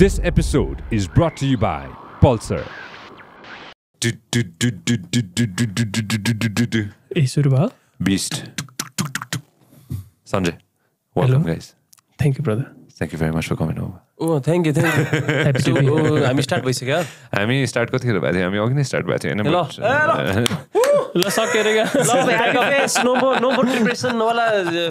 This episode is brought to you by Pulsar. Hey Beast. Sanjay. Welcome Hello. guys. Thank you, brother. Thank you very much for coming over. Oh thank you thank you हामी start भइसक्यो हामी start कतिखेर भएको थियो हामी अघि नै start भएको थियो होइन ल सकेर face no no more depression वाला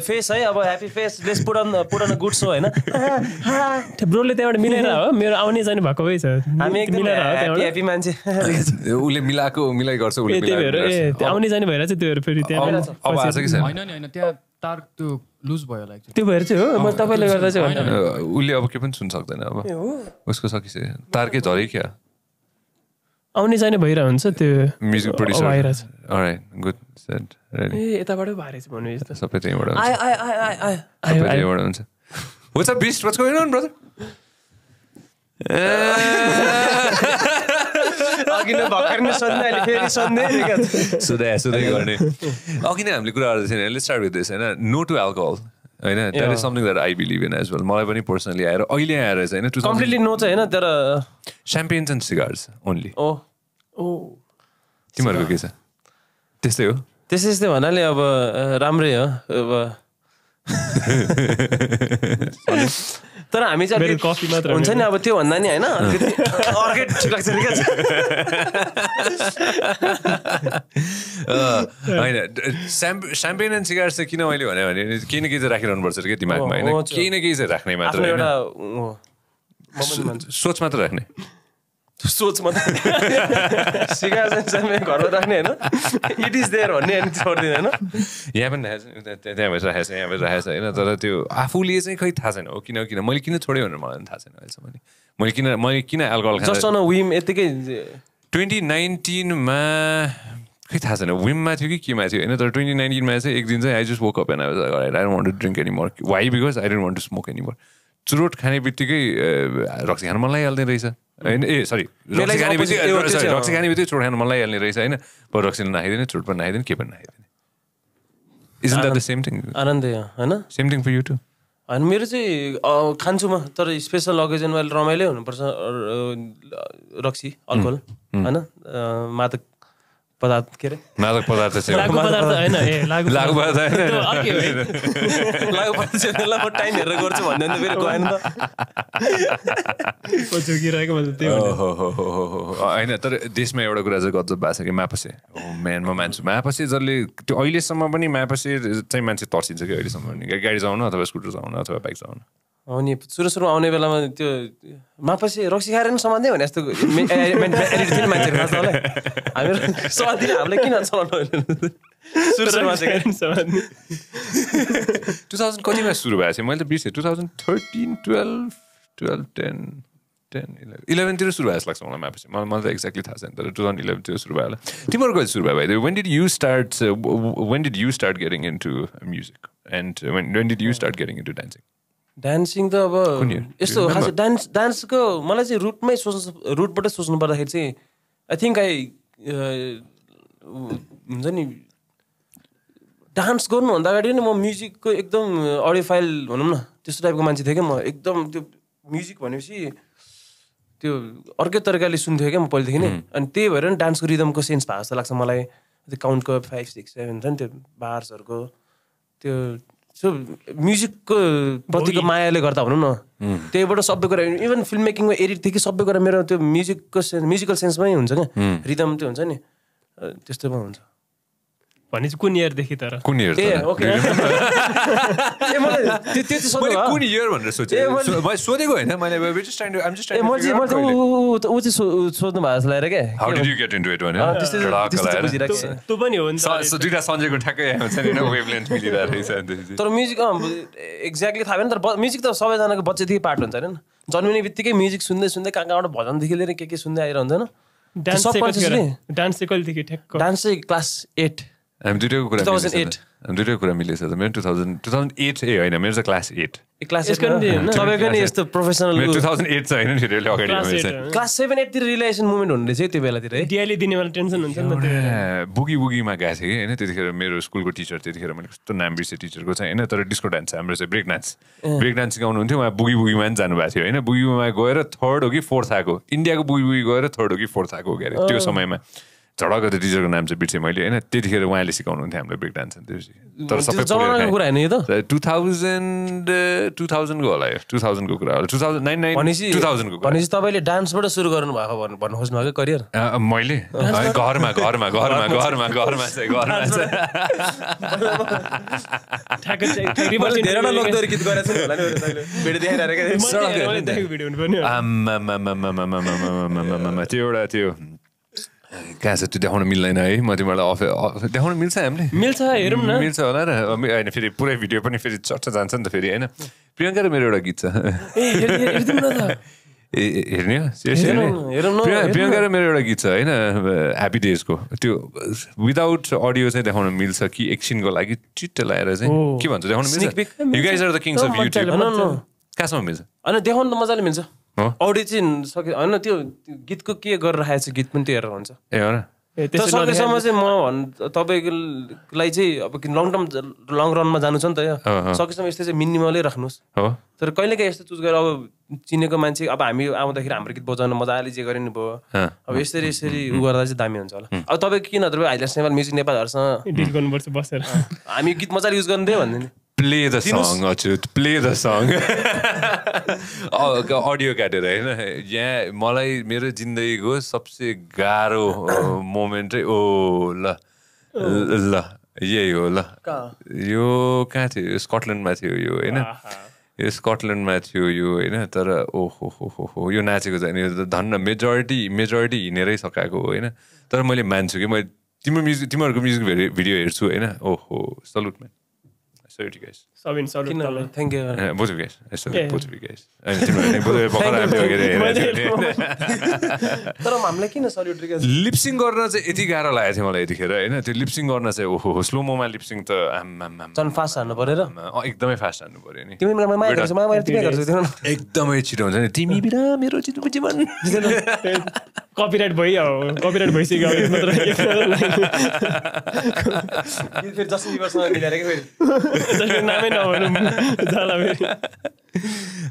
फेस है अब happy face less put on put on good so होइन ब्रोले त्यहाँबाट मिलेर हो मेरो आउने जाने भएको भइ छ हामी एकदम ह्याप्पी मान्छे उसले मिलाएको मिलाइ गर्छ उसले मिलाएको आउने जाने भइरहेछ त्योहरू फेरि त्यहाँ अब आछ कि छैन होइन नि होइन त्यहाँ तार त्यो लुज भयो होला त्यो भएर चाहिँ हो म तपाईँले गर्दा चाहिँ उसले अब के पनि सुन्न सक्दैन अब उसको सकिसक्यो तारकै झरै क्या आउने जाने भइरहेको हुन्छ त्यो म्युजिक प्रड्युसर भइरहेछ गुड सेट ए यताबाट भन्नु यस्तो सबै हुन्छ what's up Beast what's going on अघि नै भर्खर नै सोध्ने अहिले फेरि सोध्ने सोधाइ सोधाइ गर्ने अघि नै हामीले कुरा गर्दै अहिले लेट्स स्टार्ट विथ दिस होइन नो टु एल्कोहल होइन त्यहाँ is something that I believe in as well मलाई पनि पर्सनली आएर अहिले आएर चाहिँ होइन कम्प्लिटली नो चाहिँ होइन तर champagnes and cigars only oh oh तिमीहरूको के छ त्यस्तै हो त्यस्तै त्यस्तै भन्नाले अब राम्रै हो अब तर हामी चाहिँ कफी मात्र हुन्छ नि अब त्यो भन्दा नि होइन अर्कै ठिक लाग्छ नि होइन स्याम्प स्याम्पेन एन्ड सिगारेट चाहिँ किन मैले भने केही न केही चाहिँ राखिरहनुपर्छ कि दिमागमा होइन केही न केही चाहिँ राख्ने मात्र एउटा सोच मात्र राख्ने सोचमा सिकाएसम्म घरमा राख्ने होइन इट इज देयर भन्ने अनि छोडिदिने होइन यहाँ पनि राखेको छ त्यहाँ भइसकेको छ यहाँ राखेको छ होइन तर त्यो आफूले चाहिँ खै थाहा छैन हो किन किन मैले किन छोडेँ भनेर मलाई थाहा छैन अहिलेसम्म मैले किन मैले किन एल्कोहल जस्ट अन विम यत्तिकै ट्वेन्टी नाइन्टिनमा खै थाहा छैन विममा थियो कि केमा थियो होइन तर ट्वेन्टी नाइन्टिनमा चाहिँ एक दिन चाहिँ I just woke up and I don't want to drink anymore why because I don't want to smoke anymore चुरोट खाने बित्तिकै रक्सी खानु मन लगाइहाल्ने रहेछ होइन ए सरी रक्सी खाने बित्तिकै रक्सी खाने बित्तिकै चुरोट खानु मन लगाइहाल्ने रहेछ होइन पर रक्सी नखाइदिने चुरोट पनि नखाइदिने के पनि नखाइदिने is that the same thing आनन्द होइन same thing for you too होइन मेरो चाहिँ खान्छु म तर स्पेसल अकेजनमा रमाइलो हुनुपर्छ रक्सी अल्कोहल होइन मादक पदार्थ के अरे मादक पदार्थ पदार्थ होइन ए होइन गर्छु फेरि गएन त तर देशमा एउटा कुरा चाहिँ गजब भएको छ कि मापसे हो म मान्छु मापसे जसले त्यो अहिलेसम्म पनि मापसे चाहिँ मान्छे तर्सिन्छ कि अहिलेसम्म गाडी चलाउन अथवा स्कुटर चलाउन अथवा बाइक चलाउनु आउने सुरु सुरुमा आउने बेलामा त्यो मापसी रक्सी खाएर नि समान्दै भने जस्तो किन टु थाउजन्ड कतिमा सुरु भएको थियो मैले त बिर्सेँ two thousand thirteen twelve twelve ten ten eleven इलेभेनतिर सुरु भएछ लाग्छ मलाई मापसी मलाई मलाई त एक्ज्याक्टली थाहा छैन तर टु थाउजन्ड इलेभेनतिर सुरु भयो होला तिम्रो सुरु भयो भाइ when did you start when did you start getting into music and when when did you start getting into dancing dancing त अब यस्तो खास डान्स डान्सको मलाई चाहिँ रुटमै सोच्नु रुटबाटै सोच्नु पर्दाखेरि चाहिँ आई थिङ्क आई हुन्छ नि डान्स गर्नुभन्दा अगाडि नै म म्युजिकको एकदम अडियो फाइल भनौँ न त्यस्तो टाइपको मान्छे थिएँ क्या म एकदम त्यो म्युजिक भनेपछि त्यो अर्कै तरिकाले सुन्थ्यो क्या म पहिलेदेखि नै अनि त्यही भएर नि डान्सको रिदमको सेन्स भएको जस्तो लाग्छ मलाई त्यो काउन्टको फाइभ सिक्स सेभेन छ नि त्यो बार्सहरूको त्यो सो म्युजिकको प्रतिको मायाले गर्दा भनौँ न त्यहीबाट सबै कुरा इभन फिल्म मेकिङमा कि सबै कुरा मेरो त्यो म्युजिकको सेन्स म्युजिकल सेन्समै हुन्छ क्या रिदम hmm. त्यो हुन्छ नि त्यस्तोमा हुन्छ भनेपछि कुन इयरदेखि तर कुन इयर कुन इयर भनेर सोचेँ सोधेको होइन मैले ऊ चाहिँ सोध्नु भएको जस्तो क्या ठ्याक्कै तर म्युजिक एक्ज्याक्टली थाहा भएन तर म्युजिक त सबैजनाको बच्चादेखि पार्ट हुन्छ होइन जन्मिने बित्तिकै म्युजिक सुन्दै सुन्दै कहाँ कहाँबाट भजनदेखि लिएर के के सुन्दै आइरहन्छ होइन डान्स चाहिँ क्लास एट हामी दुइटैको कुरा हामी दुइटैको कुरा मिलेछ त मेरो two thousand two thousand eight ए होइन मेरो चाहिँ क्लास एट क्लास नि यस्तो प्रोफेसनल छ अगाडि क्लास सेभेन एटतिर रिलेसन मुभमेन्ट हुने त्यो बेलातिर है डिआइले दिने टेन्सन हुन्छ बुगी बुगीमा गएको थिएँ कि होइन त्यतिखेर मेरो स्कुलको टिचर त्यतिखेर मैले कस्तो नाम बिर्सेँ टिचरको चाहिँ होइन तर डिस्को डान्स हाम्रो चाहिँ ब्रेक डान्स ब्रेक डान्स सिकाउनुहुन्थ्यो उहाँ बुगी बुगीमा पनि जानुभएको थियो होइन बुगी बुगीमा गएर थर्ड हो कि फोर्थ आएको इन्डियाको बुगी बुगी गएर थर्ड हो कि फोर्थ आएको अरे त्यो समयमा झडक टिचरको नाम चाहिँ बिर्सेँ मैले होइन त्यतिखेर उहाँले सिकाउनुहुन्थ्यो हामीलाई ब्रेक डान्स त्यसपछि तर सबै कुरा होइन त टु थाउजन्ड टु थाउजन्डको होला यो टु थाउजन्डको कुरा होला टु थाउजन्ड नाइन नाइन भनेपछि टु थाउजन्डको भनेपछि तपाईँले डान्सबाट सुरु गर्नुभएको भन्नुहोस् भन्नु भन्नु खोज्नु करियर मैले घरमा घरमा घरमा घरमा घरमा चाहिँ घरमा चाहिँ त्यो एउटा त्यो कहाँ छ त्यो देखाउनु मिल्दैन है म तिमीलाई अफ देखाउन मिल्छ हामीले मिल्छ हेरौँ न मिल्छ होला र होइन फेरि पुरै भिडियो पनि फेरि चट्ट जान्छ नि त फेरि होइन प्रियङ्का र मेरो एउटा गीत छ ए हेर्ने प्रियङ्का र मेरो एउटा गीत छ होइन ह्याप्पी डेजको त्यो विदाउट अडियो चाहिँ देखाउन मिल्छ कि एकछिनको लागि चिट्ट लगाएर चाहिँ के भन्छ देखाउन मिल्छ you guys are the of YouTube कहाँसम्म मिल्छ होइन देखाउनु त मजाले मिल्छ अडियो चाहिँ सके होइन त्यो गीतको के गरिरहेको छ गीत पनि त्यो हेरेर हुन्छ ए हो सकेसम्म चाहिँ म भन् तपाईँलाई चाहिँ अब लङ टर्म लङ रनमा जानु छ नि त यो सकेसम्म यस्तै चाहिँ मिनिमलै राख्नुहोस् हो तर कहिलेकाहीँ यस्तो चुज गरेर अब चिनेको मान्छे अब हामी आउँदाखेरि हाम्रो गीत बजाउन मजाले जे गरे नि भयो अब यसरी यसरी उ गर्दा चाहिँ दामी हुन्छ होला अब तपाईँ किन तपाईँ हाइलाइट नेपाल म्युजिक नेपालहरूसँग हामी गीत मजाले युज गर्नु भन्दै नि play the song Achyut play the song audio काटेर होइन यहाँ मलाई मेरो जिन्दगीको सबसे गाह्रो मोमेन्ट ओ ल ल यही हो ल यो कहाँ थियो स्कटल्यान्डमा थियो यो होइन यो स्कटल्यान्डमा थियो यो होइन तर ओहो हो हो हो यो नाचेको चाहिँ धन्न मेजोरिटी मेजोरिटी हिँडेरै सकाएको हो होइन तर मैले मान्छु कि मैले तिम्रो म्युजिक तिमीहरूको म्युजिक भिडियो हेर्छु होइन ओहो salute portuguese. Thank you. Uh, yeah. लिप्सिङ गर्न चाहिँ यति गाह्रो लागेको थियो मलाई यतिखेर होइन त्यो लिप्सिङ गर्न चाहिँ ओहो मोमा लिप्सिङ त फास्ट एकदमै फास्ट हान्नु पऱ्यो नि एकदमै छिटो हुन्छ नि मेरो कपिराइट कपिराइट भइसक्यो मात्र होइन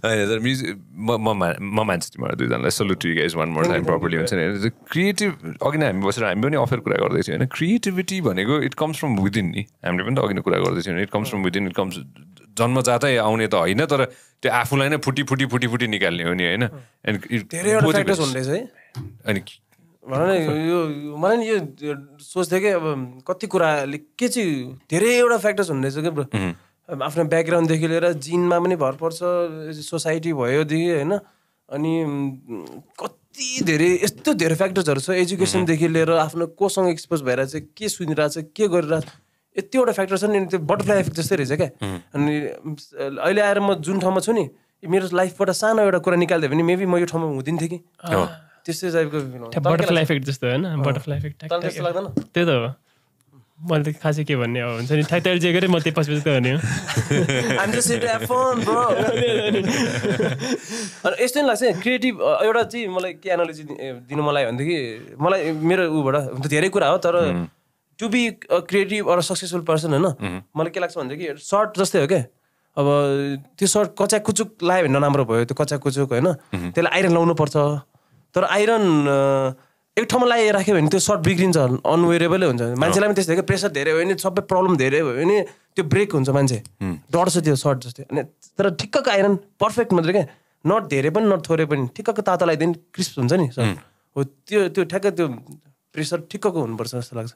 तर म्युजिक म म मान्छु तिमीहरू दुईजनालाई salute you guys one more time properly हुन्छ नि क्रिएटिभ अघि नै हामी बसेर हामी पनि अफेर कुरा गर्दैथ्यौँ होइन क्रिएटिभिटी भनेको इट कम्स फ्रम विदिन नि हामीले पनि त अघि नै कुरा गर्दैथ्यौँ it comes from within it comes जन्मजातै आउने त होइन तर त्यो आफूलाई नै फुटी फुटी फुटी फुटी निकाल्ने हो नि होइन अनि भन न यो मलाई नि यो सोच्थेँ कि अब कति कुरा के चाहिँ धेरैवटा फ्याक्टर्स हुने रहेछ क्या आफ्नो ब्याकग्राउन्डदेखि लिएर जिनमा पनि भर पर्छ सोसाइटी भयोदेखि होइन अनि कति धेरै यस्तो धेरै फ्याक्टर्सहरू छ एजुकेसनदेखि लिएर आफ्नो कोसँग एक्सपोज भएर चाहिँ के सुनिरहेछ के गरिरहेछ यतिवटा फ्याक्टर छ नि त्यो बटरफ्लाई इफेक्ट जस्तै रहेछ क्या अनि अहिले आएर म जुन ठाउँमा छु नि मेरो लाइफबाट सानो एउटा कुरा निकालिदियो भने मेबी म यो ठाउँमा हुँदिन थिएँ कि त्यस्तै टाइपको बटरफ्लाई इफेक्ट जस्तो होइन बटरफ्लाई इफेक्ट लाग्दैन त्यही त हो मैले त खासै के भन्ने अब हुन्छ नि ठ्याक तयारी जे गरेँ म त्यही पछि पछि त यस्तो नि लाग्छ क्रिएटिभ एउटा चाहिँ मलाई के एनालोजी दिनु मलाई भनेदेखि मलाई मेरो ऊबाट हुन त धेरै कुरा हो तर to be a creative or successful person होइन मलाई के लाग्छ भनेदेखि सर्ट जस्तै हो क्या अब त्यो सर्ट कच्याक कुचुक लायो भने नराम्रो भयो त्यो कच्याक कुचुक होइन त्यसलाई आइरन लाउनु पर्छ तर आइरन एक ठाउँमा लगाइ राख्यो भने त्यो सर्ट बिग्रिन्छ अनवेरेबलै हुन्छ मान्छेलाई पनि त्यस्तै कि प्रेसर धेरै भयो भने सबै प्रब्लम धेरै भयो भने त्यो ब्रेक हुन्छ मान्छे डढ्छ त्यो सर्ट जस्तै अनि तर ठिक्कको आइरन पर्फेक्ट मात्रै क्या नट धेरै पनि नट थोरै पनि ठिक्कको तातो लगाइदियो क्रिस्प हुन्छ नि सर हो त्यो त्यो ठ्याक्कै त्यो प्रेसर ठिक्कको हुनुपर्छ जस्तो लाग्छ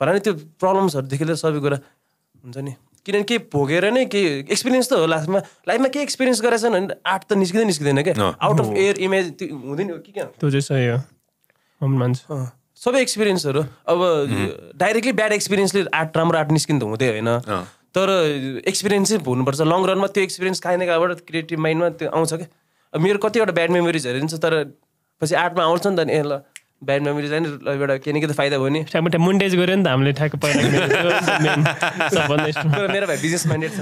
भएर नि त्यो प्रब्लम्सहरूदेखि लिएर सबै कुरा हुन्छ नि किनभने केही भोगेर नै केही एक्सपिरियन्स त हो लास्टमा लाइफमा केही एक्सपिरियन्स गरेर छैन आर्ट त निस्किँदै निस्किँदैन क्या आउट अफ एयर इमेज हुँदैन कि क्या त्यो चाहिँ सबै एक्सपिरियन्सहरू अब डाइरेक्टली ब्याड एक्सपिरियन्सले आर्ट राम्रो आर्ट निस्किनु त हुँदै होइन तर एक्सपिरियन्स चाहिँ हुनुपर्छ लङ रनमा त्यो एक्सपिरियन्स कहीँ न कहाँबाट क्रिएटिभ माइन्डमा त्यो आउँछ क्या मेरो कतिवटा ब्याड मेमोरिजहरू छ तर पछि आर्टमा आउँछ नि त नि ल ब्याड मेमोरी चाहिँ एउटा के न त फाइदा भयो नि ठ्याक्क ठ्याक्क गऱ्यो नि त हामीले ठ्याक्क पहिला मेरो भाइ बिजनेस माइन्डेड छ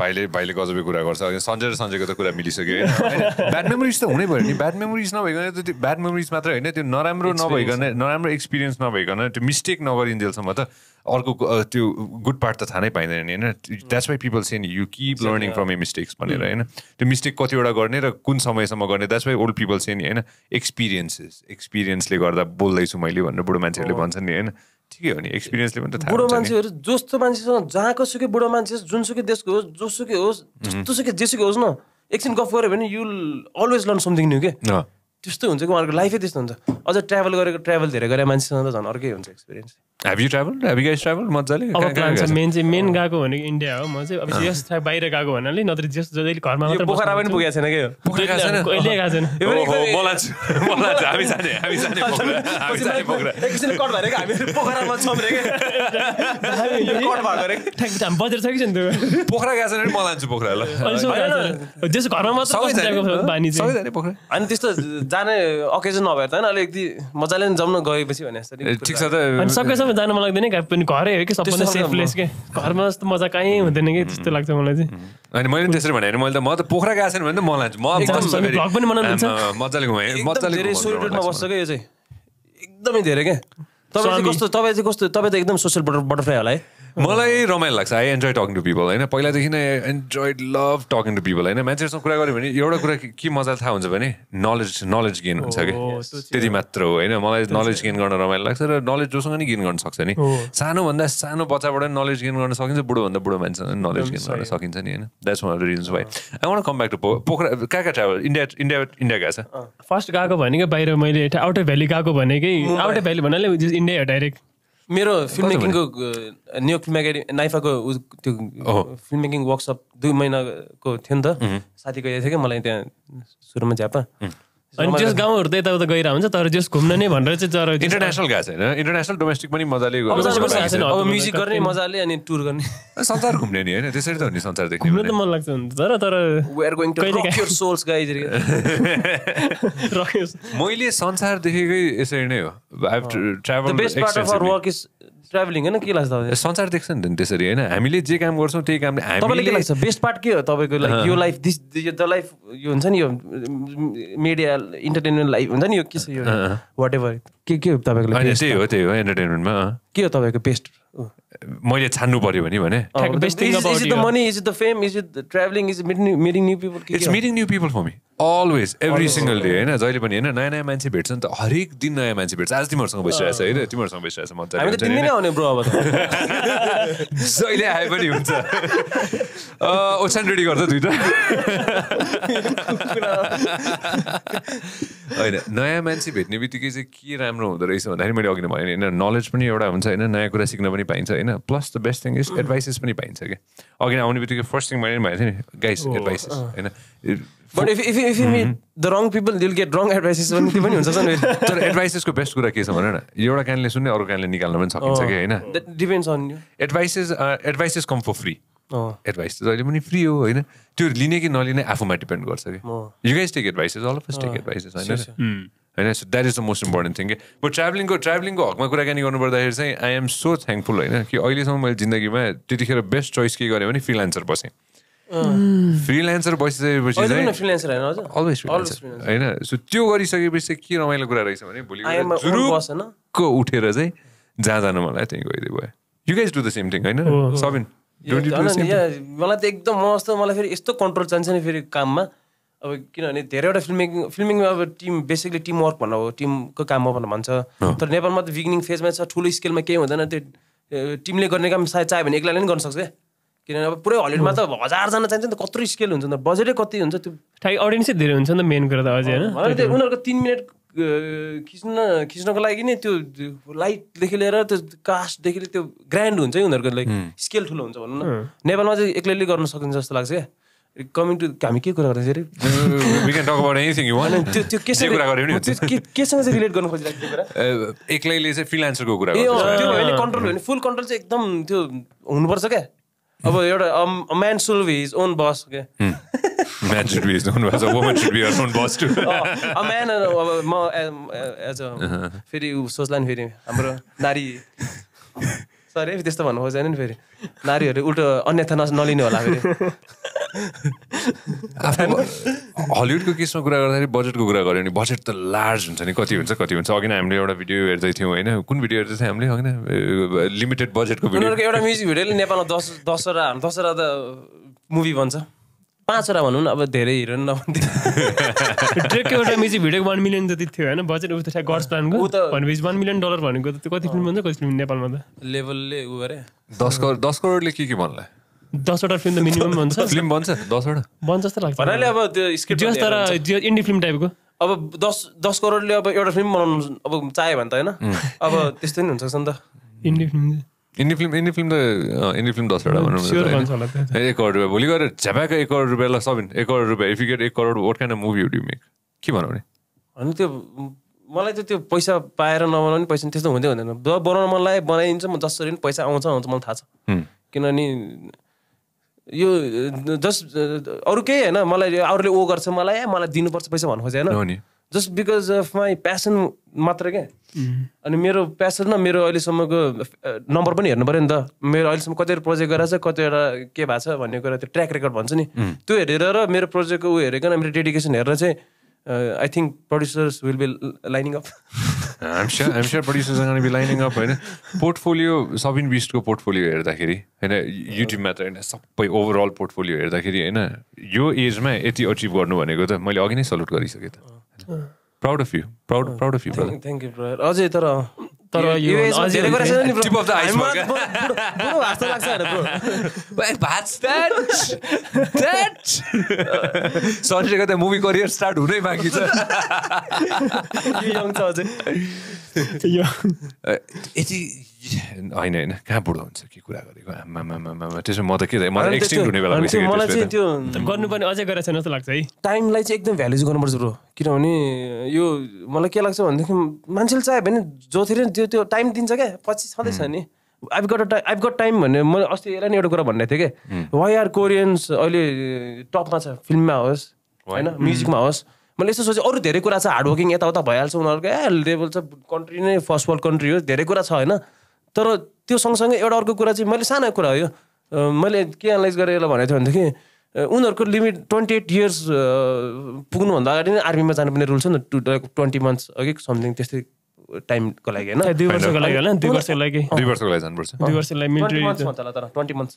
भाइले भाइले गजबे कुरा गर्छ सन्जय र सन्जयको त कुरा मिलिसक्यो ब्याड मेमोरिज त हुनै भयो नि ब्याड मेमोरिज नभइकन त त्यो ब्याड मेमोरिज मात्रै होइन त्यो नराम्रो नभइकन नराम्रो एक्सपिरियन्स नभइकन त्यो मिस्टेक नगरिन्जेलसम्म त अर्को त्यो गुड पार्ट त थाहा नै पाइँदैन नि होइन that's why people said you keep learning from a mistakes भनेर होइन त्यो मिस्टेक कतिवटा गर्ने र कुन समयसम्म गर्ने that's why old people said होइन एक्सपिरियन्सेस एक्सपिरियन्सले गर्दा बोल्दैछु मैले भनेर बुढो मान्छेहरूले भन्छन् नि होइन ठिकै हो नि एक्सपिरियन्सले पनि त बुढो मान्छेहरू जस्तो मान्छेसँग जहाँको सुकै बुढो मान्छे होस् जुनसुकै देशको होस् जोसुकै होस् जस्तोसुकै जेसुकै होस् न एकछिन गफ गऱ्यो भने will always learn something new के त्यस्तो हुन्छ कि उहाँहरूको लाइफै त्यस्तो हुन्छ अझ ट्राभल गरेको ट्राभल धेरै गरेर मान्छेसँग त झन् अर्कै हुन्छ experience have you travel have you guys travel मजाले अब प्लान छ मेन चाहिँ मेन गएको भनेको इन्डिया हो म चाहिँ अब जेस थाक बाहिर गएको भन्नाले नत्र जेस जहिले घरमा मात्र पोखरा पनि पुगेको छैन के हो पोखरा छैन कहिले गएको छैन ए भोलि हामी जाने हामी जाने पोखरा एकछिन कट भयो के हामी पोखरामा छम रे के हामी कट भयो रे ठ्याक ठ्याक हामी बजेर छ कि छैन पोखरा गएको छैन म लान्छु पोखरा ल जेस घरमा मात्र पानी चाहिँ सबै जाने पोखरा अनि त्यस्तो जाने ओकेजन नभएर त हैन अलि एकदि मजाले जम्न गएपछि भने जस्तो ठीक छ त अनि सबै जानु मन लाग्दैन क्या पनि घरै हो कि सबभन्दा सेफ प्लेस के घरमा जस्तो मजा कहीँ हुँदैन कि त्यस्तो लाग्छ मलाई चाहिँ अनि मैले त्यसरी भने मैले त म त पोखरा गएको छैन भने त मलाई भ्लग पनि बनाउनु मजाले घुमाएँ मजाले बस्छ क्या यो चाहिँ एकदमै धेरै क्या तपाईँ चाहिँ कस्तो तपाईँ चाहिँ कस्तो तपाईँ त एकदम सोसियल बटर बटरफ्लाई होला है मलाई रमाइलो लाग्छ I enjoy talking to people होइन पहिलादेखि नै enjoy love talking to people होइन मान्छेहरूसँग कुरा गऱ्यो भने एउटा कुरा के मजा थाहा हुन्छ भने नलेज नलेज गेन हुन्छ कि त्यति मात्र हो होइन मलाई नलेज गेन गर्न रमाइलो लाग्छ र नलेज जोसँग नि गेन गर्न सक्छ नि सानोभन्दा सानो बच्चाबाट नलेज गेन गर्न सकिन्छ बुढोभन्दा बुढो मान्छेसँग नलेज गेन गर्न सकिन्छ नि होइन that's one of the reasons why I want come back to Pokhara कहाँ कहाँ ट्राभल इन्डिया इन्डिया इन्डिया गएको छ फर्स्ट गएको भनेकै बाहिर मैले आउटर भ्याली गएको भनेकै आउटर भ्याली भन्नाले इन्डिया डाइरेक्ट मेरो फिल्म मेकिङको न्यु फिल्म एकाडेमी नाइफाको त्यो फिल्म मेकिङ वर्कसप दुई महिनाको थियो नि त साथीको यहाँ थियो क्या मलाई त्यहाँ सुरुमा झ्यापा अनि त्यस गाउँहरू त यताउता गइरहेको हुन्छ तर त्यस घुम्न नै भनेर चाहिँ चरा इन्टरनेसनल गएको छैन इन्टरनेसनल डोमेस्टिक पनि मजाले अब म्युजिक गर्ने मजाले अनि टुर गर्ने संसार घुम्ने नि होइन त्यसरी त हुने संसार देख्ने घुम्नु त मन लाग्छ हुन्छ तर तर we're going to rock your souls guys मैले संसार देखेकै यसरी नै हो I have the best part of our work is travelling होइन के लाग्छ तपाईँ संसार देख्छ नि त त्यसरी होइन हामीले जे काम गर्छौँ त्यही काम तपाईँलाई के लाग्छ बेस्ट पार्ट के हो तपाईँको लाइक यो लाइफ दिस द लाइफ यो हुन्छ नि यो मिडिया इन्टरटेनमेन्ट लाइफ हुन्छ नि यो के छ यो वाट एभर के के हो तपाईँको त्यही हो त्यही हो इन्टरटेनमेन्टमा के हो तपाईँको बेस्ट मैले छान्नु पर्यो भने भने money is the fame is is travelling is meeting new people it's meeting new people for me always every single day होइन जहिले पनि होइन नयाँ नयाँ मान्छे भेट्छ नि त हरेक दिन नयाँ मान्छे भेट्छ आज तिमीहरूसँग भइसकेको छ oh. होइन तिमीहरूसँग भइसकेको छ मजाले जहिले आए पनि हुन्छ ओछ्यान रेडी गर्छ दुइटा होइन नयाँ मान्छे भेट्ने बित्तिकै चाहिँ के राम्रो हुँदो रहेछ भन्दाखेरि मैले अघि नै भने होइन नलेज पनि एउटा हुन्छ होइन नयाँ कुरा सिक्न पनि पनि पाइन्छ होइन plus the best thing is advices पनि पाइन्छ क्या अघि आउने बित्तिकै फर्स्ट थिङ मैले भनेको थिएँ नि गाइस एडभाइसेस होइन but if if if you meet the wrong people will get wrong advices पनि त्यो पनि हुन्छ तर एडभाइसेसको बेस्ट कुरा के छ भनेर न एउटा कानले सुन्ने अरू कानले निकाल्न पनि सकिन्छ कि होइन depends on advices advices come for free advice त जहिले पनि फ्री हो होइन त्यो लिने कि नलिने आफूमा डिपेन्ड गर्छ कि you guys take advices all of take advices होइन होइन so that is the most important thing के म ट्राभलिङको ट्राभलिङको हकमा कुराकानी गर्नुपर्दाखेरि चाहिँ आई एम सो थ्याङ्कफुल होइन कि अहिलेसम्म मैले जिन्दगीमा त्यतिखेर बेस्ट चोइस के गरेँ भने फ्रिलान्सर बसेँ फ्रिलान्सर बसिसकेपछि होइन सो त्यो गरिसकेपछि चाहिँ के रमाइलो कुरा रहेछ भने भोलि को उठेर चाहिँ जहाँ जानु मलाई त्यहीँ गइदियो भयो you guys do the same thing होइन सबिन मलाई त एकदम मस्त मलाई फेरि यस्तो कन्ट्रोल चाहिन्छ नि फेरि काममा अब किनभने धेरैवटा फिल्म मेकिङ फिल्मिङमा अब टिम बेसिकली टिम वर्क भन्नु हो टिमको काम हो भनेर भन्छ तर नेपालमा त बिगिनिङ फेजमा छ ठुलो स्केलमा केही हुँदैन त्यो टिमले गर्ने काम सायद चाह्यो भने एक्लैले पनि सक्छ क्या किनभने अब पुरै हलिउडमा त हजारजना चाहिन्छ नि त कत्रो स्केल हुन्छ नि त बजेटै कति हुन्छ त्यो ठाइ अडियन्सै धेरै हुन्छ नि त मेन कुरा त अझै होइन त्यो उनीहरूको तिन मिनट खिच्न खिच्नको लागि नै त्यो लाइटदेखि लिएर त्यो कास्टदेखि त्यो ग्रान्ड हुन्छ है उनीहरूको लाइक स्केल ठुलो हुन्छ भनौँ न नेपालमा चाहिँ एक्लैले गर्न सकिन्छ जस्तो लाग्छ क्या कमिङ टु हामी के कुरा गर्दैछ रिलेट गर्नु खोजिरहेको कुरा एक्लैले फ्रिलान्सरको कुरा कन्ट्रोल फुल कन्ट्रोल चाहिँ एकदम त्यो हुनुपर्छ क्या अब एउटा म्यान सुल हिज ओन बस क्या फेरि सोच्ला नि फेरि हाम्रो नारी सर है त्यस्तो भन्नु खोजेन नि फेरि नारीहरू उल्टो अन्यथा नलिने होला फेरि आफ्नो हलिउडको केसमा कुरा गर्दाखेरि बजेटको कुरा गऱ्यो भने बजेट त लार्ज हुन्छ नि कति हुन्छ कति हुन्छ अघि नै हामीले एउटा भिडियो हेर्दै थियौँ होइन कुन भिडियो हेर्दै थियौँ हामीले अघि लिमिटेड बजेटको भिडियो एउटा म्युजिक भिडियोले नेपालमा दस दसवटा दसवटा त मुभी भन्छ पाँचवटा भनौँ न अब धेरै हिरो एउटा म्युजिक भिडियोको वान मिलियन जति थियो होइन बजेट उ त गर्स प्लानको त भनेपछि वान मिलियन डलर भनेको त कति फिल्म भन्छ कति फिल्म नेपालमा त लेभलले उ गरे दस करोड दस करोडले के के भन्ला दसवटा फिल्म त मिनिमम भन्छ फिल्म भन्छ दसवटा भन्छ जस्तो लाग्छ भन्नाले अब त्यो स्क्रिप्ट जियोस् तर इन्डी फिल्म टाइपको अब दस दस करोडले अब एउटा फिल्म बनाउनु अब चाह्यो भने त होइन अब त्यस्तो नि हुन्छ नि त indie film indie film indie film त इन्डी फिल्म दसवटा भनौँ एक करोड रुपियाँ भोलि गएर झ्याप्याक एक करोड रुपियाँलाई सबिन एक करोड रुपियाँ इफ यु गेट एक crore what kind of movie you make के भनौँ अनि त्यो मलाई त त्यो पैसा पाएर नबनाउने पैसा त्यस्तो हुँदै हुँदैन जब बनाउन मन लाग्यो बनाइदिन्छु म जसरी पनि पैसा आउँछ आउँछ मलाई थाहा छ किनभने यो जस अरू केही होइन मलाई अरूले ओ गर्छ मलाई मलाई दिनुपर्छ पैसा भन्नु खोजेँ होइन just because of my passion मात्र क्या mm-hmm. अनि मेरो प्यासनमा मेरो अहिलेसम्मको नम्बर पनि हेर्नु पऱ्यो नि त मेरो अहिलेसम्म कतिवटा प्रोजेक्ट गराएको छ कतिवटा के भएको छ भन्ने कुरा त्यो ट्र्याक रेकर्ड भन्छ नि mm. त्यो हेरेर र मेरो प्रोजेक्टको उयो हेरेको मेरो डेडिकेसन हेरेर चाहिँ I think producers will be lining up प्रड्युसरसँग लाइनिङ अप होइन पोर्टफोलियो सबिन बिस्टको पोर्टफोलियो हेर्दाखेरि होइन युट्युब मात्र होइन सबै ओभरअल पोर्टफोलियो हेर्दाखेरि होइन यो एजमा यति अचिभ गर्नु भनेको त मैले अघि नै सल्युट गरिसकेँ त proud of you proud proud of you brother thank you brother अझै तर तर यो धेरै कुरा छैन नि tip of the ice bro हाँस्न लाग्छ हैन ब्रो भाइ भात स्टार्ट दैट सन्डे गर्दा मुभी करियर स्टार्ट हुनै बाँकी छ यो यङ छ अझै यो यति होइन होइन कहाँ बुढो हुन्छ के कुरा गरेको आमामामामा त्यसो म त के एक्सटेन्ड हुने बेला मलाई चाहिँ त्यो गर्नुपर्ने अझै गरेको छैन जस्तो लाग्छ है टाइमलाई चाहिँ एकदम भ्यालु गर्नुपर्छ ब्रो किनभने यो मलाई के लाग्छ भनेदेखि मान्छेले चाहे भने जोतिर त्यो त्यो टाइम दिन्छ क्या पछि छँदैछ नि I've got time I've got time भन्ने मैले अस्ति यसलाई नै एउटा कुरा भन्दै थिएँ क्या वाइ आर कोरियन्स अहिले टपमा छ फिल्ममा होस् होइन म्युजिकमा होस् मैले यस्तो सोचेँ अरू धेरै कुरा छ हार्डवर्किङ यताउता भइहाल्छ उनीहरूको ए लेभल छ कन्ट्री नै फर्स्ट वर्ल्ड कन्ट्री हो धेरै कुरा छ होइन तर त्यो सँगसँगै एउटा अर्को कुरा चाहिँ मैले सानो कुरा हो यो मैले के एनालाइज गरेर यसलाई भनेको थिएँ भनेदेखि उनीहरूको लिमिट ट्वेन्टी एट इयर्स पुग्नुभन्दा अगाडि नै आर्मीमा जानुपर्ने रुल छ नि ट्वेन्टी मन्थ्स अघि समथिङ त्यस्तै टाइमको लागि होइन दुई वर्षको लागि होला दुई वर्षको लागि दुई वर्षको लागि जानुपर्छ दुई वर्षको लागि मिलिट्री होला तर twenty month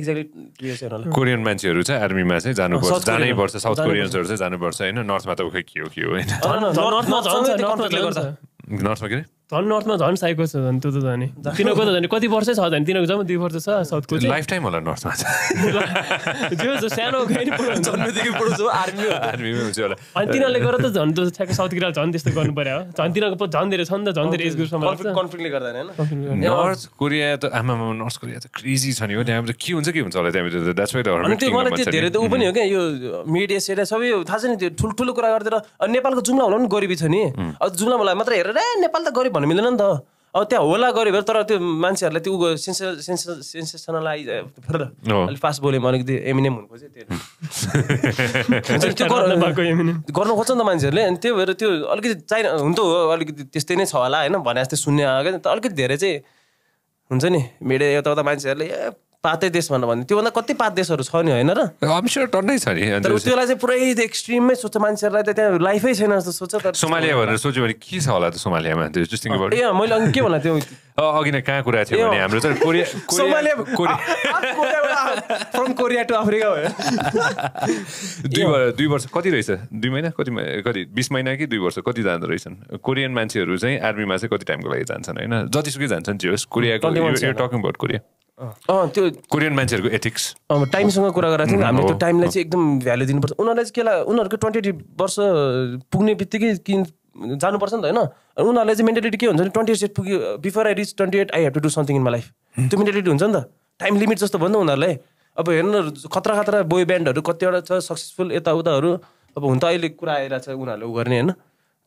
exactly two years होला कोरियन मान्छेहरू चाहिँ आर्मीमा चाहिँ जानुपर्छ जानै पर्छ साउथ कोरियन्सहरू चाहिँ जानुपर्छ होइन नर्थमा त खै के हो के हो होइन नर्थमा के अरे झन् नर्थमा झन् साइको छ झन् त्यो त झन् तिनीहरूको त झन् कति वर्ष छ झन् तिनीहरूको जम्मा दुई वर्ष छ साउथको लाइफ टाइम होला नर्थमा सानो अनि तिनीहरूले गर्दा त झन् ठ्याक्क साउथ किरा झन् त्यस्तो गर्नु पर्यो झन् तिनीहरूको झन् धेरै नि त झन् धेरै एज ग्रुपसम्म कन्फ्लिक्टले गर्दा नर्थ कोरिया त आमामा नर्थ कोरिया त क्रेजी छ नि हो त्यहाँ के हुन्छ के हुन्छ होला त्यहाँ द्याट्स वाइ अनि त्यो मलाई त्यो धेरै त ऊ पनि हो mm-hmm। क्या यो मिडिया सेडिया सबै थाहा छ नि त्यो ठुल्ठुलो कुरा गरिदिएर नेपालको जुम्ला होला नि गरिबी छ नि mm। अब जुम्ला मलाई मात्र हेरेर नेपाल त गरिब भन्नु मिल्दैन नि त अब त्यहाँ होला गऱ्यो भने तर त्यो मान्छेहरूलाई त्यो सेन्स सेन्स सेन्सेसनलाई अलिक फास्ट बोल्यो भने अलिकति एमिनियम हुनु खोज्यो त्यो गर्नु खोज्छ नि त मान्छेहरूले अनि त्यही भएर त्यो अलिकति चाहिने हुन हो अलिकति त्यस्तै नै छ होला होइन भने जस्तै सुन्ने आयो क्या अलिकति धेरै चाहिँ हुन्छ नि मिडिया यताउता मान्छेहरूले ए पातै देश भनेर भन्यो त्योभन्दा कति पात देशहरू छ नि होइन र टन्नै छ नि त्यसलाई चाहिँ पुरै एक्सट्रिममै सोच्छ मान्छेहरूलाई त त्यहाँ लाइफै छैन जस्तो सोच्छ तर सोमालिया भनेर सोच्यो भने के छ होला त सोमालियामा त्यो ए मैले अघि के भन्ला त्यो अघि नै कहाँ कुरा थियो भने हाम्रो चाहिँ Korea Somalia from Korea to Africa भयो दुई दुई वर्ष कति रहेछ दुई महिना कति कति बिस महिना कि दुई वर्ष कति जाँदो रहेछन् कोरियन मान्छेहरू चाहिँ आर्मीमा चाहिँ कति टाइमको लागि जान्छन् होइन जतिसुकै जान्छन् जे होस् कोरियाको टकिङ अबाउट कोरिया त्यो कोरियन मान्छेहरूको एथिक्स टाइमसँग कुरा गरेर थियौँ हामीले त्यो टाइमलाई चाहिँ एकदम भ्याल्यु दिनुपर्छ उनीहरूलाई चाहिँ के ला उनीहरूको ट्वेन्टी वर्ष पुग्ने बित्तिकै किन जानुपर्छ नि त होइन उनीहरूलाई चाहिँ मेन्टालिटी के हुन्छ नि ट्वेन्टी एट पुग्यो before I reach twenty eight I have to do something in my life त्यो मेन्टालिटी हुन्छ नि त टाइम लिमिट जस्तो भन्नु उनीहरूलाई अब हेर्नु खतरा खतरा बोय ब्यान्डहरू कतिवटा छ सक्सेसफुल यताउताहरू अब हुन त अहिले कुरा आइरहेको छ उनीहरूले उ गर्ने होइन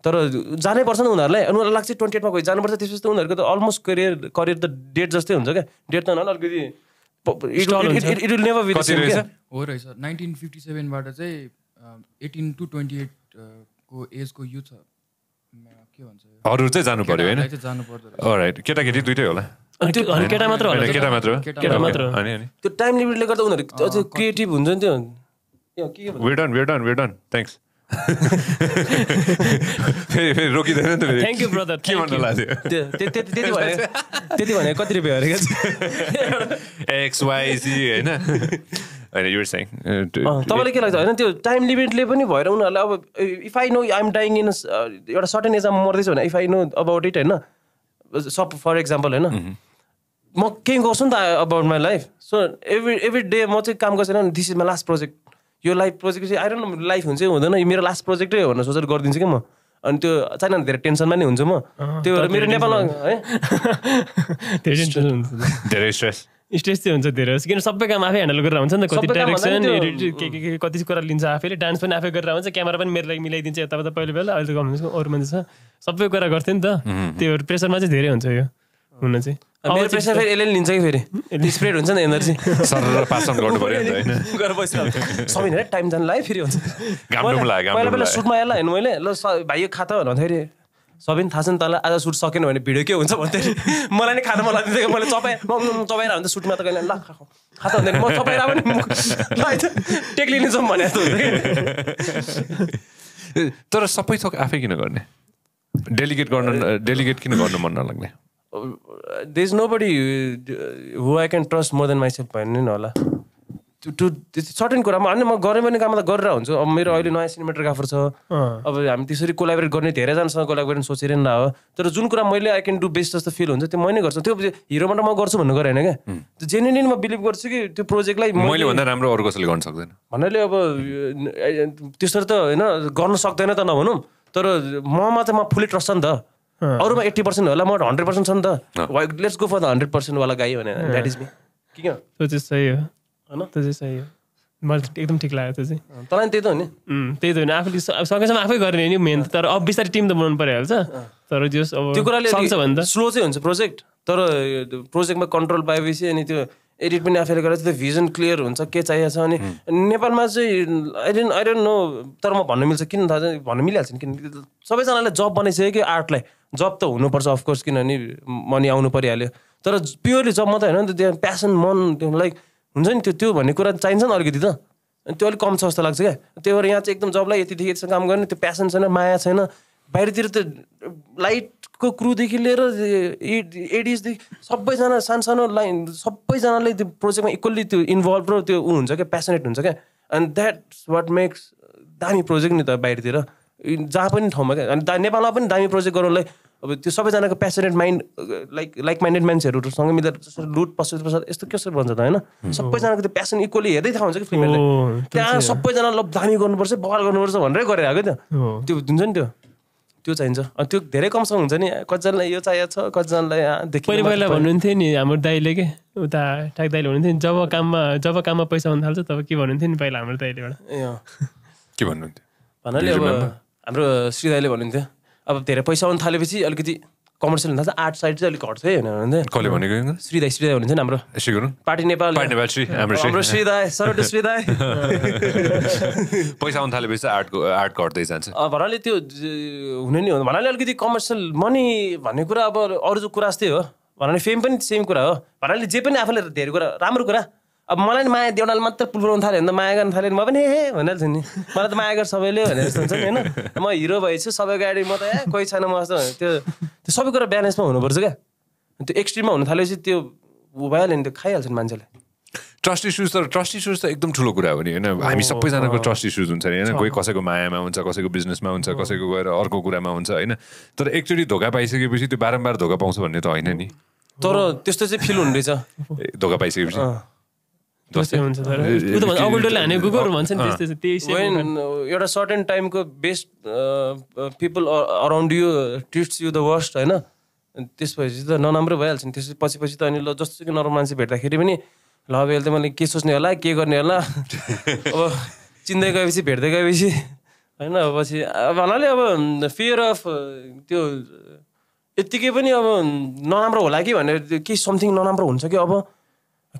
तर जानै पर्छ नि उनीहरूलाई उनीहरूलाई लाग्छ ट्वेन्टी एटमा गयो जानुपर्छ त्यसपछि त उनीहरूको त अलमोस्ट करियर करियर त डेट जस्तै हुन्छ क्या डेट त नहोला अलिकति इट विल नेभर हो रहेछ नाइन्टिन फिफ्टी सेभेनबाट चाहिँ एटिन टु ट्वेन्टी एटको एजको युथ के भन्छ अरू चाहिँ जानु पर्यो होइन जानु पर्दो राइट केटाकेटी दुइटै होला केटा मात्र होला केटा मात्र केटा मात्र त्यो टाइम लिमिटले गर्दा उनीहरू अझ क्रिएटिभ हुन्छ नि त्यो वेडन वेडन वेडन थ्याङ्क्स फेरि फेरि रोकिँदैन नि त फेरि थ्याङ्क यू ब्रदर के भन्नु लाग्थ्यो त्यति भने त्यति भने कति रुपियाँ अरे एक्सवाइजी होइन तपाईँलाई के लाग्छ होइन त्यो टाइम लिमिटले पनि भएर उनीहरूलाई अब if I know I'm dying in एउटा सर्टेन एजमा मर्दैछु भने if I know about it होइन सप फर एक्जाम्पल होइन म केही गर्छु नि त about my life so every every day म चाहिँ काम गर्छु this is my last project यो लाइफ प्रोजेक्ट चाहिँ आइरहनु लाइफ हुन्छ हुँदैन यो मेरो लास्ट प्रोजेक्टै हो भनेर सोचेर गरिदिन्छु कि म अनि त्यो चाहिँ धेरै टेन्सनमा नै हुन्छु म त्यो मेरो नेपालमा है धेरै धेरै स्ट्रेस स्ट्रेस चाहिँ हुन्छ धेरै किन सबै काम आफै ह्यान्डल गरेर हुन्छ नि त कति डाइरेक्सन के के के कति कुरा लिन्छ आफैले डान्स पनि आफै गरेर हुन्छ क्यामरा पनि मेरो लागि मिलाइदिन्छ यताबाट पहिला पहिला अहिले त गर्नुहुन्छ अरू मान्छे छ सबै कुरा गर्थ्यो नि त त्यो प्रेसरमा चाहिँ धेरै हुन्छ यो हुन चाहिँ मेरो प्रेसर फेरि यसले लिन्छ कि फेरि स्प्रेड हुन्छ नि एनर्जी सरर पास अन गर्नु पऱ्यो नि होइन सबै हेर टाइम जान लाग्यो फेरि हुन्छ पहिला पहिला सुटमा यसलाई होइन मैले ल भाइ यो खाता भन्नु फेरि सबै थाहा छ नि तँलाई आज सुट सकेन भने भिडियो के हुन्छ भन्दाखेरि मलाई नै खाता मलाई दिँदै मैले चपाए म चपाएर हुन्छ सुटमा त कहिले ल खाता हुँदैन म चपाएर पनि टेक्लिने जाउँ भने जस्तो तर सबै थोक आफै किन गर्ने डेलिगेट गर्न डेलिगेट किन गर्नु मन नलाग्ने there is nobody who I can trust more than myself भन्ने नि होला टु सर्टेन कुरा म अनि म गरेँ पनि काम त गरेर हुन्छु अब मेरो अहिले नयाँ सिनेमेटोग्राफर छ अब हामी त्यसरी कोलाबरेट गर्ने धेरैजनासँग कोलाबरेट सोचेर नि हो तर जुन कुरा मैले आई क्यान डु बेस्ट जस्तो फिल हुन्छ त्यो म नै गर्छु त्यो हिरोबाट म गर्छु भन्नु गरेन क्या त्यो जेन्युनली म बिलिभ गर्छु कि त्यो प्रोजेक्टलाई मैले भन्दा राम्रो अरू कसैले गर्न सक्दैन भन्नाले अब त्यसरी त होइन गर्न सक्दैन त नभनौँ तर ममा त म फुल्ली ट्रस्ट छ नि त अरूमा एट्टी पर्सेन्ट होला म हन्ड्रेड पर्सेन्ट छ नि त let's go for the hundred पर्सेन्टवाला गाई भनेर द्याट इज मी किन त्यो चाहिँ सही हो होइन सही हो मलाई एकदम ठिक लाग्यो त्यो चाहिँ तँलाई त्यही त हो नि त्यही त होइन आफूले सँगैसँग आफै गर्ने नि मेन तर अब बिस्तारै टिम त बनाउनु परिहाल्छ तर त्यो कुराले सक्छ भने त स्लो चाहिँ हुन्छ प्रोजेक्ट तर प्रोजेक्टमा कन्ट्रोल पाएपछि अनि त्यो एडिट पनि आफैले गरेर त्यो भिजन क्लियर हुन्छ के चाहिएको छ अनि नेपालमा चाहिँ आई डेन्ट नो तर म भन्नु मिल्छ किन थाहा छ भन्नु मिलिहाल्छ नि किन सबैजनाले जब बनाइसक्यो कि आर्टलाई जब त हुनुपर्छ अफकोर्स किनभने मनी आउनु परिहाल्यो तर प्योरली जब मात्रै होइन नि त त्यहाँ प्यासन मन लाइक हुन्छ नि त्यो त्यो भन्ने कुरा चाहिन्छ नि अलिकति त त्यो अलिक कम छ जस्तो लाग्छ क्या त्यही भएर यहाँ चाहिँ एकदम जबलाई यतिदेखि यतिसम्म काम गर्ने त्यो प्यासन छैन माया छैन बाहिरतिर त लाइट को क्रुदेखि लिएर एडिजदेखि सबैजना सानसानो लाइन सबैजनाले त्यो प्रोजेक्टमा इक्वल्ली त्यो इन्भल्भ र त्यो ऊ हुन्छ क्या प्यासनेट हुन्छ क्या एन्ड द्याट्स वाट मेक्स दामी प्रोजेक्ट नि त बाहिरतिर जहाँ पनि ठाउँमा क्या अनि दा नेपालमा पनि दामी प्रोजेक्ट गर्नुलाई अब त्यो सबैजनाको passionate mind like like minded मान्छेहरूसँग मिलेर जस्तो लुट पश्चात पश्चात यस्तो कसरी भन्छ त होइन सबैजनाको त्यो प्यासन इक्वली हेर्दै थाहा हुन्छ कि फिल्महरूले त्यहाँ सबैजना ल दामी गर्नुपर्छ बगर गर्नुपर्छ भनेरै गरेर आएको त्यो त्यो हुन्छ नि त्यो त्यो चाहिन्छ अनि त्यो धेरै कमसँग हुन्छ नि कतिजनालाई यो चाहिएको छ कतिजनालाई पहिला पहिला भन्नुहुन्थ्यो नि हाम्रो दाइले के उता ठ्याक दाइले हुनुहुन्थ्यो नि जब काममा जब काममा पैसा हुन थाल्छ तब के भन्नुहुन्थ्यो नि पहिला हाम्रो दाइलेबाट के भन्नुहुन्थ्यो भन्नाले अब हाम्रो श्री दाइले भन्नुहुन्थ्यो अब धेरै पैसा आउनु थालेपछि अलिकति कमर्सियल हुँदा चाहिँ आर्ट साइड चाहिँ अलिक घट्छ है होइन कसले भनेको श्री दाई हुनुहुन्छ नि हाम्रो पार्टी नेपाल हाम्रो श्रीदाई सर्ट दाई पैसा आउनु थालेपछि आर्ट आर्ट घट्दै जान्छ भन्नाले त्यो हुने नि भन्नाले अलिकति कमर्सियल मनी भन्ने कुरा अब अरू कुरा जस्तै हो भन्नाले फेम पनि सेम कुरा हो भन्नाले जे पनि आफूले धेरै कुरा राम्रो कुरा अब मलाई नि माया देउनाले मात्र पुल पुऱ्याउनु थाल्यो भने त माया गर्नु थाल्यो नि म पनि हे भनेर छु नि मलाई त माया गर्छ सबैले भनेर जस्तो हुन्छ नि होइन म हिरो भएछु सबै गाडी म त कोही छैन म जस्तो त्यो त्यो सबै कुरा ब्यालेन्समा हुनुपर्छ क्या त्यो एक्सट्रिममा हुनु थालेपछि त्यो भइहाल्यो नि त्यो खाइहाल्छ नि मान्छेलाई ट्रस्ट इस्युज त ट्रस्ट इस्युज त एकदम ठुलो कुरा हो नि होइन हामी सबैजनाको ट्रस्ट इस्युज हुन्छ नि होइन कोही कसैको मायामा हुन्छ कसैको बिजनेसमा हुन्छ कसैको गएर अर्को कुरामा हुन्छ होइन तर एकचोटि धोका पाइसकेपछि त्यो बारम्बार धोका पाउँछ भन्ने त होइन नि तर त्यस्तो चाहिँ फिल हुँदैछ धोका पाइसकेपछि एउटा सर्टेन टाइमको best people around you treats you the worst होइन त्यसपछि त नराम्रो भइहाल्छ नि त्यसपछि पछि पछि त अनि ल जस्तो कि नराम्रो मान्छे भेट्दाखेरि पनि ल अब यसले त मैले के सोच्ने होला के गर्ने होला अब चिन्दै गएपछि भेट्दै गएपछि होइन पछि अब भन्नाले अब फियर अफ त्यो यत्तिकै पनि अब नराम्रो होला कि भनेर केही समथिङ नराम्रो हुन्छ कि अब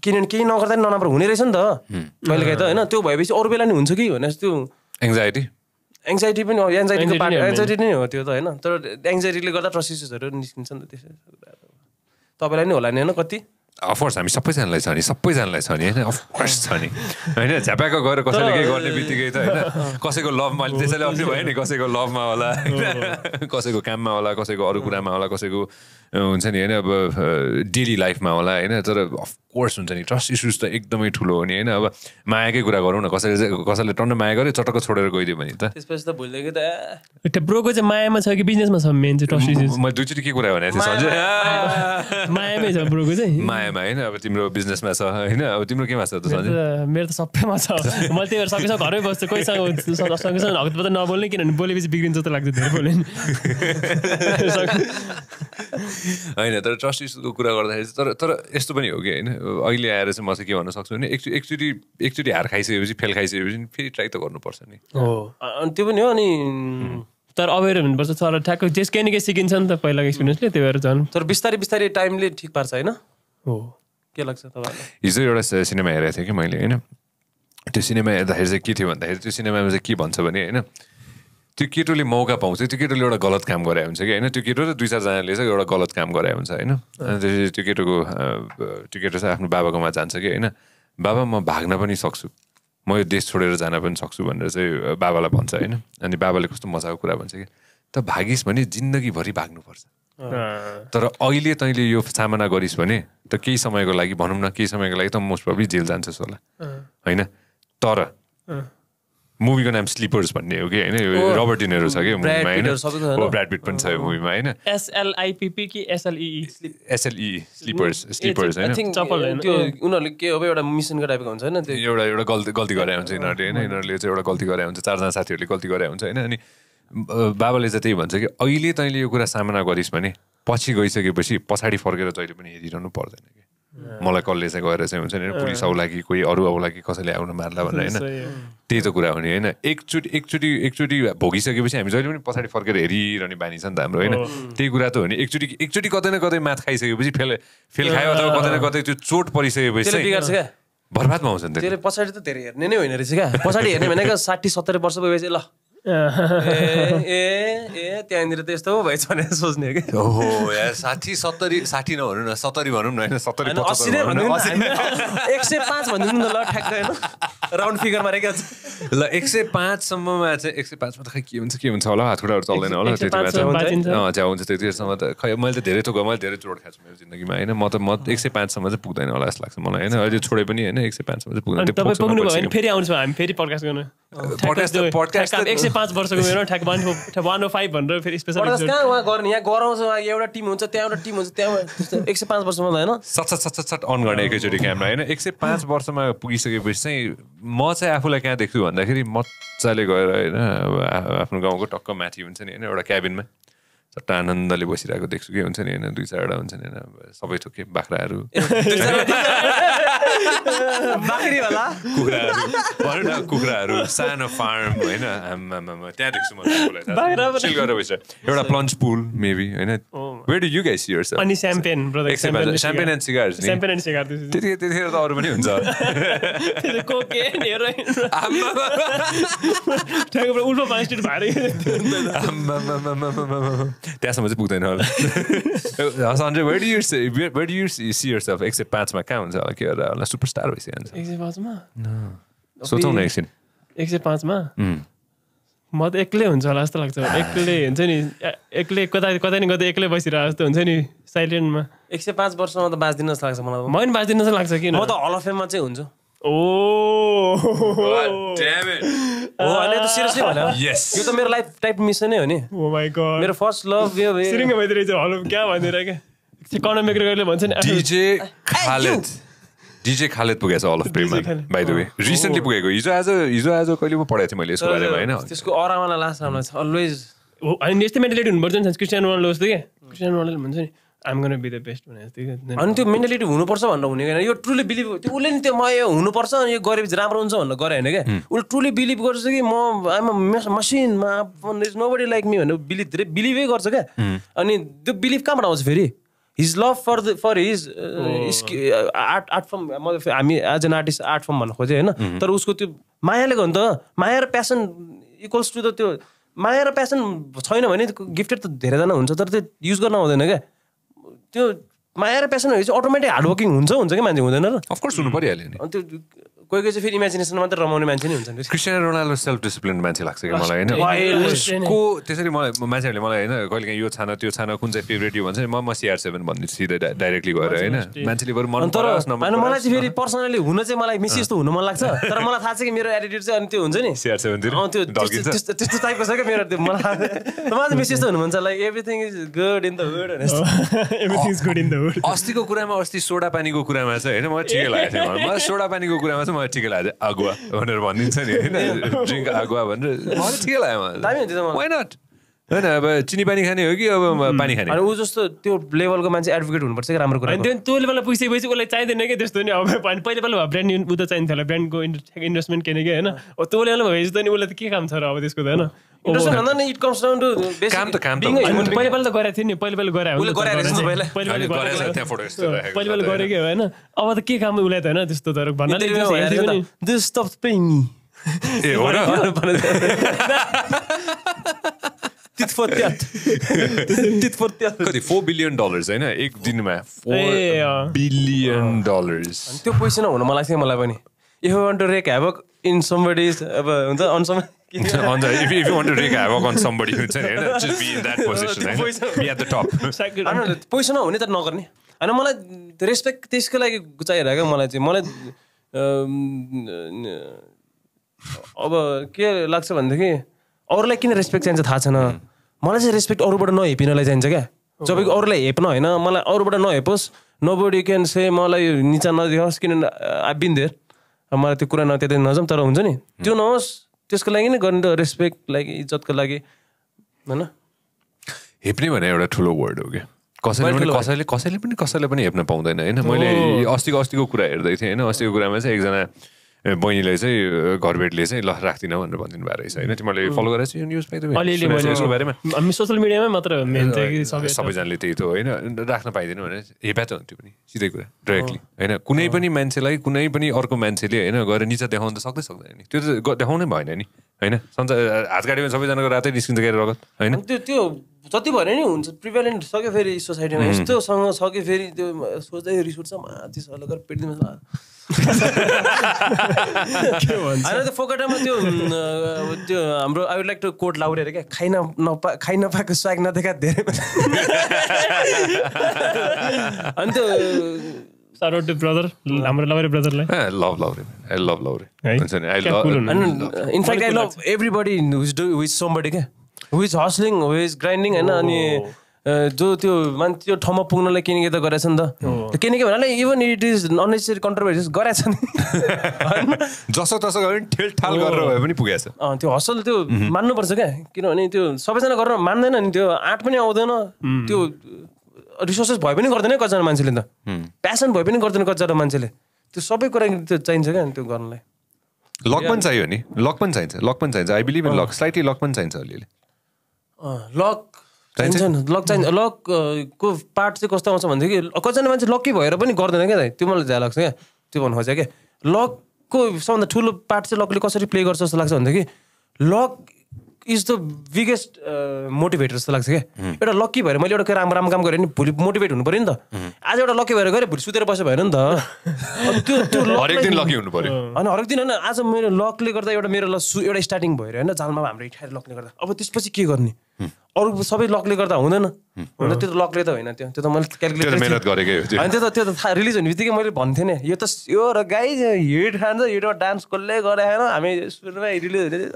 किनभने केही नगर्दा पनि नराम्रो हुने रहेछ नि त कहिलेकाहीँ त होइन त्यो भएपछि अरू बेला नि हुन्छ कि भने त्यो एङ्जाइटी एङ्जाइटी पनि एङ्जाइटीको पार्ट एङ्जाइटी नै हो त्यो त होइन तर एङ्जाइटीले गर्दा ट्रस्ट निस्किन्छ नि त त्यसो तपाईँलाई नि होला नि होइन कति अफकोर्स हामी सबैजनालाई छ नि सबैजनालाई छ नि होइन अफकोर्स छ नि होइन झ्यापाको गएर कसैले केही गर्ने बित्तिकै त होइन कसैको लभमा त्यसैले अस्ति भयो नि कसैको लभमा होला कसैको काममा होला कसैको अरू कुरामा होला कसैको हुन्छ नि होइन अब डेली लाइफमा होला होइन तर अफकोर्स हुन्छ नि ट्रस्ट इस्युज त एकदमै ठुलो हो नि होइन अब मायाकै कुरा गरौँ न कसैले कसैले टन्न माया गर्यो चटक्क छोडेर गइदियो भने त त्यसपछि त भुल्दै त ब्रोको चाहिँ मायामा छ कि बिजनेसमा छ मेन चाहिँ ट्रस्ट इस्युज मैले दुईचोटि के कुरा भनेको थिएँ सन्जय मायामै छ ब्रोको चाहिँ मायामा होइन अब तिम्रो बिजनेसमा छ होइन अब तिम्रो केमा छ त सन्जय मेरो त सबैमा छ मैले त्यही भएर सकेसम्म घरमै बस्छु कोहीसँग सकेसम्म नबोल्ने किनभने बोलेपछि बिग्रिन्छ जस्तो लाग्छ धेरै बोल्ने होइन तर ट्रस्ट इस्युको कुरा गर्दाखेरि तर तर यस्तो पनि हो कि होइन अहिले आएर चाहिँ म चाहिँ के भन्न सक्छु भने एकचोटि एकचोटि एकचोटि हार खाइसकेपछि फेल खाइसकेपछि फेरि ट्राई त गर्नुपर्छ नि हो अनि त्यो पनि हो अनि तर अवेर हुनुपर्छ सर ठ्याक्कै जेस केही न केही सिकिन्छ नि त पहिलाको एक्सपिरियन्सले त्यही भएर झन् तर बिस्तारै बिस्तारै टाइमले ठिक पार्छ होइन हो के लाग्छ तपाईँलाई हिजो एउटा सिनेमा हेरेको थिएँ कि मैले होइन त्यो सिनेमा हेर्दाखेरि चाहिँ के थियो भन्दाखेरि त्यो सिनेमामा चाहिँ के भन्छ भने होइन त्यो केटोले मौका पाउँछ त्यो केटोले एउटा गलत काम गरे हुन्छ कि होइन त्यो केटो र दुई चारजनाले चाहिँ एउटा गलत काम गरे हुन्छ होइन अनि त्यसपछि त्यो केटोको त्यो केटो चाहिँ आफ्नो बाबाकोमा जान्छ कि होइन बाबा म भाग्न पनि सक्छु म यो देश छोडेर जान पनि सक्छु भनेर चाहिँ बाबालाई भन्छ होइन अनि बाबाले कस्तो मजाको कुरा भन्छ कि त भागिस् भने जिन्दगीभरि भाग्नुपर्छ तर अहिले तैँले यो सामना गरिस् भने त केही समयको लागि भनौँ न केही समयको लागि त मोस्ट प्रब्ली जेल जान्छस् होला होइन तर मुभीको नाम स्लिपर्स भन्ने हो कि होइन रबर्ट डिनेरो छ कि मुभीमा ब्राड पनि छ यो मुभीमा होइन कि एसएलई एसएलई स्लिपर्स स्लिपर्स होइन त्यो उनीहरूले के हो एउटा मिसनको टाइपको हुन्छ होइन त्यो एउटा एउटा गल्ती गल्ती गरे हुन्छ यिनीहरूले होइन यिनीहरूले चाहिँ एउटा गल्ती गरे हुन्छ चारजना साथीहरूले गल्ती गरे हुन्छ होइन अनि बाबाले चाहिँ त्यही भन्छ कि अहिले तैँले यो कुरा सामना गरिस् भने पछि गइसकेपछि पछाडि फर्केर जहिले पनि हेरिरहनु पर्दैन कि मलाई कसले चाहिँ गएर चाहिँ हुन्छ नि पुलिस आउला कि कोही अरू आउला कि कसैले आउनु मार्ला भनेर होइन त्यही त कुरा हो नि होइन एकचोटि एकचोटि एकचोटि भोगिसकेपछि हामी जहिले पनि पछाडि फर्केर हेरिरहने बानी छ नि त हाम्रो होइन त्यही कुरा त हो नि एकचोटि एकचोटि कतै न कतै माथ खाइसकेपछि फेल फेल खायो अथवा कतै न कतै त्यो चोट परिसकेपछि बर्बादमा आउँछ नि त्यसले पछाडि त धेरै हेर्ने नै होइन रहेछ क्या पछाडि हेर्ने भनेको साठी सत्तरी वर्ष भएपछि ल ए ए त्यहाँनिर त यस्तो भएछ भने सोच्ने कि हो यहाँ साठी सत्तरी साठी नभनौँ न सत्तरी भनौँ न होइन सत्तरी एक सय पाँच भनिदिनु न ल ठ्याक्क होइन राउन्ड फिगरमा छ ल एक सय पाँचसम्ममा चाहिँ एक सय पाँचमा त खै के हुन्छ के हुन्छ होला हातखुट्टाहरू चल्दैन होला त्यति बेला चाहिँ झ्या हुन्छ त्यतिखेरसम्म त खै मैले त धेरै थोक मैले धेरै चोट खाएको छु मेरो जिन्दगीमा होइन म त म एक सय पाँचसम्म चाहिँ पुग्दैन होला जस्तो लाग्छ मलाई होइन अहिले छोडे पनि होइन एक सय पाँचसम्म चाहिँ पुग्दैन फेरि आउँछ हामी फेरि प्रकाश गर्नु एक क्यामरा होइन एक सय पाँच वर्षमा पुगिसकेपछि चाहिँ म चाहिँ आफूलाई कहाँ देख्छु भन्दाखेरि मजाले गएर होइन आफ्नो गाउँको टक्क माथि हुन्छ नि होइन एउटा क्याबिनमा सट्टा आनन्दले बसिरहेको देख्छु कि हुन्छ नि होइन दुई चारवटा हुन्छ नि होइन सबै थोके बाख्राहरू बाख्रीवाला कुखुराहरू भनौँ न कुखुराहरू सानो फार्म होइन आमामा त्यहाँ देख्छु गएर एउटा प्लन्च पुल मेबी होइन वेयर डु यु गाइस अनि एन्ड सिगार एन्ड सिगार त्यति त अरु पनि हुन्छ त्यहाँसम्म चाहिँ पुग्दैन होला Sanjay where do you where do you see पाँचमा कहाँ हुन्छ होला के होला एउटा सुपरस्टार भइसक्यो एक सय पाँचमा सोचौँ न एकछिन एक सय पाँचमा म त एक्लै हुन्छ होला जस्तो लाग्छ एक्लै हुन्छ नि एक्लै कता कतै नि कतै एक्लै बसिरहेको जस्तो हुन्छ नि साइलेन्टमा एक सय पाँच वर्षमा त बाँच्दिन जस्तो लाग्छ मलाई मैले बाँच्दिन जस्तो लाग्छ किन म त हलफेमा चाहिँ हुन्छु यो त मेरो लाइफ टाइप हो नि मेरो फर्स्ट लभ भन्छ नि डिजे खालेद पुगेको छ अल अफ प्रेममा बाई द वे रिसेन्टली पुगेको हिजो आज हिजो आज कहिले पो पढाएको थिएँ मैले यसको बारेमा होइन त्यसको अरामालाई लास्ट राम्रो छ अलवेज हो होइन यस्तै मेन्टालिटी हुनुपर्छ नि क्रिस्टियन रोनाल्डो जस्तो क्या क्रिस्टियन रोनाल्डो भन्छ नि आम गर्न बी द बेस्ट भने जस्तो अनि त्यो मेन्टालिटी हुनुपर्छ भनेर हुने होइन यो ट्रुली बिलिभ त्यो उसले नि त्यो म यो हुनुपर्छ अनि यो गरेपछि राम्रो हुन्छ भनेर गरे होइन क्या उसले ट्रुली बिलिभ गर्छ कि म आइम मसिन मा नो बडी लाइक मी भनेर बिलिभ धेरै बिलिभै गर्छ क्या अनि त्यो बिलिभ कहाँबाट आउँछ फेरि his love for the for his art art form म हामी as an artist art form भन्न खोजेँ होइन mhm. तर उसको त्यो मायाले गर्नु त माया र प्यासन इक्वल्स टु द त्यो माया र प्यासन छैन भने गिफ्टेड त धेरैजना हुन्छ तर त्यो युज गर्न आउँदैन क्या त्यो माया र प्यासन भनेपछि अटोमेटिक हार्डवर्किङ हुन्छ हुन्छ कि मान्छे हुँदैन र अफकोर्स हुनु परिहाल्यो नि त्यो कोही कोही चाहिँ फेरि इमेजिनेसन मात्र रमाउने मान्छे नै हुन्छ क्रिस्टियन रोनाल्डो सेल्फ डिसिप्लिन मान्छे लाग्छ कि मलाई होइन को त्यसरी मलाई मान्छेहरूले मलाई होइन कहिले काहीँ यो छाना त्यो छाना कुन चाहिँ फेभरेट यो भन्छ नि म म सिआर सेभेन भन्दै सिधै डाइरेक्टली गएर होइन मान्छेले बरु मन तर मलाई चाहिँ फेरि पर्सनली हुन चाहिँ मलाई मिसी यस्तो हुनु मन लाग्छ तर मलाई थाहा छ कि मेरो एटिट्युड चाहिँ अनि त्यो हुन्छ नि सिआर सेभेन त्यो त्यस्तो टाइपको छ क्या मेरो त्यो मलाई मलाई चाहिँ मिसी यस्तो हुनुहुन्छ like everything is good in the world everything is good in the world अस्तिको कुरामा अस्ति सोडा पानीको कुरामा चाहिँ होइन मलाई ठिकै लागेको थियो मलाई सोडा पानीको कुरामा चाहिँ मलाई टिका लगाइदियो अगुवा भनेर भनिदिन्छ नि होइन ड्रिङ्क अगुवा भनेर मलाई टिका लगायो वाइ नट होइन अब चिनी पानी खाने हो कि अब पानी खाने ऊ जस्तो त्यो लेभलको मान्छे एडभोकेट हुनुपर्छ कि राम्रो कुरा त्यो लेभलमा पुगिसकेपछि उसलाई चाहिँदैन कि त्यस्तो नि अब पानी पहिला पहिला भयो ब्रान्ड ऊ त चाहिन्थ्यो होला ब्रान्डको इन्भेस्टमेन्ट किने कि होइन त्यो लेभलमा भएपछि त नि उसलाई त के काम छ र अब त्यसको त होइन पहिला त थियो नि पहिला गरायो पहिला गरेकै होइन अब त के काम उसलाई त होइन त्यस्तो तर भन्नाले फर फर कति फोर बिलियन डलर्स होइन एक दिनमा फोर बिलियन डलर्स त्यो पैसा नहुनु मलाई चाहिँ मलाई पनि if you want to wreck havoc in somebody अब हुन्छ if, you want to on somebody, just be in that position. Be at the top. पैसा नहुने त नगर्ने होइन मलाई रेस्पेक्ट त्यसको लागि चाहिरहेको क्या मलाई चाहिँ मलाई अब के लाग्छ भनेदेखि अरूलाई किन रेस्पेक्ट चाहिन्छ थाहा छैन मलाई चाहिँ रेस्पेक्ट अरूबाट नहेपिनलाई चाहिन्छ क्या जब कि अरूलाई हेप्न होइन मलाई अरूबाट नहेपोस् नो बडी क्यान से मलाई निचा नदेखोस् किन देयर मलाई त्यो कुरा न त्यतै नजाउँ तर हुन्छ नि त्यो नहोस् त्यसको लागि नै गर्ने त रेस्पेक्ट लागि इज्जतको लागि होइन हेप्ने भने एउटा ठुलो वर्ड हो क्या कसैले कसैले कसैले पनि कसैले पनि हेप्न पाउँदैन होइन मैले अस्तिको अस्तिको कुरा हेर्दै थिएँ होइन अस्तिको कुरामा चाहिँ एकजना बहिनीले चाहिँ घरबेटले चाहिँ ल राख्दिनँ भनेर भनिदिनु भएको रहेछ होइन तिमीले फलो गरेर चाहिँ यो न्युज यसको बारेमा सोसियल मिडियामै मात्र सबैजनाले त्यही त होइन राख्न पाइदिनु भने त हुन्थ्यो पनि सिधै कुरा डाइरेक्टली होइन कुनै पनि मान्छेलाई कुनै पनि अर्को मान्छेले होइन गएर निचा देखाउनु त सक्दै सक्दैन नि त्यो त देखाउनै भएन नि होइन सन्च हातगाडीमा सबैजनाको रातै निस्किन्छ गएर रगत होइन त्यो त्यो जति भएर नि हुन्छ प्रिभेलेन्ट सक्यो फेरि सोसाइटीमा यस्तोसँग सक्यो फेरि त्यो सोच्दै रिस उठ्छ माथि सरले गएर पेटिदिनु होइन त्यो फोकटामा त्यो त्यो हाम्रो I would like to quote लाउरे अरे क्या खाइ नपा खाइ नपाएको स्वाग नदेखा धेरै अनि त्यो सारोट ब्रदर हाम्रो लभ आई लभ एभ्री हुन्छ नि I love in fact I love everybody somebody क्या विज हस्लिङ विज ग्राइन्डिङ होइन अनि जो त्यो मान्छे त्यो ठाउँमा पुग्नलाई किनकि त गरेछ नि त किनकि भन्नाले even it is unnecessary controversies गरेछ नि जसो तसो गरे पनि ठेलठाल गरेर भए पनि पुगेछ त्यो हसल त्यो मान्नुपर्छ क्या किनभने त्यो सबैजना गरेर मान्दैन नि त्यो आँट पनि आउँदैन त्यो रिसोर्सेस भए पनि गर्दैन कतिजना मान्छेले त प्यासन भए पनि गर्दैन कतिजना मान्छेले त्यो सबै कुरा त्यो चाहिन्छ क्या त्यो गर्नलाई लक पनि चाहियो नि लक पनि चाहिन्छ लक पनि चाहिन्छ I believe in luck slightly luck पनि चाहिन्छ अलिअलि लक चाहिन्छ लक चाहिन्छ लकको पार्ट चाहिँ कस्तो आउँछ भनेदेखि कतिजना मान्छे लकी भएर पनि गर्दैन क्या त्यो मलाई झ्या लाग्छ क्या त्यो भन्नु खोजेँ क्या लकको सबभन्दा ठुलो पार्ट चाहिँ लकले कसरी प्ले गर्छ जस्तो लाग्छ भनेदेखि luck is the biggest motivator जस्तो लाग्छ क्या एउटा लक्की भएर मैले एउटा राम्रो राम्रो काम गरेँ नि भोलि मोटिभेट हुनु पऱ्यो नि त आज एउटा लक्की भएर गरेँ भोलि सुतेर बस्यो भएन नि त त्यो त्यो हरेक दिन लकी हुनु पऱ्यो अनि हरेक दिन होइन आज मेरो लकले गर्दा एउटा मेरो एउटा स्टार्टिङ भएर होइन जालमा हाम्रो इठाएर लकले गर्दा अब त्यसपछि के गर्ने अरू सबै लकले गर्दा हुँदैन हुन त्यो त लकले त होइन त्यो त्यो त मैले क्यालकुलेट मेहनत गरेकै होइन त्यो त त्यो त थाहा रिलिज हुने बित्तिकै मैले भन्थेँ नि यो त यो र गाई हिट खान्छ हिटमा डान्स कसले गरे हामी सुरुमै रिलिज हुने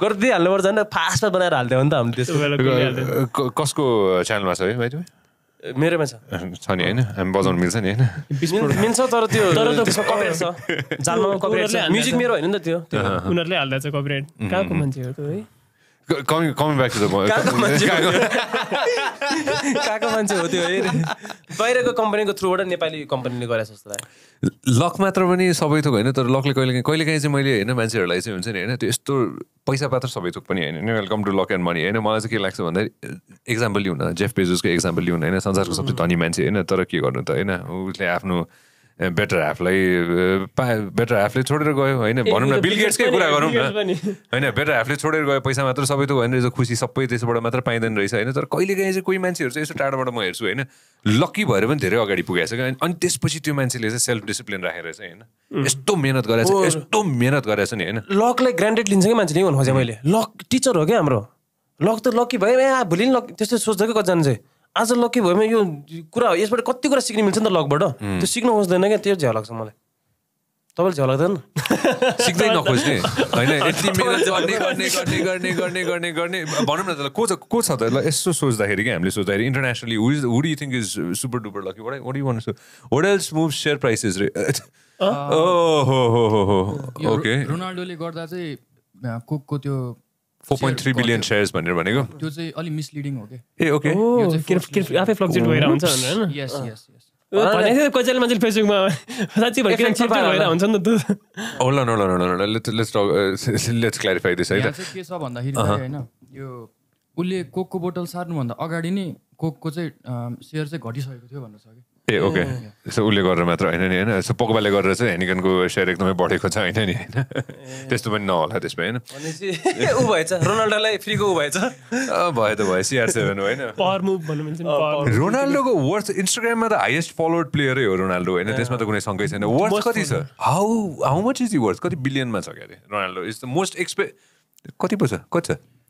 गरिदिइहाल्नुपर्छ नि फास्टमा बनाएर हाल्थ्यो भने त हामीले त्यस्तो कसको च्यानलमा छ है भाइ मेरोमा छ छ नि होइन हामी बजाउनु मिल्छ नि होइन मिल्छ तर त्यो छ जालमा छ म्युजिक मेरो होइन नि त त्यो उनीहरूले हाल्दा चाहिँ कपिराइट कहाँको मान्छेहरू है coming coming back to the कहाँको मान्छे कहाँको मान्छे हो त्यो बाहिरको कम्पनीको थ्रुबाट नेपाली कम्पनीले गरे जस्तो लाग्यो लक मात्र पनि सबै थोक होइन तर लकले कहिले काहीँ कहिले काहीँ चाहिँ मैले होइन मान्छेहरूलाई चाहिँ हुन्छ नि होइन त्यो यस्तो पैसा पात्र सबै थोक पनि होइन welcome to luck and money होइन मलाई चाहिँ के लाग्छ भन्दा एक्जाम्पल लिउन जेफ पेजेसको एक्जाम्पल लिउन होइन संसारको सबसे धनी मान्छे होइन तर के गर्नु त होइन उसले आफ्नो बेटर हाफलाई पा बेटर हाफले छोडेर गयो होइन भनौँ न बिल गेट्सकै कुरा गरौँ न होइन बेटर हाफले छोडेर गयो पैसा मात्र सबै त भएन रहेछ खुसी सबै त्यसबाट मात्र पाइँदैन रहेछ होइन तर कहिलेकाहीँ चाहिँ कोही मान्छेहरू चाहिँ यसो टाढोबाट म हेर्छु होइन लक्की भएर पनि धेरै अगाडि पुगेको छ अनि त्यसपछि त्यो मान्छेले चाहिँ सेल्फ डिसिप्लिन राखेर चाहिँ होइन यस्तो मेहनत गरेछ यस्तो मिहिनेत गरेछ नि होइन लकलाई ग्रान्डेड लिन्छ कि मान्छेले भन्नु खोजेँ मैले लक टिचर हो क्या हाम्रो लक त लक्की भयो ए भोलि नि लक त्यस्तो सोच्दा कि कतिजना चाहिँ आज लक्की भएमा यो कुरा यसबाट कति कुरा सिक्न मिल्छ नि त लकबाट त्यो सिक्न खोज्दैन क्या त्यो झ्याउ लाग्छ मलाई तपाईँले झ्याउ लाग्दैन सिक्दै नखोज्ने होइन यति गर्ने गर्ने गर्ने गर्ने गर्ने भनौँ न त को छ को छ त यसो सोच्दाखेरि क्या हामीले सोच्दाखेरि internationally who do you think is super duper lucky what what you want what else move share prices रे ओहो हो हो हो ओके रोनाल्डोले गर्दा चाहिँ कुकको त्यो फोर बिलियन सेयर्स भनेर भनेको त्यो चाहिँ अलिक मिसलिडिङ हो कि ए ओके oh, आफै हुन्छ उसले कोकको बोतल सार्नुभन्दा अगाडि नै कोकको चाहिँ सेयर चाहिँ घटिसकेको थियो भन्न कि ए ओके यसो उसले गरेर मात्र होइन नि होइन यसो पोकोबाले गरेर चाहिँ हेनिकनको सेयर एकदमै बढेको छ होइन नि होइन त्यस्तो पनि नहोला त्यसमा होइन ऊ भएछ रोनाल्डोलाई फ्रीको ऊ भएछ भयो त भयो सिआर सेभेन होइन रोनाल्डोको वर्थ इन्स्टाग्राममा त हाइएस्ट फलोवर्ड प्लेयरै हो रोनाल्डो होइन त्यसमा त कुनै सङ्कै छैन वर्थ कति छ how how much is you worth कति बिलियनमा छ क्या अरे रोनाल्डो इज द मोस्ट एक्सपे कति पो छ कति छ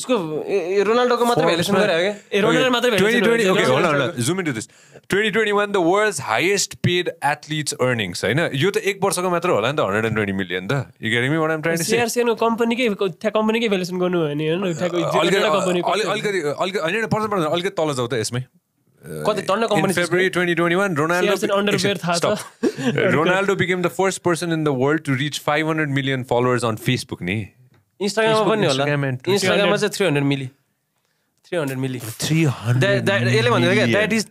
उसको रोनाल्डोको मात्र भ्यालुएसन गरे रोनाल्डो मात्र भ्यालुएसन ओके होला होला zoom into this twenty twenty one the world's highest paid athletes earnings होइन यो त एक वर्षको मात्र होला नि त हन्ड्रेड एन्ड ट्वेन्टी मिलियन त you get me what am trying share सेनो कम्पनीकै त्यहाँ कम्पनीकै भ्यालुएसन गर्नु हो भने होइन अलिकति अलिकति होइन पर्छ पर्छ अलिकति तल जाउँ त यसमै कति टन्न company February twenty Ronaldo Ronaldo became the first person in the world to reach five hundred million followers on Facebook नि इन्स्टाग्राममा पनि होला इन्स्टाग्राममा चाहिँ थ्री हन्ड्रेड मिली थ्री हन्ड्रेड मिली थ्री हन्ड्रेड यसले भन्दा क्या द्याट इज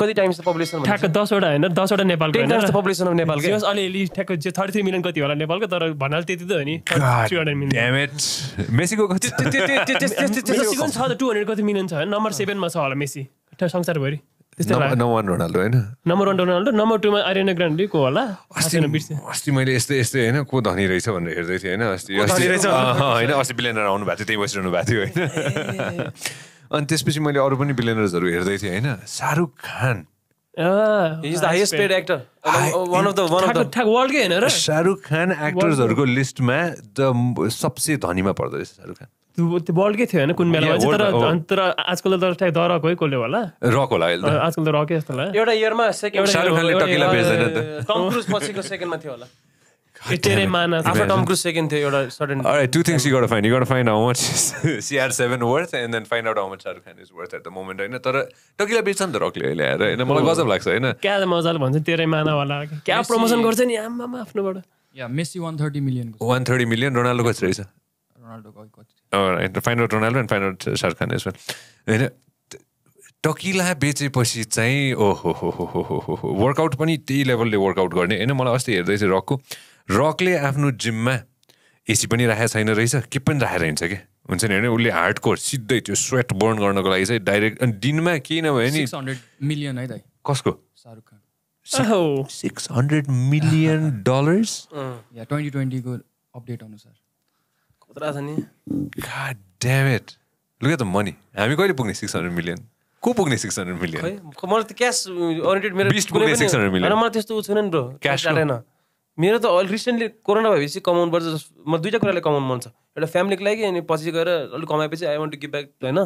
कति टाइम्स पपुलेसन ठ्याक्क दसवटा होइन दसवटा नेपालको होइन पपुलेसन अफ नेपाल अलिअलि ठ्याक्क जे थर्टी थ्री मिलियन कति होला नेपालको तर भन्नाले त्यति त हो नि छ टु हन्ड्रेड कति मिलियन छ नम्बर सेभेनमा छ होला मेसी संसारभरि त्यस्तै नम्बर वान रोनाल्डो होइन नम्बर वान रोनाल्डो नम्बर टूमा आर्यना ग्रान्डी को होला अस्ति मैले यस्तै यस्तै होइन को धनी रहेछ भनेर हेर्दै थिएँ होइन अस्ति होइन अस्ति बिलेनर आउनु भएको थियो त्यही बसिरहनु भएको थियो होइन अनि त्यसपछि मैले अरू पनि बिलेनर्सहरू हेर्दै थिएँ होइन शाहरुख खान शाहरुख खान एक्टर्सहरूको लिस्टमा द सबसे धनीमा पर्दो रहेछ शाहरुख खान त्यो बल्कै थियो होइन कुन मेलामा तर oh. तर आजकल त ठ्याक द है कसले होला रक होला आजकल त रकै जस्तो होला एउटा इयरमा सेकेन्ड शाहरुख खानले बेच्दैन त टम क्रुज पछिको सेकेन्डमा थियो होला माना आफ्टर क्रुज थियो Ronaldo all fine out Ronaldo and fine out out Khan Khan होइन टकिला बेचेपछि चाहिँ ओहो हो हो हो हो वर्कआउट पनि त्यही लेभलले वर्कआउट गर्ने होइन मलाई अस्ति हेर्दै थियो रकको रकले आफ्नो जिममा एसी पनि राखेको छैन रहेछ के पनि राखेर हिँड्छ क्या हुन्छ नि होइन उसले हार्डकोर सिधै त्यो स्वेट बर्न गर्नको लागि चाहिँ डाइरेक्ट अनि दिनमा केही नभए नि मिलियन है दाइ कसको Shahrukh Khan six hundred million dollars twenty ट्वेन्टीको अपडेट अनुसार खतरा छ नि इट लुक द मनी हामी कहिले पुग्ने सिक्स हन्ड्रेड मिलियन को पुग्ने सिक्स हन्ड्रेड मिलियन मलाई त क्यास ओरिएन्टेड मेरो मिलियन मलाई त्यस्तो उ छैन नि ब्रो क्यास आएन मेरो त अलिक रिसेन्टली कोरोना भएपछि कमाउनु पर्छ म दुइटा कुराले कमाउनु मन छ एउटा फ्यामिलीको लागि अनि पछि गएर अलिक कमाएपछि I want to give back होइन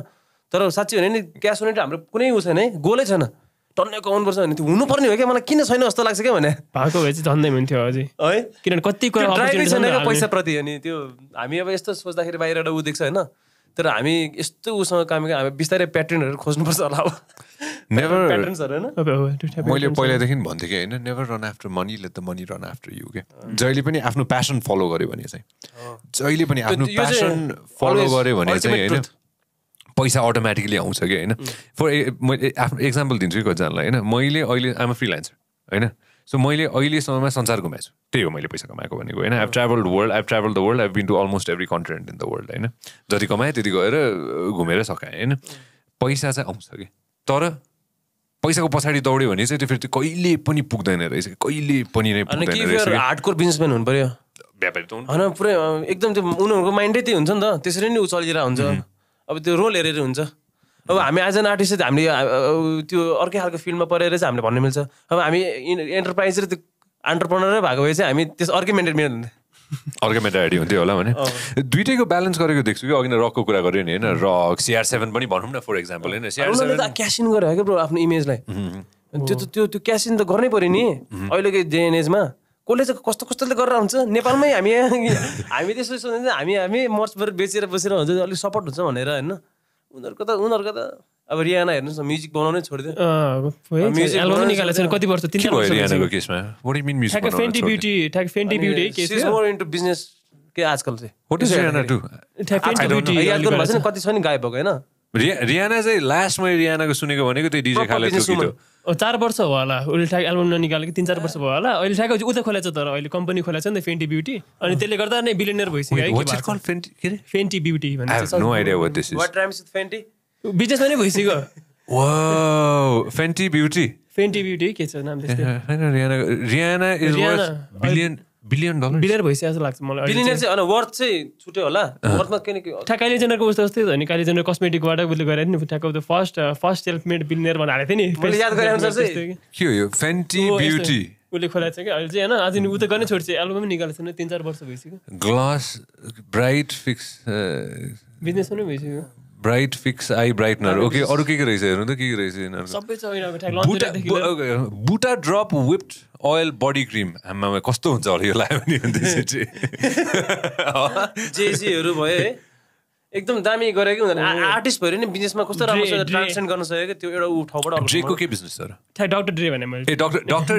तर साँच्ची हो नि क्यास ओरिएन्टेड हाम्रो कुनै उ छैन है गोलै छैन टन्नैको आउनुपर्छ भने त्यो हुनुपर्ने हो क्या मलाई किन छैन जस्तो लाग्छ क्या भने भएको भए चाहिँ झन्डै हुन्थ्यो अझै है किनभने कति कुरा पैसा प्रति अनि त्यो हामी अब यस्तो सोच्दाखेरि बाहिर ऊ देख्छ होइन तर हामी यस्तो उसँग काम हामी बिस्तारै प्याटर्नहरू खोज्नुपर्छ होला अब नेभर मैले पहिलादेखि भन्थेँ कि होइन never run after money let the money run after you के जहिले पनि आफ्नो प्यासन फलो गर्यो भने चाहिँ जहिले पनि आफ्नो प्यासन फलो गर्यो भने चाहिँ होइन पैसा अटोमेटिकली आउँछ कि होइन फर e, मैले आफ्नो एक्जाम्पल दिन्छु कि कतिजनालाई होइन मैले अहिले आम लान्छु होइन सो मैले अहिलेसम्ममा संसार घुमाएको छु त्यही हो मैले पैसा कमाएको भनेको होइन I travel world I travel the world I been to almost every continent in the world होइन जति कमाएँ त्यति गएर घुमेर सकाएँ होइन पैसा चाहिँ आउँछ कि तर पैसाको पछाडि दौड्यो भने चाहिँ त्यो फेरि कहिले पनि पुग्दैन रहेछ कहिले पनि नै हार्डकोर बिजनेसम्यान हुनु पर्यो व्यापारी त होइन पुरै एकदम त्यो उनीहरूको माइन्डै त्यही हुन्छ नि त त्यसरी नै ऊ चलिरहेको हुन्छ अब त्यो रोल हेरेर हुन्छ अब हामी एज एन आर्टिस्ट चाहिँ हामीले त्यो अर्कै खालको फिल्डमा परेर चाहिँ हामीले भन्नु मिल्छ अब हामी एन्टरप्राइज र त्यो अन्टरप्रोनरै भएको भए चाहिँ हामी त्यस अर्कै मेन मिल्दैन अर्कै मेन्टेन हेडी हुन्थ्यो होला भने दुइटैको ब्यालेन्स गरेको देख्छु कि अघि नै रकको कुरा गऱ्यो नि होइन रक सिआर सेभेन पनि भनौँ न फर एक्जाम्पल होइन सिआर सेभेन क्यासिन गरेर क्या आफ्नो इमेजलाई त्यो त त्यो त्यो क्यासिन त गर्नै पऱ्यो नि अहिलेकै जेएनएजमा कसले चाहिँ कस्तो कस्तोले गरेर हुन्छ नेपालमै हामी हामी त्यसो सोच्दैन हामी हामी मर्चबाट बेचेर बसेर हुन्छ अलिक सपोर्ट हुन्छ भनेर होइन उनीहरूको त उनीहरूको त अब रियाना हेर्नुहोस् न म्युजिक बनाउनै छोडिदियो के आजकल चाहिँ कति छ नि गायब भएको होइन रियाना चाहिँ लास्टमा रियानाको सुनेको भनेको त्यो डिजे खाले चार वर्ष भयो होला उसले ठ्याक एल्बम ननिकालेको तिन चार वर्ष भयो होला अहिले ठ्याक उता खोलेछ छ तर अहिले कम्पनी खोलेछ छ नि त फेन्टी ब्युटी अनि त्यसले गर्दा नै बिलिनियर भइसक्यो फेन्टी ब्युटी के छ नाम Rihanna is billion dollar billion भइसक्यो जस्तो लाग्छ मलाई बिलियन चाहिँ अनि वर्थ चाहिँ छुट्यो होला वर्थमा किनकि ठ्याक जेनरको उस्तो जस्तै होइन जेनर कस्मेटिकबाट उसले गरेर नि ठ्याक्क the first first self made billionaire भनेर थिएँ नि मैले याद गरेँ चाहिँ के हो यो फेन्टी ब्युटी उसले खोलाएको छ कि अहिले चाहिँ होइन आज ऊ त गर्ने छोड्छ एल्बम निकालेको छैन तिन चार वर्ष भइसक्यो ग्लास ब्राइट फिक्स बिजनेस पनि भइसक्यो bright fix I brightener okay अरू के के रहेछ हेर्नु त के के रहेछ बुटा drop whipped oil body cream आमा कस्तो हुन्छ होला यो लायो भने जेजीहरू भए भयो है एकदम दामी गरे कि उनीहरू भयो नि बिजनेसमा कस्तो राम्रोसँग ट्रान्सलेट गर्न कि त्यो एउटा ऊ ठाउँबाट ड्रेको के बिजनेस सर थाहा डाक्टर ड्रे भने मैले ए डाक्टर डाक्टर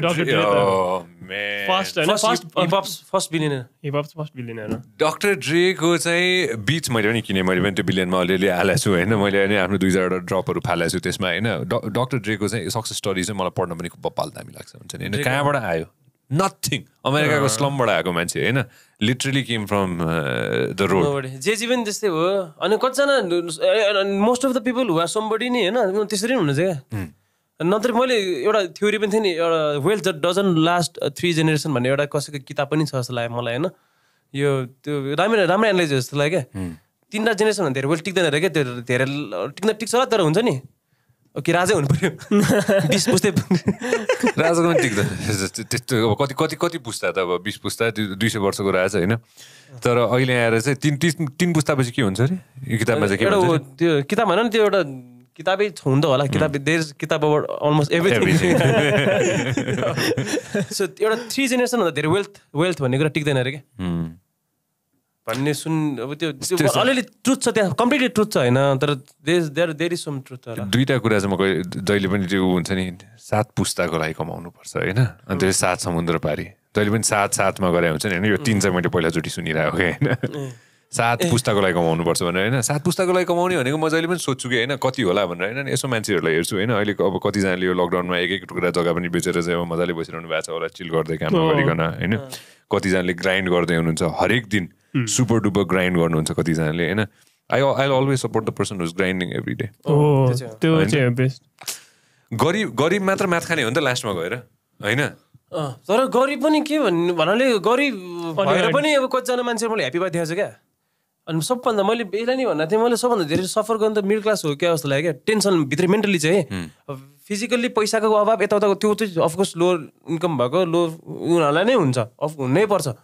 डाक्टर ड्रेको चाहिँ बिच मैले पनि किने मैले पनि त्यो बिलियनमा अलिअलि हालेको छु होइन मैले अनि आफ्नो दुई चारवटा ड्रपहरू फालेको छु त्यसमा होइन डाक्टर ड्रेको चाहिँ सक्सेस स्टोरी चाहिँ मलाई पढ्न पनि पाल दामी लाग्छ हुन्छ नि होइन कहाँबाट आयो नथिङ अमेरिकाको स्लमबाट आएको मान्छे होइन literally came from the road जे पनि त्यस्तै हो अनि कतिजना most of the people are somebody नि होइन त्यसरी नै हुनुहुन्छ क्या नत्र मैले एउटा थ्योरी पनि थिएँ नि एउटा wealth doesn't last three generation भन्ने एउटा कसैको किताब पनि छ जस्तो लाग्यो मलाई होइन यो त्यो राम्रो राम्रो एनालाइज जस्तो लाग्यो क्या तिनवटा भन्दा धेरै वेल्थ टिक्दैन अरे क्या त्यो धेरै टिक्दा टिक्छ होला तर हुन्छ नि ओके राजै हुनु पऱ्यो बिस पुस्तै राजाको पनि टिक्दा त्यस्तो अब कति कति कति पुस्ता त अब बिस पुस्ता दुई सय वर्षको राजा होइन तर अहिले आएर चाहिँ तिन तिन तिन पुस्तापछि के हुन्छ अरे यो किताबमा चाहिँ एउटा त्यो किताब होइन नि त्यो एउटा किताबै हुन त होला किताब देयर किताब अब अलमोस्ट एभ्रिथिङ सो एउटा थ्री जेनेरेसनभन्दा धेरै वेल्थ वेल्थ भन्ने कुरा टिक्दैन अरे क्या भन्ने सुन अब त्यो अलिअलि ट्रुथ छ त्यहाँ कम्प्लिटली ट्रुथ छ होइन तर there there is some truth दुईवटा कुरा चाहिँ म जहिले पनि त्यो हुन्छ नि सात पुस्ताको लागि पर्छ होइन अन्त त्यो सात समुद्र पारी जहिले पनि सात सातमा गरे हुन्छ नि होइन यो तिन चाहिँ मैले पहिलाचोटि सुनिरहेको कि होइन सात पुस्ताको लागि पर्छ भनेर होइन सात पुस्ताको लागि कमाउने भनेको म जहिले पनि सोध्छु कि होइन कति होला भनेर होइन यसो मान्छेहरूलाई हेर्छु होइन अहिले अब कतिजनाले यो लकडाउनमा एक एक टुक्रा जग्गा पनि बेचेर चाहिँ मजाले बसिरहनु भएको छ होला चिल गर्दै काम गरिकन होइन कतिजनाले ग्राइन्ड गर्दै हुनुहुन्छ हरेक दिन सुपर डुपर ग्राइन्ड गर्नुहुन्छ कतिजनाले होइन I I always support the person who's grinding every day गरिब गरिब मात्र म्याथ खाने हो नि त लास्टमा गएर होइन तर गरिब पनि के भन्नु भन्नाले गरिब भनेर पनि अब कतिजना मान्छे मैले ह्याप्पी भइदिएको छु क्या अनि सबभन्दा मैले यसलाई नै भन्दा थिएँ मैले सबभन्दा धेरै सफर गर्नु त मिडल क्लास हो क्या जस्तो लाग्यो क्या टेन्सन भित्रै मेन्टली चाहिँ फिजिकल्ली hmm. पैसाको अभाव यताउताको त्यो चाहिँ अफकोर्स लोर इन्कम भएको लो उनीहरूलाई नै हुन्छ अफ हुनै पर्छ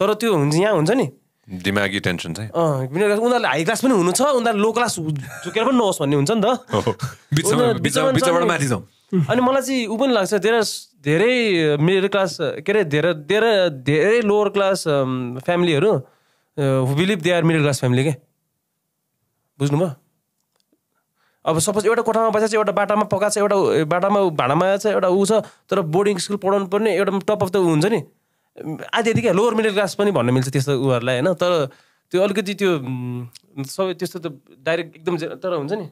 तर त्यो हुन्छ यहाँ हुन्छ नि दिमागी टेन्सन चाहिँ उनीहरूले हाई क्लास पनि हुनु छ उनीहरू लो क्लास झुकेर पनि नहोस् भन्ने हुन्छ नि त अनि मलाई चाहिँ ऊ पनि लाग्छ धेरै धेरै मिडल क्लास के अरे धेरै धेरै धेरै लोवर क्लास फ्यामिलीहरू who believe they are middle class family के बुझ्नुभयो अब सपोज एउटा कोठामा बसेको छ एउटा बाटामा पकाएको छ एउटा बाटामा भाँडामा आएको छ एउटा ऊ छ तर बोर्डिङ स्कुल पढाउनु पर्ने एउटा टप अफ त हुन्छ नि आधी आधी क्या लोवर मिडल क्लास पनि भन्न मिल्छ त्यस्तो उहरूलाई होइन तर त्यो अलिकति त्यो सबै त्यस्तो त डाइरेक्ट एकदम तर हुन्छ नि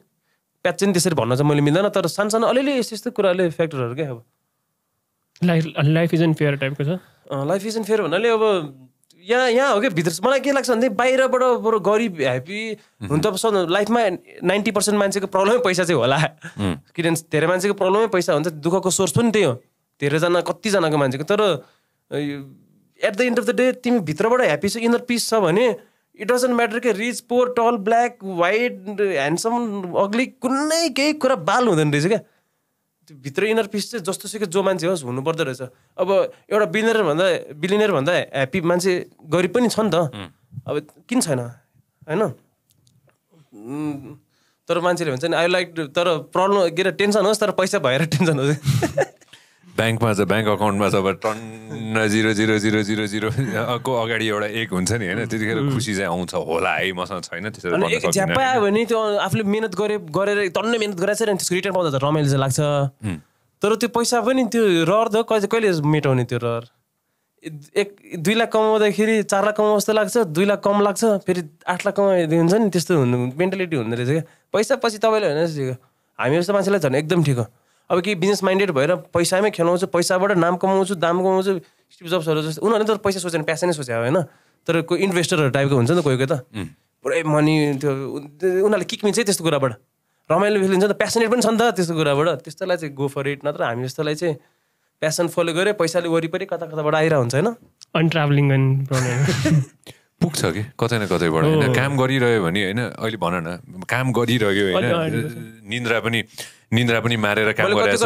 प्याच चाहिँ त्यसरी भन्न चाहिँ मैले मिल्दैन तर सानसानो अलिअलि यस्तो यस्तो कुराहरूले फ्याक्टरहरू क्या अब life life is unfair टाइपको छ लाइफ इज एन्ड फेयर भन्नाले अब यहाँ यहाँ हो क्या भित्र मलाई के लाग्छ भने बाहिरबाट बरु गरिब ह्याप्पी हुन त अब लाइफमा नाइन्टी पर्सेन्ट मान्छेको प्रब्लमै पैसा चाहिँ होला किनभने धेरै मान्छेको प्रब्लमै पैसा हुन्छ दुःखको सोर्स पनि त्यही हो धेरैजना कतिजनाको मान्छेको तर at the end of the day तिमी भित्रबाट ह्याप्पी छ इनर पिस छ भने इट डजन्ट म्याटर के rich poor tall black white handsome ugly कुनै केही कुरा बाल हुँदैन रहेछ क्या त्यो भित्र इनर पिस चाहिँ जस्तो सुकै जो मान्छे होस् हुनुपर्दो रहेछ अब एउटा बिलिनियर भन्दा बिलिनर भन्दा ह्याप्पी मान्छे गरिब पनि छ नि त अब किन छैन होइन तर मान्छेले भन्छ नि आई लाइक तर प्रब्लम के अरे टेन्सन होस् तर पैसा भएर टेन्सन होस् ब्याङ्कमा छ ब्याङ्क अकाउन्टमा छ अब टन्न zero zero zero zero zero को अगाडि एउटा एक हुन्छ नि होइन त्यतिखेर खुसी चाहिँ आउँछ होला है मसँग छैन त्यसरी झ्याप्पा आयो भने त्यो आफूले मिहिनेत गरे गरेर टन्न मिहिनेत गरेर चाहिँ त्यसको रिटर्न पाउँदा त रमाइलो चाहिँ लाग्छ तर त्यो पैसा पनि त्यो रहर त कहिले कहिले मेटाउने त्यो रहर एक दुई लाख कमाउँदाखेरि चार लाख कमाउ जस्तो लाग्छ दुई लाख कम लाग्छ फेरि आठ लाख कमाउँदै हुन्छ नि त्यस्तो हुनु मेन्टालिटी हुँदो रहेछ क्या पैसा पछि तपाईँले होइन हामी जस्तो मान्छेलाई झन् एकदम ठिक हो अब केही बिजनेस माइन्डेड भएर पैसामै खेलाउँछु पैसाबाट नाम कमाउँछु दाम कमाउँछु स्टिभ जब्सहरू जस्तो उनीहरूले त पैसा सोचेन प्यासा नै सोचे होइन तर कोही इन्भेस्टरहरू टाइपको हुन्छ नि त कोही कोही त पुरै मनी त्यो उनीहरूले किकमिन्छ है त्यस्तो कुराबाट रमाइलो नि त प्यासनेट पनि छ नि त त्यस्तो कुराबाट त्यस्तोलाई चाहिँ गो फर इट नत्र हामी जस्तोलाई चाहिँ प्यासन फलो गऱ्यो पैसाले वरिपरि कता कताबाट आइरहेको हुन्छ होइन अनि ट्राभलिङ पुग्छ कि कतै न कतैबाट होइन काम गरिरह्यो भने होइन अहिले भन न काम गरिरह्यो होइन निन्द्रा पनि निन्द्रा पनि मारेर काम गरेछ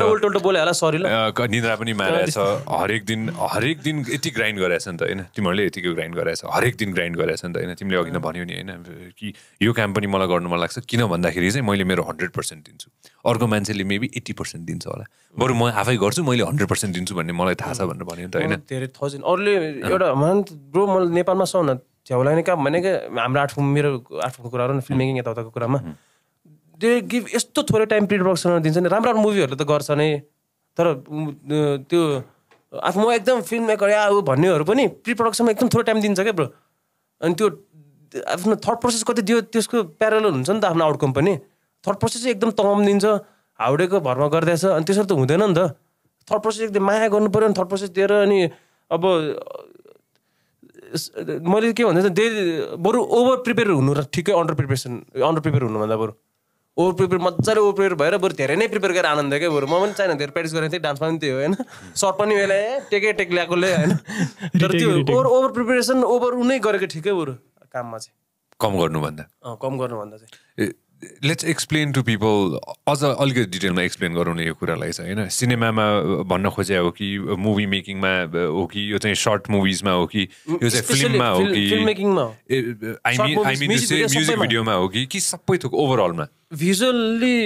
बोले होला सरी निन्द्रा पनि छ हरेक दिन हरेक दिन यति ग्राइन्ड गराएछ नि त होइन तिमीहरूले यतिको ग्राइन्ड गराएछ हरेक दिन ग्राइन्ड गराएछ नि त होइन तिमीले अघि नै भन्यो नि होइन कि यो काम पनि मलाई गर्नु मन लाग्छ किन भन्दाखेरि चाहिँ मैले मेरो हन्ड्रेड पर्सेन्ट दिन्छु अर्को मान्छेले मेबी एट्टी पर्सेन्ट दिन्छ होला बरु म आफै गर्छु मैले हन्ड्रेड पर्सेन्ट दिन्छु भन्ने मलाई थाहा छ भनेर भन्यो नि त होइन धेरै थाउजन्ड अरूले एउटा ब्रो म नेपालमा सबभन्दा झ्याउला नै काम भनेको हाम्रो आठ मेरो आठौँको कुरा हो फिल्म मेकिङ यताउताको कुरामा दे गिभ यस्तो थोरै टाइम पिरियड प्रडक्सनमा दिन्छ नि राम्रो राम्रो मुभीहरूले त गर्छ नै तर त्यो आफ्नो एकदम फिल्म मेकर या ऊ भन्नेहरू पनि प्रि प्रडक्सनमा एकदम थोरै टाइम दिन्छ क्या ब्रो अनि त्यो आफ्नो थर्ड प्रोसेस कति दियो त्यसको प्यारल हुन्छ नि त आफ्नो आउटकम पनि थर्ड प्रोसेस चाहिँ एकदम तमाम दिन्छ हाउडेको भरमा गरिदिएछ अनि त्यसरी त हुँदैन नि त थर्ड प्रोसेस एकदम माया गर्नु पऱ्यो अनि थर्ड प्रोसेस दिएर अनि अब मैले के भन्दैछ दे बरु ओभर प्रिपेयर हुनु र ठिकै अन्डर प्रिपेरेसन अन्डर प्रिपेयर हुनुभन्दा बरु ओभर प्रिपेयर मजाले ओभर प्रिपेयर भएर बरु धेरै नै प्रिपेयर गरेर आनन्द क्या बरु म पनि चाहिँ धेरै प्र्याक्टिस गरेको थिएँ डान्स पनि हो होइन सर्ट पनि मैले टेकै टेक ल्याएकोले होइन तर त्यो ओभर ओभर प्रिपेरेसन ओभर उ नै गरेको ठिकै बरु काममा चाहिँ कम गर्नुभन्दा कम गर्नुभन्दा चाहिँ लेट्स एक्सप्लेन टु पिपल अझ अलिकति डिटेलमा एक्सप्लेन गराउने यो कुरालाई चाहिँ होइन सिनेमामा भन्न खोजे हो कि मुभी मेकिङमा हो कि यो चाहिँ सर्ट मुभिजमा हो कि mm, यो चाहिँ फिल्ममा हो कि म्युजिक भिडियोमा हो कि कि सबै थोक ओभरअलमा भिजुअल्ली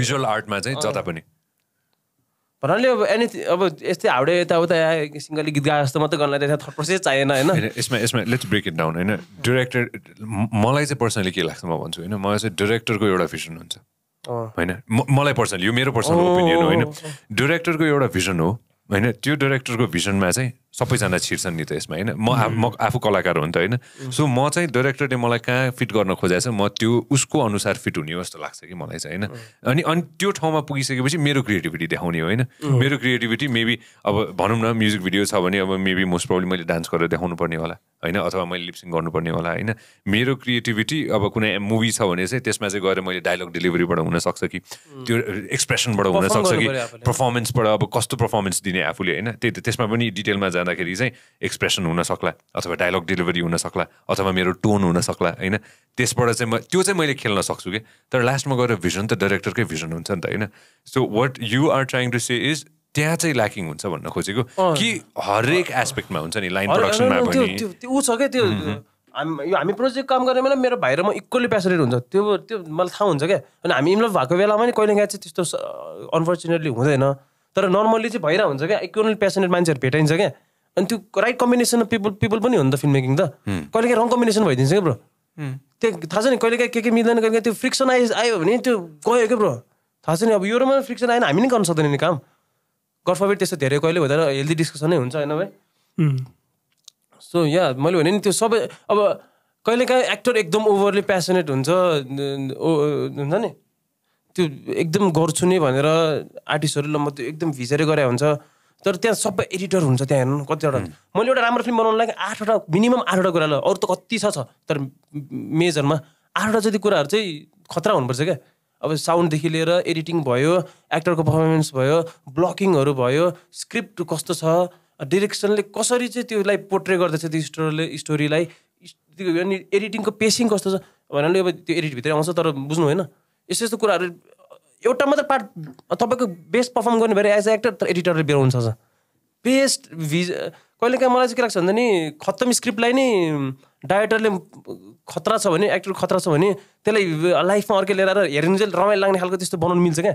भिजुअल आर्टमा चाहिँ जता पनि भन्नाले अब एनिथिङ अब यस्तै हाउडे यताउता सिङ्गली गीत गाए जस्तो मात्रै गर्नलाई त्यहाँ थर्ड प्रोसेस चाहिएन होइन यसमा यसमा लेट्स ब्रेक इट डाउन होइन डिरेक्टर मलाई चाहिँ पर्सनली के लाग्छ म भन्छु होइन मलाई चाहिँ डिरेक्टरको एउटा भिजन हुन्छ होइन मलाई पर्सनली यो मेरो पर्सनल ओपिनियन हो होइन डिरेक्टरको एउटा भिजन हो होइन त्यो डिरेक्टरको भिजनमा चाहिँ सबैजना छिर्छन् नि त यसमा होइन म म आफू कलाकार हो नि त होइन सो म चाहिँ डाइरेक्टरले मलाई कहाँ फिट गर्न खोजेको म त्यो उसको अनुसार फिट हुने हो जस्तो लाग्छ कि मलाई चाहिँ होइन अनि अनि त्यो ठाउँमा पुगिसकेपछि मेरो क्रिएटिभिटी देखाउने हो होइन मेरो क्रिएटिभिटी मेबी अब भनौँ न म्युजिक भिडियो छ भने अब मेबी मोस्ट प्रब्लम मैले डान्स गरेर देखाउनु पर्ने होला होइन अथवा मैले लिप्सिङ गर्नुपर्ने होला होइन मेरो क्रिएटिभिटी अब कुनै मुभी छ भने चाहिँ त्यसमा चाहिँ गएर मैले डायलग डेलिभरीबाट हुनसक्छ कि त्यो एक्सप्रेसनबाट हुनसक्छ कि पर्फर्मेन्सबाट अब कस्तो पर्फर्मेन्स दिने आफूले होइन त्यही त त्यसमा पनि डिटेलमा जाँदाखेरि चाहिँ एक्सप्रेसन हुन सक्ला अथवा डायलग डेलिभरी हुन सक्ला अथवा मेरो टोन हुन सक्ला होइन त्यसबाट चाहिँ म त्यो चाहिँ मैले खेल्न सक्छु कि तर लास्टमा गएर भिजन त डाइरेक्टरकै भिजन हुन्छ नि त होइन so what you are trying to say is त्यहाँ चाहिँ ल्याकिङ हुन्छ भन्न खोजेको कि हरेक एस्पेक्टमा हुन्छ नि लाइन प्रडक्सनमा पनि त्यो छ क्या त्यो हामी यो हामी प्रोजेक्ट काम गर्ने बेला मेरो भाइ म इक्वली प्यासनेट हुन्छ त्यो त्यो मलाई थाहा हुन्छ क्या अनि हामी इन्भल्भ भएको बेलामा नि कहिले काहीँ चाहिँ त्यस्तो अनफोर्चुनेटली हुँदैन तर नर्मल्ली चाहिँ भइरहेको हुन्छ क्या इक्वली प्यासनेट मान्छेहरू भेटाइन्छ क्या अनि त्यो right combination of people people पनि हो नि त फिल्म मेकिङ त hmm. कहिलेकाहीँ रङ कम्बिनेसन भइदिन्छ क्या ब्रो hmm. त्यो थाहा छ नि कहिलेकाहीँ के के मिल्दैन कहिलेकाहीँ त्यो फ्रिक्सन आइ आयो भने त्यो गयो क्या ब्रो थाहा छ नि अब योमा फ्रिक्सन आएन हामी नै गर्न सक्दैन नि काम गफबेट त्यस्तो धेरै कहिले हुँदैन हेल्दी डिस्कसनै हुन्छ होइन भाइ सो hmm. या मैले भने नि त्यो सबै अब कहिलेकाहीँ एक्टर एकदम ओभरली प्यासनेट हुन्छ हुन्छ नि त्यो एकदम गर्छु नि भनेर आर्टिस्टहरूले म त्यो एकदम भिजेर गरे हुन्छ तर त्यहाँ सबै एडिटर हुन्छ त्यहाँ हेर्नु कतिवटा मैले एउटा राम्रो फिल्म बनाउनु लागि आठवटा मिनिमम आठवटा कुरा ल अरू त कति छ तर मेजरमा आठवटा जति कुराहरू चाहिँ खतरा हुनुपर्छ क्या अब साउन्डदेखि लिएर एडिटिङ भयो एक्टरको पर्फर्मेन्स भयो ब्लकिङहरू भयो स्क्रिप्ट कस्तो छ डिरेक्सनले कसरी चाहिँ त्यसलाई पोर्ट्रे गर्दैछ त्यो स्टोरीले स्टोरीलाई अनि एडिटिङको पेसिङ कस्तो छ भन्नाले अब त्यो एडिटभित्रै आउँछ तर बुझ्नु होइन यस्तो यस्तो कुराहरू एउटा मात्र पार्ट तपाईँको बेस्ट पर्फर्म गर्ने भएर एज अ एक्टर एडिटरले बेहोर्नु सक्छ बेस्ट भिज कहिले काहीँ मलाई चाहिँ के लाग्छ भन्दा नि खत्तम स्क्रिप्टलाई नै डाइरेक्टरले खतरा छ भने एक्टर खतरा छ भने त्यसलाई लाइफमा अर्कै लिएर हेर्नु चाहिँ रमाइलो लाग्ने खालको त्यस्तो बनाउनु मिल्छ क्या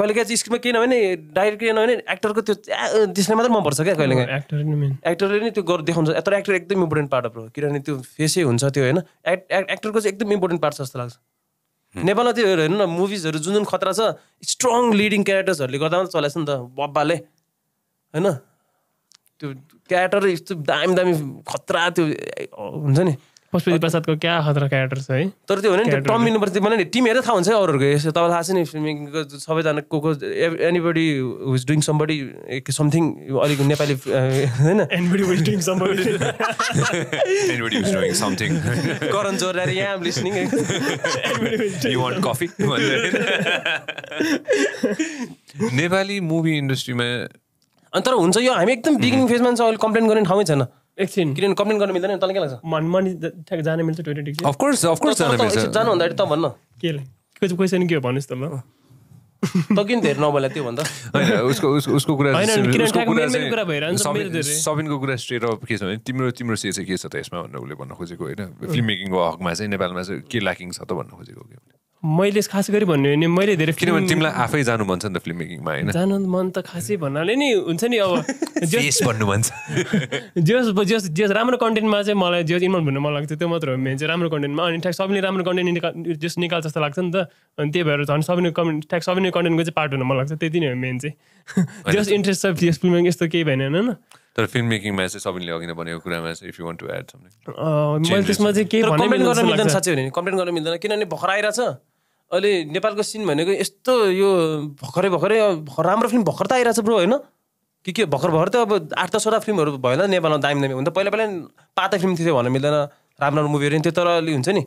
कहिले काहीँ चाहिँ स्क्रिप्टमा किन भने डाइरेक्ट किन भने एक्टरको त्यो त्यसले मात्रै मनपर्छ क्या कहिले काहीँ एक्टरले नै त्यो गरेर देखाउँछ तर एक्टर एकदम इम्पोर्टेन्ट पार्ट हो किनभने त्यो फेसै हुन्छ त्यो होइन एक्टरको चाहिँ एकदम इम्पोर्टेन्ट पार्ट छ जस्तो लाग्छ नेपालमा त्यो हेर्नु न मुभिजहरू जुन जुन खतरा छ स्ट्रङ लिडिङ क्यारेक्टर्सहरूले गर्दा मात्रै चलाएको नि त बब्बाले होइन त्यो क्यारेक्टर यस्तो दामी दामी खतरा त्यो हुन्छ नि पशुपति प्रसादको क्या खतरा क्यारेक्टर छ है तर त्यो भने टम मिल्नुपर्छ मलाई नि टिम हेरेर थाहा हुन्छ है अरूहरूको यसो तपाईँलाई थाहा छ नि फिल्मिङको सबैजना को को anybody who's doing somebody something अलिक नेपाली होइन करण नेपाली मुभी इन्डस्ट्रीमा अनि तर हुन्छ यो हामी एकदम बिगिनिङ फेजमा छ अहिले कम्प्लेन गर्ने ठाउँै छैन एकछिन किनभने कम्प्लेन गर्न मिल्दैन तँलाई के लाग्छ मन मन ठ्याक जान मिल्छ टोइलेट डिग्री अफकोर्स अफकोर्स जान मिल्छ जानु भन्दाखेरि त भन्न के क्वेसन के हो भन्नुहोस् त ल त किन धेरै नबोला त्यो भन्दा उसको उसको कुरा सबिनको कुरा स्ट्रेट अफ के छ भने तिम्रो तिम्रो से चाहिँ के छ त यसमा भनेर उसले भन्न खोजेको होइन फिल्म मेकिङको हकमा चाहिँ नेपालमा चाहिँ के ल्याकिङ छ त भन्न खोजेको के मैले खास गरी भन्नु भने मैले धेरै किनभने तिमीलाई आफै जानु मन छ नि त फिल्म मेकिङमा होइन जानु मन त खासै भन्नाले नि हुन्छ नि अब जेस भन्नु भन्छ जेस जेस जेस राम्रो कन्टेन्टमा चाहिँ मलाई जेस इन्भल्भ हुनु मन लाग्छ त्यो मात्र हो मेन चाहिँ राम्रो कन्टेन्टमा अनि ठ्याक सबैले राम्रो कन्टेन्ट निकाल जस निकाल जस्तो लाग्छ नि त अनि त्यही भएर झन् सबै कमेन्ट ठ्याक सबै कन्टेन्टको चाहिँ पार्ट हुनु मन लाग्छ त्यति नै हो मेन चाहिँ जस्ट इन्ट्रेस्ट छ जेस फिल्म मेकिङ यस्तो केही भएन होइन तर फिल्म मेकिङमा चाहिँ सबैले अघि नै भनेको कुरामा चाहिँ if you want to add something मैले त्यसमा चाहिँ केही कम्प्लेन गर्न मिल्दैन साँच्चै भने कम्प्लेन गर्न मिल्दैन किनभने भर्खर आइरहेछ अहिले नेपालको सिन भनेको यस्तो यो भर्खरै भर्खरै राम्रो फिल्म भर्खर त आइरहेको छ ब्रो होइन के के भर्खर भर्खर त अब आठ दसवटा फिल्महरू भयो होला नेपालमा दामी दामी हुन्छ पहिला पहिला पाता फिल्म थियो भन्न मिल्दैन राम्रो राम्रो मुभीहरू थियो तर अलि हुन्छ नि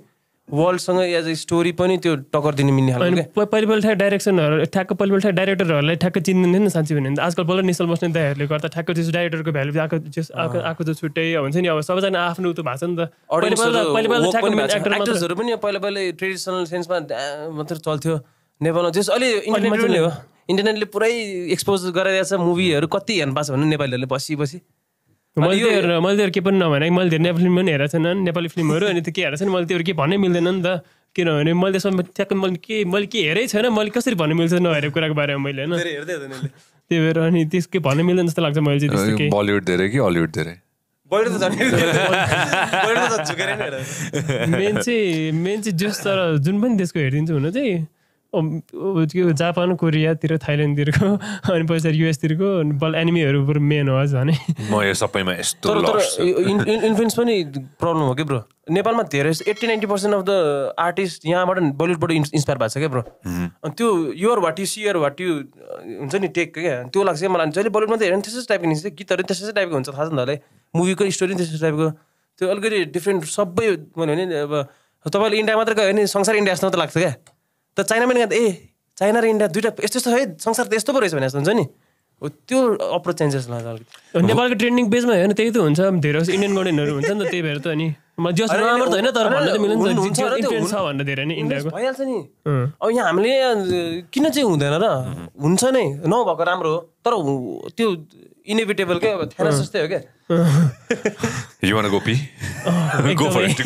वर्ल्डसँग एज अ स्टोरी पनि त्यो टक्कर दिनु मिल्ने खालको पहिले पहिले ठ्याक डाइरेक्सनहरू ठ्याक्क पहिले पहिले ठ्याक डाइरेक्टरहरूलाई ठ्याक्क चिन्दिन्थ्यो नि साँच्ची भने आजकल बल्ल निसल बस्ने दाहरूले गर्दा ठ्याक्क त्यस डाइरेक्टरको भ्यालु आएको त्यस आएको आएको त छुट्टै हुन्छ नि अब सबैजना आफ्नो त भएको छ नि त पनि पहिला पहिले ट्रेडिसनल सेन्समा मात्र चल्थ्यो नेपालमा जस अलि इन्टरनेटले हो इन्टरनेटले पुरै एक्सपोज गराइरहेको छ मुभीहरू कति हेर्नु पाएको छ भने नेपालीहरूले बसी बसी मैले त्यो मैले त्यो के पनि नभने मैले धेरै नेपाली फिल्म पनि हेरेको छैन नेपाली फिल्महरू अनि त्यो के हेरेको छैन मैले त्यो के भन्नै मिल्दैन नि त किनभने मैले त्यसमा त्यहाँको मैले के मैले के हेरै छैन मैले कसरी भन्नु मिल्छ नहेरेको कुराको बारेमा मैले होइन त्यही भएर अनि त्यस के भन्नु मिल्दैन जस्तो लाग्छ मैले चाहिँ बलिउड धेरै कि हलिउड धेरै मेन चाहिँ मेन चाहिँ जस तर जुन पनि देशको हेरिदिन्छु हुन चाहिँ जापान कोरियातिर थाइल्यान्डतिरको अनि पछाडि युएसतिरको बल एनिमीहरू बरु मेन होस् भने सबैमा यस्तो इन्फ्लुएन्स पनि प्रब्लम हो कि ब्रो नेपालमा धेरै eighty ninety percent of the artist यहाँबाट बलिउडबाट इन्सपायर भएको छ क्या ब्रो अनि त्यो your what you share what you हुन्छ नि टेक क्या त्यो लाग्छ मलाई जहिले बलिउडमा त हेर्नु त्यस्तै टाइपको निस्क्यो गीतहरू त्यस्तै टाइपको हुन्छ थाहा छ नि त मुभीको स्टोरी पनि त्यस्तै टाइपको त्यो अलिकति डिफ्रेन्ट सबै भन्यो भने अब तपाईँले इन्डिया मात्रै गयो भने संसार इन्डिया जस्तो त लाग्छ क्या त चाइना पनि ए चाइना र इन्डिया दुइटा यस्तो यस्तो है संसार त यस्तो पो रहेछ भने जस्तो हुन्छ नि हो त्यो अप्रोच चेन्जेस लाग्छ नेपालको ट्रेन्डिङ बेसमा हेर्नु त्यही त हुन्छ धेरै इन्डियन गर्डनहरू हुन्छ नि त त्यही भएर त नि राम्रो त होइन तर भन्न धेरै नै इन्डियाको भइहाल्छ नि अब यहाँ हामीले किन चाहिँ हुँदैन र हुन्छ नै नभएको राम्रो हो तर त्यो इनेभिटेबल क्या अब थेरा जस्तै हो क्या गोपी जताबाट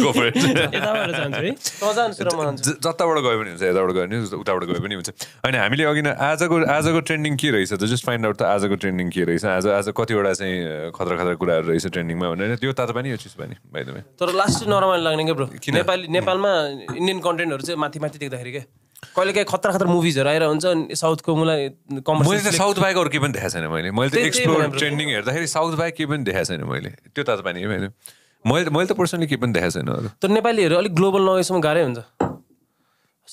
गयो पनि हुन्छ यताबाट गयो भने उताबाट गयो पनि हुन्छ होइन हामीले अघि नै आजको आजको ट्रेन्डिङ के रहेछ त जस्ट फाइन्ड आउट त आजको ट्रेन्डिङ के रहेछ आज आज कतिवटा चाहिँ खतरा खतरा कुराहरू रहेछ ट्रेन्डिङमा भनेर त्यो तातो पानी यो चिज पनि भाइ तर लास्ट चाहिँ नरमाइलो लाग्ने क्या ब्रो नेपाली नेपालमा इन्डियन कन्टेन्टहरू चाहिँ माथि माथि देख्दाखेरि क्या कहिलेकाहीँ खतरा खतरा मुभिजहरू आएर हुन्छ अनि साउथको मलाई मैले त साउथ बाहेक अरू केही पनि देखाएको छैन मैले मैले एक्सप्लोर ट्रेन्डिङ हेर्दाखेरि साउथ बाहेक केही पनि देखाएको छैन मैले त्यो तातो पानी मैले मैले मैले त पर्सनली केही पनि देखाएको छैन तर नेपालीहरू अलिक ग्लोबल नगएसम्म गाह्रै हुन्छ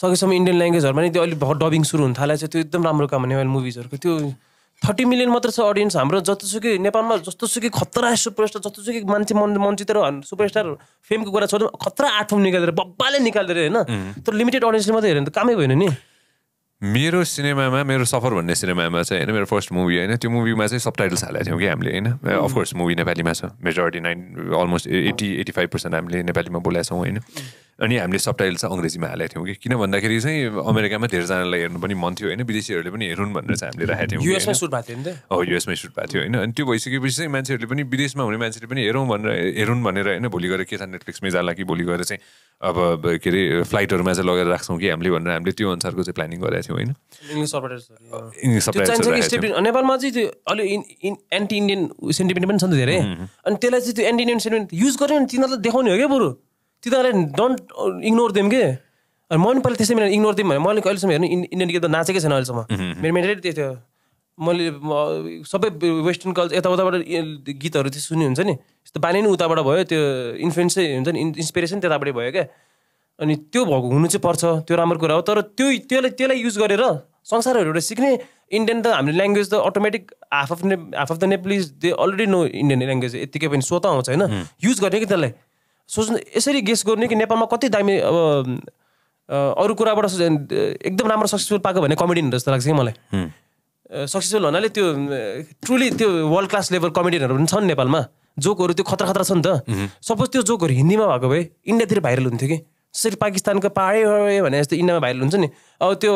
सकेसम्म इन्डियन ल्याङ्ग्वेजहरूमा नि त्यो अलिक डबिङ सुरु हुन थालेको छ त्यो एकदम राम्रो काम हो नेपाली मुभिजहरूको त्यो थर्टी मिलियन मात्र छ अडियन्स हाम्रो जतिसुकै नेपालमा जस्तोसुकै खतरा सुपरस्टार जतिसुकै मान्छे मन मन्चितर सुपरस्टार फेमको कुरा छोड्नु खतरा आठौँ निकालेर बब्बाले निकालेर होइन तर लिमिटेड अडियन्सले मात्रै हेऱ्यो भने त कामै भएन नि मेरो सिनेमामा मेरो सफर भन्ने सिनेमामा चाहिँ होइन मेरो फर्स्ट मुभी होइन त्यो मुभीमा चाहिँ सब टाइटल्स हालेको थियौँ कि हामीले होइन अफकोर्स मुभी नेपालीमा छ majority nine almost eighty eighty five percent हामीले नेपालीमा बोलाएको छौँ होइन अनि हामीले सब टाइटल चाहिँ अङ्ग्रेजीमा हालेको थियौँ कि किन भन्दाखेरि चाहिँ अमेरिकामा धेरैजनालाई हेर्नु पनि मन थियो होइन विदेशीहरूले पनि हेरौँ भनेर चाहिँ हामीले राखेको थियौँ युएसमा सुट भएको थियो नि त हो युएसमै सुट भएको थियो होइन अनि त्यो भइसकेपछि चाहिँ मान्छेहरूले पनि विदेशमा हुने मान्छेले पनि हेरौँ भनेर हेरौँ भनेर होइन भोलि गएर के छ नेटफ्लिक्समै जाला कि भोलि गएर चाहिँ अब के अरे फ्लाइटहरूमा चाहिँ लगेर राख्छौँ कि हामीले भनेर हामीले त्यो अनुसारको चाहिँ प्लानिङ गरेका थियौँ होइन नेपालमा चाहिँ त्यो अलि एन्टी इन्डियन सेन्टिमेन्ट पनि छ नि धेरै अनि त्यसलाई चाहिँ त्यो एन्टी इन्डियन सेन्टिमेन्ट युज गर्यो भने तिनीहरूलाई देखाउने हो क्या बरु तिनीहरूलाई डोन्ट इग्नोर देम कि अनि मैले पहिला त्यसै मैले इग्नोर दिउँ भने मैले अहिलेसम्म हेर्नु इन्डियन गीत त नाचेकै छैन अहिलेसम्म मेरो मेन्टेलिटी त्यही थियो मैले सबै वेस्टर्न कल्चर यताउताबाट गीतहरू चाहिँ सुन्ने हुन्छ नि त्यस्तो बानी नै उताबाट भयो त्यो इन्फ्लुएन्सै हुन्छ नि इन्सपिरेसन त्यताबाटै भयो क्या अनि त्यो भएको हुनु चाहिँ पर्छ त्यो राम्रो कुरा हो तर त्यो त्यसलाई त्यसलाई युज गरेर संसारहरूबाट सिक्ने इन्डियन त हाम्रो ल्याङ्ग्वेज त अटोमेटिक हाफ अफ ने half of the Nepalese they already know Indian language यतिकै पनि स्वत आउँछ होइन युज गर्ने कि त्यसलाई सोच्नु यसरी गेस गर्ने कि नेपालमा कति दामी अब अरू कुराबाट एकदम राम्रो सक्सेसफुल पाएको भने कमेडियन जस्तो लाग्छ कि मलाई सक्सेसफुल भन्नाले त्यो ट्रुली त्यो वर्ल्ड क्लास लेभल कमेडियनहरू पनि छन् नेपालमा जोकहरू त्यो खतरा खतरा छ नि त सपोज त्यो जोकहरू हिन्दीमा भएको भए इन्डियातिर भाइरल हुन्थ्यो कि जसरी पाकिस्तानको पाहाडै भने जस्तो इन्डियामा भाइरल हुन्छ नि अब त्यो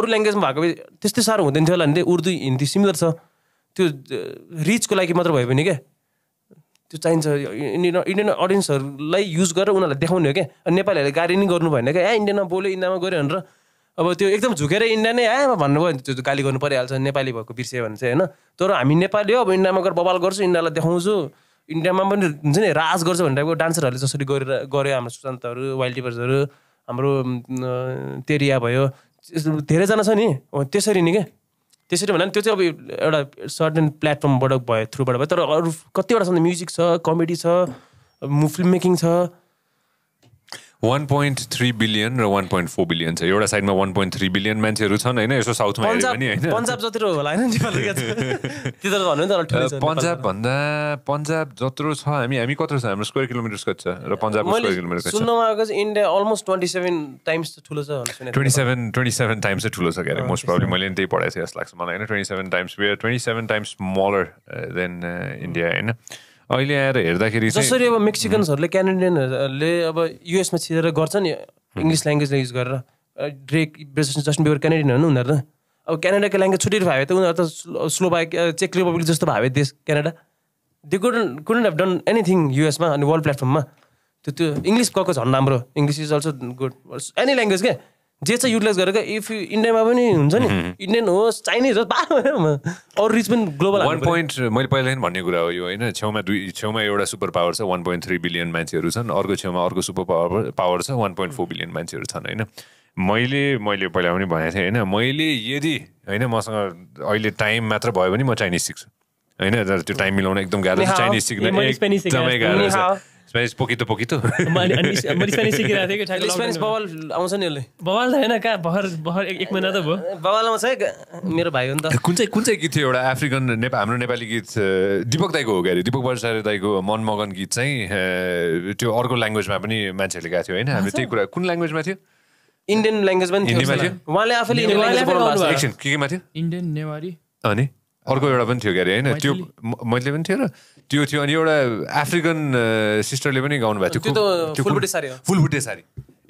अरू ल्याङ्ग्वेजमा भएको भए त्यस्तै साह्रो हुँदैन थियो होला नि उर्दू हिन्दी सिमिलर छ त्यो रिचको लागि मात्र भयो भने क्या त्यो चाहिन्छ इन्डियन इन्डियन अडियन्सहरूलाई युज गरेर उनीहरूलाई देखाउने हो क्या अनि नेपालीहरूले गाली नै गर्नु भएन क्या ए इन्डियामा बोल्यो इन्डियामा गऱ्यो भनेर अब त्यो एकदम झुकेर इन्डिया नै आयो भन्नुभयो त्यो गाली गर्नु परिहाल्छ नेपाली भएको बिर्स्यो भने चाहिँ होइन तर हामी नेपाली हो अब इन्डियामा गएर बबाल गर्छु इन्डियालाई देखाउँछु इन्डियामा पनि हुन्छ नि राज गर्छ भन्ने टाइपको डान्सरहरूले जसरी गरेर गऱ्यो हाम्रो सुशान्तहरू वाइल्ड टिपर्सहरू हाम्रो तेरिया भयो धेरैजना छ नि त्यसरी नि क्या त्यसरी भन्दा त्यो चाहिँ अब एउटा सर्टन प्लेटफर्मबाट भयो थ्रुबाट भयो तर अरू छ म्युजिक छ कमेडी छ फिल्म मेकिङ छ वान पोइन्ट थ्री बिलियन र वान पोइन्ट फोर बिलियन छ एउटा साइडमा वान पोइन्ट थ्री बिलियन मान्छेहरू छन् होइन यसो साउथमा पन्जाब जत्रो होला होइन पन्जाब भन्दा पन्जाब जत्रो छ हामी हामी कत्रो छ हाम्रो स्क्वायर किलोमिटर्स कति छ र पन्जाब स्क्वायर किलोमिटर सुन्नमा आएको चाहिँ India almost twenty seven times ठुलो छ twenty seven twenty seven times चाहिँ ठुलो छ क्यारे मोस्ट प्रब्लम मैले त्यही पढाएको थिएँ जस्तो लाग्छ मलाई होइन twenty seven times where twenty seven times smaller than India होइन अहिले आएर हेर्दाखेरि जसरी अब मेक्सिकन्सहरूले क्यानेडियनहरूले अब युएसमा छिरेर गर्छ नि इङ्ग्लिस ल्याङ्ग्वेजलाई युज गरेर ड्रेक ब्रेसन जस्टिन बिबर क्यानेडियन उनीहरू त अब क्यानाडाको ल्याङ्ग्वेज छुटेर भयो त उनीहरू त स्लो बाइक चेक रिपब्लिक जस्तो भयो देश Canada they couldn't couldn't have done anything युएसमा अनि वर्ल्ड प्लेटफर्ममा त्यो त्यो इङ्ग्लिस गएको झन् राम्रो English is also good any language क्या जे छ युटिलाइज गरेको इफ इन्डियामा पनि हुन्छ नि इन्डियन होस् चाइनिज होस् अरू रिच पनि ग्लोबल वान पोइन्ट मैले पहिला भन्ने कुरा हो यो होइन छेउमा दुई छेउमा एउटा सुपर पावर छ वान पोइन्ट थ्री बिलियन मान्छेहरू छन् अर्को छेउमा अर्को सुपर पावर पावर छ वान पोइन्ट फोर बिलियन मान्छेहरू छन् होइन मैले मैले पहिला पनि भनेको थिएँ होइन मैले यदि होइन मसँग अहिले टाइम मात्र भयो भने म चाइनिज सिक्छु होइन त्यो टाइम मिलाउन एकदम गाह्रो छ चाइनिज सिक्न एकदमै गाह्रो छ स्पेनिस पोकिटो पोकिटो स्पेनिस सिकिरहेको थिएँ कि स्पेनिस बवाल आउँछ नि उसले बवाल त होइन कहाँ भर भर एक महिना त भयो बवाल आउँछ है मेरो भाइ हो नि त कुन चाहिँ कुन चाहिँ गीत थियो एउटा अफ्रिकन नेपाल हाम्रो नेपाली गीत दिपक दाईको हो क्या दिपक बर्सारे दाईको मनमगन गीत चाहिँ त्यो अर्को ल्याङ्ग्वेजमा पनि मान्छेहरूले गएको थियो होइन हामीले त्यही कुरा कुन ल्याङ्ग्वेजमा थियो इन्डियन ल्याङ्ग्वेज पनि थियो उहाँले आफैले के केमा थियो इन्डियन नेवारी अनि अर्को एउटा पनि थियो क्यारे होइन त्यो मैले पनि थियो र त्यो थियो अनि एउटा अफ्रिकन सिस्टरले पनि गाउनु भएको थियो त्यो फुलबुटे सारी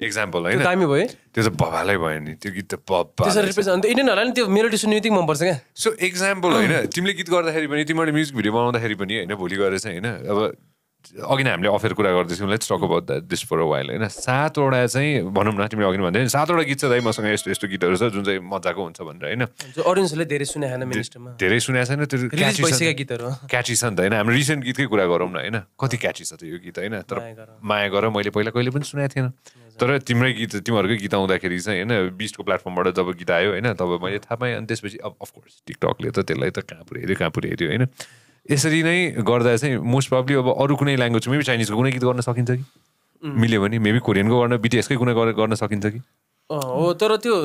एक्जाम्पल होइन दामी भयो त्यो त भवालै भयो नि त्यो गीत त इन्डियनहरूलाई नि त्यो मेरो सुन्ने बित्तिकै मनपर्छ क्या सो एक्जाम्पल होइन तिमीले गीत गर्दाखेरि पनि तिमीले म्युजिक भिडियो बनाउँदाखेरि पनि होइन भोलि गएर चाहिँ होइन अब अघि नै हामीले अफेर कुरा गर्दैछौँ let's talk about this for a while होइन सातवटा चाहिँ भनौँ न तिमीले अघि भन्दै सातवटा गीत छ दाइ मसँग यस्तो यस्तो गीतहरू छ जुन चाहिँ मजाको हुन्छ भनेर होइन अडियन्सहरूले धेरै सुना धेरै सुनेको छैन त्यो गीतहरू क्याची छ नि त होइन हाम्रो रिसेन्ट गीतकै कुरा गरौँ न होइन कति क्याची छ त यो गीत होइन तर माया गर मैले पहिला कहिले पनि सुनेको थिएन तर तिम्रै गीत तिमीहरूकै गीत आउँदाखेरि चाहिँ होइन बिचको प्लेटफर्मबाट जब गीत आयो होइन तब मैले थाहा पाएँ अनि त्यसपछि अब अफकोर्स टिकटकले त त्यसलाई त कहाँ पुऱ्याइदियो कहाँ पुऱ्याइदियो होइन यसरी नै गर्दा चाहिँ मोस्ट प्रब्ली अब अरू कुनै ल्याङ्ग्वेज मेबी चाइनिजको कुनै गीत गर्न सकिन्छ कि मिल्यो भने मेबी कोरियनको गर्न बिटिएसकै कुनै गर्न सकिन्छ कि हो तर त्यो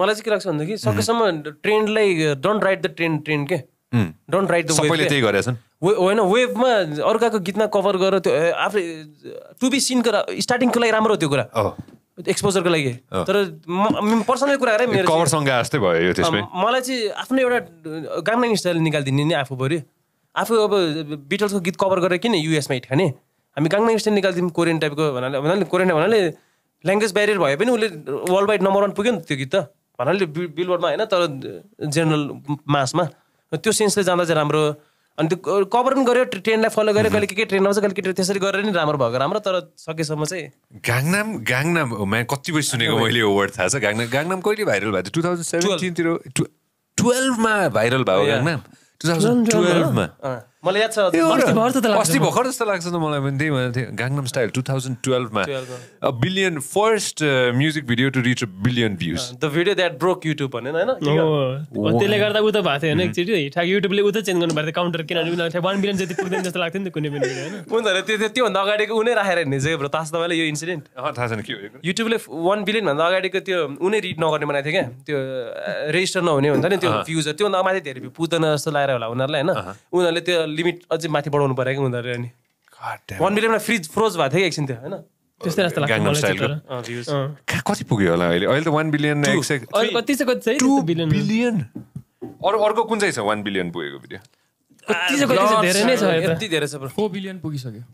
मलाई चाहिँ के लाग्छ भन्दा कि सकेसम्म ट्रेन्डलाई don't ride the trend trend के डोन्ट राइट द सबैले त्यही गरेका छन् होइन वेबमा अर्काको गीतमा कभर गरेर त्यो आफै टु बी सिनको स्टार्टिङको लागि राम्रो त्यो कुरा एक्सपोजरको लागि तर पर्सनल कुरा गरेँ मेरो जस्तै भयो यो मलाई चाहिँ आफ्नो एउटा गाङ्गा स्टाइल निकालिदिने नि आफू आफू अब बिटल्सको गीत कभर गरेर किन युएसमा हिट खाने हामी गाङ्गा स्टाइल निकालिदिउँ कोरियन टाइपको भन्नाले भन्नाले कोरियन भन्नाले ल्याङ्ग्वेज ब्यारियर भए पनि उसले वर्ल्ड वाइड नम्बर वान पुग्यो नि त्यो गीत त भन्नाले बिलबोर्डमा होइन तर जेनरल मासमा त्यो सेन्सले जाँदा चाहिँ राम्रो अनि त्यो कभर पनि गऱ्यो ट्रेनलाई फलो गऱ्यो mhm. कहिले के के ट्रेन आउँछ कहिले के ट्रेन त्यसरी गरेर नि राम्रो भएको राम्रो तर सकेसम्म चाहिँ गाङनाम गाङनाम कति बजी सुनेको मैले यो वर्ड थाहा छ गाङनाम गाङनाम कहिले भाइरल भएको थियो टु थाउजन्ड सेभेन्टिनतिर टु टुवेल्भमा भाइरल भयो oh, गाङनाम टु थाउजन्ड टुवेल्भमा मलाई याद छ अस्ति भर्खर जस्तो लाग्छ त मलाई पनि त्यही भनेको थियो गाङनम स्टाइल टु थाउजन्ड टुवेल्भमा billion first music video to reach a billion views the video that broke YouTube भनेर होइन त्यसले गर्दा उ त भएको थियो होइन एकचोटि ठ्याक युट्युबले उ त चेन्ज गर्नु भएको थियो काउन्टर किनभने उनीहरू वान बिलियन जति पुग्दैन जस्तो लाग्थ्यो नि त कुनै पनि होइन उनीहरू त्यो त्योभन्दा अगाडिको उनी राखेर हिँड्ने ब्रो थाहा छ तपाईँले यो इन्सिडेन्ट थाहा छैन के युट्युबले वान बिलियनभन्दा अगाडिको त्यो उनी रिड नगर्ने बनाएको थियो क्या त्यो रेजिस्टर नहुने हुन्छ नि त्यो भ्युज त्योभन्दा माथि धेरै पुग्दैन जस्तो लागेर होला उनीहरूलाई होइन उनीहरूले त्यो लिमिट अझै माथि बढाउनु पऱ्यो कि हुँदाखेरि अनि वान मिलियनमा फ्रिज फ्रोज भएको थियो कि एकछिन त्यो होइन त्यस्तै जस्तो लाग्छ कति पुग्यो होला अहिले अहिले त वान बिलियन कति छ कति छ टु बिलियन अरू अर्को कुन चाहिँ छ वान बिलियन पुगेको भिडियो कति छ कति छ धेरै नै छ यति धेरै छ फोर बिलियन पुगिसक्यो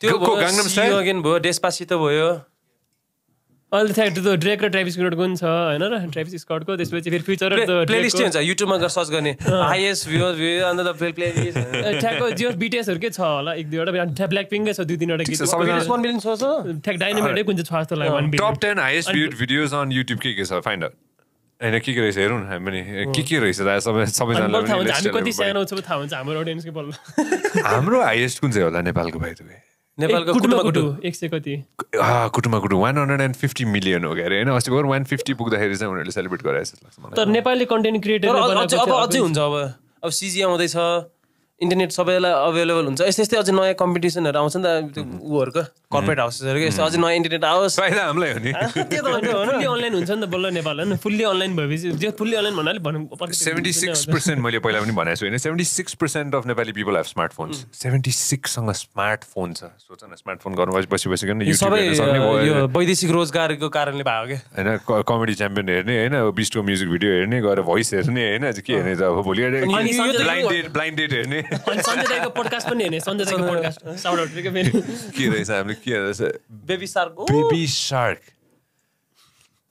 त्यो गाङ्गनम स्टाइल अगेन भयो त भयो अहिले टु द ड्रेक र ट्राइभिस स्कटको पनि छ होइन र ट्राइभिस स्कटको त्यसपछि फेरि फ्युचर प्लेलिस्ट हुन्छ युट्युबमा गएर सर्च गर्ने हाइएस्ट भ्यू भ्यू अन्त त प्लेलिस्ट ठ्याक्क जियो बिटिएसहरूकै छ होला एक दुईवटा ठ्याक ब्ल्याक पिङ्कै छ दुई तिनवटा गीत ठ्याक डाइनामेटै कुन चाहिँ छ जस्तो लाग्यो top ten highest viewed videos on YouTube के के छ फाइन्ड आउट होइन के के रहेछ हेरौँ न हामी पनि के के रहेछ सबै सबैजनालाई हाम्रो हाइएस्ट कुन चाहिँ होला नेपालको भाइ तपाईँ नेपालको कुटुमा कुटु एक कति कुटुमा कुटु one hundred and fifty million हो क्या अरे होइन अस्ति भर्खर वान फिफ्टी पुग्दाखेरि चाहिँ उनीहरूले सेलिब्रेट जस्तो लाग्छ मलाई तर नेपाली कन्टेन्ट क्रिएटर अब अझै हुन्छ अब अब सिजी आउँदैछ इन्टरनेट सबैलाई अभाइलेबल हुन्छ यस्तै यस्तै अझै नयाँ कम्पिटिसनहरू आउँछ नि त त्यो ऊहरूको कर्पोरेट हाउसेसहरूको यस्तो अझै नयाँ इन्टरनेट आओस् अनलाइन हुन्छ नि त बल्ल नेपाल होइन फुल्ली अनलाइन भएपछि जे फुल्ली अनलाइन भन्नाले भन्नु सेभेन्टी सिक्स पर्सेन्ट मैले पहिला पनि भनेको छु होइन seventy six percent of Nepali people have smartphone seventy सिक्ससँग स्मार्टफोन छ सोच न स्मार्टफोन गर्नु बसी बसिकन यो वैदेशिक रोजगारको कारणले भएको क्या होइन कमेडी च्याम्पियन हेर्ने होइन बिस्टो म्युजिक भिडियो हेर्ने गएर भोइस हेर्ने होइन के हेर्ने त अब भोलि ब्लाइन्डेड हेर्ने अनि सन्जयको पोडकास्ट पनि हेर्ने सन्जयको पोडकास्ट साउन्ड आउटको फेरि के रहेछ हामीले के रहेछ बेबी सार्क बेबी सार्क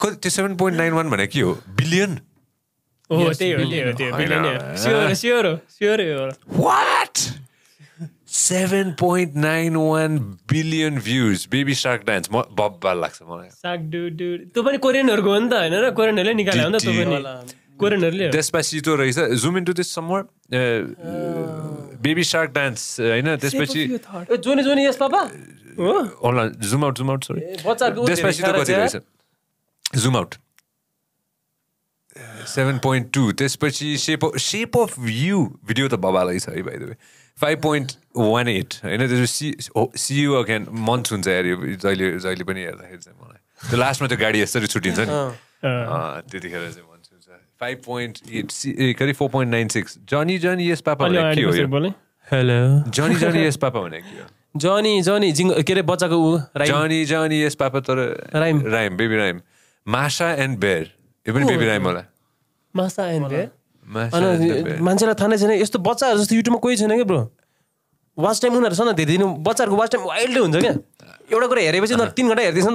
कति त्यो सेभेन पोइन्ट नाइन वान भनेको के हो बिलियन हो त्यही हो त्यही बिलियन स्योर स्योर हो स्योर हो seven point nine one billion views baby shark dance म बब्बा लाग्छ मलाई सार्क डु डु त्यो पनि कोरियनहरूको हो नि त होइन र कोरियनहरूले निकाल्यो नि त त्यो पनि त्यसपछि त्यो रहेछ zoom into this summer baby shark dance होइन त्यसपछि zoom out zoom out sorry त्यसपछि त कति रहेछ zoom out seven point two त्यसपछि shape of shape of you video त बबालाई छ है भाइ तपाईँ फाइभ पोइन्ट वान एट होइन त्यसपछि सी यु अगेन मन्थ हुन्छ यार यो जहिले जहिले पनि हेर्दाखेरि चाहिँ मलाई त्यो लास्टमा त्यो गाडी यसरी छुट्टिन्छ नि त्यतिखेर चाहिँ फाइभ पोइन्ट एट करिब जनी जनी यस पापा भनेको हेलो जनी जनी यस पापा भनेको के हो जनी जनी जिङ के अरे बच्चाको ऊ जनी जनी यस पापा तर rhyme rhyme baby rhyme Masha and bear यो पनि बेबी राइम होला मासा एन्ड बेयर मान्छेलाई थाहा नै छैन यस्तो बच्चाहरू जस्तो युट्युबमा कोही छैन कि ब्रो वाच टाइम उनीहरूसँग धेरै बच्चाहरूको वाच टाइम वाइल्ड हुन्छ क्या एउटा कुरा हेरेपछि उनीहरू तिन घन्टा हेर्दैछ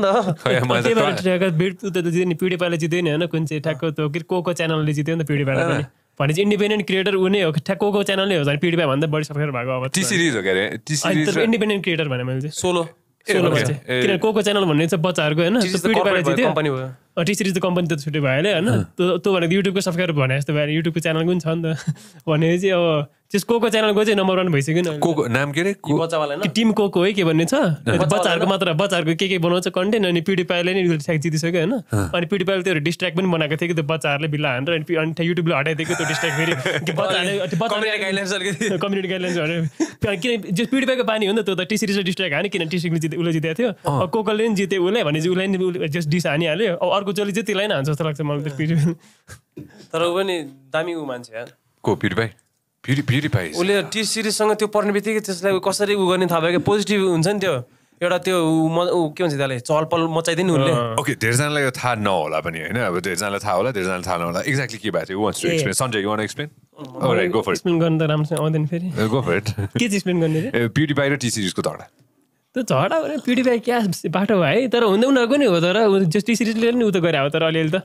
नि त पिडिपालाई जित्यो जित्दैन होइन कुन चाहिँ ठ्याक्क त्यो को को च्यानलले जित्यो नि त पिडिपालाई पनि भनेपछि इन्डिपेन्डेन्ट क्रिएटर उनी नै हो ठ्याक्क को को च्यानलले हो झन् पिडिपा भन्दा बढी सफर भएको अब टी सिरिज हो के इन्डिपेन्डेन्ट क्रिएटर भने मैले सोलो सोलो को को च्यानल भन्ने चाहिँ बच्चाहरूको होइन टी सिरिज त कम्पनी त छुट्टै भयो अरे होइन त्यो भनेको युट्युबको सब्सक्राइबर भने जस्तो भयो युट्युबको च्यानल पनि छ नि त चाहिँ अब त्यस को को च्यानलको चाहिँ नम्बर वान भइसक्यो नि को नाम के अरे टिम को को है के भन्ने छ बच्चाहरूको मात्र बच्चाहरूको के के बनाउँछ कन्टेन्ट अनि पिडिपाईले नै ठ्याक जितिसक्यो होइन अनि पिडिपाईले त्यो डिस्ट्र्याक्ट पनि बनाएको थियो कि त्यो बच्चाहरूले बिल्ला हानेर अनि अनि युट्युबले हटाइदिएको त्यो डिस्ट्र्याक्ट फेरि कम्युनिटी गाइडलाइन्स भनेर किन जो पिडिपाईको पानी हो नि त त्यो त टी सिरिजले डिस्ट्र्याक्ट हाने किन टी सिरिजले उसले जितेको थियो कोकोले पनि जित्यो उसलाई भने उसलाई पनि जस्ट डिस हानिहाल्यो अर्को अर्को चोली चाहिँ त्यसलाई नै हान्छ जस्तो लाग्छ मलाई त्यो तर ऊ पनि दामी ऊ मान्छे यार को प्युरिफाई प्युरिफाई उसले टी सिरिजसँग त्यो पर्ने बित्तिकै त्यसलाई कसरी ऊ गर्ने थाहा भयो कि पोजिटिभ हुन्छ नि त्यो एउटा त्यो के भन्छ त्यसलाई चलपल मचाइदिनु उसले ओके धेरैजनालाई यो थाहा नहोला पनि होइन अब धेरैजनालाई थाहा होला धेरैजनालाई थाहा नहोला एक्ज्याक्टली के भएको थियो to explain Sanjay you want explain explain गर्नु त राम्रोसँग आउँदैन फेरि गो फर इट के एक्सप्लेन गर्ने प्युरिफाई र टी सिरिजको धडा त्यो झगडा भने पिडिएफआई क्या बाटो भयो है तर हुँदै उनीहरूको नि हो तर जस्टिस सिरिजले उ त गरे हो तर अलिअलि त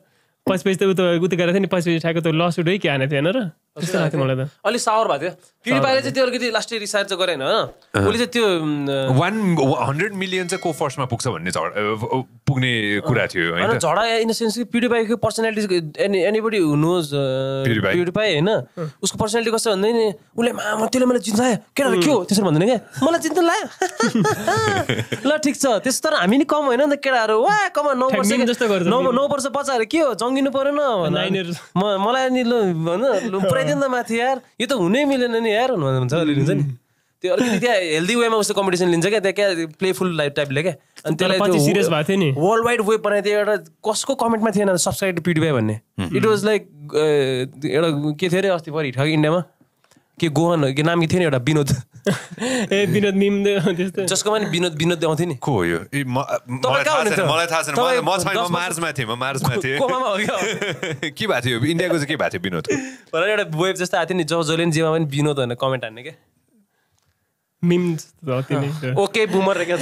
पछि पछि त उता उता गरेको थियो नि पछि पछि ठ्याक्क त्यो लस है क्या थिएन र अलिक सावर भएको थियो पिडिपाले चाहिँ त्यो अलिकति लास्ट रिसार्च चाहिँ गरेन उसले चाहिँ त्यो वान हन्ड्रेड मिलियन चाहिँ को फर्स्टमा पुग्छ भन्ने पुग्ने कुरा थियो होइन झडा इन द सेन्स कि पिडिपाईको पर्सनालिटी एनी एनीबडी हुनुहोस् पिडिपाई होइन उसको पर्सनालिटी कस्तो भन्दै नि उसले मामा त्यसले मलाई चिन्छ किन के हो त्यसरी भन्दैन क्या मलाई चिन्त लायो ल ठिक छ त्यस्तो तर हामी नि कम होइन नि त केटाहरू वा कम नौ वर्ष नौ वर्ष बच्चाहरू के हो जङ्गिनु परेन मलाई नि ल भन आइदिनु त माथि यार यो त हुनै मिलेन नि यार हुन्छ अलि हुन्छ नि त्यो अलिकति त्यहाँ हेल्दी वेमा उसले कम्पिटिसन लिन्छ क्या त्यहाँ क्या प्लेफुल लाइफ टाइपले क्या अनि त्यसलाई सिरियस भएको थियो नि वर्ल्ड वाइड वेब बनाइदियो एउटा कसको कमेन्टमा थिएन सब्सक्राइब टु पिडिवाई भन्ने इट वाज लाइक एउटा के थियो अरे अस्ति परि हिट इन्डियामा के गोहन के नाम थियो नि एउटा विनोद ए विनोद मिम जसको पनि विनोद विनोद आउँथ्यो नि को हो यो मलाई थाहा छैन म मार्समा थिएँ म मार्समा थिएँ के भएको थियो इन्डियाको चाहिँ के भएको थियो विनोद एउटा वेब जस्तो आएको थियो नि जसले जेमा पनि विनोद भनेर कमेन्ट हान्ने क्या ओके बुमर ah.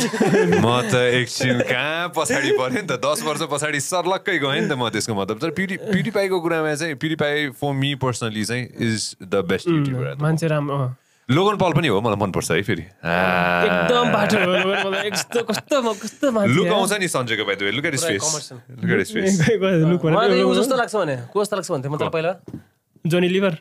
म त एकछिन कहाँ पछाडि परेँ नि त दस वर्ष पछाडि सर्लक्कै गएँ नि त म त्यसको मतलब तर प्युरी प्युरिपाईको कुरामा चाहिँ प्युरिपाई फर मी पर्सनली चाहिँ इज द बेस्ट युट्युबर मान्छे राम्रो लोगन पल पनि हो मलाई मनपर्छ है फेरि एकदम बाटो कस्तो कस्तो कस्तो लुक आउँछ नि सन्जयको भाइ तपाईँ look at space look at space जस्तो लाग्छ भने कस्तो लाग्छ भन्थ्यो त पहिला जोनी लिभर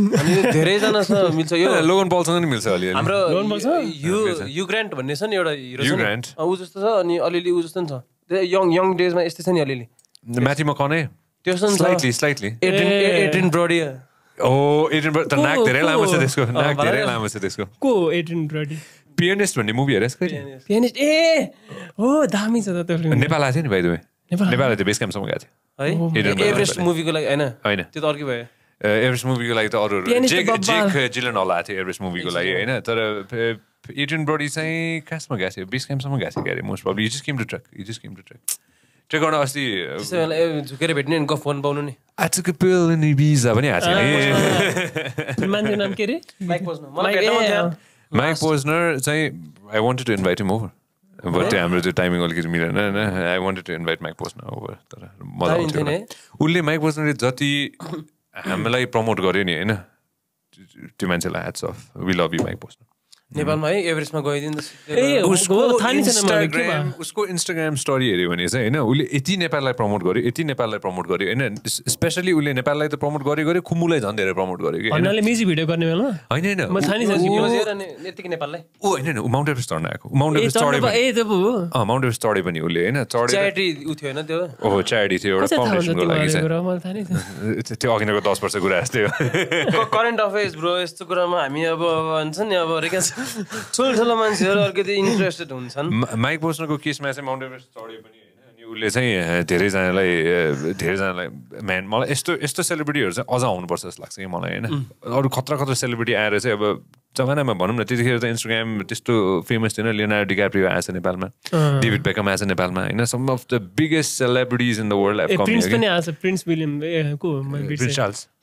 अनि धेरैजनासँग मिल्छ यो लोगन बलसँग नि मिल्छ अलि हाम्रो यु युग्रान्ट भन्ने छ नि एउटा हिरो युग्रान्ट ऊ जस्तो छ अनि अलिअलि ऊ जस्तो नि छ यङ यङ डेजमा यस्तै छ नि अलिअलि म्याथी मकने त्यो छ slightly slightly Adrien Adrien Brody oh Adrien Brody त नाक धेरै लामो छ त्यसको नाक धेरै लामो छ त्यसको को एड्रिन ब्रडी पियोनिस्ट भन्ने मुभी हेरेस कहिले पियोनिस्ट ए हो दामी छ त त्यो नेपाल आएको थियो नि भाइ दुवै नेपाल नेपाल बेस क्याम्पसम्म गएको थियो है एभरेस्ट oh मुभीको लागि होइन होइन त्यो त अर्कै भयो एभरेस्ट eh, मुभीको लागि त अरू जेक जेक जिलन हल आएको थियो एभरेस्ट मुभीको लागि होइन तर एड्रियन eh, ब्रडी चाहिँ कहाँसम्म गएको थियो बिस क्याम्पसम्म गएको थियो क्यारे मोस्ट प्रब्लम हिजो किम टु ट्र्याक हिजो किम टु ट्र्याक ट्र्याक गर्न अस्ति झुकेर भेट्ने गफ फोन पाउनु नि आजको पेल नि बिजा पनि हाल्छ माइक पोजनर चाहिँ I wanted to invite him over but त्यो हाम्रो त्यो टाइमिङ अलिकति मिलेन होइन I wanted to invite Mike Posner over तर मजा आउँथ्यो उसले माइक पोस्नले जति हामीलाई प्रमोट गर्यो नि होइन त्यो मान्छेलाई hats off we love you Mike Posner नेपालमा है एभरेजमा गइदिनु उसको इन्स्टाग्राम स्टोरी हेऱ्यो भने चाहिँ होइन उसले यति नेपाललाई प्रमोट गर्यो यति नेपाललाई प्रमोट गर्यो होइन स्पेसली उसले नेपाललाई त प्रमोट गर्यो गर्यो खुमुलाई झन् धेरै प्रमोट गर्यो कि होइन माउन्ट एभरेस्ट चढ्न आएको माउन्ट एभरेस्ट चढे माउन्ट एभरेस्ट चढे पनि उसले होइन चढे हो च्यारिटी थियो एउटा फाउन्डेसनको लागि त्यो अघिको दस वर्ष कुरा जस्तै करेन्ट अफेयर्स ब्रो यस्तो कुरामा हामी अब हुन्छ नि अब ठुल्ठुलो मान्छेहरू अलिकति इन्ट्रेस्टेड हुन्छन् माइक बोस्नको केसमा चाहिँ माउन्ट एभरेस्ट चढ्यो पनि होइन अनि उसले चाहिँ धेरैजनालाई धेरैजनालाई म्यान मलाई यस्तो यस्तो सेलिब्रिटीहरू चाहिँ अझ आउनुपर्छ जस्तो लाग्छ कि मलाई होइन अरू खतरा खतरा सेलिब्रिटी आएर चाहिँ अब जमानामा भनौँ न त्यतिखेर त इन्स्टाग्राम त्यस्तो फेमस थिएन लियोनार्डो डिकाप्रियो आएछ नेपालमा डेभिड बेकम आएछ नेपालमा होइन some of the biggest celebrities in the world Prince Charles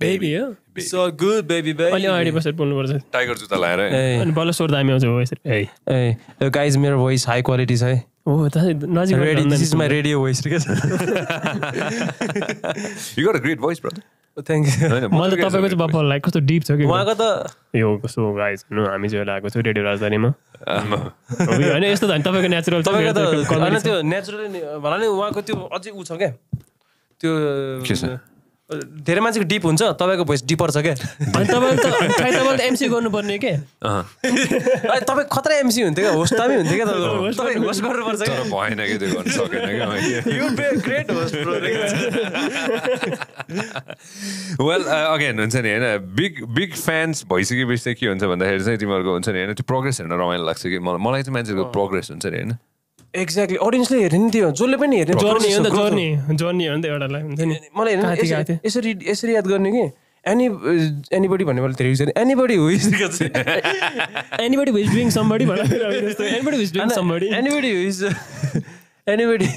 baby हो सो गुड बेबी बे अलि अगाडि बसेर बोल्नुपर्छ टाइगर जुत्ता लगाएर अनि बल्ल सोर्दा हामी आउँछौँ यसरी ए गाइज मेरो भोइस हाई क्वालिटी छ है हो त नजिक this is my radio voice ठिकै छ you got a great voice brother thank you मलाई त तपाईँको चाहिँ लाइक कस्तो डिप छ कि उहाँको त यो कस्तो गाइज हुनु हामी चाहिँ लगाएको छौँ रेडियो राजधानीमा होइन यस्तो त होइन तपाईँको नेचुरल तपाईँको त त्यो नेचुरली भन नि उहाँको त्यो अझै ऊ छ क्या त्यो धेरै मान्छेको डिप हुन्छ तपाईँको भोइस डिपर छ क्या एमसी गर्नुपर्ने के तपाईँ खतरा एमसी हुन्थ्यो क्या होस्ट दामी हुन्थ्यो क्या भएन कि वेल अगेन हुन्छ नि होइन बिग बिग फ्यान्स भइसकेपछि चाहिँ के हुन्छ भन्दाखेरि चाहिँ तिमीहरूको हुन्छ नि होइन त्यो प्रोग्रेस हेर्न रमाइलो लाग्छ कि मलाई मलाई चाहिँ मान्छेको प्रोग्रेस हुन्छ नि होइन एक्ज्याक्टली अडियन्सले हेर्ने नि त्यो जसले पनि हेर्ने जर्नी हो नि त जर्नी जर्नी हो नि त एउटालाई हुन्छ नि मलाई हेर्ने यसरी यसरी याद गर्ने कि एनी एनी बडी भन्ने मैले धेरै anybody who is anybody who is doing somebody भनेर anybody who doing somebody anybody who is anybody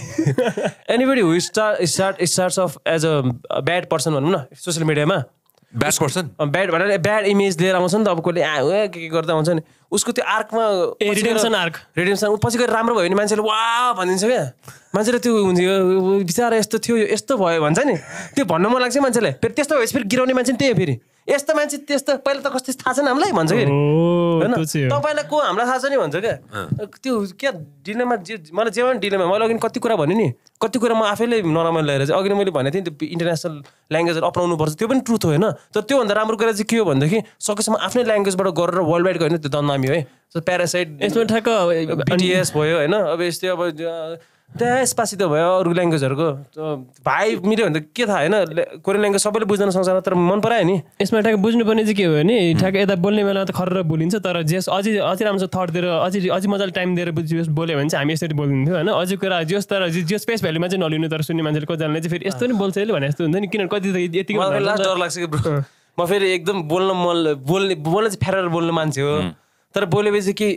anybody who start start starts off as a bad person भनौँ न सोसियल मिडियामा bad person bad भनेर bad image लिएर आउँछ नि त अब कसले ए के के गर्दा हुन्छ नि उसको त्यो आर्कमा रिडेम्सन आर्क रिडेम्सन पछि गएर राम्रो भयो भने मान्छेले वा भनिदिन्छ क्या मान्छेले त्यो हुन्छ बिचरा यस्तो थियो यस्तो भयो भन्छ नि त्यो भन्नु मन लाग्छ मान्छेले फेरि त्यस्तो भएपछि फेरि गिराउने मान्छे नि त्यही फेरि यस्तो मान्छे त्यस्तो पहिला त कस्तो थाहा छैन हामीलाई भन्छ कि होइन तपाईँलाई को हामीलाई थाहा छ नि भन्छ क्या त्यो क्या डिलेमा जे मलाई जे पनि डिलेमा मैले अघि कति कुरा भने नि कति कुरा म आफैले नराम्रो लिएर चाहिँ अघि मैले भनेको थिएँ नि त्यो इन्टरनेसनल ल्याङ्ग्वेजहरू पर्छ त्यो पनि ट्रुथ हो होइन तर त्योभन्दा राम्रो कुरा चाहिँ के हो भनेदेखि सकेसम्म आफ्नै ल्याङ्ग्वेजबाट गरेर वर्ल्ड वाइड गर्ने त्यो दनामी है सो प्यारासाइट यसमा ठ्याक्क भयो होइन अब यस्तै अब त्यसपछि त भयो अरू ल्याङ्ग्वेजहरूको भाइ मिल्यो भने त के थाहा होइन कोरियन ल्याङ्ग्वेज सबैले बुझ्दैन सक्छ तर मन परायो नि यसमा ठ्याक्क बुझ्नुपर्ने चाहिँ के हो भने ठ्याक्क यता बोल्ने बेला त खरेर भुलिन्छ तर जेस अझै अझै राम्रो थर्ड दिएर अझै अझै मजाले टाइम दिएर जेस बोल्यो भने चाहिँ हामी यसरी बोलिदिन्थ्यो होइन अझै कुरा जेस तर जेस स्पेस भ्याल्युमा चाहिँ नलिनु तर सुन्ने मान्छेले कतिजनाले चाहिँ फेरि यस्तो नि बोल्छ भने जस्तो हुन्छ नि किनभने कति लास्ट डर लाग्छ कि म फेरि एकदम बोल्न मन बोल्ने बोल्न चाहिँ फ्यारेर बोल्ने मान्छे हो तर बोलेपछि के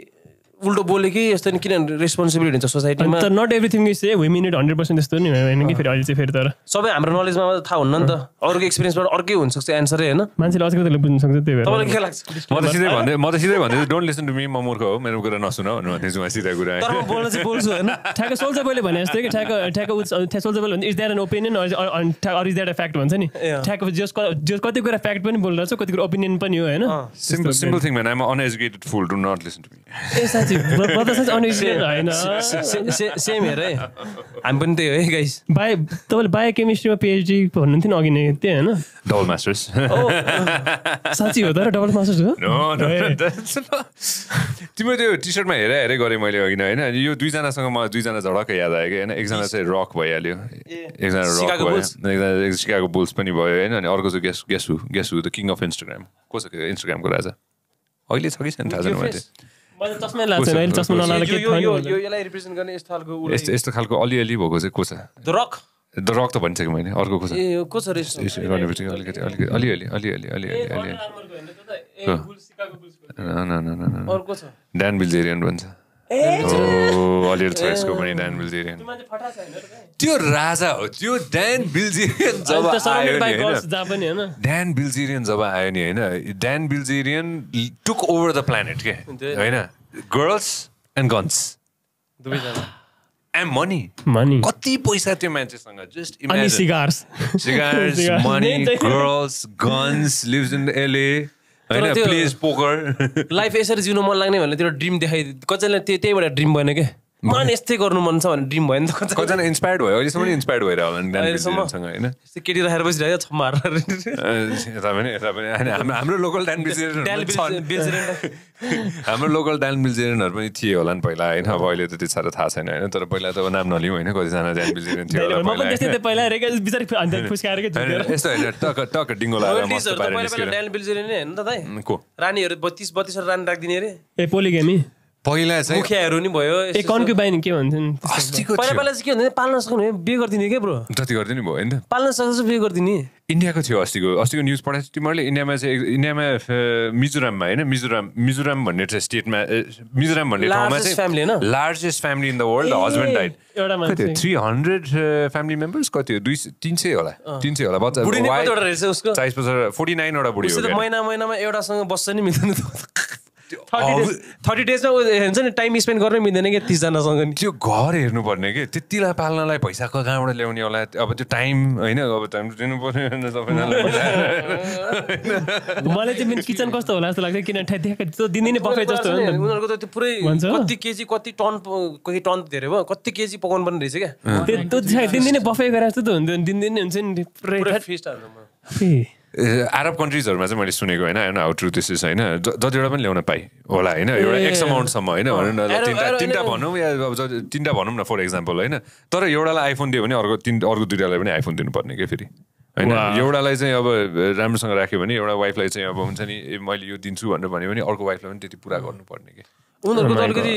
उल्टो बोले कि यस्तो नि किन रेस्पोन्सिबिलिटी हुन्छ सोसाइटीमा not everything is a women it hundred percent त्यस्तो नि होइन कि फेरि अहिले चाहिँ फेरि तर सबै हाम्रो नलेजमा थाहा हुन्न नि त अर्को एक्सपिरियन्सबाट अर्कै हुनसक्छ एन्सरै होइन मान्छेले अझै कतिले बुझ्नु सक्छ त्यही भएर तपाईँलाई के लाग्छ म त सिधै भन्दै म त सिधै भन्दै डोन्ट लिसन टु मी म मूर्ख हो मेरो कुरा नसुन भन्नु भन्दैछु म सिधा कुरा तर म बोल्न चाहिँ बोल्छु होइन ठ्याक्क पहिले भने जस्तो कि ठ्याक्क ठ्याक्क उस सोल्छ पहिले is that an opinion or is that a fact भन्छ नि ठ्याक्क जस जस कति कुरा फ्याक्ट पनि बोलिरहेको छ कति कुरा ओपिनियन पनि हो होइन सिम्पल सिम्पल थिङ भने I'm uneducated fool do not listen to me भनेपछि होइन सेम हेर है हामी पनि त्यही हो है गाइस बायो तपाईँले बायोकेमिस्ट्रीमा पिएचडी भन्नुहुन्थ्यो नि अघि नै त्यही होइन डबल मास्टर्स साँच्ची हो तर डबल मास्टर्स हो तिम्रो त्यो टी सर्टमा हेरे हेरे गरेँ मैले अघि नै होइन यो दुईजनासँग मलाई दुईजना झडक्कै याद आयो कि होइन एकजना चाहिँ रक भइहाल्यो एकजना रक भयो एकजना सिकाको बुल्स पनि भयो होइन अनि अर्को चाहिँ गेस ग्यासु ग्यासु द किङ अफ इन्स्टाग्राम को छ इन्स्टाग्रामको राजा अहिले छ कि छैन थाहा छैन यस्तो खालको अलिअलि भएको चाहिँ को छ रक द रक त भनिसकेँ मैले अर्को को छ ए छ बिल्जेरियन भन्छ अलिअलि छ पनि ड्यान बिल्जेरियन त्यो राजा हो त्यो ड्यान बिल्जेरियन जब आयो नि होइन ड्यान बिल्जेरियन जब आयो नि होइन Dan Bilzerian took over the planet के होइन girls and guns um money money कति पैसा त्यो मान्छेसँग just cigars cigars money girls guns lives in LA होइन प्लेज पोकर लाइफ यसरी जिउनु मन लाग्ने भनेर त्यो ड्रिम देखाइ कसैलाई त्यही त्यहीबाट ड्रिम बन्यो क्या मन यस्तै गर्नु मन छ भने ड्रिम भयो नि त कतिजना इन्सपायर्ड भयो अहिलेसम्म इन्सपायर्ड भएर होला ड्यान्ससँग होइन केटी राखेर बसिरहेको छ मारेर यता पनि यता पनि हाम्रो हाम्रो लोकल ड्यान्ड बिल्जेरेन्ट हाम्रो लोकल ड्यान्ड बिल्जेरेन्टहरू पनि थिए होला नि पहिला होइन अब अहिले त त्यति साह्रो थाहा छैन होइन तर पहिला त नाम नलिउँ होइन कतिजना ड्यान्ड बिल्जेरेन्ट थियो यस्तो होइन टक टक डिङ्गो लगाएर रानीहरू बत्तिस बत्तिसवटा रानी राखिदिने अरे ए पोलिगेमी पहिला चाहिँ मुखियाहरू नि भयो ए कन्क्युबाइन के भन्थ्यो नि अस्तिको पहिला पहिला चाहिँ के भन्दा पाल्न सक्ने बिहे गरिदिने क्या ब्रो जति गरिदिने भयो नि त पाल्न सक्छ बिहे गरिदिने इन्डियाको थियो अस्तिको अस्तिको न्युज पठाएको थियो तिमीहरूले इन्डियामा चाहिँ इन्डियामा मिजोराममा होइन मिजोराम मिजोराम भन्ने स्टेटमा मिजोराम भन्ने ठाउँमा चाहिँ largest family in the world husband died कति थ्री हन्ड्रेड फ्यामिली मेम्बर्स कति हो दुई तिन सय होला तिन सय होला बच्चा चालिस पचास फोर्टी नाइनवटा बुढी महिना महिनामा एउटासँग बस्छ नि मिल्दैन थर्टी डेज हेर्छ नि टाइम स्पेन्ड गर्नै मिल्दैन क्या तिसजनासँग नि त्यो घर हेर्नुपर्ने कि त्यतिलाई पाल्नलाई पैसा कहाँबाट ल्याउने होला अब त्यो टाइम होइन अब टाइम दिनु पर्ने मलाई चाहिँ किचन कस्तो होला जस्तो लाग्छ किन त्यो उनीहरूको त त्यो पुरै कति केजी कति टन कोही टन धेरै भयो कति केजी पकाउनु पर्ने रहेछ क्या त्यो दिनदिनै बफे गरेर जस्तो त हुन्थ्यो दिनदिनै हुन्छ नि पुरै फिस्ट हाल्नु अरब कन्ट्रिजहरूमा चाहिँ मैले सुनेको होइन होइन हाउ ट्रु दिस इज होइन जतिवटा पनि ल्याउन पाएँ होला होइन एउटा एक्स अमाउन्टसम्म होइन भनौँ न तिनवटा तिनवटा भनौँ या अब तिनवटा भनौँ न फर एक्जाम्पल होइन तर एउटालाई आइफोन दियो भने अर्को तिन अर्को दुइटालाई पनि आइफोन दिनुपर्ने क्या फेरि होइन एउटालाई चाहिँ अब राम्रोसँग राख्यो भने एउटा वाइफलाई चाहिँ अब हुन्छ नि ए मैले यो दिन्छु भनेर भन्यो भने अर्को वाइफलाई पनि त्यति पुरा गर्नुपर्ने कि उनीहरूको अलिकति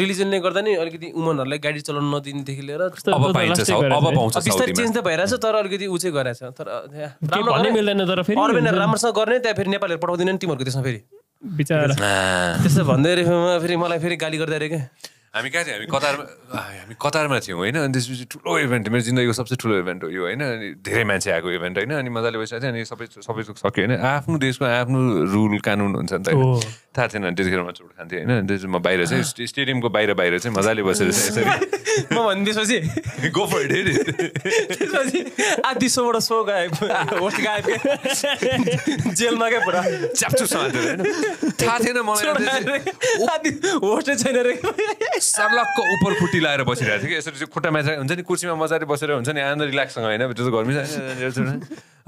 रिलिजन नै गर्दा नि अलिकति उमनहरूलाई गाडी चलाउनु नदिनेदेखि लिएर बिस्तारै चेन्ज त छ तर अलिकति ऊ चाहिँ गराएछ तर मिल्दैन तर फेरि राम्रोसँग गर्ने त्यहाँ फेरि नेपालीहरू पठाउँदैन नि तिमीहरूको त्यसमा फेरि त्यस्तो भन्दै रेफमा फेरि मलाई फेरि गाली गर्दै अरे क्या हामी कहाँ थियौँ हामी कतारमा हामी कतारमा थियौँ होइन अनि त्यसपछि ठुलो इभेन्ट मेरो जिन्दगीको सबसे ठुलो इभेन्ट हो यो होइन अनि धेरै मान्छे आएको इभेन्ट होइन अनि मजाले बसिरहेको थियो अनि सबै सबै सक्यो होइन आफ्नो देशको आफ्नो रुल कानुन हुन्छ नि त थाहा थिएन अनि त्यतिखेर म चोट खान्थेँ होइन अनि त्यसपछि म बाहिर चाहिँ स्टेडियमको बाहिर बाहिर चाहिँ मजाले बसेर म भने त्यसपछि आधी सोबाट सो गायब होस्ट जेलमा क्या पुरा थाहा थिएन मलाई होस्टै छैन रे सर्लक्क उपर खुट्टी लगाएर बसिरहेको थियो कि यसरी खुट्टा खुट्टामा हुन्छ नि कुर्सीमा मजाले बसेर हुन्छ नि आनन्द रिल्याक्ससँग होइन त्यो गर्मी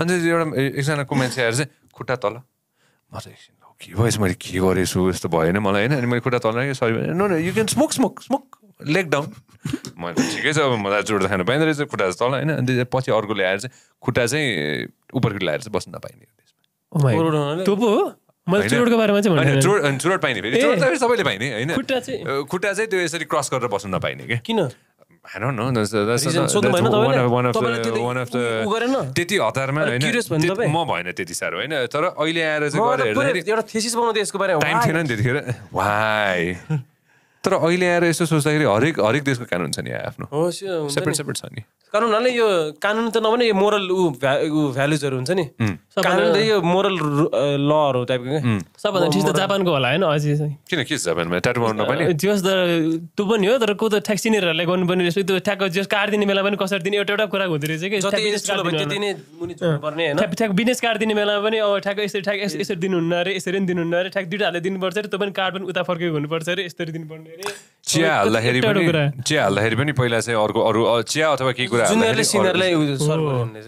अन्त एउटा एकजनाको मान्छे आएर चाहिँ खुट्टा तल म के भयो यसो मैले के गरेछु यस्तो भएन मलाई होइन अनि मैले खुट्टा तल sorry no no you can smoke smoke smoke leg down मैले ठिकै छ अब मलाई जोड खानु पाइँदो रहेछ खुट्टा चाहिँ तल होइन अनि पछि अर्को आएर चाहिँ खुट्टा चाहिँ खुट्टी लगाएर चाहिँ बस्नु नपाइने त्यो पो हो मैले चुरोटको बारेमा चाहिँ भन्नु चुरोट चुरोट पाइने फेरि चुरोट त सबैले पाइने होइन खुट्टा चाहिँ खुट्टा चाहिँ त्यो यसरी क्रस गरेर बस्नु नपाइने क्या किन त्यति हतारमा होइन म भएन त्यति साह्रो होइन तर अहिले आएर चाहिँ गरेर एउटा थेसिस बनाउँदै यसको बारेमा टाइम थिएन नि त्यतिखेर वाइ तर अहिले आएर यसो सोच्दाखेरि हरेक हरेक देशको कानुन छ नि आफ्नो सेपरेट सेपरेट छ नि कानुन हुनाले यो कानुन त नभने यो मोरल ऊ भ्यालुजहरू हुन्छ नि कानुन त यो मोरल लहरू टाइपको सबभन्दा ठिक त जापानको होला होइन अझै किन के छ जापानमा ट्याटो गर्नु पनि जियोस् त त्यो पनि हो तर को त ठ्याक्सी नेहरूलाई गर्नुपर्ने रहेछ त्यो ठ्याक्क जियोस् कार्ड दिने बेला पनि कसरी दिने एउटा एउटा कुरा हुँदो रहेछ कि ठ्याक बिजनेस कार्ड दिने बेला पनि अब ठ्याक यसरी ठ्याक यसरी दिनुहुन्न अरे यसरी पनि दिनुहुन्न अरे ठ्याक दुइटा हालेर दिनुपर्छ अरे त्यो पनि कार्ड पनि उता फर्केको हुनुपर्छ अरे यसरी दिनुपर्ने चिया हाल्दाखेरि पनि चिया हाल्दाखेरि पनि पहिला चाहिँ अर्को अरू चिया अथवा केही कुरा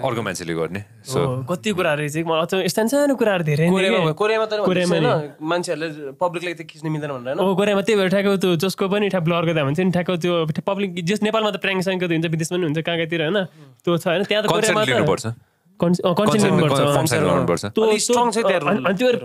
अर्को मान्छेले गर्ने सो कति कुराहरू चाहिँ मलाई अचम्म यस्ता सानो कुराहरू धेरै कोरियामा त मान्छेहरूले पब्लिकलाई त खिच्नु मिल्दैन भनेर हो कोरियामा त्यही भएर ठ्याक्क त्यो जसको पनि ठ्याप ब्लर गर्दा हुन्छ नि ठ्याक्क त्यो पब्लिक जस नेपालमा त प्राङ्क साङ्क हुन्छ विदेशमा पनि हुन्छ कहाँ कहाँतिर होइन त्यो छ होइन त्यहाँ त कोरियामा Oh, त्योहरू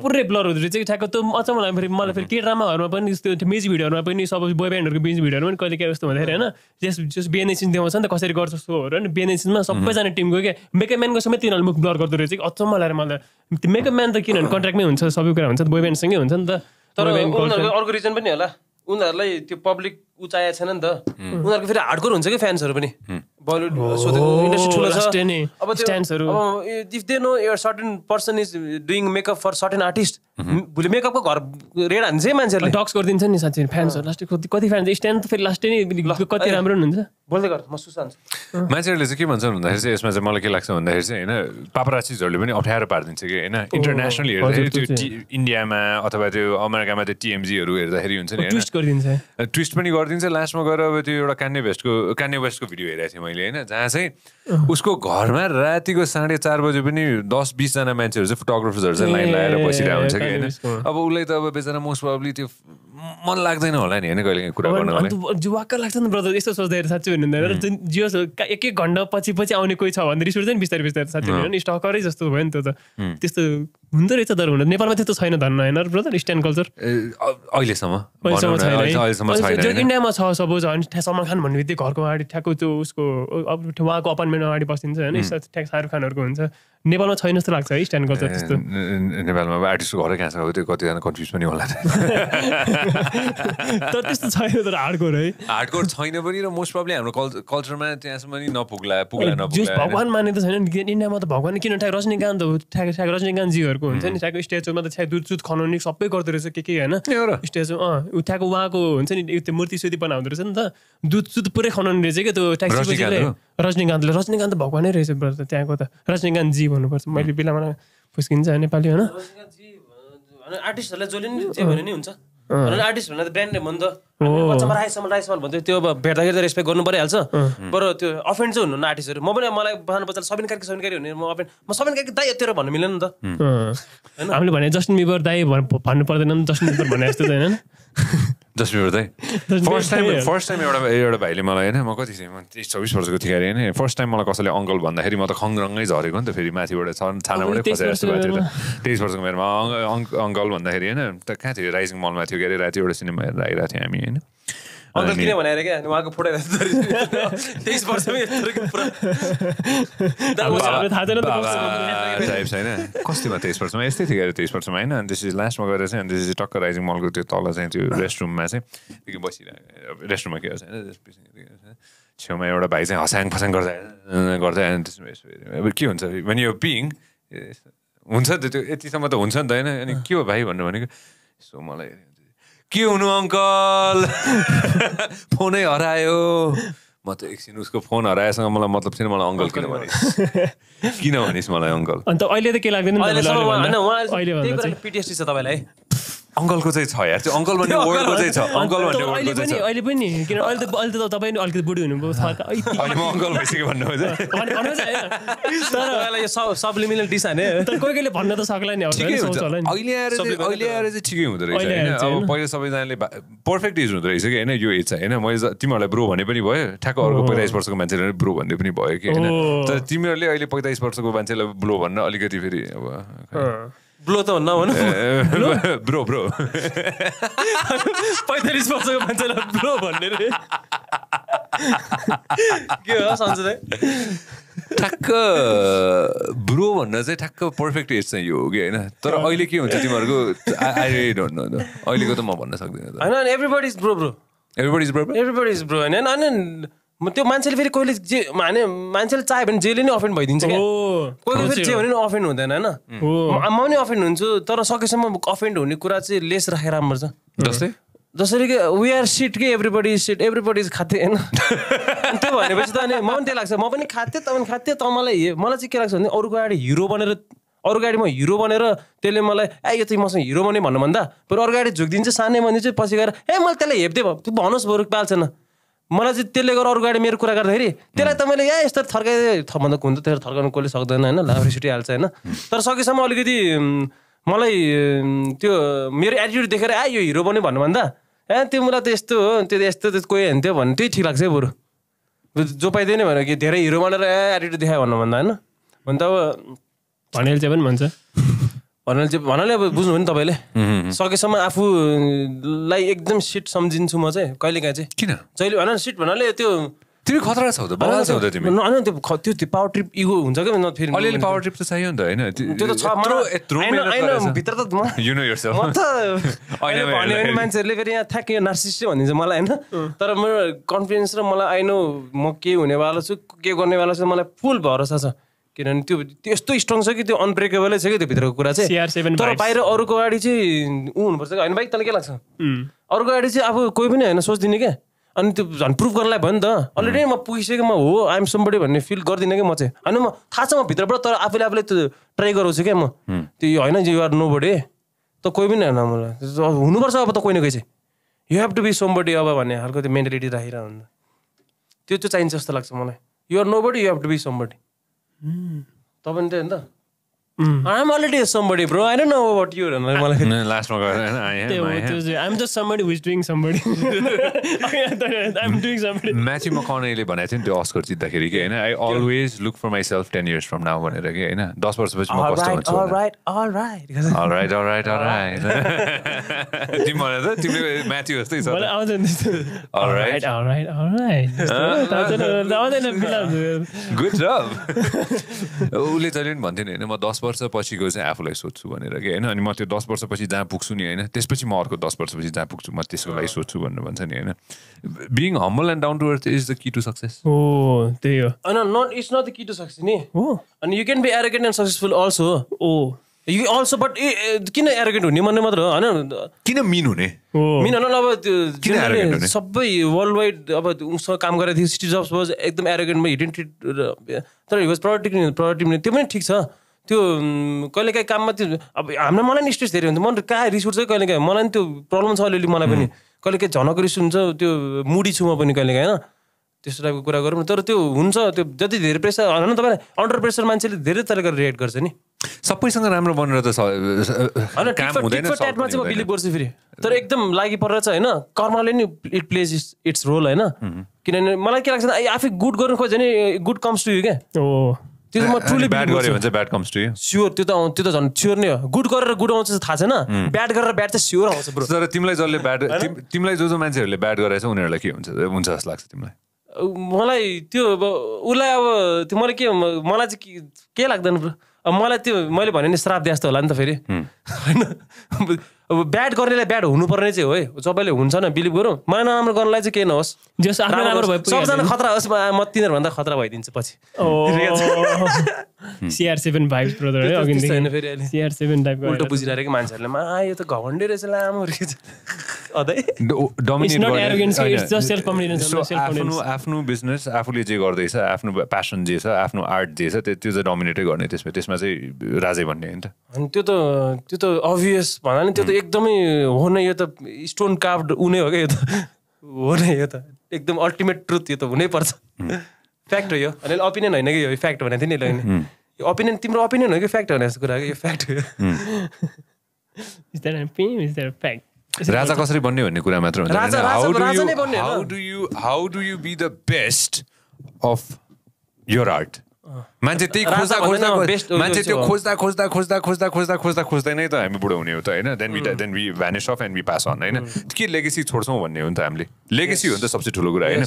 पुरै ब्लर हुँदो रहेछ ठ्याक्क त्यो अचम्म लाग्यो मलाई फेरि के ड्रामाहरूमा पनि त्यो म्युजिक भिडियोहरूमा पनि सपोज बोय ब्यान्डहरूको बिच भिडियोहरूमा पनि कहिले यस्तो हुँदाखेरि होइन जस जस बिएनएसिन देखाउँछ नि त कसरी गर्छ सोहरू होइन बिएनएसिनमा सबैजना टिमको क्या म्यानको समय तिनीहरूले मुख ब्लर गर्दो रहेछ कि अचम्म लाग्यो मलाई त्यो म्यान त किनभने कन्ट्र्याक्टमै हुन्छ सबै कुरा हुन्छ बोय ब्यान्डसँगै हुन्छ नि त तर अर्को रिजन पनि होला उनीहरूलाई त्यो पब्लिक उचाएको छैन नि त उनीहरूको फेरि हार्डकोर हुन्छ कि फ्यान्सहरू पनि मान्छेहरूले चाहिँ के भन्छ भन्दाखेरि यसमा चाहिँ मलाई के लाग्छ भन्दाखेरि चाहिँ होइन पापराचिजहरूले पनि अप्ठ्यारो पारिदिन्छ कि होइन इन्टरनेसनली हेर्दाखेरि इन्डियामा अथवा त्यो अमेरिकामा त्यो टिएमजीहरू हेर्दाखेरि हुन्छ नि ट्विस्ट पनि गरिदिन्छ लास्टमा गएर अब त्यो एउटा कान्ने भेस्टको वेस्टको भिडियो हेरेको थिएँ मैले होइन जहाँ चाहिँ उसको घरमा रातिको साढे चार बजे पनि दस बिसजना मान्छेहरू चाहिँ फोटोग्राफर्सहरू चाहिँ लाइन लगाएर बसिरहेको हुन्छ कि होइन अब उसलाई त अब बेचारा मोस्ट प्रब्ली त्यो मन लाग्दैन होला नि होइन कहिले कुरा गर्नु जुवाक्क लाग्छ नि ब्रदर यस्तो सोच्दाखेरि हुँदैन जुन जियो एक एक घन्टा पछि पछि आउने कोही छ भने रिस उठ्दैन बिस्तारै बिस्तारै साँच्चै होइन स्टकरै जस्तो भयो नि त्यो त त्यस्तो हुँदो रहेछ तर हुँदा नेपालमा त्यस्तो छैन धन्न होइन ब्रदर स्ट्यान्ड कल्चर अहिलेसम्म इन्डियामा छ सपोज सलमान खान भन्ने बित्तिकै घरको अगाडि ठ्याक्क त्यो उसको उहाँको अपन गभर्मेन्ट अगाडि बसिन्छ होइन ठ्याक्स शाहरुख खानहरूको हुन्छ नेपालमा छैन जस्तो लाग्छ है स्ट्यान्ड कल्चर त्यस्तो नेपालमा अब आर्टिस्ट घरै कहाँ छ त्यो कतिजना कन्फ्युज पनि होला तर त्यस्तो छैन तर हार्डकोर है हार्डकोर छैन पनि र मोस्ट प्रब्लम हाम्रो कल्चरमा त्यहाँसम्म पनि नपुग्ला पुग्ला नपुग्ला भगवान् मान्ने त छैन इन्डियामा त भगवान् किन ठ्याक रजनीकान्त हो ठ्याक ठ्याक रजनीकान्तजीहरूको हुन्छ नि ठ्याक स्ट्याचुमा त ठ्याक दुधसुध खनाउने सबै गर्दो रहेछ के के होइन स्ट्याचु अँ ठ्याक उहाँको हुन्छ नि त्यो मूर्ति सुती बनाउँदो रहेछ नि त दुधसुध पुरै खनाउने रहेछ क्या त्यो ट्याक्सी रजनीकान्तले रजनीकान्त नै रहेछ त त्यहाँको त रजनीकान्तजी भन्नुपर्छ मैले बेलामा फुस्किन्छ नेपाली होइन आर्टिस्टहरूलाई जसले हुन्छ आर्टिस्ट त त्यो भेट्दाखेरि त रेस्पेक्ट गर्नु परिहाल्छ बरु त्यो अफेन्ड चाहिँ हुनुहुन्न आर्टिस्टहरू म पनि मलाई बहान बच्चा सबिन कार्की सबिन कार्की हुने म अफेन्ड म सबिन कार्की दाई तेरो भन्नु मिलेन नि त हामीले भने जस्टिन बिबर दाई भन्नु पर्दैन नि जस्टिन बिबर भने जस्तो त होइन दस मिनट चाहिँ फर्स्ट टाइम फर्स्ट टाइम एउटा एउटा भाइले मलाई होइन म कति थिएँ तिस चौबिस वर्षको थिएँ अरे होइन फर्स्ट टाइम मलाई कसैले अङ्कल भन्दाखेरि म त खङरङै झरेको नि त फेरि माथिबाट छानाबाटै खसेर जस्तो भएको थियो तेइस वर्षको मेरोमा अङ्कल भन्दाखेरि होइन त कहाँ थियो राइजिङ मलमा थियो के अरे राति एउटा सिनेमा हेरेर आइरहेको थियो हामी होइन अङ्कल किन भनेर क्या उहाँको फोटो तेइस वर्षमै छैन कस्तोमा तेइस वर्षमा यस्तै थियो अरे तेइस वर्षमा होइन अनि त्यसपछि लास्टमा गएर चाहिँ अनि त्यसपछि टक्क राइजिङ मलको त्यो तल चाहिँ त्यो रेस्टरुममा चाहिँ बसिरहेको रेस्टरुममा के गर्छ होइन छेउमा एउटा भाइ चाहिँ हसाङ फसाङ गर्दा गर्दा अनि त्यसमा यसो अब के हुन्छ भने यो पिङ हुन्छ त त्यो यतिसम्म त हुन्छ नि त होइन अनि के हो भाइ भन्नु भनेको यसो मलाई के हुनु अङ्कल फोनै हरायो म त एकछिन उसको फोन हराएसँग मलाई मतलब छैन मलाई अङ्कल किन भनिस् किन भनिस् मलाई अङ्कल अन्त अहिले त के लाग्दैन पिटिएसटी छ तपाईँलाई अङ्कलको चाहिँ छ यार त्यो अङ्कल भन्ने वर्डको चाहिँ छ अङ्कल भन्ने वर्डको चाहिँ छ अहिले पनि किन अहिले त अहिले त तपाईँ अलिकति बुढी हुनुभयो अहिले म अङ्कल भइसक्यो भन्नुहुन्छ तर यो सप्लिमिनल डिस हाने तर कोही कोहीले भन्न त सक्ला नि हुन्छ अहिले आएर अहिले आएर चाहिँ ठिकै हुँदो रहेछ अब पहिला सबैजनाले पर्फेक्ट एज हुँदो रहेछ कि होइन यो एज चाहिँ होइन मैले तिमीहरूलाई ब्रो भने पनि भयो ठ्याक्क अर्को पैँतालिस वर्षको मान्छेले ब्रो भन्ने पनि भयो कि होइन तर तिमीहरूले अहिले पैँतालिस वर्षको मान्छेलाई ब्लो भन्न अलिकति फेरि अब ब्लो त भन्न भनौँ ब्रो ब्रो पैँतालिस वर्षको मान्छेलाई ब्रो भन्ने रे के हो सन्चै ठ्याक्क ब्रो भन्न चाहिँ ठ्याक्क पर्फेक्ट एज चाहिँ यो हो कि होइन तर अहिले के हुन्छ तिमीहरूको अहिलेको त म भन्न सक्दिनँ होइन everybody is bro bro everybody is bro everybody is bro होइन त्यो मान्छेले फेरि कहिले जे माने मान्छेले चाह्यो भने जेले नै अफेन्ड भइदिन्छ क्या कोही फेरि जे भने नि अफेन्ड हुँदैन होइन म पनि अफेन्ड हुन्छु तर सकेसम्म अफेन्ड हुने कुरा चाहिँ लेस राखे राम्रो छ जस्तै जसरी कि we are sit everybody sit body खाथे होइन त्यो भनेपछि त अनि म पनि त्यही लाग्छ म पनि खाथेँ तपाईँ खाथेँ त मलाई मलाई चाहिँ के लाग्छ भने अरू गाडी हिरो बनेर अरू गाडी म हिरो बनेर त्यसले मलाई ए यो चाहिँ मसँग हिरो बने भन्दा बरु अरू गाडी झुकिदिन्छ सानै चाहिँ पछि गएर ए मैले त्यसलाई हेप्दै भयो त्यो भन्नुहोस् बरु पाल्छ मलाई चाहिँ त्यसले गर्दा अरू गाडी मेरो कुरा गर्दाखेरि त्यसलाई त मैले यहाँ यस्तो थर्काइ भन्दा हुन्छ त्यसलाई थर्काउनु कसले सक्दैन होइन लाभ्री सुटिहाल्छ होइन तर सकेसम्म अलिकति मलाई त्यो मेरो एटिट्युड देखेर आ यो हिरो पनि भन्नुभन्दा ए त्यो मलाई त यस्तो हो त्यो यस्तो त कोही त्यो भन्ने त्यही ठिक लाग्छ है बरु जो पाइँदैन भनेर कि धेरै हिरो बनेर ए एटिट्युड देखायो भन्नुभन्दा होइन अन्त त अब भनेर चाहिँ पनि भन्छ भन्नाले चाहिँ भन्नाले अब बुझ्नुभयो नि तपाईँले सकेसम्म आफूलाई एकदम सिट सम्झिन्छु म चाहिँ कहिले काहीँ चाहिँ किन जहिले भन सिट भन्नाले त्यो तिमी खतरा छौ त छौ त तिमी होइन त्यो त्यो त्यो पावर ट्रिप इगो हुन्छ क्या न फेरि अलिअलि पावर ट्रिप त चाहियो नि त होइन त्यो त छ भित्र त यु नो योरसेल्फ म त होइन मान्छेहरूले फेरि यहाँ ठ्याक्कै चाहिँ भनिन्छ मलाई होइन तर मेरो कन्फिडेन्स र मलाई आइनो म के हुनेवाला छु के गर्नेवाला छु मलाई फुल भरोसा छ किनभने त्यो त्यस्तो स्ट्रङ छ कि त्यो अनब्रेकेबलै छ कि त्यो भित्रको कुरा चाहिँ तर बाहिर अरूको गाडी चाहिँ ऊ हुनुपर्छ क्या होइन बाइक तँलाई के लाग्छ अरूको गाडी चाहिँ अब कोही पनि होइन सोचिदिने क्या अनि त्यो झन् प्रुभ गर्नलाई भयो नि त अलरेडी म पुगिसकेँ म हो आइएम समबडी भन्ने फिल गर्दिनँ क्या म चाहिँ होइन म थाहा छ म भित्रबाट तर आफूले आफूले त्यो ट्राई गराउँछु क्या म त्यो होइन युआर नो बडे त कोही पनि होइन मलाई हुनुपर्छ अब त कोही न कोही चाहिँ you have to be somebody अब भन्ने खालको त्यो मेन्टालिटी राखिरहनु त्यो चाहिँ चाहिन्छ जस्तो लाग्छ मलाई you're nobody you have to be somebody तपाईँ त्यही हो नि त I'm already somebody bro I don't know about you भनेर मलाई लास्टमा गएर I'm just somebody who's doing somebody I'm doing somebody Matthew मकनेले भनेको थियो नि त्यो अस्कर जित्दाखेरि कि होइन I always look for myself ten years from now भनेर कि होइन दस वर्षपछि म कस्तो हुन्छु अलराइट अलराइट अलराइट तिमी भनेर तिमीले म्याची जस्तै छ गुड जब उसले जहिले पनि भन्थ्यो नि होइन म दस वर्ष वर्षपछिको चाहिँ आफूलाई सोध्छु भनेर कि होइन अनि म त्यो दस वर्षपछि जहाँ पुग्छु नि होइन त्यसपछि म अर्को दस वर्षपछि जहाँ पुग्छु म त्यसको लागि सोध्छु भनेर भन्छ नि होइन being humble and down to earth is the key to success हो त्यही हो होइन not it's not the key to success नि हो अनि you can be arrogant and successful also oh you also but ए किन एरोगेन्ट हुने भन्ने मात्र हो होइन किन मिन हुने मिन होइन अब सबै वर्ल्ड वाइड अब उसँग काम गरेको थियो सिटी जब्स वाज एकदम एरोगेन्टमा हिडेन्टेड तर हि वाज प्रडक्टिभ प्रडक्टिभ त्यो पनि ठिक छ त्यो कहिलेकाहीँ काममा त्यो अब हाम्रो मलाई नि स्ट्रेस धेरै हुन्छ मन कहाँ रिस उठ्छ कहिलेकाहीँ मलाई नि त्यो प्रब्लम छ अलिअलि मलाई पनि कहिलेकाहीँ झनक रिस हुन्छ त्यो मुडी छु म पनि कहिलेकाहीँ होइन त्यस्तो टाइपको कुरा गरौँ तर त्यो हुन्छ त्यो जति धेरै प्रेसर होइन तपाईँलाई अन्डर प्रेसर मान्छेले धेरै तरिकाले रिएक्ट गर्छ नि सबैसँग राम्रो बनेर त होइन चाहिँ बिलिभ गर्छु फेरि तर एकदम लागि परेर चाहिँ होइन कर्मले नि it plays it's it's role होइन किनभने मलाई के लाग्छ आफै गुड गर्नु खोज्यो भने गुड कम्स टु यु क्या त्यो म ट्रुली ब्याट गर्यो भने चाहिँ bad comes to you sure त्यो त त्यो त झन् स्योर नै हो गुड गरेर गुड आउँछ थाहा छैन ब्याट गरेर ब्याट चाहिँ स्योर आउँछ ब्रो तर तिमीलाई जसले ब्याट तिमीलाई जो जो मान्छेहरूले ब्याट गराएछ उनीहरूलाई के हुन्छ हुन्छ जस्तो लाग्छ तिमीलाई मलाई त्यो अब उसलाई अब त्यो मलाई के मलाई चाहिँ के लाग्दैन ब्रो अब मलाई त्यो मैले भने नि श्राप दिए जस्तो होला नि त फेरि होइन अब ब्याड गर्नेलाई ब्याड हुनुपर्ने चाहिँ हो है सबैले हुन्छ न बिलिभ गरौँ मलाई नराम्रो गर्नलाई चाहिँ केही नहोस् जस आफ्नो राम्रो भए सबजना खतरा होस् म तिनीहरूभन्दा खतरा भइदिन्छु पछि सिआर सेभेन भाइभ ब्रदर है अघि फेरि सिआर सेभेन टाइपको उल्टो बुझिरहेको मान्छेहरूले मा यो त घमण्डे रहेछ लामो रहेछ आफ्नो आफ्नो बिजनेस आफूले जे गर्दैछ आफ्नो प्यासन जे छ आफ्नो आर्ट जे छ त्यो त्यो चाहिँ डोमिनेटै गर्ने त्यसमा त्यसमा चाहिँ राजे भन्ने होइन त्यो त त्यो त अभियस भन्दा नि त्यो त एकदमै हो नै यो त स्टोन काभ्ड उ नै हो क्या यो त हो नै यो त एकदम अल्टिमेट ट्रुथ यो त हुनैपर्छ फ्याक्ट हो यो अनि अपिनियन होइन कि यो फ्याक्ट भनेको थिएँ नि यो अपिनियन तिम्रो अपिनियन हो कि फ्याक्ट भने जस्तो कुरा यो फ्याक्ट हो फ्याक्ट राजा कसरी बन्ने भन्ने कुरा मात्र हुन्छ how do you be the best of your art मान्छे त्यही खोज्दा खोज्दा मान्छे त्यो खोज्दा खोज्दा खोज्दा खोज्दा खोज्दा खोज्दा खोज्दै नै त हामी बुढो हुने हो त होइन then we then we vanish off and we pass on होइन के लेगेसी छोड्छौँ भन्ने हो नि त हामीले लेगेसी हो नि त सबसे ठुलो कुरा होइन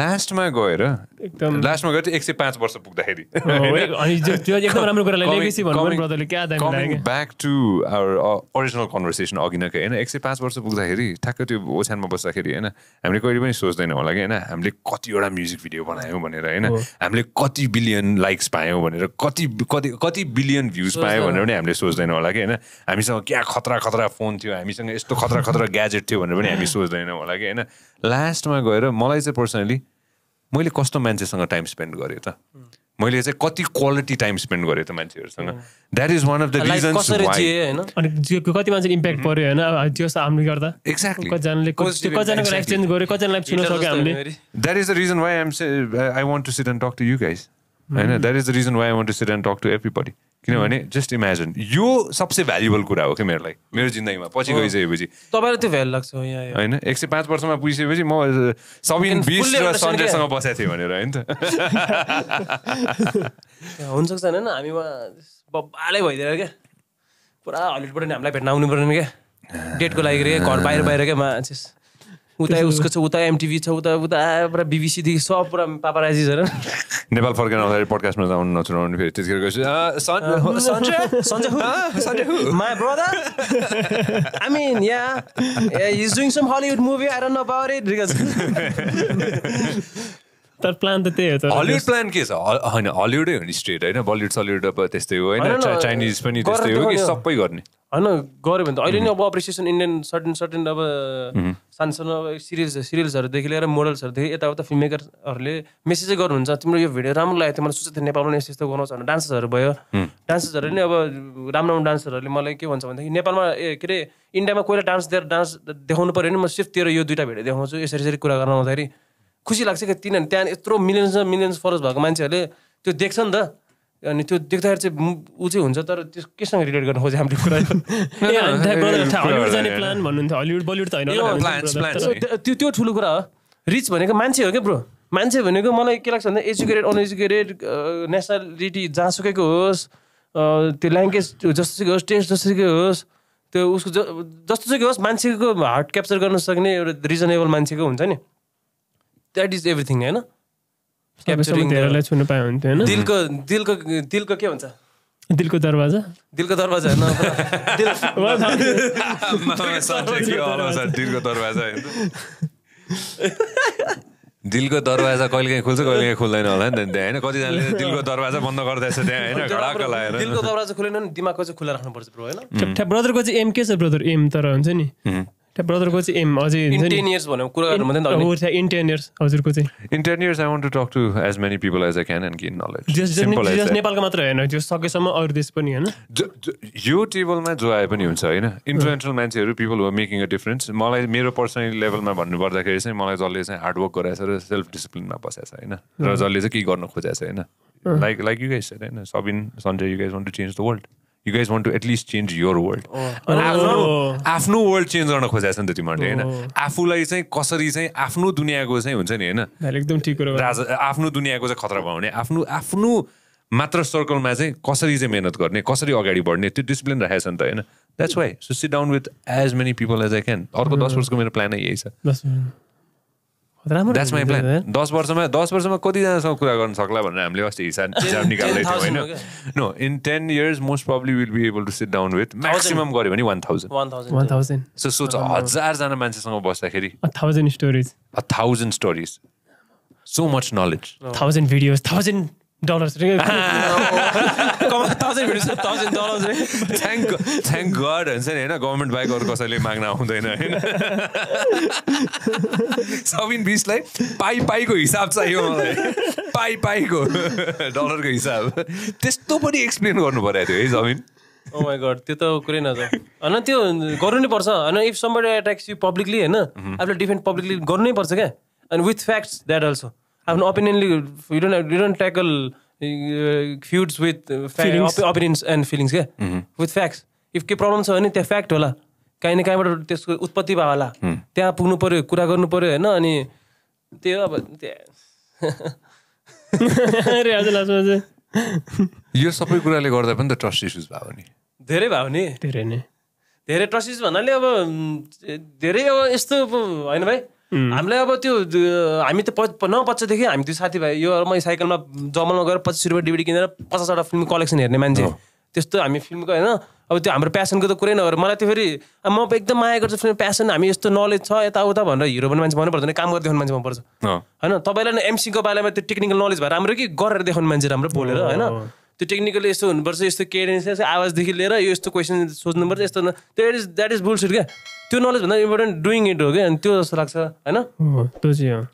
लास्टमा गएर एकदम लास्टमा गएर एक सय पाँच वर्ष पुग्दाखेरि back to our original conversation अघि नै होइन एक सय पाँच वर्ष पुग्दाखेरि ठ्याक्क त्यो ओछ्यानमा बस्दाखेरि होइन हामीले कहिले पनि सोच्दैनौँ होला कि होइन हामीले कतिवटा म्युजिक भिडियो बनायौँ भनेर होइन हामीले कति बिलियन लाइक्स पायौँ भनेर कति कति कति बिलियन भ्युज पायौँ भनेर पनि हामीले सोच्दैनौँ होला कि होइन हामीसँग क्या खतरा खतरा फोन थियो हामीसँग यस्तो खतरा खतरा ग्याजेट थियो भनेर पनि हामी सोच्दैनौँ होला कि होइन लास्टमा गएर मलाई चाहिँ पर्सनली मैले कस्तो मान्छेसँग टाइम स्पेन्ड गरेँ त मैले चाहिँ कति क्वालिटी टाइम स्पेन्ड गरेँ त मान्छेहरूसँग that is one of the reason कति मान्छे इम्प्याक्ट पऱ्यो होइन जस्तो हामीले गर्दा एक्ज्याक्टली कतिजनाले कतिजनाको लाइफ चेन्ज गर्यो that is the reason why I'm I want to sit and talk to you guys होइन that is the reason why I want to sit and talk to everybody किनभने just mm-hmm. Imagine यो सबसे valuable कुरा हो कि मेरो लागि मेरो जिन्दगीमा पछि oh. गइसकेपछि तपाईँलाई त्यो भ्यालु लाग्छ होइन एक सय पाँच वर्षमा पुगिसकेपछि म सबिन बिस र सन्डेसँग बसेको थिएँ भनेर होइन त हुनसक्छ होइन हामी बब्बालै भइदिएर क्या पुरा हलिउडबाट नि हामीलाई भेट्न आउनु पर्ने क्या डेटको लागि रे घर बाहिर बाहिर क्या मान्छेस उता उसको छ उता एमटिभी छ उता उता पुरा बिबिसीदेखि सब पुरा पापाराजी होइन नेपाल फर्केर आउँदाखेरि पडकास्टमा जाउनु नचुनाउनु फेरि त्यतिखेर गएपछि my brother I mean yeah is doing some Hollywood movie आएर नपावर इट तर प्लान त त्यही हो त हलिउड प्लान के छ होइन हलिउडै हो नि स्ट्रेट होइन बलिउड सलिउड अब त्यस्तै हो होइन चाइनिज पनि त्यस्तै हो कि सबै गर्ने होइन गऱ्यो भने त अहिले नै अब अप्रिसिएसन इन्डियन सर्टेन सर्टेन अब सानसानो अब सिरिज सिरियल्सहरूदेखि लिएर मोडल्सहरूदेखि यताउता फिल्म मेकरहरूले मेसेजै गर्नुहुन्छ तिम्रो यो भिडियो राम्रो लागेको थियो मलाई सोचेको थियो नेपालमा यस्तो यस्तो गराउँछ भने डान्सर्सहरू भयो डान्सर्सहरू नै अब राम्रो राम्रो डान्सरहरूले मलाई के भन्छ भनेदेखि नेपालमा के अरे इन्डियामा कोहीलाई डान्स दिएर डान्स देखाउनु पऱ्यो भने म सिर्फ तेरो यो दुइटा भिडियो देखाउँछु यसरी यसरी कुरा गर्न आउँदाखेरि खुसी लाग्छ क्या किनभने त्यहाँ यत्रो मिलियन्स मिलियन्स फलोस भएको मान्छेहरूले त्यो देख्छ नि त अनि त्यो देख्दाखेरि चाहिँ ऊ चाहिँ हुन्छ तर त्यो केसँग रिलेट गर्न खोज्यो हामीले कुरा प्लान भन्नुहुन्थ्यो हलिउड बलिउड त होइन त्यो त्यो ठुलो कुरा हो रिच भनेको मान्छे हो क्या ब्रो मान्छे भनेको मलाई के लाग्छ भन्दा एजुकेटेड अनएजुकेटेड नेसनालिटी जहाँसुकैको होस् त्यो ल्याङ्ग्वेज जस्तोसुकै होस् टेस्ट जस्तोसुकै होस् त्यो उसको जस्तो जस्तोसुकै होस् मान्छेको हार्ट क्याप्चर गर्न सक्ने एउटा रिजनेबल मान्छेको हुन्छ नि द्याट इज एभ्रिथिङ होइन दिलको दिलको दिलको के हुन्छ दिलको दरवाजा दिलको दरवाजा दिलको दरवाजा दिलको काहीँ कहिलेकाहीँ खुल्छ कहिलेकाहीँ खुल्दैन होला नि त होइन कतिजनाले दिलको दरवाजा बन्द गर्दैछ त्यहाँ होइन लगाएर दिलको दरवाजा खुलेन नि दिमागको चाहिँ खुला राख्नुपर्छ ब्रो होइन ब्रदरको चाहिँ एम के छ ब्रदर एम तर हुन्छ नि ब्रदरको चाहिँ एम अझै इन टेन इयर्स हजुरको चाहिँ in ten years I want to talk to as many people as I can and gain knowledge नेपालको मात्र होइन त्यो सकेसम्म अरू देश पनि होइन यो टेबलमा जो आए पनि हुन्छ होइन इन्टरनेसनल मान्छेहरू people were making a difference मलाई मेरो पर्सनल लेभलमा भन्नुपर्दाखेरि चाहिँ मलाई जसले चाहिँ हार्डवर्क गराएछ र सेल्फ डिसिप्लिनमा बसेको छ होइन र जसले चाहिँ केही गर्न खोजेको छ होइन लाइक लाइक यु गाइस होइन Sabin Sanjay you guys want to change the world you guys want to at least change your world आफ्नो oh. आफ्नो वर्ल्ड चेन्ज गर्न खोजेको छ नि त तिमीहरूले होइन oh. आफूलाई चाहिँ कसरी चाहिँ आफ्नो दुनियाँको चाहिँ हुन्छ नि होइन एकदम ठिक राजा आफ्नो दुनियाँको चाहिँ खतरा भयो भने आफ्नो आफ्नो मात्र सर्कलमा चाहिँ कसरी चाहिँ मेहनत गर्ने कसरी अगाडि बढ्ने त्यो डिसिप्लिन राखेको छ नि त होइन that's why so down with as many people as I can अर्को दस hmm. वर्षको मेरो प्लानै यही छ द्याट्स माई प्लान दस वर्षमा दस वर्षमा कतिजनासँग कुरा गर्न सक्ला भनेर हामीले अस्ति हिसाब हिसाब निकाल्दै थियौँ होइन no in ten years most probably will be able to sit down with maximum गऱ्यो भने one thousand one thousand so सोच हजारजना मान्छेसँग बस्दाखेरि thousand stories thousand stories so much knowledge thousand videos thousand dollar dollar thank thank god हुन्छ नि होइन government बाहेक अरू कसैले माग्न आउँदैन होइन सबिन बिचलाई पाइ पाइको हिसाब चाहियो मलाई पाइ पाइको डलरको हिसाब त्यस्तो पनि एक्सप्लेन गर्नु परेको थियो है जमिन ओ माई गड त्यो त कुरै नजाऊ होइन त्यो गर्नु नै पर्छ होइन if somebody attacks you publicly होइन आफूले डिफेन्ड पब्लिकली गर्नै पर्छ क्या अनि विथ फ्याक्ट्स द्याट अल्सो आफ्नो ओपिनियनले you don't you don't tackle feuds with opinions and feelings क्या विथ फ्याक्ट्स इफ के प्रब्लम छ भने त्यहाँ फ्याक्ट होला काहीँ न काहीँबाट त्यसको उत्पत्ति भयो होला त्यहाँ पुग्नु पऱ्यो कुरा गर्नु पऱ्यो होइन अनि त्यही हो अब त्यहाँ यो सबै कुराले गर्दा पनि त ट्रस्ट इस्युज भयो नि धेरै भयो नि धेरै नै धेरै ट्रस्ट इस्युज भन्नाले अब धेरै अब यस्तो होइन भाइ हामीलाई अब त्यो हामी त नौ पछिदेखि हामी त्यो साथीभाइ यो म साइकलमा जमलमा गएर पच्चिस रुपियाँ डिबिडी किनेर पचासवटा फिल्म कलेक्सन हेर्ने मान्छे त्यस्तो हामी फिल्मको होइन अब त्यो हाम्रो प्यासनको त कुरै नभएर मलाई त्यो फेरि म एकदम माया गर्छु फिल्म प्यासन हामी यस्तो नलेज छ यताउता भनेर हिरो पनि मान्छे भन्नु पर्दैन काम गरेर देखाउने मान्छे मनपर्छ होइन तपाईँलाई एमसीको बारेमा त्यो टेक्निकल नलेज भएर राम्रो कि गरेर देखाउने मान्छे राम्रो बोलेर होइन त्यो टेक्निकली यस्तो हुनुपर्छ यस्तो केयरेन्स आवाजदेखि लिएर यो यस्तो क्वेसन सोच्नुपर्छ यस्तो that is that is bullshit क्या त्यो नलेज भन्दा इम्पोर्टेन्ट डुइङ इट हो क्या अनि त्यो जस्तो लाग्छ होइन त्यो चाहिँ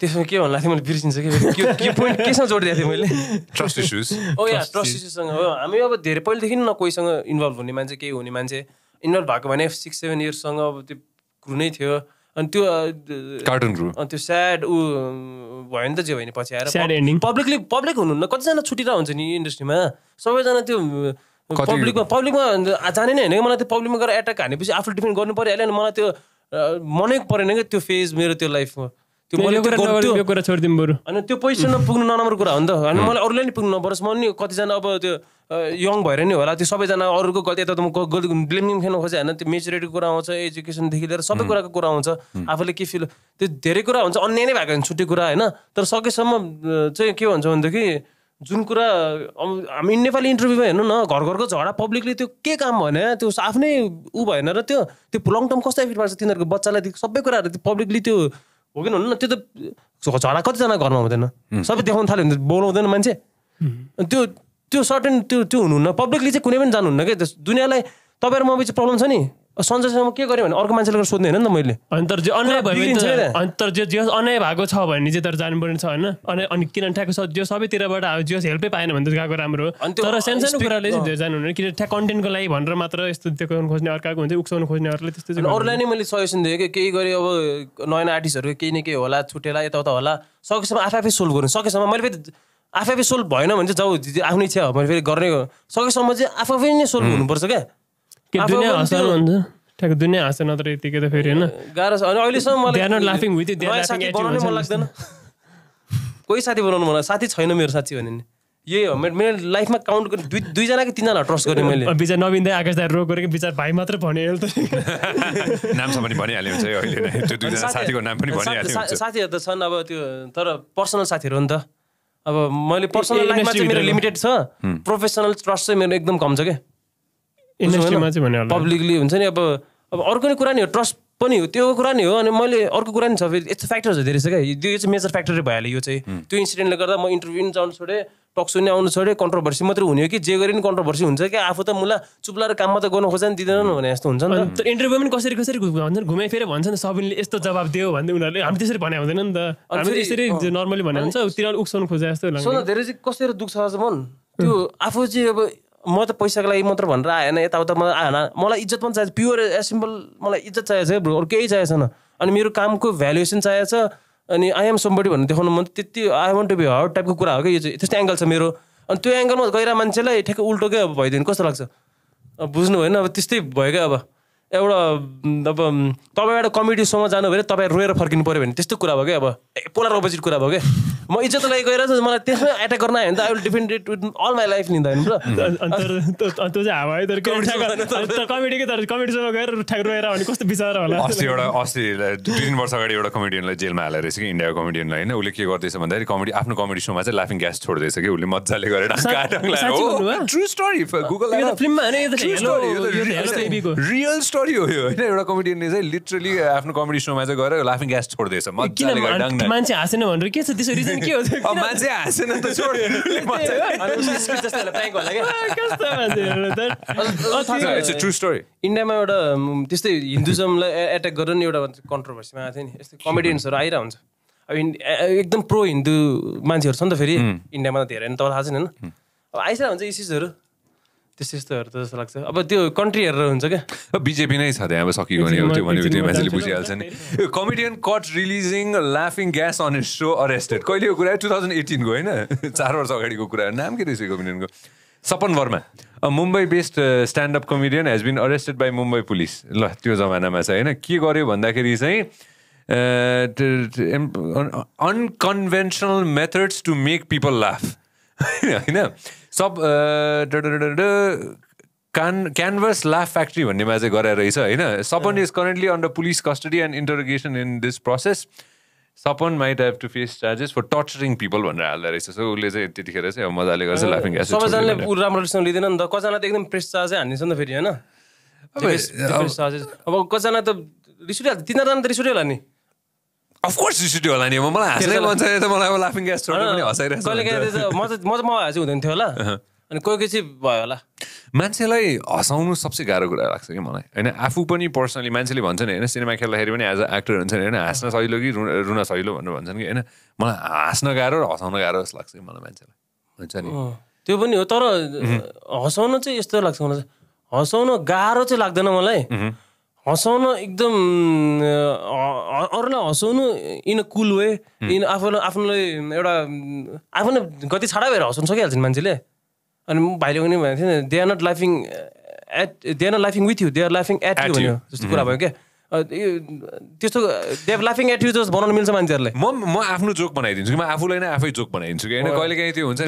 त्यसमा के भन्नु लाग्थ्यो मैले बिर्सिन्छु कि के पोइन्ट केसँग जोडिदिएको थिएँ मैले trust issues oh yeah trust इस्युजसँग हो हामी अब धेरै पहिलेदेखि न कोहीसँग इन्भल्भ हुने मान्छे केही हुने मान्छे इन्भल्भ भएको भने सिक्स सेभेन इयर्ससँग अब त्यो कुनै थियो अनि त्यो कार्टुन अनि त्यो स्याड ऊ भयो नि त जे भयो नि पछि आएर पब्लिकली पब्लिक हुनुहुन्न कतिजना छुटिरहेको हुन्छ नि इन्डस्ट्रीमा सबैजना त्यो पब्लिकमा पब्लिकमा जाने नै होइन मलाई त्यो पब्लिकमा गएर एट्याक हानेपछि आफूले डिफेन्ड गर्नु पऱ्यो अहिले मलाई त्यो मनै परेन क्या त्यो फेज मेरो त्यो लाइफमा अनि त्यो पैसा नपुग्नु नराम्रो कुरा हो नि त अनि मलाई अरूले नि पुग्नु नपरोस् म नि कतिजना अब त्यो यङ भएर नि होला त्यो सबैजना अरूको गल्ती यता त म गल्ती ब्लेमिङ खेल्नु खोजेँ होइन त्यो मेच्युरिटीको कुरा आउँछ एजुकेसनदेखि लिएर सबै कुराको कुरा आउँछ आफूले के फिल त्यो धेरै कुरा हुन्छ अन्य नै भएको हुन्छ छुट्टी कुरा होइन तर सकेसम्म चाहिँ के भन्छ भनेदेखि जुन कुरा अब हामी नेपाली इन्टरभ्यूमा हेर्नु न घर घरको झगडा पब्लिकले त्यो के काम भने त्यो आफ्नै ऊ भएन र त्यो त्यो लङ टर्म कस्तो इफेक्ट पार्छ तिनीहरूको बच्चालाई सबै कुराहरू पब्लिकली त्यो हो कि न त्यो त झरा कतिजना घरमा हुँदैन सबै देखाउनु थाल्यो भने बोलाउँदैन मान्छे त्यो त्यो सर्टेन त्यो त्यो हुनुहुन्न पब्लिकली चाहिँ कुनै पनि जानुहुन्न क्या दुनियाँलाई तपाईँहरू म चाहिँ प्रब्लम छ नि सन्चसम्म के गरेँ भने अर्को मान्छेले सोध्ने होइन नि त मैले अनि तर जे अन्याय भयो अनि तर जे जे अन्याय भएको छ भने चाहिँ तर जानुपर्ने छ होइन अनि अनि किनभने ठ्याक्क जो सबैतिरबाट अब जे हेल्पै पाएन भने त गएको राम्रो हो तर सानो कुराले चाहिँ धेरै जानु किन ठ्याक ठ्याक्क कन्टेन्टको लागि भनेर मात्र यस्तो देखाउनु खोज्ने अर्काको हुन्छ उक्साउनु खोज्ने अरूले त्यस्तो अरूलाई नै मैले सजेसन दिएँ कि केही गरेँ अब नयाँ आर्टिस्टहरू केही न केही होला छुटेला यताउता होला सकेसम्म आफै आफै सोल्भ गर्नु सकेसम्म मैले फेरि आफै आफै सोल्भ भएन भने चाहिँ जाऊ आफ्नो इच्छा हो मैले फेरि गर्ने सकेसम्म चाहिँ आफै नै सोल्भ हुनुपर्छ क्या के दुनियाँ हाँस्नु हुन्छ ठ्याक्क दुनियाँ हाँस्छ नत्र यतिकै त फेरि होइन गाह्रो छ अनि अहिलेसम्म मलाई लाफिङ विथ साथी बनाउनै मन लाग्दैन कोही साथी बनाउनु मन मलाई साथी छैन मेरो साथी भने नि यही हो मेरो मेरो लाइफमा काउन्ट गर्ने दुई दुईजनाको तिनजना ट्रस्ट गरेँ मैले विचार नवीन दाई आकाश दाई रो गरेको विचार भाइ मात्र भन्यो नामसम्म पनि भनिहाल्यो हुन्छ अहिले नै त्यो दुईजना साथीको नाम पनि भनिहाल्यो साथीहरू त छन् अब त्यो तर पर्सनल साथीहरू हो नि त अब मैले पर्सनल लाइफमा चाहिँ मेरो लिमिटेड छ प्रोफेसनल ट्रस्ट चाहिँ मेरो एकदम कम छ क्या इन्डस्ट्रीमा चाहिँ भन्यो पब्लिकली हुन्छ नि अब अब अर्को नै कुरा नि हो ट्रस्ट पनि हो त्यो कुरा नै हो अनि मैले अर्को कुरा नि छ फेरि यस्तो फ्याक्टर्सहरू धेरै छ क्या यो चाहिँ मेजर फ्याक्टरै भइहाल्यो यो चाहिँ त्यो इन्सिडेन्टले गर्दा म इन्टरभ्यू पनि जानु छोडेँ टक्स नि आउनु छोडेँ कन्ट्रोभर्सी मात्रै हुने हो कि जे गरे पनि कन्ट्रोभर्सी हुन्छ कि आफू त मुला चुप्लाएर काममा त गर्नु नि दिँदैन भने जस्तो हुन्छ नि त इन्टरभ्यू पनि कसरी कसरी घुमाइ घुमाइफेर भन्छ नि सबैले यस्तो जवाब दियो भन्दै उनीहरूले हामी त्यसरी भने हुँदैन नि त हामी यसरी नर्मली भने हुन्छ तिनीहरू उक्साउनु खोजे जस्तो धेरै चाहिँ कसरी दुख्छ मन त्यो आफू चाहिँ अब म त पैसाको लागि मात्र भनेर आएन यताउता मलाई आएन मलाई इज्जत पनि चाहिएको प्योर सिम्पल मलाई इज्जत चाहिएको छ ब्रो अरू केही चाहिएको छैन अनि मेरो कामको भ्यालुएसन चाहिएको छ अनि आई एम समबडी भनेर देखाउनु मन त्यति I want to be heard टाइपको कुरा हो कि यो चाहिँ त्यस्तो एङ्गल छ मेरो अनि त्यो एङ्गलमा गएर मान्छेलाई ठ्याक्कै उल्टोकै अब भइदियो कस्तो लाग्छ अब बुझ्नु भएन अब त्यस्तै भयो क्या अब एउटा अब तपाईँ एउटा सोमा जानुभयो भने तपाईँ रोएर फर्किनु पऱ्यो भने त्यस्तो कुरा भयो क्या अब पोलर अपोजिट कुरा भयो क्या म इज्जत इज्जतलाई गएर मलाई त्यसमा एट्याक गर्न आयो भने त I will defend it with all my life नि अस्ति एउटा अस्ति दुई तिन वर्ष अगाडि एउटा कमेडियनलाई जेलमा हालेर रहेछ कि इन्डियाको कमेडियनलाई होइन उसले के गर्दैछ भन्दाखेरि कमेडी आफ्नो कमेडी सोमा चाहिँ लाफिङ ग्यास छोड्दैछ कि उसले मजाले गरेर true story Google real story हो यो होइन एउटा कमेडियनले चाहिँ लिटरली आफ्नो कमेडी सोमा चाहिँ गएर लाफिङ ग्यास छोड्दैछ मान्छे हाँसेन भनेर के छ त्यसो रिजन के हो मान्छे हाँसेन त छोड ट्रु स्टोरी इन्डियामा एउटा त्यस्तै हिन्दुजमलाई एट्याक गरेर नि एउटा कन्ट्रोभर्सीमा आएको थियो नि यस्तै कमेडियन्सहरू आइरह हुन्छ अब एकदम प्रो हिन्दू मान्छेहरू छ नि त फेरि इन्डियामा त धेरै नै त थाहा छैन होइन अब आइसकेको हुन्छ इस्युजहरू त्यस्तो त्यस्तोहरू त जस्तो लाग्छ अब त्यो कन्ट्री हेरेर हुन्छ क्या बिजेपी नै छ त्यहाँ अब सकियो भने त्यो भनेको त्यो मान्छेले बुझिहाल्छ नि कमेडियन कट रिलिजिङ लाफिङ ग्यास अन सो अरेस्टेड कहिलेको कुरा टु थाउजन्ड एटिनको होइन चार वर्ष अगाडिको कुरा नाम के रहेछ कमेडियनको Sapan Verma Mumbai based standup comedian has been arrested by Mumbai police ल त्यो जमानामा छ होइन के गर्यो भन्दाखेरि चाहिँ unconventional methods to make people laugh होइन सब क्यान क्यानभस लाफ फ्याक्ट्री भन्नेमा चाहिँ गराइरहेछ होइन Sapan is currently under police custody and interrogation in this process Sapan might have to face charges for torturing people भनेर हाल्दो रहेछ सो उसले चाहिँ त्यतिखेर चाहिँ मजाले गर्छ लाफिङ ग्यास सबैजनाले ऊ राम्रोसँग लिँदैन नि त कसैलाई त एकदम प्रेस चार्जै हान्नेछ नि त फेरि होइन अब कसैलाई त रिस उठिहाल्छ तिनीहरूजना त रिस उठिहाल्यो नि अफकोर्स यु होला नि म मलाई हाँस्नै मन त मलाई अब लाफिङ ग्यास छोडेर पनि हँसाइरहेको कहिले म चाहिँ म चाहिँ म हाँसी हुँदैन थियो होला अनि कोही कोही चाहिँ भयो होला मान्छेलाई हँसाउनु सबसे गाह्रो कुरा लाग्छ कि मलाई होइन आफू पनि पर्सनली मान्छेले भन्छन् होइन सिनेमा खेल्दाखेरि पनि एज अ एक्टर हुन्छ नि होइन हाँस्न सहिलो कि रु रुन सहिलो भनेर भन्छन् कि होइन मलाई हाँस्न गाह्रो र हँसाउन गाह्रो जस्तो लाग्छ कि मलाई मान्छेलाई हुन्छ नि त्यो पनि हो तर हँसाउनु चाहिँ यस्तो लाग्छ मलाई हँसाउन गाह्रो चाहिँ लाग्दैन मलाई हँसाउन एकदम अरूलाई हँसाउनु in a cool way in आफूलाई आफ्नोलाई एउटा आफ्नो गति छाडा भएर हँसाउनु सकिहाल्छन् मान्छेले अनि भाइले पनि भनेको नि they are not लाइफिङ at they are not लाइफिङ with you they are लाइफिङ at you भन्यो जस्तो कुरा भयो क्या त्यस्तो देव लाफिङ एट युजर्स बनाउनु मिल्छ मान्छेहरूले म म आफ्नो जोक बनाइदिन्छु कि म आफूलाई नै आफै जोक बनाइदिन्छु कि होइन कहिले काहीँ त्यो हुन्छ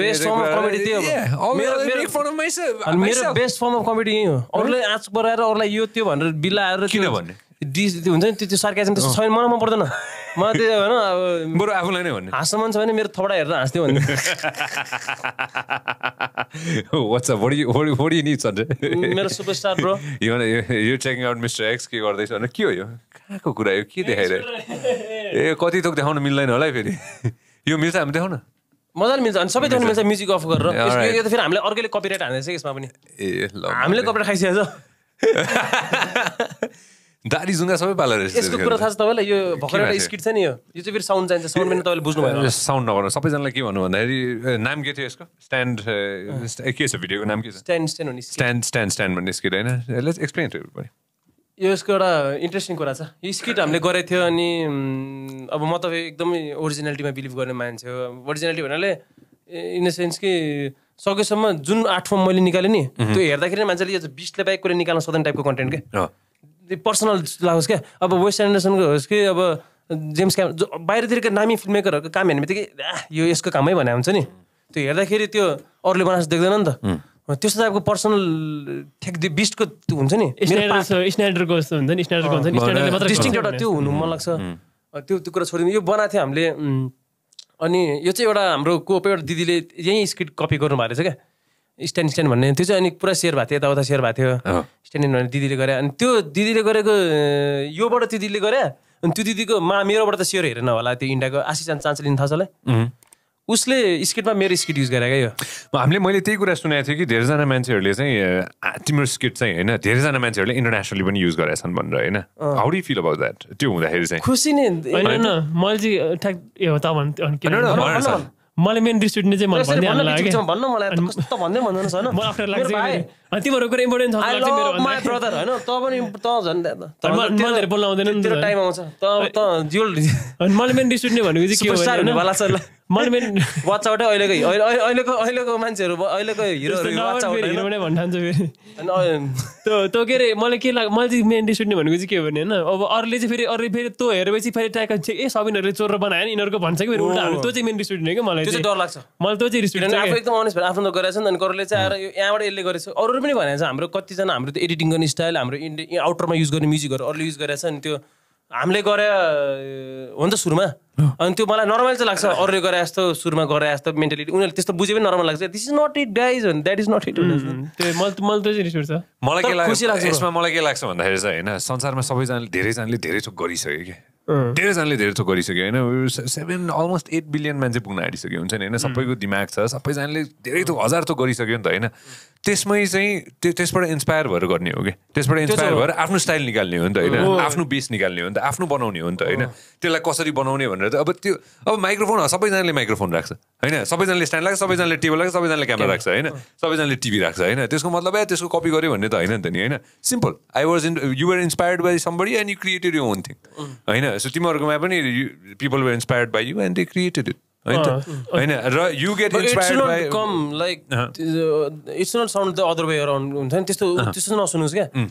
मेरो बेस्ट फर्म अफ कमेडी यही हो अरूलाई आँच बढाएर अरूलाई यो त्यो भनेर बिलाएर किन भन्ने डिस हुन्छ नि त्यो त्यो सार्काजम त्यस्तो छैन मलाई मन पर्दैन मलाई त्यो होइन अब बरु आफूलाई नै भन्ने हाँस्नु मन छ भने मेरो थपडा हेर्दा हाँस्थ्यो भने वाट्स नि छ मेरो सुपरस्टार ब्रो यो यो चेकिङ आउट मिस्टर एक्स के गर्दैछ भने के हो यो कहाँको कुरा यो के देखाइरहेको ए कति थोक देखाउनु मिल्दैन होला है फेरि यो मिल्छ हामी देखाउन मजाले मिल्छ अनि सबै देख्नु मिल्छ म्युजिक अफ गरेर यो त फेरि हामीले अर्कैले कपिराइट हाल्दैछ यसमा पनि ए हामीले कपिराइट खाइसकेको छ दारी जुङ्गा सबै पाला यसको कुरा थाहा छ तपाईँलाई यो भर्खर एउटा स्किट छ नि यो यो चाहिँ फेरि साउन्ड चाहिन्छ साउन्ड बिना तपाईँले बुझ्नु भएन साउन्ड नगर्नु सबैजनालाई के भन्नु भन्दाखेरि नाम के थियो यसको स्ट्यान्ड के छ भिडियोको नाम के छ स्ट्यान्ड स्ट्यान्ड हुने स्ट्यान्ड स्ट्यान्ड स्ट्यान्ड भन्ने स्किट होइन यसलाई एक्सप्लेन पनि यो यसको एउटा इन्ट्रेस्टिङ कुरा छ यो स्किट हामीले गरेको थियो अनि अब म तपाईँ एकदमै ओरिजिनालिटीमा बिलिभ गर्ने मान्छे हो ओरिजिनालिटी भन्नाले इन द सेन्स कि सकेसम्म जुन आर्ट फर्म मैले निकालेँ नि त्यो हेर्दाखेरि मान्छेले यो बिसले बाहेक कुरा निकाल्न सक्दैन टाइपको कन्टेन्ट क्या पर्सनल लागोस् क्या अब वेस्ट एन्डरसनको होस् कि अब जेम्स क्याम बाहिरतिरका नामी फिल्म मेकरहरूको काम हेर्ने बित्तिकै यो यसको कामै भने हुन्छ नि त्यो हेर्दाखेरि त्यो अरूले बनाएको देख्दैन नि त त्यस्तो टाइपको पर्सनल ठ्याक बिस्टको हुन्छ नि स्नाइडरको जस्तो हुन्छ नि स्नाइडरको हुन्छ डिस्टिङ एउटा त्यो हुनु मन लाग्छ त्यो त्यो कुरा छोडिदिनु यो बनाएको थियो हामीले अनि यो चाहिँ एउटा हाम्रो कोप एउटा दिदीले यहीँ स्क्रिप्ट कपी गर्नु भएको रहेछ क्या स्ट्यान्ड स्ट्यान्ड भन्ने त्यो चाहिँ अनि पुरा सेयर भएको थियो यताउता सेयर भएको थियो स्ट्यान्ड भन्ने दिदीले गरे अनि त्यो दिदीले गरेको योबाट त्यो दिदीले गरे अनि त्यो दिदीको मा मेरोबाट त सेयर हेरेन होला त्यो इन्डियाको आशी चान्स चान्स लिनु थाहा छ उसले स्किटमा मेरो स्किट युज गरेको यो हामीले मैले त्यही कुरा सुनेको थिएँ कि धेरैजना मान्छेहरूले चाहिँ तिम्रो स्किट चाहिँ होइन धेरैजना मान्छेहरूले इन्टरनेसनली पनि युज गरेका छन् भनेर होइन how do feel about that त्यो हुँदाखेरि चाहिँ खुसी नै होइन मैले चाहिँ ठ्याक मलाई मेन रिस उठ्ने चाहिँ मन भन्दै भन्नु मलाई कस्तो भन्दै भन्दैन छ होइन मलाई लाग्छ अनि तिम्रो कुरा इम्पोर्टेन्ट छ माया ब्रदर होइन त पनि त झन् मलाई बोल्न आउँदैन नि तिम्रो टाइम आउँछ त त जुल अनि मलाई मेन रिस उठ्ने भनेको चाहिँ के हो वाला सर मैले मेन वाच अहिलेको अहिलेको अहिलेको मान्छेहरू अहिलेको हिरोहरू हिरो नै भन्ठान्छ फेरि त्यो त्यो के अरे मलाई के लाग्छ मैले चाहिँ मेन रिस भनेको चाहिँ के हो भने होइन अब अरूले चाहिँ फेरि अरूले फेरि त्यो हेरेपछि फेरि ट्याक ए सबिनहरूले चोर बनायो नि यिनीहरूको भन्छ कि उल्टा हाम्रो त्यो चाहिँ मेन रिस उठ्ने क्या मलाई डर लाग्छ मलाई त्यो चाहिँ रिस्पेक्ट आफू एकदम अनेस्ट आफ्नो त नि अनि अरूले चाहिँ आएर यहाँबाट यसले गरेछ अरूले पनि भनेको छ हाम्रो कतिजना हाम्रो त्यो एडिटिङ गर्ने स्टाइल हाम्रो आउटरमा युज गर्ने म्युजिकहरू अरूले युज छ नि त्यो हामीले गरे हो नि त सुरुमा अनि त्यो मलाई नर्मल चाहिँ लाग्छ अरूले गरे जस्तो सुरुमा गरे जस्तो मेन्टालिटी उनीहरूले त्यस्तो बुझे पनि नर्मल लाग्छ this is not it dies that is not it मलाई के लाग्छ यसमा मलाई के लाग्छ भन्दाखेरि चाहिँ होइन संसारमा सबैजनाले धेरैजनाले धेरै थोक गरिसक्यो कि धेरैजनाले धेरै थोक गरिसक्यो होइन सेभेन अलमोस्ट एट बिलियन मान्छे पुग्न आँटिसक्यो हुन्छ नि होइन सबैको दिमाग छ सबैजनाले धेरै थोक हजार थोक गरिसक्यो नि त होइन त्यसमै चाहिँ त्यो त्यसबाट इन्सपायर भएर गर्ने हो कि त्यसबाट इन्सपायर भएर आफ्नो स्टाइल निकाल्ने हो नि त होइन आफ्नो बेस निकाल्ने हो नि त आफ्नो बनाउने हो नि त होइन त्यसलाई कसरी बनाउने भनेर त अब त्यो अब माइक्रोफोन सबैजनाले माइक्रोफोन राख्छ होइन सबैजनाले स्ट्यान्ड राख्छ सबैजनाले टेबल राख्छ सबैजनाले क्यामेरा राख्छ होइन सबैजनाले टिभी राख्छ होइन त्यसको मतलब है त्यसको कपी गऱ्यो भने त होइन नि त नि होइन simple I was in your inspired by somebody and you created you own thing होइन सो तिमीहरूकोमा पनि people were inspired by you and they created it होइन र you get inspired come like it's not sound the other way around हुन्छ नि त्यस्तो uh-huh. त्यस्तो नसुन्नुहोस् क्या mm.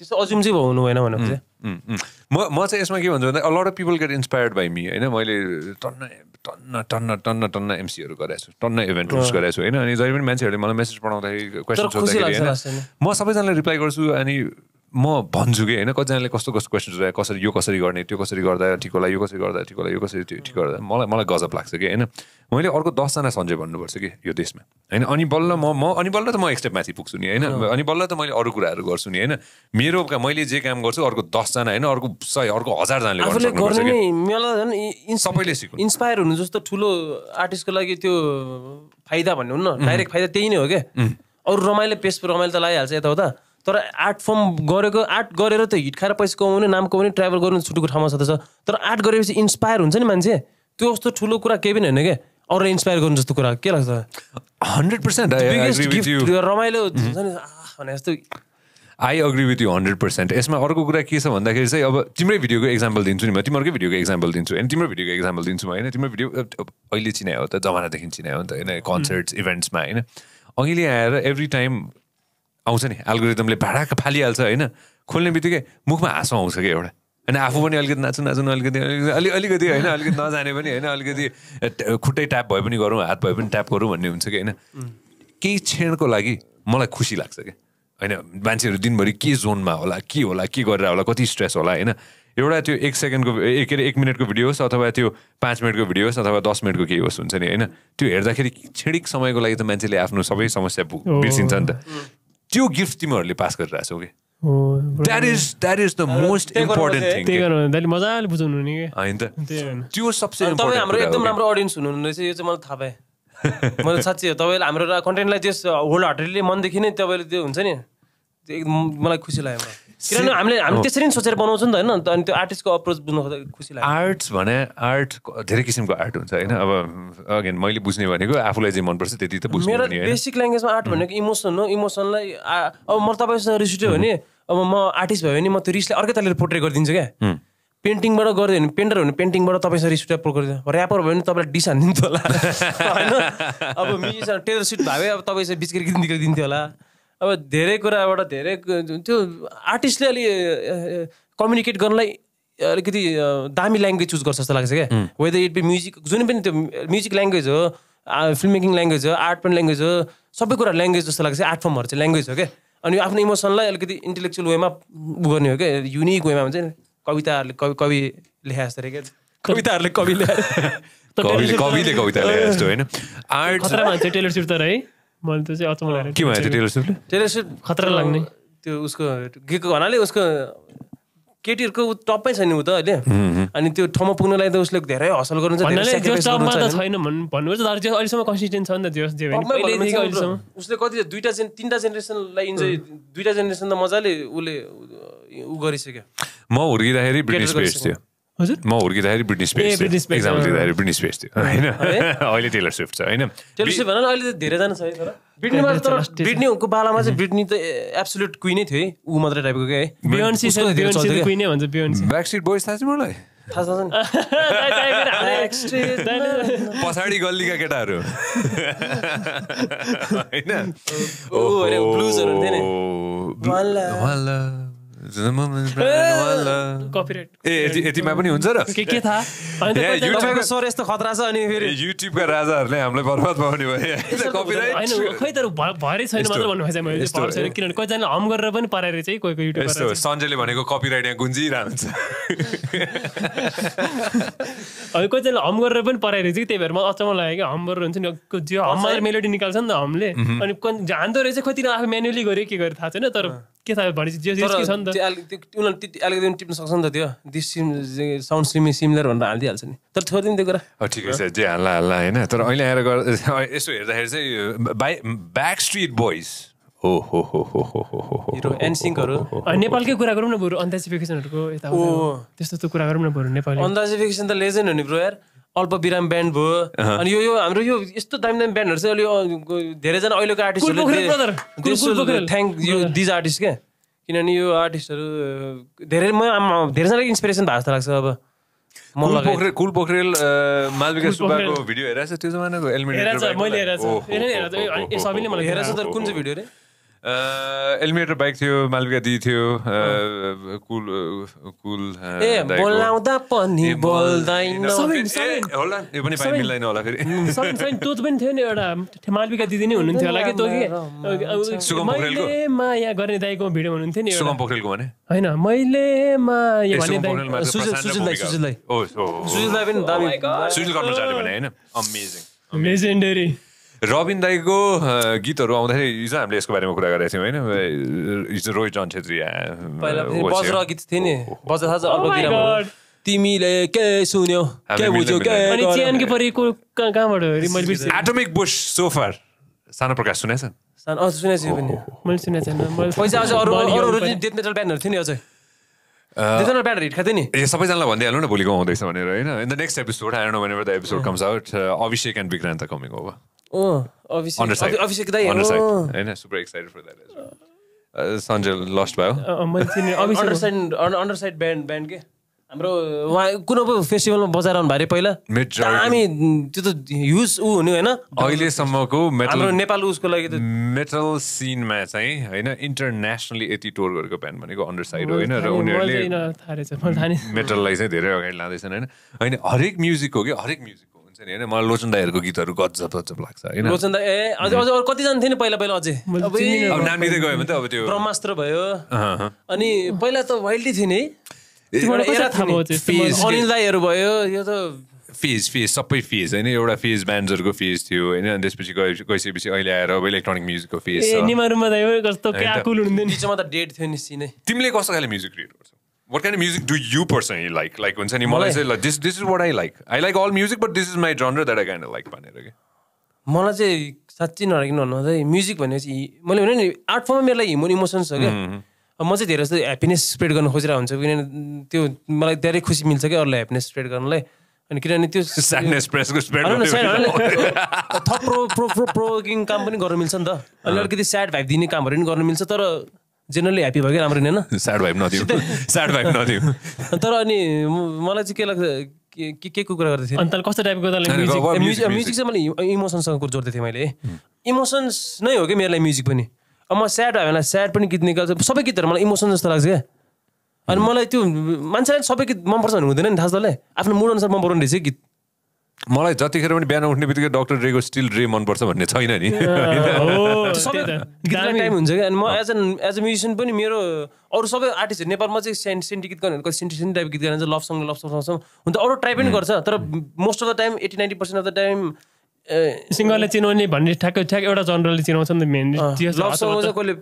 त्यस्तो अज्युम चाहिँ हुनु भएन भनेको mm, mm, म म चाहिँ यसमा के भन्छु भन्दा a lot of people get inspired by me होइन मैले टन्न टन्न टन्न टन्न टन्न एमसीहरू गराएको छु टन्न इभेन्ट होस्ट गराएको छु होइन अनि जहिले पनि मान्छेहरूले मलाई मेसेज पठाउँदाखेरि क्वेसन सोद्धाखेरि होइन म सबैजनालाई रिप्लाई गर्छु अनि म भन्छु कि होइन कतिजनाले कस्तो कस्तो क्वेसन सोधे कसरी यो कसरी गर्ने त्यो कसरी गर्दा ठिक होला यो कसरी गर्दा ठिक होला यो कसरी त्यो ठिक गर्दा मलाई मलाई गजब लाग्छ कि होइन मैले अर्को दसजना सञ्जय भन्नुपर्छ कि यो देशमा होइन अनि बल्ल म म अनि बल्ल त म एक माथि पुग्छु नि होइन अनि बल्ल त मैले अरू कुराहरू गर्छु नि होइन मेरो मैले जे काम गर्छु अर्को दसजना होइन अर्को सय अर्को हजारजनाले सबैले सिक्नु इन्सपायर हुनु जस्तो ठुलो आर्टिस्टको लागि त्यो फाइदा भन्नु न डाइरेक्ट फाइदा त्यही नै हो क्या अरू रमाइलो पेस रमाइलो त लगाइहाल्छ यताउता तर आर्ट फर्म गरेको आर्ट गरेर त हिट खाएर पैसा कमाउने नाम कमाउने ट्राभल गर्नु छुट्टीको ठाउँमा छ त तर आर्ट गरेपछि इन्सपायर हुन्छ नि मान्छे त्यो जस्तो ठुलो कुरा केही पनि होइन क्या अरूलाई इन्सपायर गर्नु जस्तो कुरा के लाग्छ हन्ड्रेड पर्सेन्ट रमाइलो हुन्छ mm-hmm. नि भने जस्तो I agree with you hundred percent यसमा अर्को कुरा के छ भन्दाखेरि चाहिँ अब तिम्रै भिडियोको एक्जाम्पल दिन्छु नि म तिमीहरूकै भिडियोको एक्जाम्पल दिन्छु होइन तिम्रो भिडियोको एक्जाम्पल दिन्छु म होइन तिम्रो भिडियो अहिले चिनायो त जमानादेखि चिनायो नि त होइन कन्सर्ट्स mm-hmm. इभेन्ट्समा होइन अहिले आएर एभ्री टाइम आउँछ नि एल्गोरिदमले भाडाको फालिहाल्छ होइन खोल्ने बित्तिकै मुखमा हाँसो आउँछ कि एउटा होइन आफू पनि अलिकति नाच्नु नाच्नु अलिकति अलि अलिकति होइन अलिकति नजाने पनि होइन अलिकति खुट्टै ट्याप भए पनि गरौँ हात भए पनि ट्याप गरौँ भन्ने हुन्छ कि होइन केही क्षणको लागि मलाई खुसी लाग्छ क्या होइन मान्छेहरू दिनभरि के जोनमा होला के होला के गरेर होला कति स्ट्रेस होला होइन एउटा त्यो एक सेकेन्डको के अरे एक मिनटको भिडियो होस् अथवा त्यो पाँच मिनटको भिडियो होस् अथवा दस मिनटको केही होस् हुन्छ नि होइन त्यो हेर्दाखेरि छिडिक समयको लागि त मान्छेले आफ्नो सबै समस्या बिर्सिन्छ नि त त्यो गिफ्ट तिमीहरूले पास गरिरहेछौ कि that is that is the most important त्यही मजाले बुझाउनु नि कि होइन त त्यो सबसे तपाईँ हाम्रो एकदम राम्रो अडियन्स हुनुहुने यो चाहिँ मलाई थाहा पाएँ मैले साँच्ची हो तपाईँले हाम्रो कन्टेन्टलाई त्यस होल हार्टेडले मनदेखि नै तपाईँले त्यो हुन्छ नि एकदम मलाई खुसी लाग्यो किनभने हामीले हामी त्यसरी नै सोचेर बनाउँछौँ नि त होइन अनि त्यो आर्टिस्टको अप्रोच बुझ्नु खुसी लाग्छ आर्ट्स भने आर्ट धेरै किसिमको आर्ट हुन्छ होइन अब अगेन मैले बुझ्ने भनेको आफूलाई जे मनपर्छ त्यति त बुझ्नु मेरो बेसिक ल्याङ्ग्वेजमा आर्ट भनेको इमोसन हो इमोसनलाई अब म तपाईँसँग रिस उठ्यो भने अब म आर्टिस्ट भयो भने म त्यो रिसलाई अर्कै तालिएर पोर्ट्रेट गरिदिन्छु क्या पेन्टिङबाट गरिदियो भने पेन्टर भने पेन्टिङबाट तपाईँसँग रिस उठ्यो गरिदियो ऱ्यापर भयो भने तपाईँलाई डिस हानिदिन्थ्यो होला होइन अब म्युजिसियन टेलर सिट भए अब तपाईँसँग बिचकेर गरिदिन्थ्यो होला अब धेरै कुराबाट धेरै त्यो आर्टिस्टले अलि कम्युनिकेट गर्नलाई अलिकति दामी ल्याङ्ग्वेज चुज गर्छ जस्तो लाग्छ क्या वेदर इट बी म्युजिक जुन पनि त्यो म्युजिक ल्याङ्ग्वेज हो फिल्म मेकिङ ल्याङ्ग्वेज हो आर्ट पनि ल्याङ्ग्वेज हो सबै कुरा ल्याङ्ग्वेज जस्तो लाग्छ आर्ट फर्महरू चाहिँ ल्याङ्ग्वेज हो क्या अनि आफ्नो इमोसनलाई अलिकति इन्टेलेक्चुअल वेमा उ गर्ने हो क्या युनिक वेमा हुन्छ नि कविताहरूले कवि कवि लेखा जस्तो अरे क्या कविताहरूले कवि लेखा कविले कविता होइन है मैले त चाहिँ अचम्म लागेको के भयो थियो टेलर स्विफ्टले टेलर स्विफ्ट खतरा लाग्ने त्यो उसको गएको हुनाले उसको केटीहरूको टपै टपमै छैन ऊ त अहिले अनि त्यो ठाउँमा पुग्नलाई त उसले धेरै हसल गर्नु छैन भन्नुपर्छ तर त्यो अहिलेसम्म कन्सिस्टेन्ट छ नि त उसले कति दुइटा जेन तिनवटा जेनेरेसनलाई इन्जोय दुइटा जेनेरेसन त मजाले उसले ऊ गरिसक्यो म हुर्किँदाखेरि ब्रिटिस थियो हजुर म हुर्किँदाखेरि ब्रिटिस स्पेस एक्जाम दिँदाखेरि ब्रिटिस स्पेस थियो होइन अहिले टेलर स्विफ्ट छ होइन टेलर स्विफ्ट भन अहिले त धेरैजना छ तर ब्रिटनीमा तर ब्रिटनीको बालामा चाहिँ ब्रिटनी त एब्सोल्युट क्विनै थियो है ऊ मात्रै टाइपको के है बियोन्सी क्विनै भन्छ बियोन्सी ब्याकसिट बोइज थाहा छ मलाई पछाडि गल्लीका केटाहरू होइन यतिमा पनि äh, eh, eh, eh, हुन्छ र के युट्युबको स्वर यस्तो खतरा छ अनि फेरि युट्युबका राजाहरूले हामीलाई बर्बाद पाउने भयो खै तर भरै छैन मात्र भन्नुभएको मैले किनभने कतिजनाले हम गरेर पनि पराएर चाहिँ कोही कोही युट्युब यस्तो सन्जयले भनेको कपिराइट यहाँ गुन्जिरहन्छ अब कतिजनाले हम गरेर पनि पराएर चाहिँ त्यही भएर म अचम्म लाग्यो क्या हम गरेर हुन्छ नि जो हमाएर मेलोडी निकाल्छ नि त हामीले अनि जान्दो रहेछ कतिजना आफू म्यानुअली गरे के गरेर थाहा छैन तर के थाहा भनेपछि जे छ नि त त्यो अलिकति उनीहरूले त्यति अलिकति पनि सक्छ नि त त्यो दिस सिम साउन्ड सिमी सिमिलर भनेर हालिदिइहाल्छ नि तर छोडिदिनु त्यो कुरा ठिकै छ जे हाल्ला हाल्ला होइन तर अहिले आएर यसो हेर्दाखेरि चाहिँ बाई ब्याक स्ट्रिट बोइज हो हो हो हो हो हो नेपालकै कुरा गरौँ न बरु अन्दाजिफिकेसनहरूको त्यस्तो त कुरा गरौँ न बरु नेपाली अन्दाजिफिकेसन त लेजेन्ड हो नि ब्रो यार अल्प विराम ब्यान्ड भयो अनि यो यो हाम्रो यो यस्तो दामी दामी ब्यान्डहरू चाहिँ अहिले धेरैजना अहिलेको आर्टिस्टहरू थ्याङ्क यो दिज आर्टिस्ट क्या किनभने यो आर्टिस्टहरू धेरै म धेरैजनालाई इन्सपिरेसन भएको जस्तो लाग्छ अब कुल पोखरेल मालविका सुब्बाको भिडियो हेरेको छ त्यो जमानाको एलिमेन्ट मैले हेरेको छ सबैले मलाई हेरेको छ तर कुन चाहिँ भिडियो रे एलिमेटर बाइक थियो मालविका दिदी थियो कुल कुल ए बोलाउँदा पनि बोल्दैन होला यो पनि पाइ मिल्दैन होला फेरि त्यो पनि थियो नि एउटा मालविका दिदी नै हुनुहुन्थ्यो होला कि त्यो मैले माया गर्ने दाइको भिडियो हुनुहुन्थ्यो नि सुगम पोखरेलको भने हैन मैले माया भन्ने दाइ सुजित सुजित दाइ सुजित दाइ सुजित दाइ पनि दामी सुजित गर्नु जाने भने हैन अमेजिङ लेजेन्डरी रबिन दाईको गीतहरू आउँदाखेरि हिजो हामीले यसको बारेमा कुरा गरेका थियौँ होइन हिजो रोहित जन छेत्री गीत थियो नि तिमीले के सुन्यौ के बुझ्यौ एटोमिक बुस सानो प्रकाश सुनेछ सबैजनालाई भनिदिइहाल्नु न भोलि आउँदैछ भनेर होइन next episode episode comes out Abhishek and Vikrant coming over Abhishek दाई होइन super excited for that as well Sanjay last भयो अन्डरसाइड ब्यान्ड ब्यान्ड के हाम्रो उहाँ कुनै पो फेस्टिभलमा बजाएर आउनु भयो पहिला हामी त्यो त युज ऊ हुने होइन अहिलेसम्मको मेटल नेपाल उसको लागि त मेटल सिनमा चाहिँ होइन इन्टरनेसनली यति टोर गरेको ब्यान्ड भनेको हो होइन र उनीहरूले मेटललाई चाहिँ धेरै अगाडि लाँदैछन् होइन होइन हरेक म्युजिक हो कि हरेक म्युजिक हो हुन्छ नि होइन मलाई लोचन दाईहरूको गीतहरू गजब गजब लाग्छ होइन लोचन दाई ए अझै अझै अरू कतिजना नि पहिला पहिला अझै अब नाम लिँदै गयो भने त अब त्यो ब्रह्मास्त्र भयो अनि पहिला त वाइल्डी थियो नि अनिल दाईहरू भयो यो त फेज फिज सबै फेज होइन एउटा फेज ब्यान्ड्सहरूको फेज थियो होइन अनि त्यसपछि गए गइसकेपछि अहिले आएर अब इलेक्ट्रोनिक म्युजिकको फेज छ निमा रुमा कस्तो त डेट थियो नि सिनै तिमीले कस्तो खाले म्युजिक क्रिएट गर्छौ what kind music do you personally like like हुन्छ नि मलाई चाहिँ this this is what I like I like all music but this is my genre that I kind like भनेर कि मलाई चाहिँ साँच्ची नराखिन भन्नु चाहिँ म्युजिक भनेपछि मैले भने नि आर्ट फर्ममा मेरो लागि ह्युमन इमोसन्स छ क्या म चाहिँ धेरै जस्तो ह्याप्पिनेस स्प्रेड गर्न खोजिरहेको हुन्छ किनभने त्यो मलाई धेरै खुसी मिल्छ क्या अरूलाई ह्याप्पिनेस स्प्रेड गर्नलाई अनि किनभने त्यो थप प्रो प्रो प्रो प्रोकिङ काम पनि गर्नु मिल्छ नि त अनि अलिकति स्याड भाइब दिने कामहरू पनि गर्नु मिल्छ तर जेनरली ह्याप्पी भयो कि राम्रो होइन स्याड भाइ नदिउँ स्याड भाइ नदिउँ तर अनि मलाई चाहिँ के लाग्छ के के को कुरा गर्दै थिएँ अन्त कस्तो टाइपको म्युजिक चाहिँ मैले इमोसनसँग कुरो जोड्दै थिएँ मैले इमोसन्स नै हो कि मेरो लागि म्युजिक पनि अब म स्याड भयो भने स्याड पनि गीत निकाल्छु सबै गीतहरू मलाई इमोसन जस्तो लाग्छ क्या अनि मलाई त्यो मान्छेलाई सबै गीत मनपर्छ भन्ने हुँदैन नि थाहा छ तँलाई आफ्नो मुड अनुसार मन पराउने रहेछ गीत मलाई जतिखेर पनि बिहान उठ्ने बित्तिकै डक्टर ड्रेको स्टिल ड्रे मनपर्छ भन्ने छैन नि टाइम हुन्छ क्या अनि म as an as a musician पनि मेरो अरू सबै आर्टिस्टहरू नेपालमा चाहिँ सेन्ट सेन्टी गीत गर्ने सेन्टी सेन्टी टाइप गीत गाएर love song love song love song हुन त अरू ट्राई पनि गर्छ तर most of the time eighty ninety percent of the time सिङ्गरले चिनाउने भन्ने ठ्याक्कै ठ्याक एउटा जनरलले चिनाउँछ नि त मेन कसले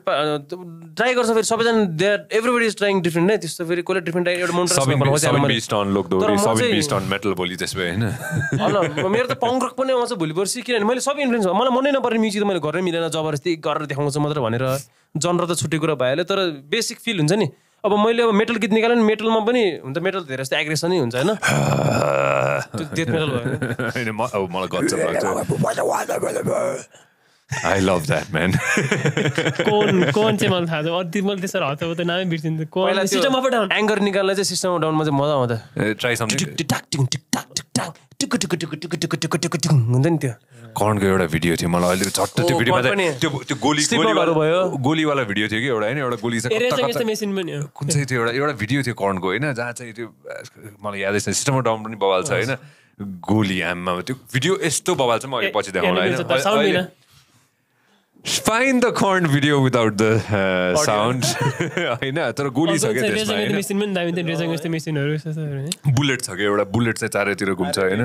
ट्राई गर्छ फेरि सबैजना they everybody is trying different नै त्यस्तो फेरि कसले डिफ्रेन्ट ट्राई एउटा मेरो त पङ्क्रक पनि आउँछ भोलि पर्सि किनभने मैले सबै इन्फ्लुएन्स मलाई मनै नपर्ने म्युजिक त मैले गरेर मिलेन जबरजस्ती गरेर देखाउँछु मात्र भनेर जनर त छुट्टै कुरा भइहाल्यो तर बेसिक फिल हुन्छ नि अब मैले अब मेटल गीत निकालेँ मेटलमा पनि हुन त मेटल धेरै जस्तो नै हुन्छ होइन त्यो डेथ मेटल भयो I love that man Korn Korn चाहिँ मलाई थाहा छ अति मैले त्यसरी त नामै बिर्सिन्छु Korn system of down anger निकाल्न चाहिँ सिस्टम अफ डाउनमा चाहिँ मजा आउँदा ट्राई समथिङ टिक टाक टिक टाक टिक टाक हुन्छ नि त्यो कर्णको एउटा भिडियो थियो मलाई अहिले झट्ट त्यो भिडियोमा त्यो त्यो गोली गोलीवाला भिडियो थियो कि एउटा होइन एउटा गोली कुन चाहिँ थियो एउटा एउटा भिडियो थियो कर्णको होइन जहाँ चाहिँ त्यो मलाई यादै छैन सिस्टम डाउन पनि बवाल छ होइन गोली आममा त्यो भिडियो यस्तो बवाल छ म अहिले पछि देखाउँला होइन find the Korn video without the sound होइन तर गोली छ बुलेट छ कि एउटा बुलेट चाहिँ चारैतिर घुम्छ होइन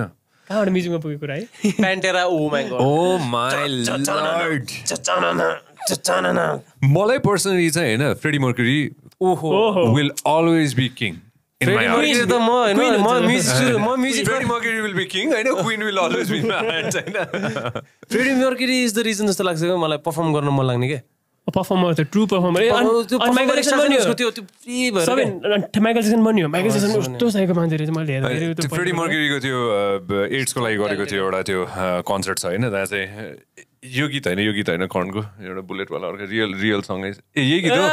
मलाई पर्सनली चाहिँ होइन फ्रेडी मर्करी ओहो will always be king Freddie Mercury is the reason जस्तो लाग्छ क्या मलाई पर्फर्म गर्न मन लाग्ने क्या पर्फर्मर त्यो ट्रु पर्फर्मर माइकल जेक्सन पनि हो त्यो सबै माइकल जेक्सन पनि हो माइकल जेक्सन कस्तो साइको मान्छे रहेछ मैले हेर्दाखेरि फ्रेडी मर्केरीको त्यो एड्सको लागि गरेको थियो एउटा त्यो कन्सर्ट छ होइन त्यहाँ चाहिँ यो गीत होइन यो गीत होइन खण्डको एउटा बुलेटवाला अर्को रियल रियल सँगै ए यही गीत हो oh,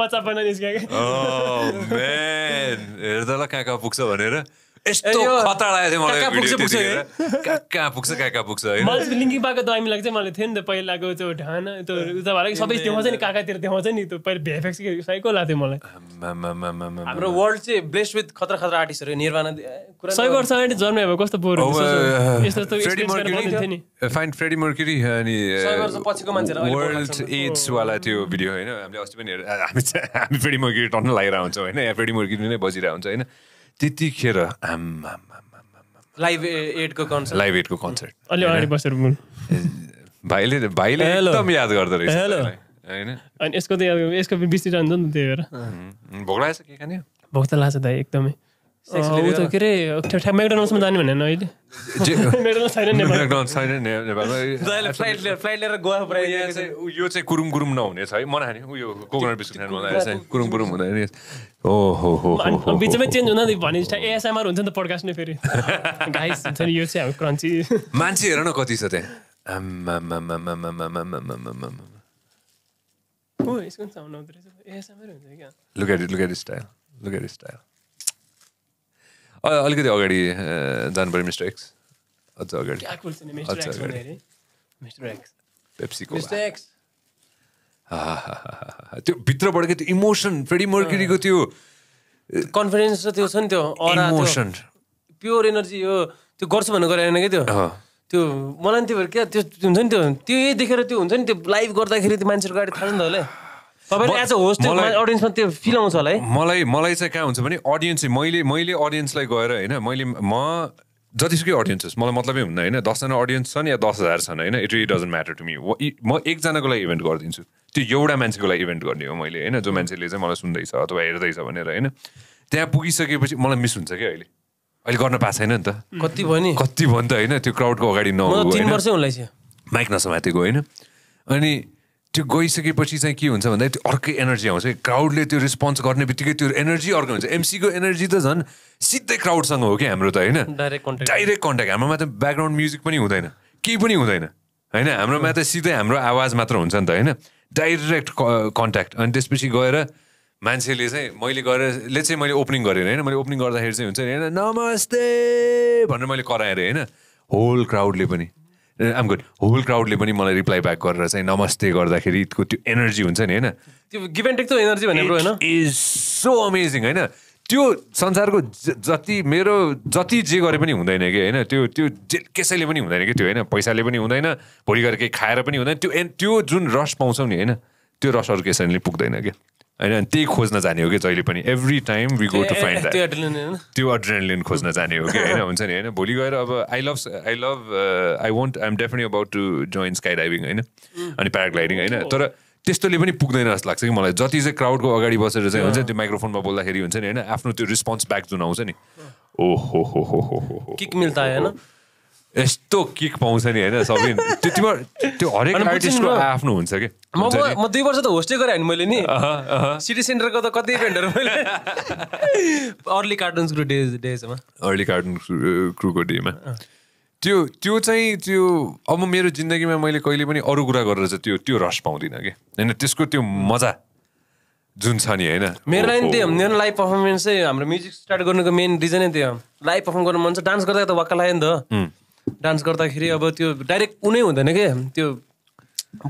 बच्चा oh, हेर्दा ल कहाँ कहाँ पुग्छ भनेर यस्तो खतरा लागेको थियो मलाई भिडियो देखेर कहाँ कहाँ पुग्छ कहाँ कहाँ पुग्छ होइन मलाई लिङ्किङ पाएको दामी लाग्छ मलाई थियो नि त पहिलाको त्यो ढान त्यो तपाईँलाई सबै देखाउँछ नि काकातिर देखाउँछ नि त्यो पहिले भेफेक्स साइको लाग्थ्यो मलाई हाम्रो वर्ल्ड चाहिँ ब्लेस्ड विथ खतरा खतरा आर्टिस्टहरू निर्माण कुरा सय वर्ष अगाडि जन्म भयो कस्तो बोर यस्तो थियो नि फाइन फ्रेडी मर्क्युरी अनि पछिको मान्छेहरू वर्ल्ड वाला त्यो भिडियो होइन हामीले अस्ति पनि हामी हामी फ्रेडी मर्क्युरी टन्न लागिरहेको हुन्छौँ होइन या फ्रेडी मर्क्युरी नै बजिरहेको हुन्छ होइन त्यतिखेर आम्मा लाइभ एडको कन्सर्ट लाइभ एडको कन्सर्ट अलि अगाडि बसेर बोल भाइले भाइले एकदम याद गर्दो रहेछ होइन अनि यसको त यसको बिर्सिरहन्छ नि त त्यही भएर भोक लाग्छ के खाने भोक त लाग्छ दाइ एकदमै के अरे म्याकडोनल्समा जाने अहिले यो चाहिँ नहुनेछ बिस्कुट हो हो हो बिचमै भने जस्तो एएसएमआर हुन्छ नि त नै फेरि गाइस हुन्छ नि यो चाहिँ हाम्रो क्रन्ची मान्छे हेर न कति छ त्यहाँ अलिकति अगाडि जानु पऱ्यो मिस्टर एक्स अझ अगाडि त्यो भित्रबाट के त्यो इमोसन फ्रेडी मर्क्युरीको त्यो कन्फिडेन्स र त्यो छ नि त्यो इमोसन प्योर एनर्जी हो त्यो गर्छु भन्नु गरेन क्या त्यो त्यो मलाई नि त्यो भएर क्या त्यो हुन्छ नि त्यो त्यो देखेर त्यो हुन्छ नि त्यो लाइभ गर्दाखेरि त्यो मान्छेहरूको गाडी थाहा छ नि त होला मलाई मलाई चाहिँ कहाँ हुन्छ भने अडियन्स मैले मैले अडियन्सलाई गएर होइन मैले म जतिसुकै अडियन्स होस् मलाई मतलबै हुन्न होइन दसजना अडियन्स छन् या दस हजार छन् होइन it really doesn't matter to me म एकजनाको लागि इभेन्ट गरिदिन्छु त्यो एउटा मान्छेको लागि इभेन्ट गर्ने हो मैले होइन जो मान्छेले चाहिँ मलाई सुन्दैछ अथवा हेर्दैछ भनेर होइन त्यहाँ पुगिसकेपछि मलाई मिस हुन्छ क्या अहिले अहिले गर्न पाएको छैन नि त कति भयो नि कति भयो नि त होइन त्यो क्राउडको अगाडि नहुनु माइक नसमातेको होइन अनि त्यो गइसकेपछि चाहिँ के हुन्छ भन्दा त्यो अर्कै एनर्जी आउँछ क्राउडले त्यो रिस्पोन्स गर्ने बित्तिकै त्यो एनर्जी अर्कै हुन्छ एमसीको एनर्जी त झन् सिधै क्राउडसँग हो कि हाम्रो त होइन डाइरेक्ट डाइरेक्ट कन्ट्याक्ट हाम्रोमा त ब्याकग्राउन्ड म्युजिक पनि हुँदैन केही पनि हुँदैन होइन हाम्रोमा त सिधै हाम्रो आवाज मात्र हुन्छ नि त होइन डाइरेक्ट कन्ट्याक्ट अनि त्यसपछि गएर मान्छेले चाहिँ मैले गरेर ले चाहिँ मैले ओपनिङ गरेर होइन मैले ओपनिङ गर्दाखेरि चाहिँ हुन्छ नि होइन नमस्ते भनेर मैले कराएर होइन होल क्राउडले पनि आम गुड होल क्राउडले पनि मलाई रिप्लाई ब्याक गरेर चाहिँ नमस्ते गर्दाखेरि त्यो एनर्जी हुन्छ नि होइन त्यो गिभ एन्ड टेक त एनर्जी भनेको होइन इज सो अमेजिङ होइन त्यो संसारको जति मेरो जति जे गरे पनि हुँदैन कि होइन त्यो त्यो जे कसैले पनि हुँदैन कि त्यो होइन पैसाले पनि हुँदैन भोलि गएर केही खाएर पनि हुँदैन त्यो एन त्यो जुन रस पाउँछौ नि होइन त्यो रस अरू कसैले पुग्दैन क्या होइन त्यही खोज्न जाने हो कि जहिले पनि every time we go to find त्यो अड्रेनलिन खोज्न जाने हो कि होइन हुन्छ नि होइन भोलि गएर अब I love I love I want am definite about to join sky diving होइन mm. अनि प्याराग्लाइडिङ होइन oh. तर त्यस्तोले पनि पुग्दैन जस्तो लाग्छ कि मलाई जति चाहिँ क्राउडको अगाडि बसेर चाहिँ हुन्छ त्यो माइक्रोफोनमा बोल्दाखेरि हुन्छ नि होइन आफ्नो त्यो रिस्पोन्स ब्याक जुन आउँछ नि ओ हो हो हो हो हो किक मिल्ता है यस्तो किक पाउँछ नि होइन सबै त्यो तिम्रो त्यो हरेक आर्टिस्टको आफ्नो हुन्छ कि म म दुई वर्ष त होस्टै गरेँ मैले नि सिटी सेन्टरको त कति इभेन्टहरू मैले अर्ली कार्टुन्स क्रु डेज डेमा अर्ली कार्टुन क्रुको डेमा त्यो त्यो चाहिँ त्यो अब मेरो जिन्दगीमा मैले कहिले पनि अरू कुरा गरेर चाहिँ त्यो त्यो रस पाउँदिनँ कि होइन त्यसको त्यो मजा जुन छ नि होइन मेरो लागि त्यो मेरो लाइभ पर्फर्मेन्स चाहिँ हाम्रो म्युजिक स्टार्ट गर्नुको मेन रिजनै त्यो लाइभ पर्फर्म गर्नु मन छ डान्स गर्दा त वाक्क लाग्यो नि त डान्स गर्दाखेरि अब त्यो डाइरेक्ट उनै हुँदैन क्या त्यो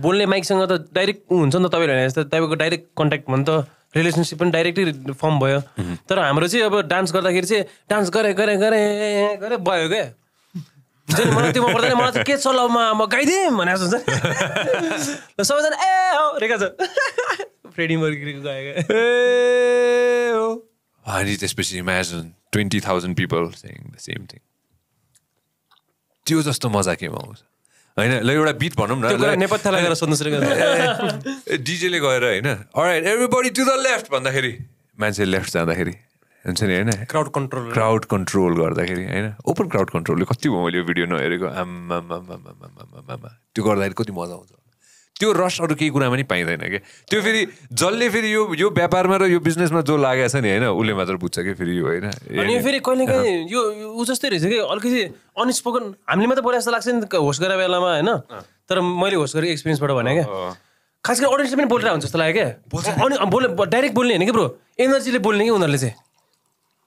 बोल्ने माइकसँग त डाइरेक्ट ऊ हुन्छ नि त तपाईँले भने जस्तो तपाईँको डाइरेक्ट कन्ट्याक्ट भन्नु त रिलेसनसिप पनि डाइरेक्टली फर्म भयो तर हाम्रो चाहिँ अब डान्स गर्दाखेरि चाहिँ डान्स गरेँ गरे गरेँ गरेँ भयो क्या मलाई त्यो मलाई के छ म गाइदिएँ भने जस्तो हुन्छ सबैजना ए हो रेखा छ फ्रेडी मर्कीको गाएको ए हो अनि त्यसपछि imagine twenty thousand people same thing त्यो जस्तो मजा केमा आउँछ होइन ल एउटा बिट भनौँ न डिजेले गएर होइन एभ्रीबडी टु द लेफ्ट भन्दाखेरि मान्छे लेफ्ट जाँदाखेरि हुन्छ नि होइन क्राउड कन्ट्रोल क्राउड कन्ट्रोल गर्दाखेरि होइन ओपन क्राउड कन्ट्रोलले कति भयो मैले यो भिडियो नहेरेको आम्मा त्यो गर्दाखेरि कति मजा आउँछ त्यो रस अरू केही कुरामा पनि पाइँदैन क्या त्यो फेरि जसले फेरि यो यो व्यापारमा र यो बिजनेसमा जो लागेको छ नि होइन उसले मात्र बुझ्छ कि फेरि यो होइन अनि फेरि कहिलेकाहीँ यो ऊ जस्तै रहेछ कि अलिकति अनस्पोकन हामीले मात्र बोले जस्तो लाग्छ नि होस् गरेर बेलामा होइन तर मैले होस् गरेको एक्सपिरियन्सबाट भने क्या खास गरी अडियन्सले पनि बोलेर हुन्छ जस्तो लाग्यो क्या अनि बोले डाइरेक्ट बोल्ने होइन कि ब्रो एनर्जीले बोल्ने कि उनीहरूले चाहिँ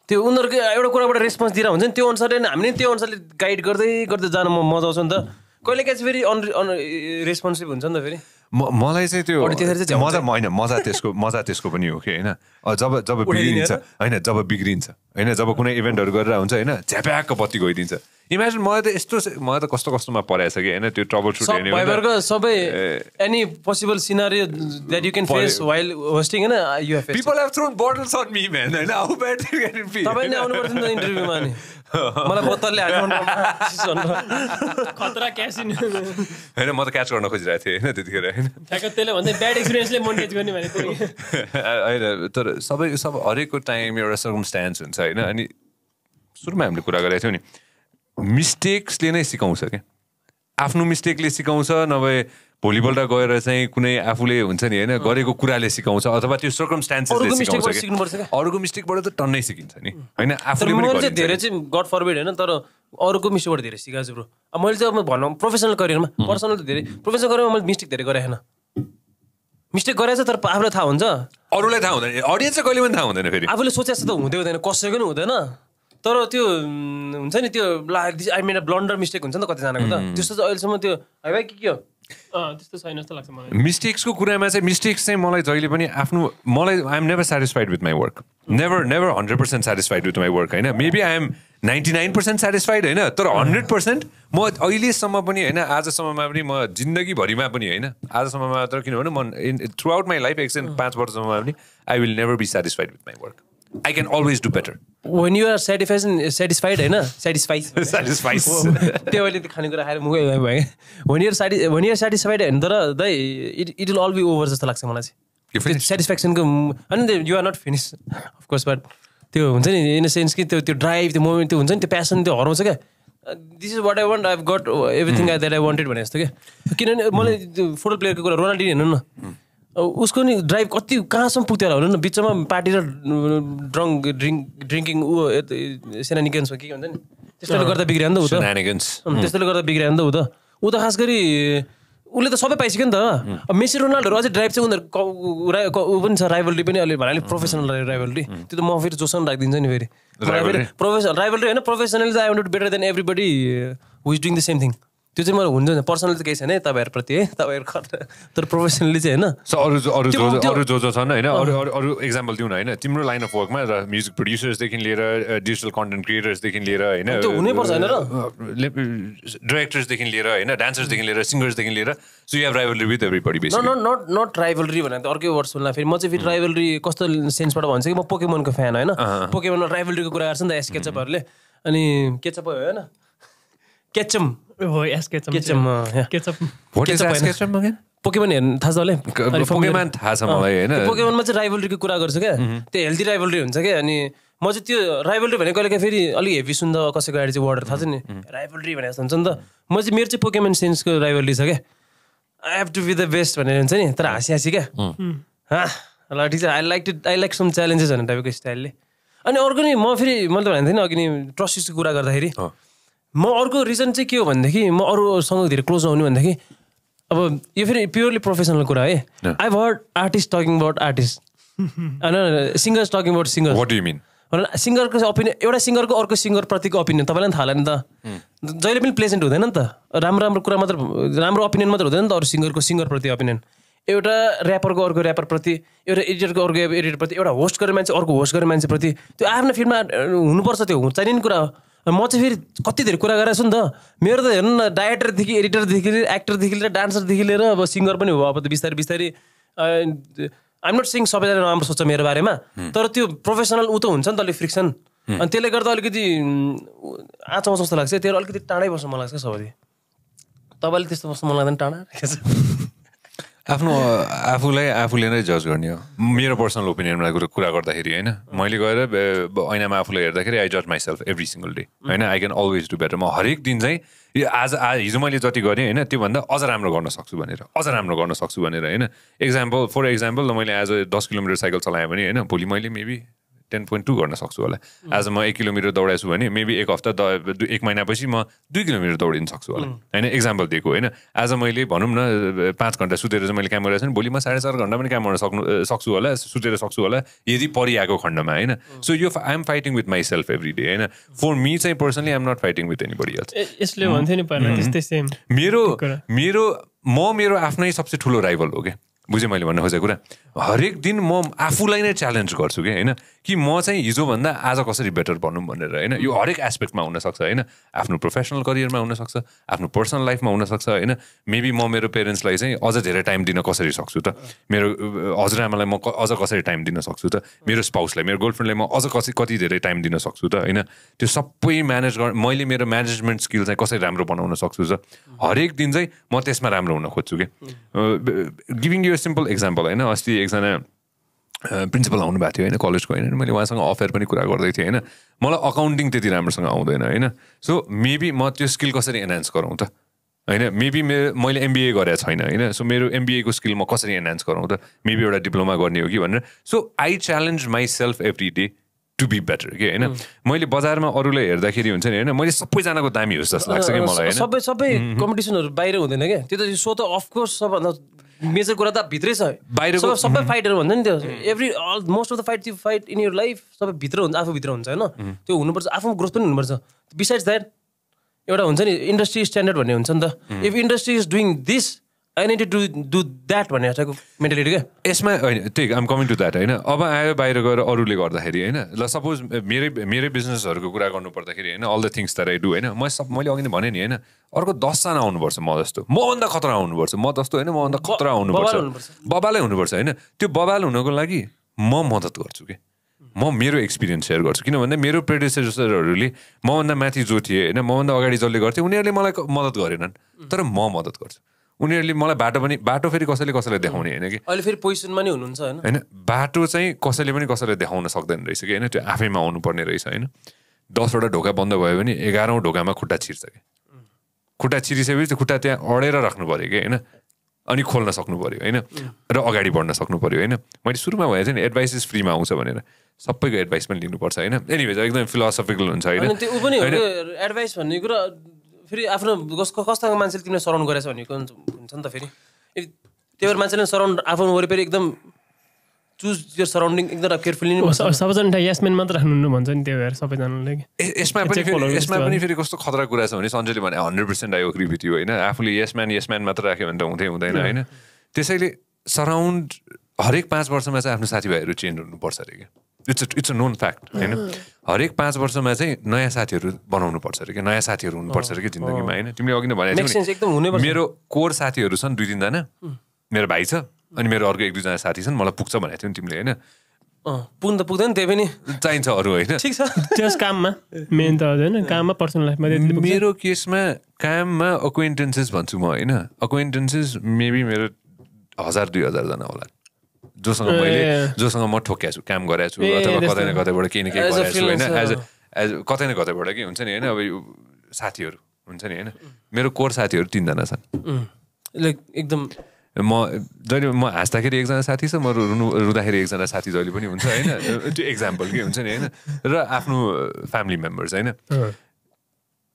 त्यो उनीहरूको एउटा कुराबाट रेस्पोन्स दिएर हुन्छ नि त्यो अनुसारले हामीले त्यो अनुसारले गाइड गर्दै गर्दै जान म मजा आउँछ नि त कहिलेकाहीँ चाहिँ फेरि अन अन रेस्पोन्सिभ हुन्छ नि त फेरि म मलाई चाहिँ त्यो मजा होइन मजा त्यसको मजा त्यसको पनि हो कि होइन जब जब बिग्रिन्छ होइन जब बिग्रिन्छ होइन जब कुनै इभेन्टहरू गरेर हुन्छ होइन झ्याप्याकको बत्ती गइदिन्छ इमेजिन मलाई त यस्तो मलाई त कस्तो कस्तोमा परेको छ कि होइन त्यो ट्रबल सुट सबै any possible scenario that you can face while hosting होइन you have people have thrown bottles on me man होइन how bad you can feel तपाईँले आउनुपर्छ नि त इन्टरभ्यूमा नि मलाई बोतलले खतरा होइन म त क्याच गर्न खोजिरहेको थिएँ होइन त्यतिखेर होइन होइन तर सबै सब हरेकको टाइम एउटा सर्कमस्ट्यान्स हुन्छ होइन अनि सुरुमा हामीले कुरा गरेको थियौँ नि मिस्टेक्सले नै सिकाउँछ क्या आफ्नो मिस्टेकले सिकाउँछ नभए भोलिपल्ट गएर चाहिँ कुनै आफूले हुन्छ नि होइन गरेको कुराले सिकाउँछ अथवा त्यो सर्कमस्टान्सेसले अरूको मिस्टेकबाट त टन्नै सिकिन्छ नि होइन आफूले धेरै चाहिँ गड फरवर्ड होइन तर अरूको मिस्टेकबाट धेरै सिकाएको छु ब्रो अब मैले चाहिँ अब भनौँ प्रोफेसनल करियरमा पर्सनल त धेरै प्रोफेसनल करियरमा मैले मिस्टेक धेरै गरेको मिस्टेक गरेछ तर आफूलाई थाहा हुन्छ अरूलाई थाहा हुँदैन अडियन्स कहिले पनि थाहा हुँदैन फेरि आफूले सोचेको जस्तो त हुँदै हुँदैन कसैको पनि हुँदैन तर त्यो हुन्छ नि त्यो आई मिन ब्लन्डर मिस्टेक हुन्छ नि त कतिजनाको त त्यस्तो चाहिँ अहिलेसम्म त्यो है भाइ के के हो जस्तो लाग्छ मलाई मिस्टेक्सको कुरामा चाहिँ मिस्टेक्स चाहिँ मलाई जहिले पनि आफ्नो मलाई I am never satisfied with my work never never hundred percent satisfied with my work होइन maybe I am ninety nine percent satisfied होइन तर हन्ड्रेड पर्सेन्ट म अहिलेसम्म पनि होइन आजसम्ममा पनि म जिन्दगीभरिमा पनि होइन आजसम्ममा मात्र किनभने म in throughout my life एकछिन पाँच वर्षसम्ममा पनि I will never be satisfied with my work I can always do better when you're satisfaction satisfied होइन सेटिस्फाइड सेटिस्फाइस त्यो अहिले खानेकुरा खाएर मुखै भएँ वेन युआर सेटिस वेन युआर सेटिस्फाइड होइन तर दाइ it it will all be over जस्तो लाग्छ मलाई चाहिँ सेटिस्फ्याक्सनको होइन you're not finish of course but त्यो हुन्छ नि इन द सेन्स कि त्यो त्यो ड्राइभ त्यो मोमेन्ट त्यो हुन्छ नि त्यो प्यासन त्यो हराउँछ क्या this is what I want I got everything I that I wanted भने जस्तो क्या किनभने मलाई त्यो फुटबल प्लेयरको कुरा रोनाल्डिन हेर्नु न hmm. उसको नि ड्राइभ कति कहाँसम्म पुग्थ्यो होला हुनु न बिचमा पार्टी र ड्रङ्क ड्रिङ्क ड्रिङ्किङ ऊ हो के हुन्छ नि त्यस्तोले गर्दा बिग्रियो नि त ऊ त त्यस्तोले गर्दा बिग्रियो नि त ऊ त ऊ त खास गरी उसले त सबै पाइसक्यो नि त मेसी रोनाल्डोहरू अझै ड्राइभ चाहिँ उनीहरू ऊ पनि छ राइभलरी पनि अहिले भन्नाले प्रोफेसनल राइभलरी त्यो त म फेरि जोसन राखिदिन्छु नि फेरि प्रोफेसनल राइभलरी होइन professional I want better than everybody who is doing the same thing त्यो चाहिँ मलाई हुन्छ पर्सनली त केही छैन है तपाईँहरूप्रति है तपाईँहरूको तर प्रोफेसनली चाहिँ होइन अरू जो जो छन् होइन अरू अरू अरू इक्जाम्पल दिउँ न होइन तिम्रो लाइन अफ वर्कमा र म्युजिक प्रड्युसर्सदेखि लिएर डिजिटल कन्टेन्ट क्रिएटर्सदेखि लिएर होइन पर्छ होइन र डाइरेक्टर्सदेखि लिएर होइन डान्सर्सदेखि लिएर सिङ्गर्सदेखि लिएर so you have rivalry with everybody बेसी नट नट नट राइभलरी भनेर अर्कै वर्ड सुन्ला फेरि म चाहिँ फेरि राइभलरी कस्तो सेन्सबाट भन्छु कि म पोकेमोनको फ्यान होइन पोकेमोनमा राइभलरीको कुरा गर्छ नि त एस केचपहरूले अनि केचप होइन केचम हो Ash Ketchum Ketchum Ketchum what is Ash Ketchum again Pokemon हेर्नु थाहा छ होला पोकेमन थाहा छ मलाई होइन पोकेमनमा चाहिँ राइभलरीको कुरा गर्छु क्या त्यो हेल्दी राइभलरी हुन्छ क्या अनि म चाहिँ त्यो राइभलरी भनेको कहिले फेरि अलिक हेभी सुन्दा कसैको गाडी चाहिँ वर्डर थाहा छ नि राइभलरी भनेर हुन्छ नि त म चाहिँ मेरो चाहिँ पोकेमन सेन्सको राइभलरी छ क्या I have to be the best भनेर हुन्छ नि तर हाँसी हाँसी क्या ल ठिक छ I like to I like some challenges भन्ने टाइपको स्टाइलले अनि अर्को नि म फेरि मैले त भनेको थिएँ नि अघि नि ट्रस्टिसको कुरा गर्दाखेरि म अर्को रिजन चाहिँ के हो भनेदेखि म अरूसँग धेरै क्लोज नहुने भनेदेखि अब यो फेरि प्योरली प्रोफेसनल कुरा है I heard artist talking about artist होइन singers talking about singer what you mean सिङ्गरको ओपिनियन एउटा सिङ्गरको अर्को सिङ्गरप्रतिको ओपिनियन तपाईँलाई पनि थाहा होला नि त hmm. जहिले पनि प्लेजेन्ट हुँदैन नि त राम्रो राम्रो कुरा मात्र राम्रो ओपिनियन मात्र हुँदैन नि त अरू सिङ्गरको सिङ्गरप्रति ओपिनियन एउटा ऱ्यापरको अर्को ऱ्यापरप्रति एउटा एडिटरको अर्को एडिटरप्रति एउटा होस्ट गर्ने मान्छे अर्को होस्ट गर्ने मान्छेप्रति त्यो आफ्नो फिल्डमा हुनुपर्छ त्यो चाहिने कुरा हो म चाहिँ फेरि कति धेरै कुरा गरेको छु नि त मेरो त हेर्नु न डाइरेक्टरदेखि एडिटरदेखि लिएर एक्टरदेखि लिएर डान्सरदेखि लिएर अब सिङ्गर पनि हो अब त बिस्तारै बिस्तारै आइम नट सिङ सबैजना राम्रो सोच्छ मेरो बारेमा तर त्यो प्रोफेसनल ऊ त हुन्छ नि त अलिक फ्रिक्सन अनि त्यसले गर्दा अलिकति आँच जस्तो लाग्छ तेरो अलिकति टाढै बस्नु मन लाग्छ सबैले तपाईँले त्यस्तो बस्नु मन लाग्दैन टाढा आफ्नो आफूलाई आफूले नै जज गर्ने हो मेरो पर्सनल ओपिनियनमा कुरा गर्दाखेरि होइन मैले गएर ऐनामा आफूलाई हेर्दाखेरि आई जज माइसेल्फ एभ्री सिङ्गल डे होइन I can always do better म हरेक दिन चाहिँ यो आज आज हिजो मैले जति गरेँ होइन त्योभन्दा अझ राम्रो गर्न सक्छु भनेर अझ राम्रो गर्न सक्छु भनेर होइन एक्जाम्पल फर एक्जाम्पल मैले आज दस किलोमिटर साइकल चलाएँ भने होइन भोलि मैले मेबी टेन पोइन्ट टू गर्न सक्छु होला आज म एक किलोमिटर दौडाएछु भने मेबी एक हप्ता एक महिनापछि म दुई किलोमिटर दौडिन सक्छु होला होइन इक्जाम्पल दिएको होइन आज मैले भनौँ न पाँच घन्टा सुतेर चाहिँ मैले काम गरेको छु भोलि म साढे चार घन्टा पनि काम गर्न सक्नु सक्छु होला सुतेर सक्छु होला यदि परिआएको खण्डमा होइन सो यो I fighting with myself every day होइन फर मी चाहिँ personally I'm not fighting with anybody यसले मेरो मेरो म मेरो आफ्नै सबसे ठुलो राइभल हो क्या बुझेँ मैले भन्न खोजेको कुरा हरेक दिन म आफूलाई नै च्यालेन्ज गर्छु कि होइन कि म चाहिँ हिजोभन्दा आज कसरी बेटर भनौँ भनेर होइन यो हरेक एस्पेक्टमा हुनसक्छ होइन आफ्नो प्रोफेसनल करियरमा हुनसक्छ आफ्नो पर्सनल लाइफमा हुनसक्छ होइन मेबी म मेरो पेरेन्ट्सलाई चाहिँ अझ धेरै टाइम दिन कसरी सक्छु त मेरो हजुरआमालाई म अझ कसरी टाइम दिन सक्छु त मेरो स्पाउसलाई मेरो गर्लफ्रेन्डलाई म अझ कसरी कति धेरै टाइम दिन सक्छु त होइन त्यो सबै म्यानेज गर् मैले मेरो म्यानेजमेन्ट स्किल चाहिँ कसरी राम्रो बनाउन सक्छु त हरेक दिन चाहिँ म त्यसमा राम्रो हुन खोज्छु कि गिभिङ यु सिम्पल इक्जाम्पल होइन अस्ति एकजना प्रिन्सिपल आउनुभएको थियो होइन कलेजको होइन मैले उहाँसँग अफेयर पनि कुरा गर्दै थिएँ होइन मलाई अकाउन्टिङ त्यति राम्रोसँग आउँदैन होइन सो मेबी म त्यो स्किल कसरी एनहान्स गरौँ त होइन मेबी मेरो मैले एमबिए गरेको छैन होइन सो मेरो एमबिएको स्किल म कसरी एन्हान्स गरौँ त मेबी एउटा डिप्लोमा गर्ने हो कि भनेर so I challenge myself every day to be better कि होइन hmm. मैले बजारमा अरूलाई हेर्दाखेरि हुन्छ नि होइन मैले सबैजनाको दामी होस् जस्तो लाग्छ कि मलाई सबै सबै कम्पिटिसनहरू बाहिर हुँदैन क्या त्यो त सो त अफकोर्स सबभन्दा मेजर कुरा त भित्रै छ बाहिर सबै फाइटहरू भन्छ नि त्यो every all most of the fight त्यो फाइट इन युर लाइफ सबै भित्र हुन्छ आफूभित्र हुन्छ होइन त्यो हुनुपर्छ आफ्नो ग्रोथ पनि हुनुपर्छ बिसाइड्स द्याट एउटा हुन्छ नि इन्डस्ट्री स्ट्यान्डर्ड भन्ने हुन्छ नि त if industry is doing this I need to do that भन्ने खालको मेन्टालिटी क्या यसमा होइन ठिक आइम कमिङ टु द्याट होइन अब आयो बाहिर गएर अरूले गर्दाखेरि होइन ल सपोज मेरै मेरै बिजनेसहरूको कुरा गर्नुपर्दाखेरि होइन अल द थिङ्स दाइ आई डु होइन म सब मैले अघि नै भने नि होइन अर्को दसजना आउनुपर्छ म जस्तो मभन्दा खतरा आउनुपर्छ म जस्तो होइन मभन्दा खतरा आउनुपर्छ बबालै हुनुपर्छ होइन त्यो बबाल हुनको लागि म मद्दत गर्छु कि म मेरो एक्सपिरियन्स सेयर गर्छु किनभने मेरो प्रेडिसेसरहरूले मभन्दा माथि जो थिए होइन मभन्दा अगाडि जसले गर्थेँ उनीहरूले मलाई मद्दत गरेनन् तर म मद्दत गर्छु उनीहरूले मलाई बाटो पनि बाटो फेरि कसैले कसैलाई देखाउने होइन कि अहिले फेरि पोजिसनमा नै हुनुहुन्छ होइन होइन बाटो चाहिँ कसैले पनि कसैलाई देखाउन सक्दैन रहेछ कि होइन त्यो आफैमा आउनुपर्ने रहेछ होइन दसवटा ढोका बन्द भयो भने एघारौँ ढोकामा खुट्टा छिर्छ कि खुट्टा छिरिसकेपछि खुट्टा त्यहाँ अडेर राख्नु पऱ्यो कि होइन अनि खोल्न सक्नु पऱ्यो होइन र अगाडि बढ्न सक्नु पऱ्यो होइन मैले सुरुमा भनेको थिएँ नि एडभाइस फ्रीमा आउँछ भनेर सबैको एडभाइस पनि लिनुपर्छ होइन एनिवेज एकदम फिलोसफिकल हुन्छ होइन एडभाइस भन्ने कुरा फेरि आफ्नो कस्तो मान्छेले तिमीलाई सराउन्ड गरेछ भनेको हुन्छ नि त फेरि त्यही भएर मान्छेले सराउन्ड आफ्नो वरिपरि एकदम चुज त्यो सराउन्डिङ एकदम केयरफुल्ली सबैजना यसमेन मात्र राख्नुहुन्न भन्छ नि त्यही भएर सबैजनाले यसमा पनि यसमा पनि फेरि कस्तो खतरा कुरा छ भने सन्जयले भने हन्ड्रेड पर्सेन्ट आयो क्रिभिटी होइन आफूले यसम्यान यसम्यान मात्र राख्यो भने त हुँदै हुँदैन होइन त्यसैले सराउन्ड हरेक पाँच वर्षमा चाहिँ आफ्नो साथीभाइहरू चेन्ज हुनुपर्छ अरे क्या it's it's a known fact होइन हरेक पाँच वर्षमा चाहिँ नयाँ साथीहरू बनाउनु पर्छ अरे कि नयाँ साथीहरू हुनुपर्छ अरे कि जिन्दगीमा होइन तिमीले अघि नै भने मेरो कोर साथीहरू छन् दुई तिनजना मेरो भाइ छ अनि मेरो अर्को एक दुईजना साथी छन् मलाई पुग्छ भनेको थियो नि तिमीले होइन पुग्नु त पुग्दैन त्यही पनि चाहिन्छ अरू होइन ठिक छ त्यस काममा मेन त होइन काममा पर्सनल लाइफमा मेरो केसमा काममा अक्वेन्टेन्सेस भन्छु म होइन अक्वेन्टेन्सेस मेबी मेरो हजार दुई हजारजना होला जोसँग मैले जोसँग म ठोक्या छु काम गराएको छु अथवा कतै न कतैबाट केही न केही गराएको छु होइन एज एज कतै न कतैबाट के हुन्छ नि होइन अब साथीहरू हुन्छ नि होइन मेरो कोर साथीहरू तिनजना छन् लाइक एकदम म जहिले म हाँस्दाखेरि एकजना साथी छ म रुनु रुँदाखेरि एकजना साथी जहिले पनि हुन्छ होइन त्यो एक्जाम्पल के हुन्छ नि होइन र आफ्नो फ्यामिली मेम्बर्स होइन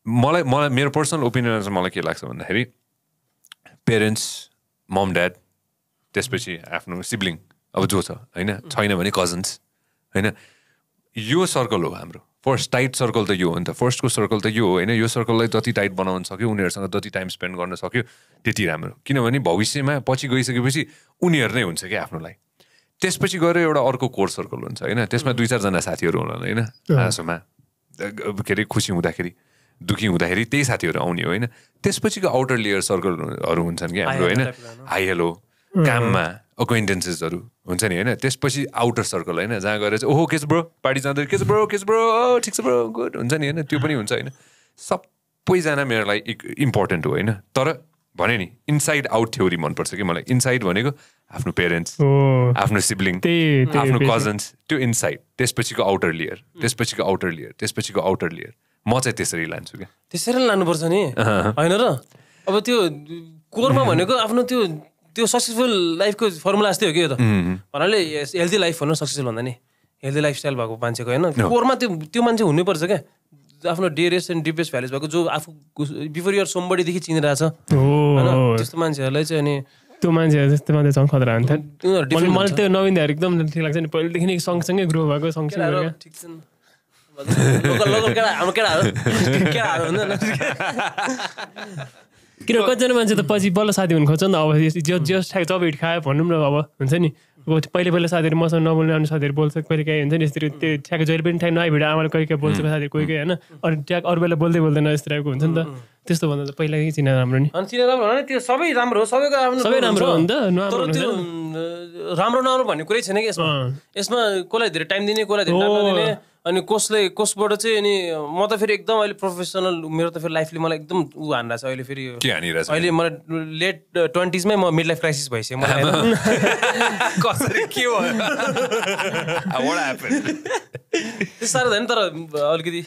मलाई मलाई मेरो पर्सनल ओपिनियन मलाई के लाग्छ भन्दाखेरि पेरेन्ट्स मम ड्याड त्यसपछि आफ्नो सिब्लिङ अब जो छ होइन छैन भने कजन्स होइन यो सर्कल हो हाम्रो फर्स्ट टाइट सर्कल त यो हो नि त फर्स्टको सर्कल त यो हो होइन यो सर्कललाई जति टाइट बनाउन सक्यो उनीहरूसँग जति टाइम स्पेन्ड गर्न सक्यो त्यति राम्रो किनभने भविष्यमा पछि गइसकेपछि उनीहरू नै हुन्छ क्या आफ्नोलाई त्यसपछि गएर एउटा अर्को कोर सर्कल हुन्छ होइन त्यसमा दुई चारजना साथीहरू होला होइन आँसुमा के अरे खुसी हुँदाखेरि दुःखी हुँदाखेरि त्यही साथीहरू आउने हो होइन त्यसपछिको आउटर लेयर सर्कलहरू हुन्छन् कि हाम्रो होइन हाई हेलो काममा अक्वेन्टेन्सेसहरू हुन्छ नि होइन त्यसपछि आउटर सर्कल होइन जहाँ गएर चाहिँ ओहो केस ब्रो पार्टी जाँदा केस ब्रो केस ब्रो ठिक छ ब्रो गुड हुन्छ नि होइन त्यो पनि हुन्छ होइन सबैजना मेरो लागि इम्पोर्टेन्ट हो होइन तर भने नि इनसाइड आउट थ्योरी मनपर्छ कि मलाई इनसाइड भनेको आफ्नो पेरेन्ट्स आफ्नो सिब्लिङ आफ्नो कजन्स त्यो इनसाइड त्यसपछिको आउटर लेयर त्यसपछिको आउटर लेयर त्यसपछिको आउटर लेयर म चाहिँ त्यसरी लान्छु क्या त्यसरी लानुपर्छ नि होइन र अब त्यो कोरमा भनेको आफ्नो त्यो त्यो सक्सेसफुल लाइफको फर्मुला जस्तै हो कि यो त भन्नाले हेल्दी लाइफ भनौँ सक्सेसफुल भन्दा नि हेल्दी लाइफस्टाइल भएको मान्छेको होइन कोरमा त्यो त्यो मान्छे हुनैपर्छ क्या आफ्नो डेरेस एन्ड डिपेस्ट भ्यालुज भएको जो आफू बिफोर यर सोमबडीदेखि चिनिरहेछ त्यस्तो मान्छेहरूलाई चाहिँ अनि त्यो मान्छेहरू जस्तो मान्छे झन् खतरा हुन्थ्यो मलाई त्यो नवीनहरू एकदम ठिक लाग्छ नि पहिलेदेखि नै सँगसँगै ग्रो भएको सँगसँगै ठिक छ हाम्रो केटाहरू किन कतिजना मान्छे त पछि बल्ल साथी हुनु खोज्छ नि त अब जो जस ठ्याक चपेट खायो भनौँ न अब हुन्छ नि अब पहिले पहिला साथीहरू मसँग नबोल्ने आउने साथीहरू बोल्छ कहिले काहीँ हुन्छ नि यस्तो त्यो ठ्याक जहिले पनि ठ्याक नआइभिड आमाले कहिले काहीँ बोल्छ साथीहरू कोही कोही होइन अनि ठ्याक अरू बेला बोल्दै बोल्दैन यस्तो टाइपको हुन्छ नि त त्यस्तो भन्दा त पहिला चिना राम्रो नि चिना राम्रो होइन त्यो सबै राम्रो हो सबैको राम्रो सबै राम्रो हो नि त त्यो राम्रो नराम्रो भन्ने कुरै छैन कि यसमा यसमा कसलाई धेरै टाइम दिने कसलाई धेरै टाइम दिने अनि कसले कसबाट चाहिँ अनि म त फेरि एकदम अहिले प्रोफेसनल मेरो त फेरि लाइफले मलाई एकदम ऊ हान्छ अहिले फेरि अहिले मलाई लेट ट्वेन्टिजमै म मिड लाइफ क्राइसिस भइसक्यो मलाई कसरी के भयो साह्रो होइन तर अलिकति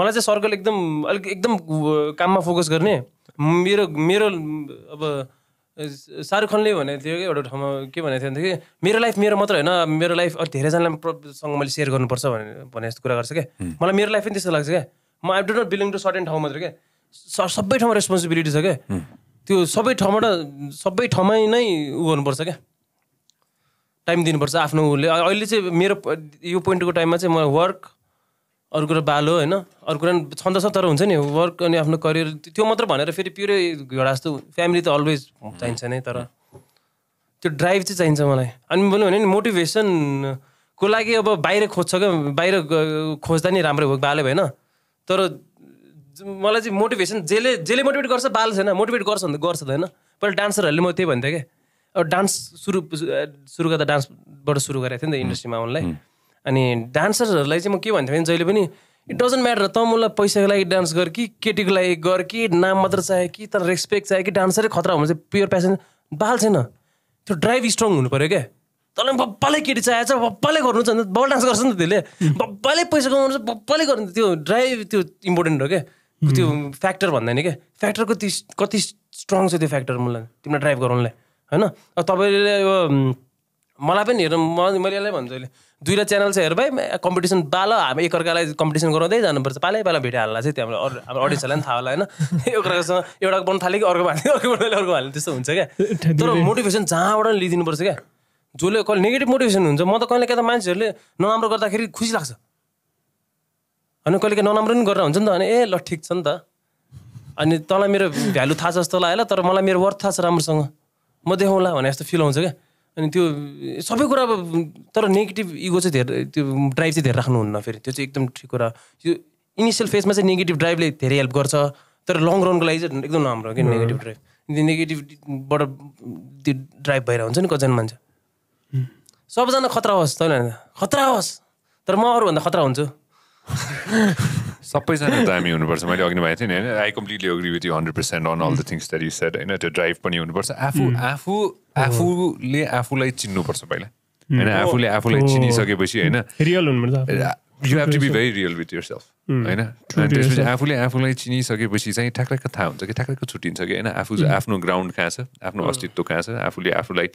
मलाई चाहिँ सर्कल एकदम अलिक एकदम काममा फोकस गर्ने मेरो मेरो अब शाहरुख खानले भनेको थियो कि एउटा ठाउँमा के भनेको थियो भनेदेखि मेरो लाइफ मेरो मात्र होइन मेरो लाइफ धेरैजनालाईसँग मैले सेयर गर्नुपर्छ भने जस्तो कुरा गर्छ क्या मलाई मेरो लाइफ पनि त्यस्तो लाग्छ क्या म I don't not belong to certain ठाउँ मात्र क्या सबै ठाउँमा रेस्पोन्सिबिलिटी छ क्या त्यो सबै ठाउँबाट सबै ठाउँमै नै उ गर्नुपर्छ क्या टाइम दिनुपर्छ आफ्नो उसले अहिले चाहिँ मेरो यो पोइन्टको टाइममा चाहिँ म वर्क अरू कुरा बालो होइन अरू कुरा छन्द तर हुन्छ नि वर्क अनि आफ्नो करियर त्यो मात्र भनेर फेरि प्युरै घोडा जस्तो फ्यामिली त अलवेज चाहिन्छ नै तर त्यो ड्राइभ चाहिँ चाहिन्छ मलाई अनि मैले भने नि मोटिभेसनको लागि अब बाहिर खोज्छ क्या बाहिर खोज्दा नि राम्रो हो बाल्यो भएन तर मलाई चाहिँ मोटिभेसन जसले जसले मोटिभेट गर्छ बाल छैन मोटिभेट गर्छ भने त गर्छ त होइन पहिला डान्सरहरूले म त्यही भन्थेँ क्या अब डान्स सुरु सुरु गर्दा डान्सबाट सुरु गरेको थिएँ नि त इन्डस्ट्रीमा उनलाई अनि डान्सर्सहरूलाई चाहिँ म के भन्थेँ भने जहिले पनि इट डजन्ट म्याटर त मलाई पैसाको लागि डान्स गर कि केटीको लागि गर कि नाम मात्र चाहे कि तर रेस्पेक्ट चाहे कि डान्सरै खतरा हुन्छ प्योर प्यासन बाल छैन त्यो ड्राइभ स्ट्रङ हुनु पऱ्यो क्या तँलाई बप्पाले केटी चाहिएको छ बप्पाले गर्नु छ बल डान्स गर्छ नि त त्यसले बप्पाले पैसा कमाउनु छ बप्पाले गर्नु त्यो ड्राइभ त्यो इम्पोर्टेन्ट हो क्या त्यो फ्याक्टर नि क्या फ्याक्टर कति कति स्ट्रङ छ त्यो फ्याक्टर मलाई तिमीलाई ड्राइभ गराउनुलाई होइन अब तपाईँले अब मलाई पनि हेर म मैले यसलाई भन्छु अहिले दुईवटा च्यानल चाहिँ हेर भाइ कम्पिटिसन बाल हामी एकअर्कालाई कम्पिटिसन गराउँदै जानुपर्छ पालै पाला भेटिहाल्ला हाल्ला चाहिँ त्यहाँबाट अरू हाम्रो अडियन्सहरूलाई पनि थाहा होला होइन एउटासँग एउटा बनाउनु थाल्यो कि अर्को हाल्ने अर्को बनायो अर्को हाल्ने त्यस्तो हुन्छ क्या तर मोटिभेसन जहाँबाट लिइदिनुपर्छ क्या जसले कहिले नेगेटिभ मोटिभेसन हुन्छ म त कहिले त मान्छेहरूले नराम्रो गर्दाखेरि खुसी लाग्छ होइन कहिले कहिले नराम्रो पनि गरेर हुन्छ नि त अनि ए ल ठिक छ नि त अनि तँलाई मेरो भ्यालु थाहा छ जस्तो लाग्यो होला तर मलाई मेरो वर्थ थाहा छ राम्रोसँग म देखाउँला भने जस्तो फिल आउँछ क्या अनि त्यो सबै कुरा अब तर नेगेटिभ इगो चाहिँ धेरै त्यो ड्राइभ चाहिँ धेरै राख्नुहुन्न फेरि त्यो चाहिँ एकदम ठिक कुरा त्यो इनिसियल फेजमा चाहिँ नेगेटिभ ड्राइभले धेरै हेल्प गर्छ तर लङ रनको लागि चाहिँ एकदम नराम्रो कि नेगेटिभ ड्राइभ नेगेटिभबाट त्यो ड्राइभ भएर हुन्छ नि कतिजना मान्छे सबजना खतरा होस् तपाईँलाई खतरा होस् तर म अरूभन्दा खतरा हुन्छु सबैजना दामी हुनुपर्छ मैले अघि भएको थिएँ नि होइन I completely agree with you hundred percent on all the things that you said होइन त्यो ड्राइभ पनि हुनुपर्छ आफू आफू आफूले आफूलाई चिन्नुपर्छ पहिला होइन आफूले आफूलाई चिनिसकेपछि होइन रियल हुनुपर्छ you have to be very real with yourself होइन अनि त्यसपछि आफूले आफूलाई चिनिसकेपछि चाहिँ ठ्याक्क थाहा हुन्छ कि ठ्याक्क छुट्टिन्छ कि होइन आफू आफ्नो ग्राउन्ड कहाँ छ आफ्नो अस्तित्व कहाँ छ आफूले आफूलाई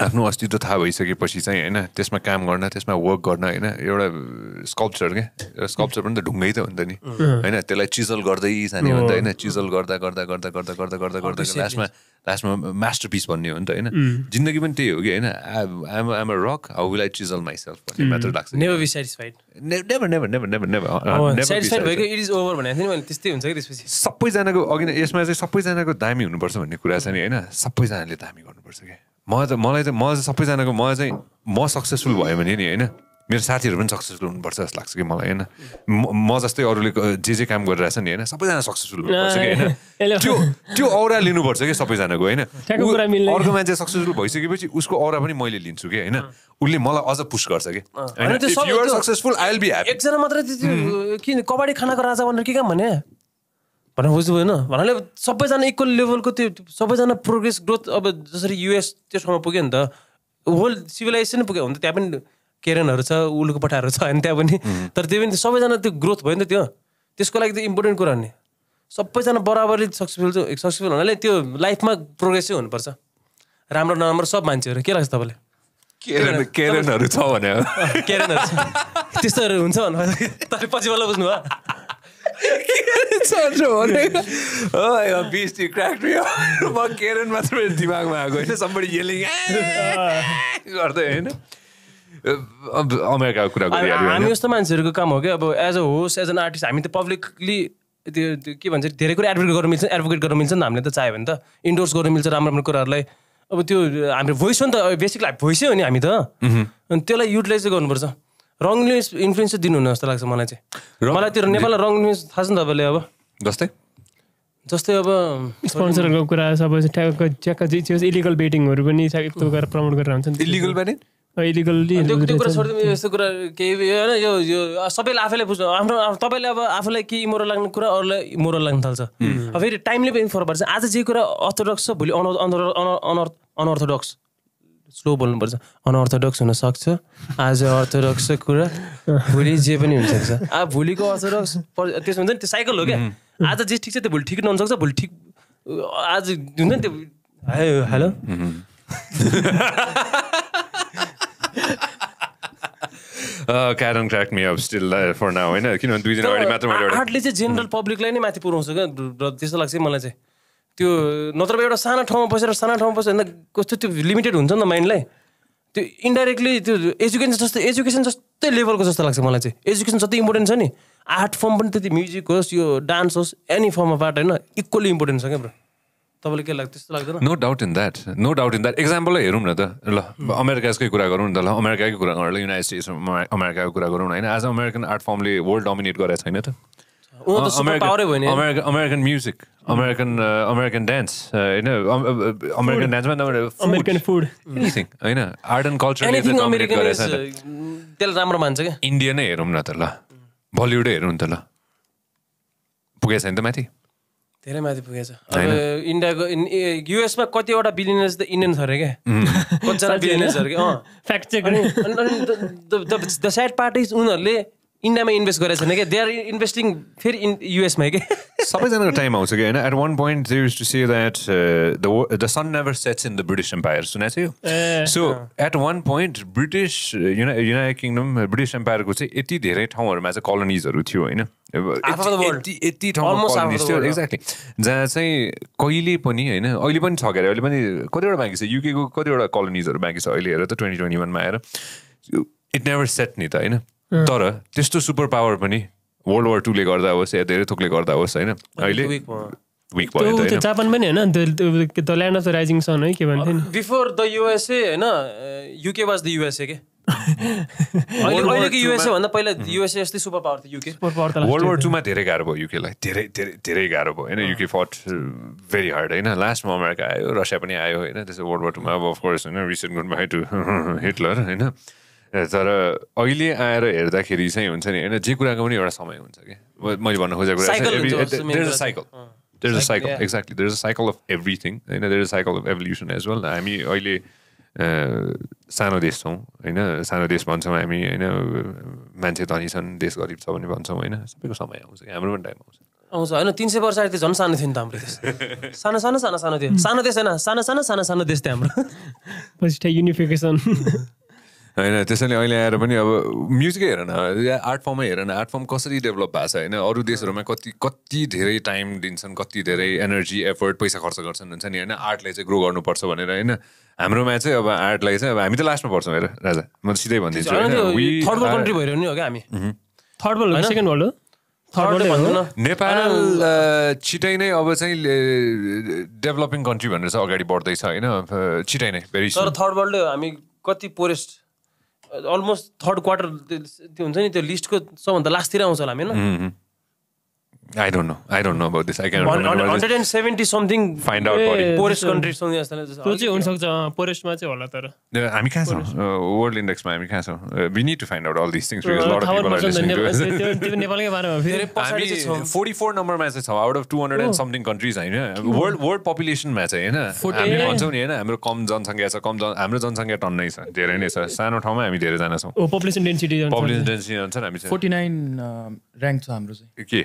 आफ्नो अस्तित्व थाहा भइसकेपछि चाहिँ होइन त्यसमा काम गर्न त्यसमा वर्क गर्न होइन एउटा स्कल्पचर क्या एउटा स्कल्पचर पनि त ढुङ्गै त हो नि होइन त्यसलाई चिजल गर्दै जाने हो नि त होइन चिजल गर्दा गर्दा गर्दा गर्दा गर्दा गर्दा गर्दा लास्टमा लास्टमा मास्टर पिस भन्ने हो नि त होइन जिन्दगी पनि त्यही हो कि होइन um um a rock how will I chisel myself भन्ने मात्र लाग्छ never never never never never never it is over भनेको थिएँ त्यस्तै हुन्छ कि त्यसपछि सबैजनाको अघि यसमा चाहिँ सबैजनाको दामी हुनुपर्छ भन्ने कुरा छ नि होइन सबैजनाले दामी गर्नुपर्छ क्या म त मलाई त म सबैजनाको म चाहिँ म सक्सेसफुल भयो भने नि होइन मेरो साथीहरू पनि सक्सेसफुल हुनुपर्छ जस्तो लाग्छ कि मलाई होइन म जस्तै अरूले जे जे काम गरिरहेछ नि होइन सबैजना सक्सेसफुल हुनुपर्छ कि होइन त्यो त्यो औरा लिनुपर्छ कि सबैजनाको होइन अर्को मान्छे सक्सेसफुल भइसकेपछि उसको औरा पनि मैले लिन्छु कि होइन उसले मलाई अझ पुस गर्छ कि एकजना मात्रै कबाडी खानाको राजा भनेर के काम भने भन्नु बुझ्नु होइन भन्नाले सबैजना इक्वल लेभलको त्यो सबैजना प्रोग्रेस ग्रोथ अब जसरी युएस त्यो ठाउँमा पुग्यो नि त होल सिभिलाइजेसन पुग्यो भने त त्यहाँ पनि केरनहरू छ उल्लुको पठाहरू छ होइन त्यहाँ पनि तर त्यो पनि सबैजना त्यो ग्रोथ भयो नि त त्यो त्यसको लागि त इम्पोर्टेन्ट कुरा हो नि सबैजना बराबरले सक्सेसफुल सक्सेसफुल हुनाले त्यो लाइफमा प्रोग्रेसै हुनुपर्छ राम्रो नराम्रो सब मान्छेहरू के लाग्छ तपाईँलाई केरेनहरू छ भने त्यस्तोहरू हुन्छ भन्नु तपाईँ पछि बल्ल बुझ्नु भयो म केरन मात्र मेरो दिमागमा आएको होइन अमेरिकाको कुरा हामी जस्तो मान्छेहरूको काम हो कि अब एज अ होस् एज एन आर्टिस्ट हामी त पब्लिकली त्यो के भन्छ धेरै कुरा एडभोकेट गर्नु मिल्छ एडभोकेट गर्नु मिल्छ नि हामीले त चाह्यो भने त इन्डोर्स गर्नु मिल्छ राम्रो राम्रो कुराहरूलाई अब त्यो हाम्रो भोइस हो नि त लाइफ भोइसै हो नि हामी त अनि त्यसलाई युटिलाइज गर्नुपर्छ रङ न्युज इन्फ्लुएन्स चाहिँ दिनुहुन्न जस्तो लाग्छ मलाई चाहिँ मलाई त्यो नेपाललाई रङ न्युज थाहा छ नि तपाईँले अब जस्तै जस्तै अब स्पोन्सरहरूको कुरा सबै ट्याक्क इलिगल बेटिङहरू पनि यस्तो गरेर प्रमोट गरेर हुन्छ इलिगल बेटिङ कुरा यस्तो कुरा केही होइन यो यो सबैले आफैले बुझ्नु आफ्नो तपाईँले अब आफूलाई के इमोरल लाग्ने कुरा अरूलाई इमोरल लाग्न थाल्छ फेरि टाइमले पनि फरक पर्छ आज जे कुरा अर्थोडक्स छ भोलि अन अनअर्थोडक्स स्लो बोल्नुपर्छ अनअर्थोडक्स हुनसक्छ आज अर्थोडक्स कुरा भोलि जे पनि हुनसक्छ अब भोलिको अर्थोडक्स त्यसो हुन्छ नि त्यो साइकल हो क्या आज जे ठिक छ त्यो भोलि ठिक नहुनसक्छ भोलि ठिक आज हुन्छ नि त्यो हेलो क्यारन क्राक मी स्टिल फर नाउ होइन किनभने दुई दिन अगाडि मात्र आर्टले चाहिँ जेनरल पब्लिकलाई नै माथि पुऱ्याउँछ क्या र त्यस्तो लाग्छ मलाई चाहिँ त्यो नत्र एउटा सानो ठाउँमा बसेर सानो ठाउँमा बसेर कस्तो त्यो लिमिटेड हुन्छ नि त माइन्डलाई त्यो इन्डाइरेक्टली त्यो एजुकेसन जस्तो एजुकेसन जस्तै लेभलको जस्तो लाग्छ मलाई चाहिँ एजुकेसन जति इम्पोर्टेन्ट छ नि आर्ट फर्म पनि त्यति म्युजिक होस् यो डान्स होस् एनी फर्ममा अफ होइन इक्वली इम्पोर्टेन्ट छ क्या ब्रो तपाईँलाई के लाग्छ त्यस्तो लाग्दैन no doubt in that no doubt in that एक्जाम्पलै हेरौँ न त ल अमेरिकाकै कुरा गरौँ न त ल अमेरिकाकै कुरा गरौँ युनाइटेड स्टेट्स अमेरिकाको कुरा गरौँ होइन आज अमेरिकन आर्ट फर्मले वर्ल्ड डोमिनेट गरेको छैन त American American music American American dance होइन अमेरिकन डान्समा अमेरिकन फुड एनिथिङ होइन आर्ट एन्ड कल्चर त्यसलाई राम्रो मान्छ क्या इन्डियनै हेरौँ न त ल बलिउडै हेरौँ त ल पुगेछ नि त माथि धेरै माथि पुगेछ इन्डियाको युएसमा कतिवटा बिलिनेस त इन्डियन छ अरे क्या कतिजना बिलिनेस अरे क्या fact check the sad part उनीहरूले इन्डियामा इन्भेस्ट गरेको छैन क्या दे आर इन्भेस्टिङ फेरि इन युएसमा कि सबैजनाको टाइम आउँछ कि होइन at one point they use to see that the the sun never sets in the British empire सुनेको थियो so at one point British युना युनाइटेड किङडम ब्रिटिस एम्पायरको चाहिँ यति धेरै ठाउँहरूमा चाहिँ कलोनिजहरू थियो होइन यति ठाउँमा थियो एक्ज्याक्टली जहाँ चाहिँ कहिले पनि होइन अहिले पनि छ क्यारे अहिले पनि कतिवटा बाँकी छ युकेको कतिवटा कलोनिजहरू बाँकी छ अहिले हेरेर त ट्वेन्टी ट्वेन्टी वानमा आएर इट नेभर सेट नि त होइन तर त्यस्तो सुपर पावर पनि वर्ल्ड वार टूले गर्दा होस् या धेरै थोकले गर्दा होस् होइन अहिले विक भयो त्यो जापान पनि होइन the land of the rising sun है के भन्थ्यो नि बिफोर द युएसए होइन युके वाज द युएसए के अहिलेको युएसए भन्दा पहिला युएसए यस्तै सुपर पावर थियो युके वर्ल्ड वार टूमा धेरै गाह्रो भयो युकेलाई धेरै धेरै धेरै गाह्रो भयो होइन युके फट भेरी हार्ड होइन लास्टमा अमेरिका आयो रसिया पनि आयो होइन त्यसो वर्ल्ड वार टूमा अब अफकोर्स होइन recent goodbye to Hitler होइन तर अहिले आएर हेर्दाखेरि चाहिँ हुन्छ नि होइन जे कुराको पनि एउटा समय हुन्छ कि मैले भन्न खोजेको cycle there a cycle exactly there a cycle of everything होइन there a cycle of evolution as well हामी अहिले सानो देश छौँ होइन सानो देश भन्छौँ हामी होइन मान्छे धनी छन् देश गरिब छ भने भन्छौँ होइन सबैको समय आउँछ कि हाम्रो पनि टाइम आउँछ आउँछ होइन तिन सय वर्ष त झन् सानो थियो नि त हाम्रो देश सानो सानो सानो सानो थियो सानो देश होइन सानो सानो सानो सानो देश थियो हाम्रो पछि युनिफिकेसन होइन त्यसैले अहिले आएर पनि अब म्युजिकै हेर न आर्ट फर्मै हेर न आर्ट फर्म कसरी डेभलप भएको छ होइन अरू देशहरूमा कति कति धेरै टाइम दिन्छन् कति धेरै एनर्जी एफर्ट पैसा खर्च गर्छन् हुन्छ नि होइन आर्टलाई चाहिँ ग्रो गर्नुपर्छ भनेर होइन हाम्रोमा चाहिँ अब आर्टलाई चाहिँ अब हामी त लास्टमा पर्छौँ हेर राजा म सिधै भनिदिन्छु नेपाल छिटै नै अब चाहिँ डेभलपिङ कन्ट्री भनेर चाहिँ अगाडि बढ्दैछ होइन छिटै नै भेरी थर्ड वर्ल्ड हामी कति पोरेस्ट अलमोस्ट थर्ड क्वार्टर त्यो हुन्छ नि त्यो लिस्टको सबभन्दा लास्टतिर आउँछ होला होइन I don't know. I don't know about this. I can hundred and seventy something find out poorest country something जस्तो त्यो चाहिँ हुनसक्छ पोरेस्टमा चाहिँ होला तर हामी कहाँ छौँ वर्ल्ड इन्डेक्समा हामी कहाँ छौँ we need to find out all this things नेपालकै बारेमा हामी फोर्टी फोर नम्बरमा चाहिँ छौँ out of two hundred and something countries होइन वर्ल्ड वर्ल्ड पपुलेसनमा चाहिँ होइन हामी भन्छौँ नि होइन हाम्रो कम जनसङ्ख्या छ कम जन हाम्रो जनसङ्ख्या टन्नै छ धेरै नै छ सानो ठाउँमा हामी धेरैजना छौँ पपुलेसन डेन्सिटी पपुलेसन डेन्सिटी अनुसार हामी फोर्टी नाइन ऱ्याङ्क छ हाम्रो चाहिँ के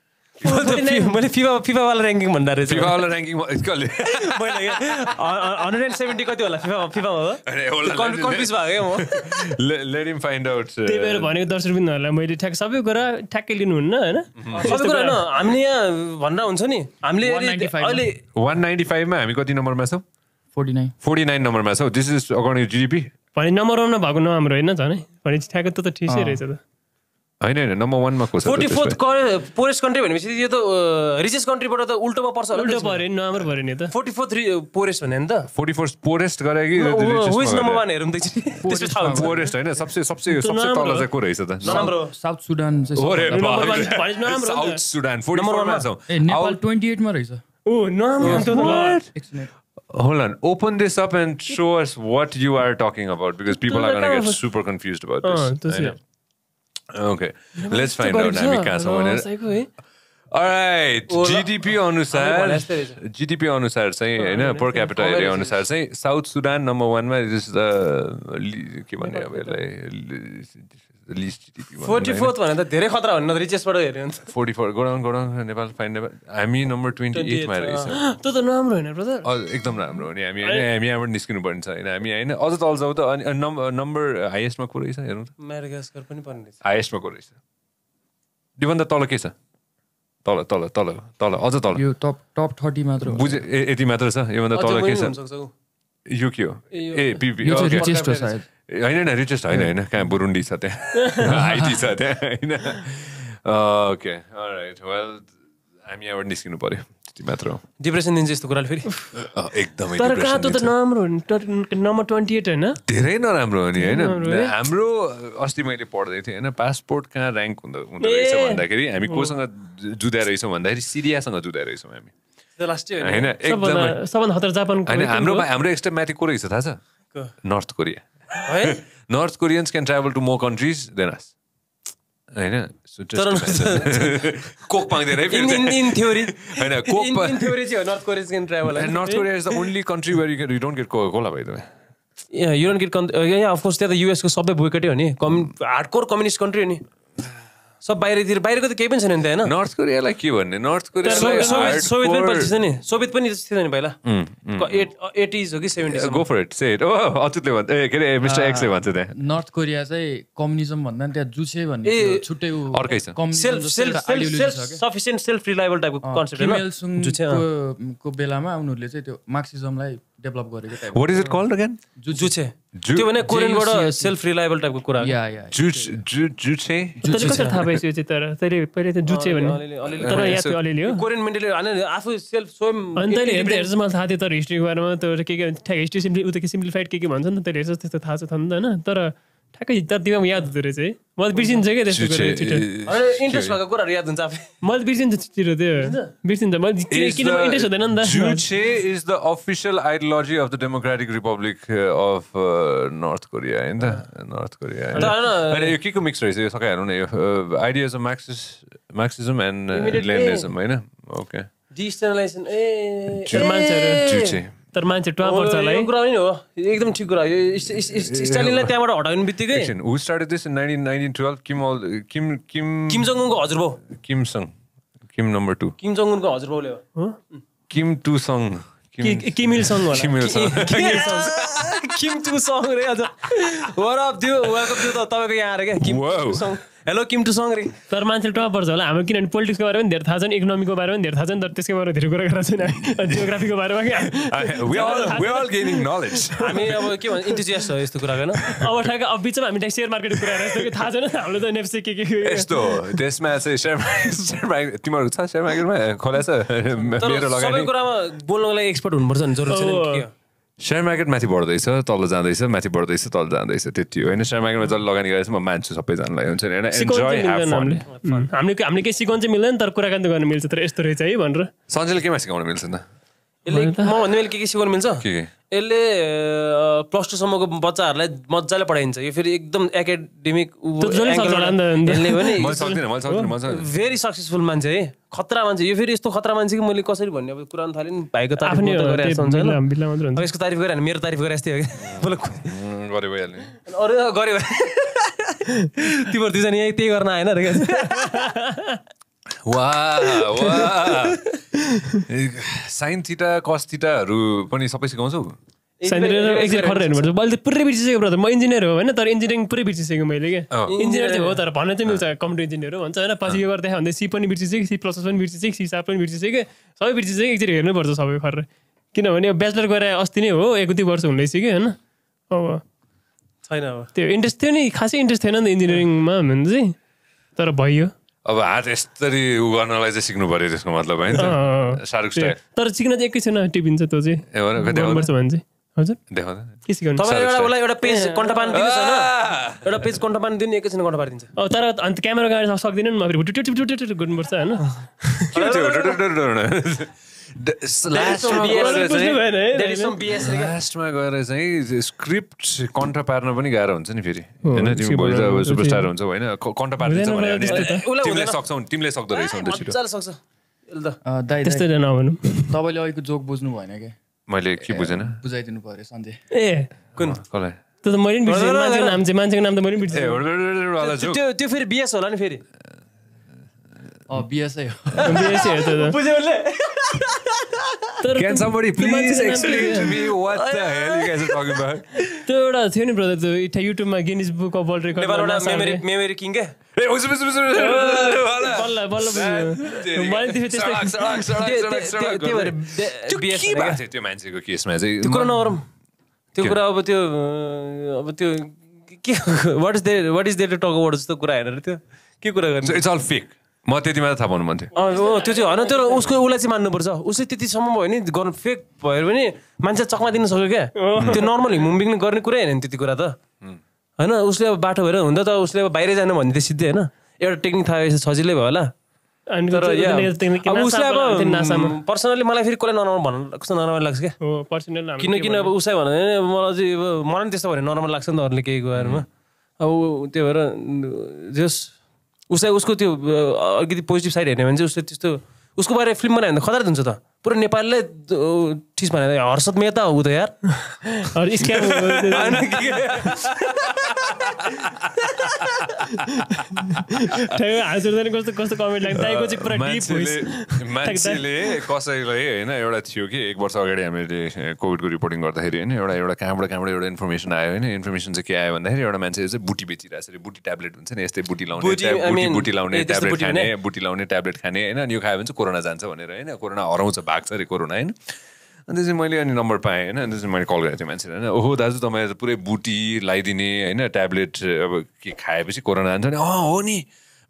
मैले फिफा फिफावाला ऱ्याङ्किङ भन्दा रहेछ फिफावाला ऱ्याङ्किङ कसले मैले हन्ड्रेड एन्ड सेभेन्टी कति होला फिफा फिफा कन्फ्युज भएको म लेट हिम फाइन्ड आउट त्यही भएर भनेको दर्शकहरूलाई मैले ठ्याक सबै कुरा ठ्याक्कै लिनुहुन्न होइन सबै कुरा होइन हामीले यहाँ भनेर हुन्छ नि हामीले अहिले वान नाइन्टी फाइभमा हामी कति नम्बरमा छौँ फोर्टी नाइन फोर्टी नाइन नम्बरमा छौँ दिस इज अकर्डिङ जिडिपी भने नम्बर वानमा भएको नराम्रो होइन झन् भने ठ्याक्क त ठिकै रहेछ त होइन होइन नम्बर वानमा को फोर्टी फोर्थ पोरेस्ट कन्ट्री भनेपछि यो त रिचेस्ट कन्ट्रीबाट त उल्टोमा पर्छ उल्टो पऱ्यो नि नराम्रो पऱ्यो नि त फोर्टी फोर्थ पोरेस्ट भने नि त फोर्टी फोर्थ पोरेस्ट गरे कि विच नम्बर वान हेरौँ पोरेस्ट होइन सबसे सबसे सबसे तल चाहिँ को रहेछ त नराम्रो South Sudan South Sudan forty फोरमा छौँ नेपाल ट्वेन्टी एटमा रहेछ ओ नराम्रो hold on open this up and show us what you are talking about because people are going to get super confused about this uh, okay let's find out हामी कहाँ छौँ भनेर right GDP अनुसार GDP अनुसार चाहिँ होइन पर capital area अनुसार चाहिँ साउथ सुडान नम्बर वानमा इज द के भन्ने अब यसलाई फोर्टी फोर्थ भने त धेरै खतरा भन्नु रिचेसबाट हेऱ्यो भने forty four Go Nepal fine Nepal हामी नम्बर ट्वेन्टी एटमा रहेछ त्यो त नराम्रो होइन एकदम राम्रो हो नि हामी होइन हामी यहाँबाट निस्किनु पर्ने छ होइन हामी होइन अझ त जाउँ त अनि नम्बर हाइएस्टमा को रहेछ हेरौँ पनि रहेछ हाइएस्टमा को रहेछ त्योभन्दा तल के छ तल तल तल तल अझ तल टप थर्टी मात्र बुझे यति मात्र छ योभन्दा तल के छ यो के हो ए होइन होइन रिचेस्ट होइन होइन कहाँ बुरुन्डी छ त्यहाँ आइटी छ त्यहाँ होइन ओके वेल हामी यहाँबाट निस्किनु पऱ्यो त्यति मात्र हो डिप्रेसन दिन्छ यस्तो कुराले फेरि एकदमै तर कहाँ त नराम्रो नम्बर ट्वेन्टी एट होइन धेरै नराम्रो हो नि होइन हाम्रो अस्ति मैले पढ्दै थिएँ होइन पासपोर्ट कहाँ ऱ्याङ्क हुँदो हुँदो रहेछ भन्दाखेरि हामी कोसँग जुदा रहेछौँ भन्दाखेरि सिरियासँग जुदा रहेछौँ हामी होइन एकदमै जापान हाम्रो हाम्रो एक्स्ट्रा माथि को रहेछ थाहा छ नर्थ कोरिया है North Koreans can travel to more countries than us होइन कोक पाउँदैन युएसको सबै बोइकटै हो नि हार्ड कोर कम्युनिस्ट कन्ट्री हो नि सब बाहिरतिर बाहिरको त केही पनि छैन नि त होइन नर्थ कोरियालाई के भन्ने नर्थ कोरिया पनि नि सोभियत पनि त्यस्तो थियो नि पहिला एटिज uh, हो कि सेभेन्टी गो फर इट भन्छ के अरे मिस्टर एक्सले भन्छ त्यहाँ नर्थ कोरिया चाहिँ कम्युनिजम भन्दा नि त्यहाँ जुसे भन्ने छुट्टै अर्कै सेल्फ सफिसियन्ट सेल्फ रिलायबल टाइपको कन्सेप्ट बेलामा उनीहरूले चाहिँ त्यो मार्क्सिजमलाई डेभलप गरेको what is it called again Juche त्यो भने कोरियनबाट सेल्फ रिलायबल टाइपको कुरा या या जुचे जुचे तैँले कसरी थाहा पाइस चाहिँ तर तैँले पहिले त जुचे भन्ने तर याद थियो अलिअलि हो कोरियन मेन्टली होइन आफू सेल्फ स्वयं अनि तैँले हेर्दै हेर्छ मलाई थाहा थियो तर हिस्ट्रीको बारेमा तर के के ठ्याक हिस्ट्री सिम्पली उता के सिम्प्लिफाइड के के भन्छ नि त त्यसले हेर्छ त्यस्तो थाहा छ त होइन तर ठ्याक्कै जतिमा याद हुँदो रहेछ है मैले बिर्सिन्छु क्या त्यस्तो इन्ट्रेस्ट भएको कुराहरू याद हुन्छ मैले बिर्सिन्छु छिटो त्यो बिर्सिन्छ मैले किनभने इन्ट्रेस्ट हुँदैन नि त is the official ideology of the Democratic Republic of North Korea होइन नर्थ कोरिया होइन यो के को मिक्स रहेछ यो सबै हेर्नु न यो ideas of Marxist Marxism and Leninism होइन ओके डिस्टनलाइजेसन ए मान्छेहरू तर मान्छे टुवा पर्छ होला है कुरा हो एकदम ठिक कुरा यो स्टालिनलाई त्यहाँबाट हटाउने बित्तिकै who started this in 1912 Kim Kim Kim Kim Jong उनको Kim Sung Kim number 2 Kim Jong उनको हजुरबाउले हो किम टु सङ किमिल सङ होला किमिल सङ किम टु सङ रे अझ वर अफ दियो वेलकम टु तपाईँको यहाँ आएर के किम सङ हेलो किम टु सङ्ग्री तर मान्छेले टप पर्छ होला हाम्रो किनभने पोलिटिक्सको बारेमा पनि धेरै थाहा छैन इकोनोमीको बारेमा पनि धेरै थाहा छैन तर त्यसको बारेमा धेरै कुरा गरेको छैन जियोग्राफीको बारेमा हामी अब के भन्छ इन्टिजियस हो यस्तो कुरा होइन अब ठ्याक्कै अब बिचमा हामी सेयर मार्केटको कुरा यस्तो थाहा छैन हाम्रो त नेप्से के के यस्तो त्यसमा चाहिँ सेयर सेयर मार्केट तिमीहरू छ सेयर मार्केटमा खोला छ मेरो लगाएर सबै कुरामा बोल्नको लागि एक्सपर्ट हुनुपर्छ नि जरुरी छैन सेयर मार्केट माथि बढ्दैछ तल जाँदैछ माथि बढ्दैछ तल जाँदैछ त्यति हो होइन सेयर मार्केटमा जसले लगानी गरेछ म मान्छु सबैजनालाई हुन्छ नि हामीले हामीले केही सिकाउनु चाहिँ मिल्दैन तर कुराकानी त गर्न मिल्छ तर यस्तो रहेछ है भनेर सन्चेले केमा सिकाउनु मिल्छ त यसले भन्ने मैले के के सिकाउनु मिल्छ यसले प्लस टूसम्मको बच्चाहरूलाई मजाले पढाइन्छ यो फेरि एकदम एकाडेमिक भेरी सक्सेसफुल मान्छे है खतरा मान्छे यो फेरि यस्तो खतरा मान्छे कि मैले कसरी भन्ने अब कुरा थालेँ नि भाइको तारिफ हुन्छ यसको तारिफ गरेँ मेरो तारिफ गरे यस्तै हो कि अरू गऱ्यो तिमीहरू दुईजना यही त्यही गर्न आएन साइन थिटा कस थिटाहरू पनि सबै सिकाउँछौ एकजना खरेर हेर्नुपर्छ मैले त पुरै बिर्सिसकेँ ब्रदर म इन्जिनियर हो होइन तर इन्जिनियरिङ पुरै बिर्सिसकेँ मैले क्या इन्जिनियर चाहिँ हो तर भन्न चाहिँ मिल्छ कम्प्युटर इन्जिनियर हो भन्छ होइन पछि यो गर्दाखेरि भन्दा सी पनि बिर्सिसकेँ सी प्लस पनि बिर्सिसकेँ सी साप पनि बिर्सिसकेँ सबै बिर्सिसकेँ एकचोटि हेर्नुपर्छ सबै खरेर किनभने ब्याचलर गएर अस्ति नै हो एक दुई वर्ष हुँदैछ कि होइन अब छैन अब त्यो इन्ट्रेस्ट थियो नि खासै इन्ट्रेस्ट थिएन नि त इन्जिनियरिङमा भन्नु चाहिँ तर भइयो अब हात यस्तरी उ गर्नलाई चाहिँ सिक्नु पऱ्यो त्यसको मतलब होइन शाहरुख तर सिक्न चाहिँ एकैछिन टिपिन्छ त्यो चाहिँ एउटा पेज कन्टपान तर अन्त क्यामेरा गाडी सक्दिनँ नि म फेरि गर्नुपर्छ होइन लास्टमा गएर चाहिँ स्क्रिप्ट कन्ट्रा पार्न पनि गाह्रो हुन्छ नि फेरि होइन तिमी अब सुपरस्टार हुन्छ होइन कन्ट्रा पार्दिन्छ सक्छौ तिमीले सक्दो रहेछ त्यस्तै तपाईँले अहिलेको जोक बुझ्नु भएन क्या मैले के बुझेन बुझाइदिनु पर्यो सन्जे ए कुन कसलाई त्यो त मैले पनि बिर्सेँ मान्छेको नाम चाहिँ मान्छेको नाम त मैले पनि बिर्सेँ त्यो फेरि बिएस होला नि फेरि अँ बिएसआई हो त्यो somebody please explain to me what the hell you guys are talking about? त्यो एउटा थियो नि ब्रदर त्यो युट्युबमा Guinness book of world record memory memory king के त्यो चाहिँ त्यो कुरा नगरौँ त्यो कुरा अब त्यो अब त्यो के what is there what is there to talk about जस्तो कुरा हेरेर त्यो के कुरा गर्नु इट्स अल फेक म त्यति मात्रै थाहा पाउनु मन थियो त्यो चाहिँ होइन तर उसको उसलाई चाहिँ मान्नुपर्छ उसले त्यतिसम्म भयो नि गर्नु फेक भयो भने मान्छे चक्मा दिनु सक्यो क्या त्यो नर्मल ह्युमन गर्ने कुरै होइन त्यति कुरा त होइन उसले अब बाटो भएर हुँदा त उसले अब बाहिरै जानु भन्ने थियो सिधै होइन एउटा टेक्निक थाहा भएपछि सजिलै भयो होला तर अब उसलाई अब पर्सनली मलाई फेरि कसलाई नराम्रो भन्नु कस्तो नराम्रो लाग्छ क्या किन किन अब उसलाई भन्यो भने मलाई चाहिँ मलाई पनि त्यस्तो भने नराम्रो लाग्छ नि त अरूले केही गएरमा अब त्यही भएर जस उसलाई उसको त्यो अलिकति पोजिटिभ साइड हेर्ने भने चाहिँ उसले त्यस्तो उसको बारे फिल्म बनायो भने खतरा हुन्छ त पुरा नेपाललाई ठिस भने हर्षद मेहता हो त यार मान्छेले कसैलाई होइन एउटा थियो कि एक वर्ष अगाडि हामीले कोभिडको रिपोर्टिङ गर्दाखेरि होइन एउटा एउटा कहाँबाट कहाँबाट एउटा इन्फर्मेसन आयो होइन इन्फर्मेसन चाहिँ के आयो भन्दाखेरि एउटा मान्छेले चाहिँ बुटी बेचिरहेको छ बुटी ट्याब्लेट हुन्छ नि यस्तै बुटी लाउने बुटी लाउने ट्याब्लेट खाने बुटी लाउने ट्याब्लेट खाने होइन यो खायो भने चाहिँ कोरोना जान्छ भनेर होइन कोरोना हराउँछ भएको छ अरे कोरोना होइन अनि त्यसपछि मैले अनि नम्बर पाएँ होइन अनि त्यसपछि मैले कल गरेको थिएँ मान्छेलाई होइन ओहो दाजु तपाईँलाई पुरै बुटी लगाइदिने होइन ट्याब्लेट अब के खाएपछि कोरोना आउँछ नि अँ हो नि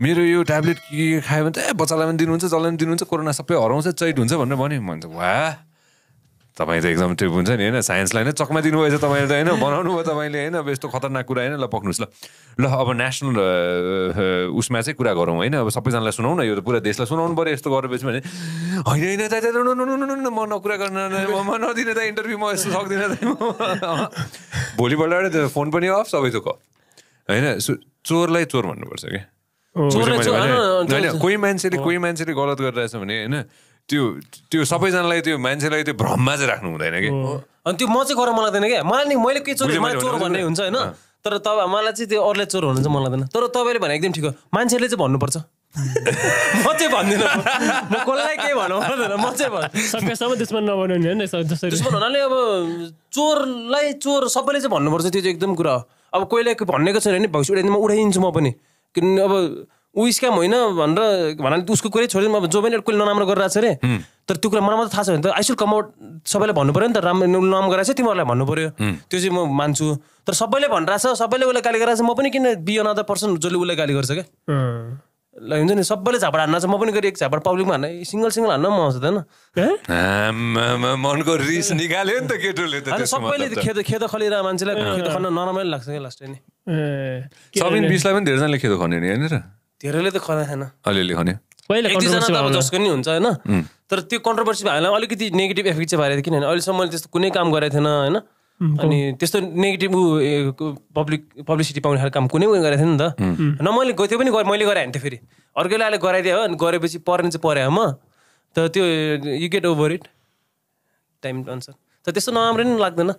मेरो यो ट्याब्लेट के खायो भने त ए बच्चालाई पनि दिनुहुन्छ जसलाई पनि दिनुहुन्छ कोरोना सबै हराउँछ चैट हुन्छ भनेर भन्यो त वा तपाईँ त एकदम त्यो हुन्छ नि होइन साइन्सलाई नै चकमा दिनुभएछ तपाईँले त होइन बनाउनु भयो तपाईँले होइन अब यस्तो खतरनाक कुरा होइन ल पक्नुहोस् ल ल अब नेसनल उसमा चाहिँ कुरा गरौँ होइन अब सबैजनालाई सुनाउँ न यो त पुरा देशलाई सुनाउनु पऱ्यो यस्तो गरेपछि भने होइन होइन म नकुरा गर्न म नदिन त इन्टरभ्यू म यस्तो सक्दिनँ त भोलिपल्ट फोन पनि अफ सबै थोक होइन चोरलाई चोर भन्नुपर्छ क्या कोही मान्छेले कोही मान्छेले गलत गरिरहेछ भने होइन त्यो त्यो सबैजनालाई त्यो मान्छेलाई त्यो भ्रममा चाहिँ राख्नु हुँदैन कि अनि त्यो म चाहिँ गर मलाई लाग्दैन क्या मलाई नि मैले के चोर मलाई चोर भन्ने हुन्छ होइन तर तब मलाई चाहिँ त्यो अरूले चोर हुनुहुन्छ मलाई लाग्दैन तर तपाईँले भने एकदम ठिक हो मान्छेले चाहिँ भन्नुपर्छ म चाहिँ भन्दिनँ म कसलाई के भन्नु पर्दैन म चाहिँ सकेसम्म दुश्मन नबनाउने होइन त्यसमा हुनाले अब चोरलाई चोर सबैले चाहिँ भन्नुपर्छ त्यो चाहिँ एकदम कुरा हो अब कोहीलाई भन्नेको छैन नि भविष्य उडाइदिनु म उडाइदिन्छु म पनि किनभने अब ऊ स्क्याम होइन भनेर भन्नाले उसको कुरै छोडिदिनु अब जो पनि एउटा कसले नराम्रो गरिरहेको छ अरे तर त्यो कुरा मलाई मात्रै थाहा छ भने त आई सुड कम आउट सबैलाई भन्नु पऱ्यो नि त राम्रो नाम गराएको छ तिमीहरूलाई भन्नु पऱ्यो त्यो चाहिँ म मान्छु तर सबैले भनिरहेको छ सबैले उसलाई गाली गराएको छ म पनि किन बि अनदर पर्सन जसले उसलाई गाली गर्छ क्या ल हुन्छ नि सबैले झापड हान्न छ म पनि गरेँ एक झापड पब्लिकमा हान्न सिङ्गल सिङ्गल हान्न म आउँछ त मनको रिस निकाल्यो नि त केटोले सबैले खेत खेत खलिएर मान्छेलाई खेत खन्न नराम्रो लाग्छ क्या लास्ट नि सबिन बिसलाई पनि धेरैजनाले खेत खन्यो नि यहाँनिर धेरैले त खना थिएन अलिअलि खन्यो जसको नि हुन्छ होइन तर त्यो कन्ट्रोभर्सी हामीलाई अलिकति नेगेटिभ इफेक्ट चाहिँ भएको थियो किनभने अहिलेसम्म मैले त्यस्तो कुनै काम गरेको थिएन होइन अनि त्यस्तो नेगेटिभ ऊ पब्लिक पब्लिसिटी पाउने खालको काम कुनै पनि गरेको थिएन नि त न मैले त्यो पनि मैले गराएँ भने त फेरि अर्कैले अहिले गराइदियो हो अनि गरेपछि पर्ने चाहिँ हो म त त्यो you get over it time अनुसार त त्यस्तो नराम्रो नि लाग्दैन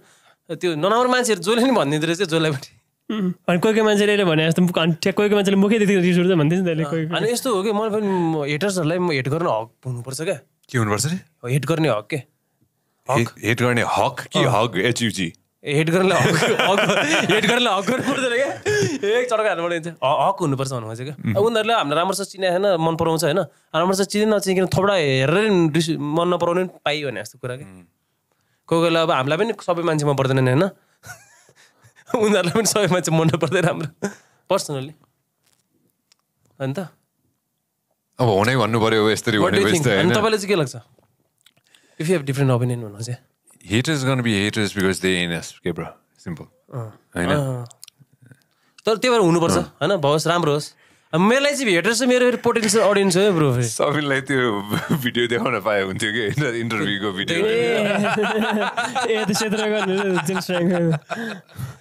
त्यो नराम्रो मान्छेहरू जसले नि भनिदिँदो रहेछ जसलाई पनि अनि कोही कोही मान्छेले भने जस्तो कोही कोही मान्छेले मुखै त्यति रिस उठ्छ भन्दैछ नि त्यसले कोही अनि यस्तो हो कि मलाई पनि हेटर्सहरूलाई म हेट गर्न हक हुनुपर्छ क्या के हुनुपर्छ हेट गर्ने हक के हेट गर्ने हक कि हक एचयुजी हेट गर्नलाई हक हेट गर्नलाई हक गर्नु पर्दैन क्या एक चड्का हाल्नुपर्छ हक हुनुपर्छ भन्नुभएको छ क्या उनीहरूले हामीलाई राम्रोसँग चिनाएको छैन मन पराउँछ होइन राम्रोसँग चिने नचिनिकन थोडा हेरेर मन नपराउने पाइयो भने जस्तो कुरा क्या कोही कोही बेला अब हामीलाई पनि सबै मान्छे मन पर्दैन होइन उनीहरूलाई पनि सबै मान्छे मन नपर्दै राम्रो पर्सनल्ली होइन त अब हुनै भन्नु पऱ्यो यस्तरी तपाईँलाई चाहिँ के लाग्छ if you have different opinion भन्नु चाहिँ हेटर्स गर्नु बी हेटर्स बिकज दे इनएस के ब्रो सिम्पल होइन तर त्यही भएर हुनुपर्छ होइन भओस् राम्रो होस् मलाई चाहिँ हेटर्स चाहिँ मेरो पोटेन्सियल अडियन्स हो ब्रो सबैलाई त्यो भिडियो देखाउन पाए हुन्थ्यो कि होइन इन्टरभ्यूको भिडियो ए